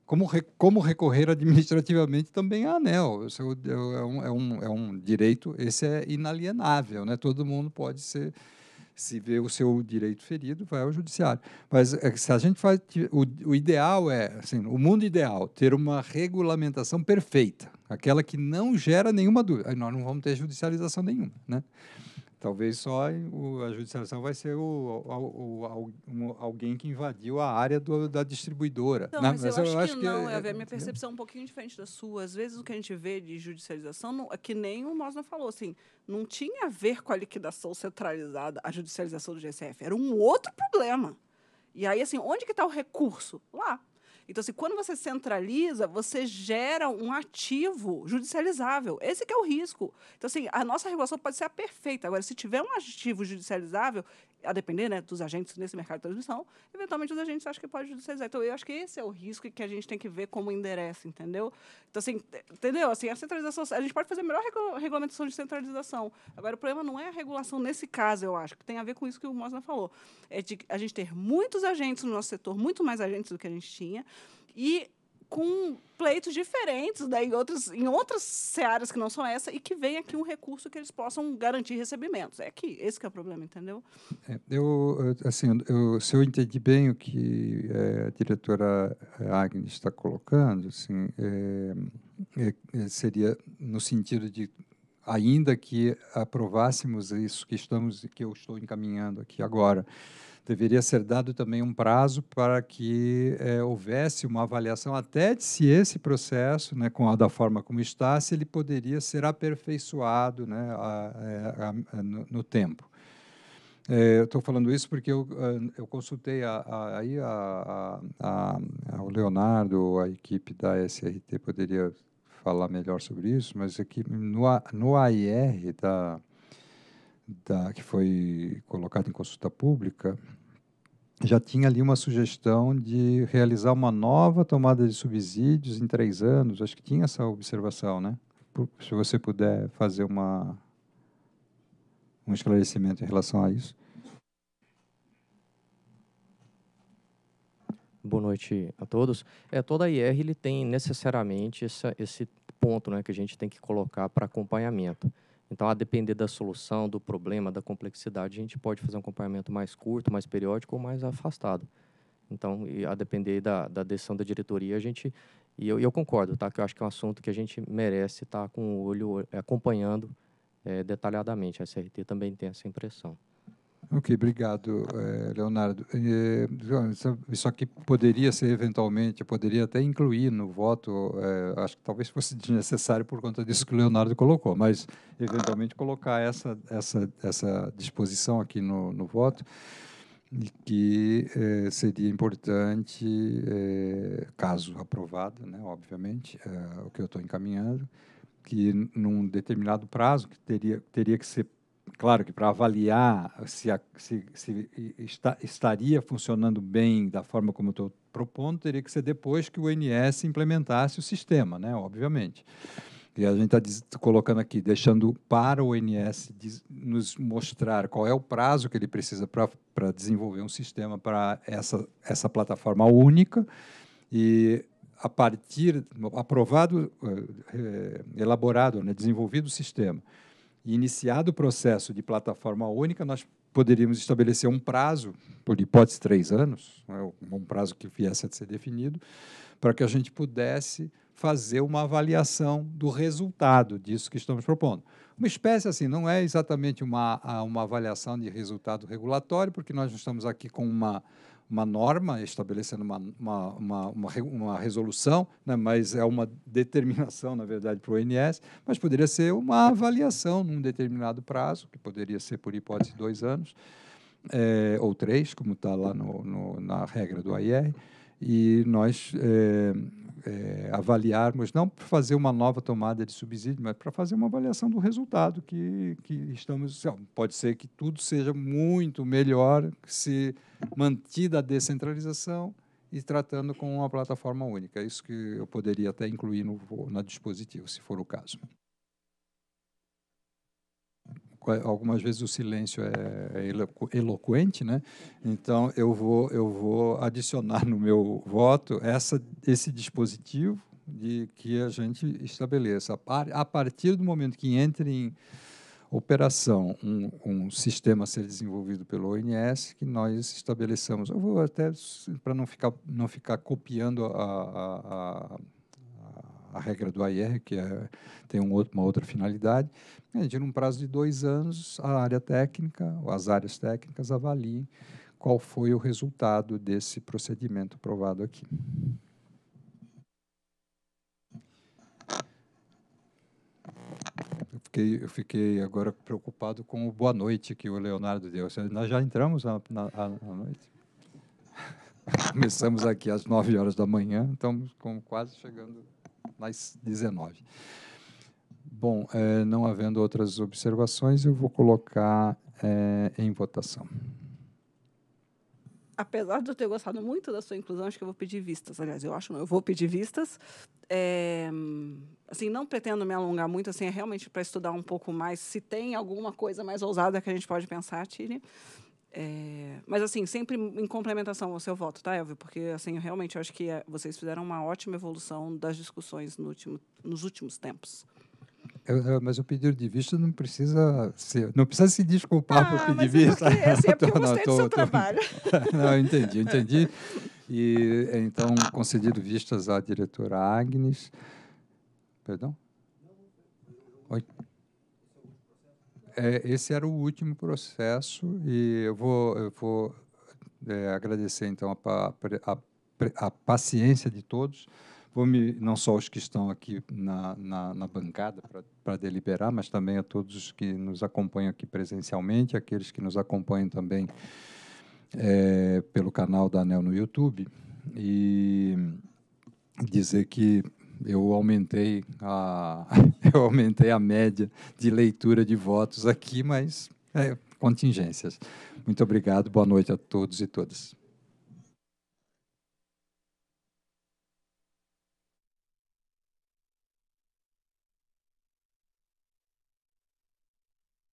Como, como recorrer administrativamente também à é ANEL. É um, é, é, um, é um direito, esse é inalienável. Né? Todo mundo pode ser se vê o seu direito ferido, vai ao judiciário. Mas é se a gente faz. O, o ideal é, assim, o mundo ideal, ter uma regulamentação perfeita, aquela que não gera nenhuma dúvida. Aí nós não vamos ter judicialização nenhuma, né? Talvez só o, a judicialização vai ser o, o, o, alguém que invadiu a área do, da distribuidora. Não, Na, né? mas eu, eu, acho acho que, que não. É, é, a minha é, né? percepção é um pouquinho diferente da sua. Às vezes o que a gente vê de judicialização, não, é que nem o Mosna falou, assim, não tinha a ver com a liquidação centralizada, a judicialização do GCF. Era um outro problema. E aí, assim, onde que está o recurso? Lá, então, assim, quando você centraliza, você gera um ativo judicializável. Esse que é o risco. Então, assim, a nossa regulação pode ser a perfeita. Agora, se tiver um ativo judicializável, a depender né, dos agentes nesse mercado de transmissão, eventualmente os agentes acham que pode judicializar. Então, eu acho que esse é o risco que a gente tem que ver como endereça, entendeu? Então, assim, entendeu? Assim, a centralização, a gente pode fazer a melhor regulamentação de centralização. Agora, o problema não é a regulação nesse caso, eu acho, que tem a ver com isso que o Mosna falou. É de a gente ter muitos agentes no nosso setor, muito mais agentes do que a gente tinha, e com pleitos diferentes, né, em, outros, em outras searas que não são essa, e que venha aqui um recurso que eles possam garantir recebimentos. É que esse que é o problema, entendeu? É, eu, assim, eu, se eu entendi bem o que é, a diretora é, Agnes está colocando, assim, é, é, é, seria no sentido de ainda que aprovássemos isso que estamos que eu estou encaminhando aqui agora deveria ser dado também um prazo para que é, houvesse uma avaliação até de se esse processo, né, com a da forma como está, se ele poderia ser aperfeiçoado né, a, eh, a, a, eh, no, no tempo. É, Estou falando isso porque eu, eu consultei a, a, a, o Leonardo, a equipe da SRT poderia falar melhor sobre isso, mas aqui é no, no AIR da, da, que foi colocada em consulta pública, já tinha ali uma sugestão de realizar uma nova tomada de subsídios em três anos. Acho que tinha essa observação, né? Se você puder fazer uma, um esclarecimento em relação a isso. Boa noite a todos. É, toda a IR ele tem necessariamente essa, esse ponto né, que a gente tem que colocar para acompanhamento. Então, a depender da solução, do problema, da complexidade, a gente pode fazer um acompanhamento mais curto, mais periódico ou mais afastado. Então, a depender da, da decisão da diretoria, a gente. E eu, eu, concordo, tá? Que eu acho que é um assunto que a gente merece estar tá, com o olho acompanhando é, detalhadamente. A CRT também tem essa impressão. Ok, obrigado, eh, Leonardo. Eh, isso aqui poderia ser eventualmente, poderia até incluir no voto, eh, acho que talvez fosse desnecessário por conta disso que o Leonardo colocou, mas eventualmente colocar essa, essa, essa disposição aqui no, no voto, e que seria importante, caso aprovado, né, obviamente, o que eu estou encaminhando, que num determinado prazo, que teria, teria que ser claro que para avaliar se, a, se, se está, estaria funcionando bem da forma como estou propondo, teria que ser depois que o INS implementasse o sistema, né? obviamente. E a gente está colocando aqui, deixando para o INS nos mostrar qual é o prazo que ele precisa para desenvolver um sistema para essa, essa plataforma única. E a partir, aprovado, eh, eh, elaborado, né, desenvolvido o sistema, e iniciado o processo de plataforma única, nós poderíamos estabelecer um prazo, por hipótese três anos, né, um prazo que viesse a ser definido, para que a gente pudesse fazer uma avaliação do resultado disso que estamos propondo. Uma espécie assim, não é exatamente uma, uma avaliação de resultado regulatório, porque nós estamos aqui com uma uma norma, estabelecendo uma, uma, uma, uma, uma resolução, né, mas é uma determinação, na verdade, para o ONS, mas poderia ser uma avaliação num determinado prazo, que poderia ser, por hipótese, dois anos, é, ou três, como está lá no, no, na regra do AIR, e nós é, é, avaliarmos, não para fazer uma nova tomada de subsídio, mas para fazer uma avaliação do resultado que, que estamos. Pode ser que tudo seja muito melhor se mantida a descentralização e tratando com uma plataforma única. É isso que eu poderia até incluir no, no dispositivo, se for o caso algumas vezes o silêncio é, é eloquente, né? Então eu vou eu vou adicionar no meu voto essa esse dispositivo de que a gente estabeleça a partir do momento que entre em operação um, um sistema a ser desenvolvido pelo ONS que nós estabeleçamos. Eu vou até para não ficar não ficar copiando a, a, a a regra do AIR, que é, tem um outro, uma outra finalidade, é de, num prazo de dois anos, a área técnica, ou as áreas técnicas avaliem qual foi o resultado desse procedimento aprovado aqui. Eu fiquei, eu fiquei agora preocupado com o boa noite que o Leonardo deu. Nós já entramos na, na, na noite. Começamos aqui às 9 horas da manhã, estamos com, quase chegando das 19. Bom, é, não havendo outras observações, eu vou colocar é, em votação. Apesar de eu ter gostado muito da sua inclusão, acho que eu vou pedir vistas. Aliás, eu acho que eu vou pedir vistas. É, assim, não pretendo me alongar muito, assim, é realmente para estudar um pouco mais. Se tem alguma coisa mais ousada que a gente pode pensar, Tire. É, mas, assim, sempre em complementação ao seu voto, tá, Elvio? Porque, assim, eu realmente acho que é, vocês fizeram uma ótima evolução das discussões no último, nos últimos tempos. Eu, eu, mas o pedido de vista não precisa ser, não precisa se desculpar ah, por pedir de vista. É, assim, é porque eu gostei do seu tô, trabalho. Tô, não, entendi, entendi. E então concedido vistas à diretora Agnes. Perdão? Oi é, esse era o último processo e eu vou, eu vou é, agradecer então a, a, a, paciência de todos, vou me, não só os que estão aqui na, na, na bancada para deliberar, mas também a todos os que nos acompanham aqui presencialmente, aqueles que nos acompanham também é, pelo canal da ANEL no YouTube e dizer que eu aumentei a eu aumentei a média de leitura de votos aqui, mas é, contingências. Muito obrigado, boa noite a todos e todas.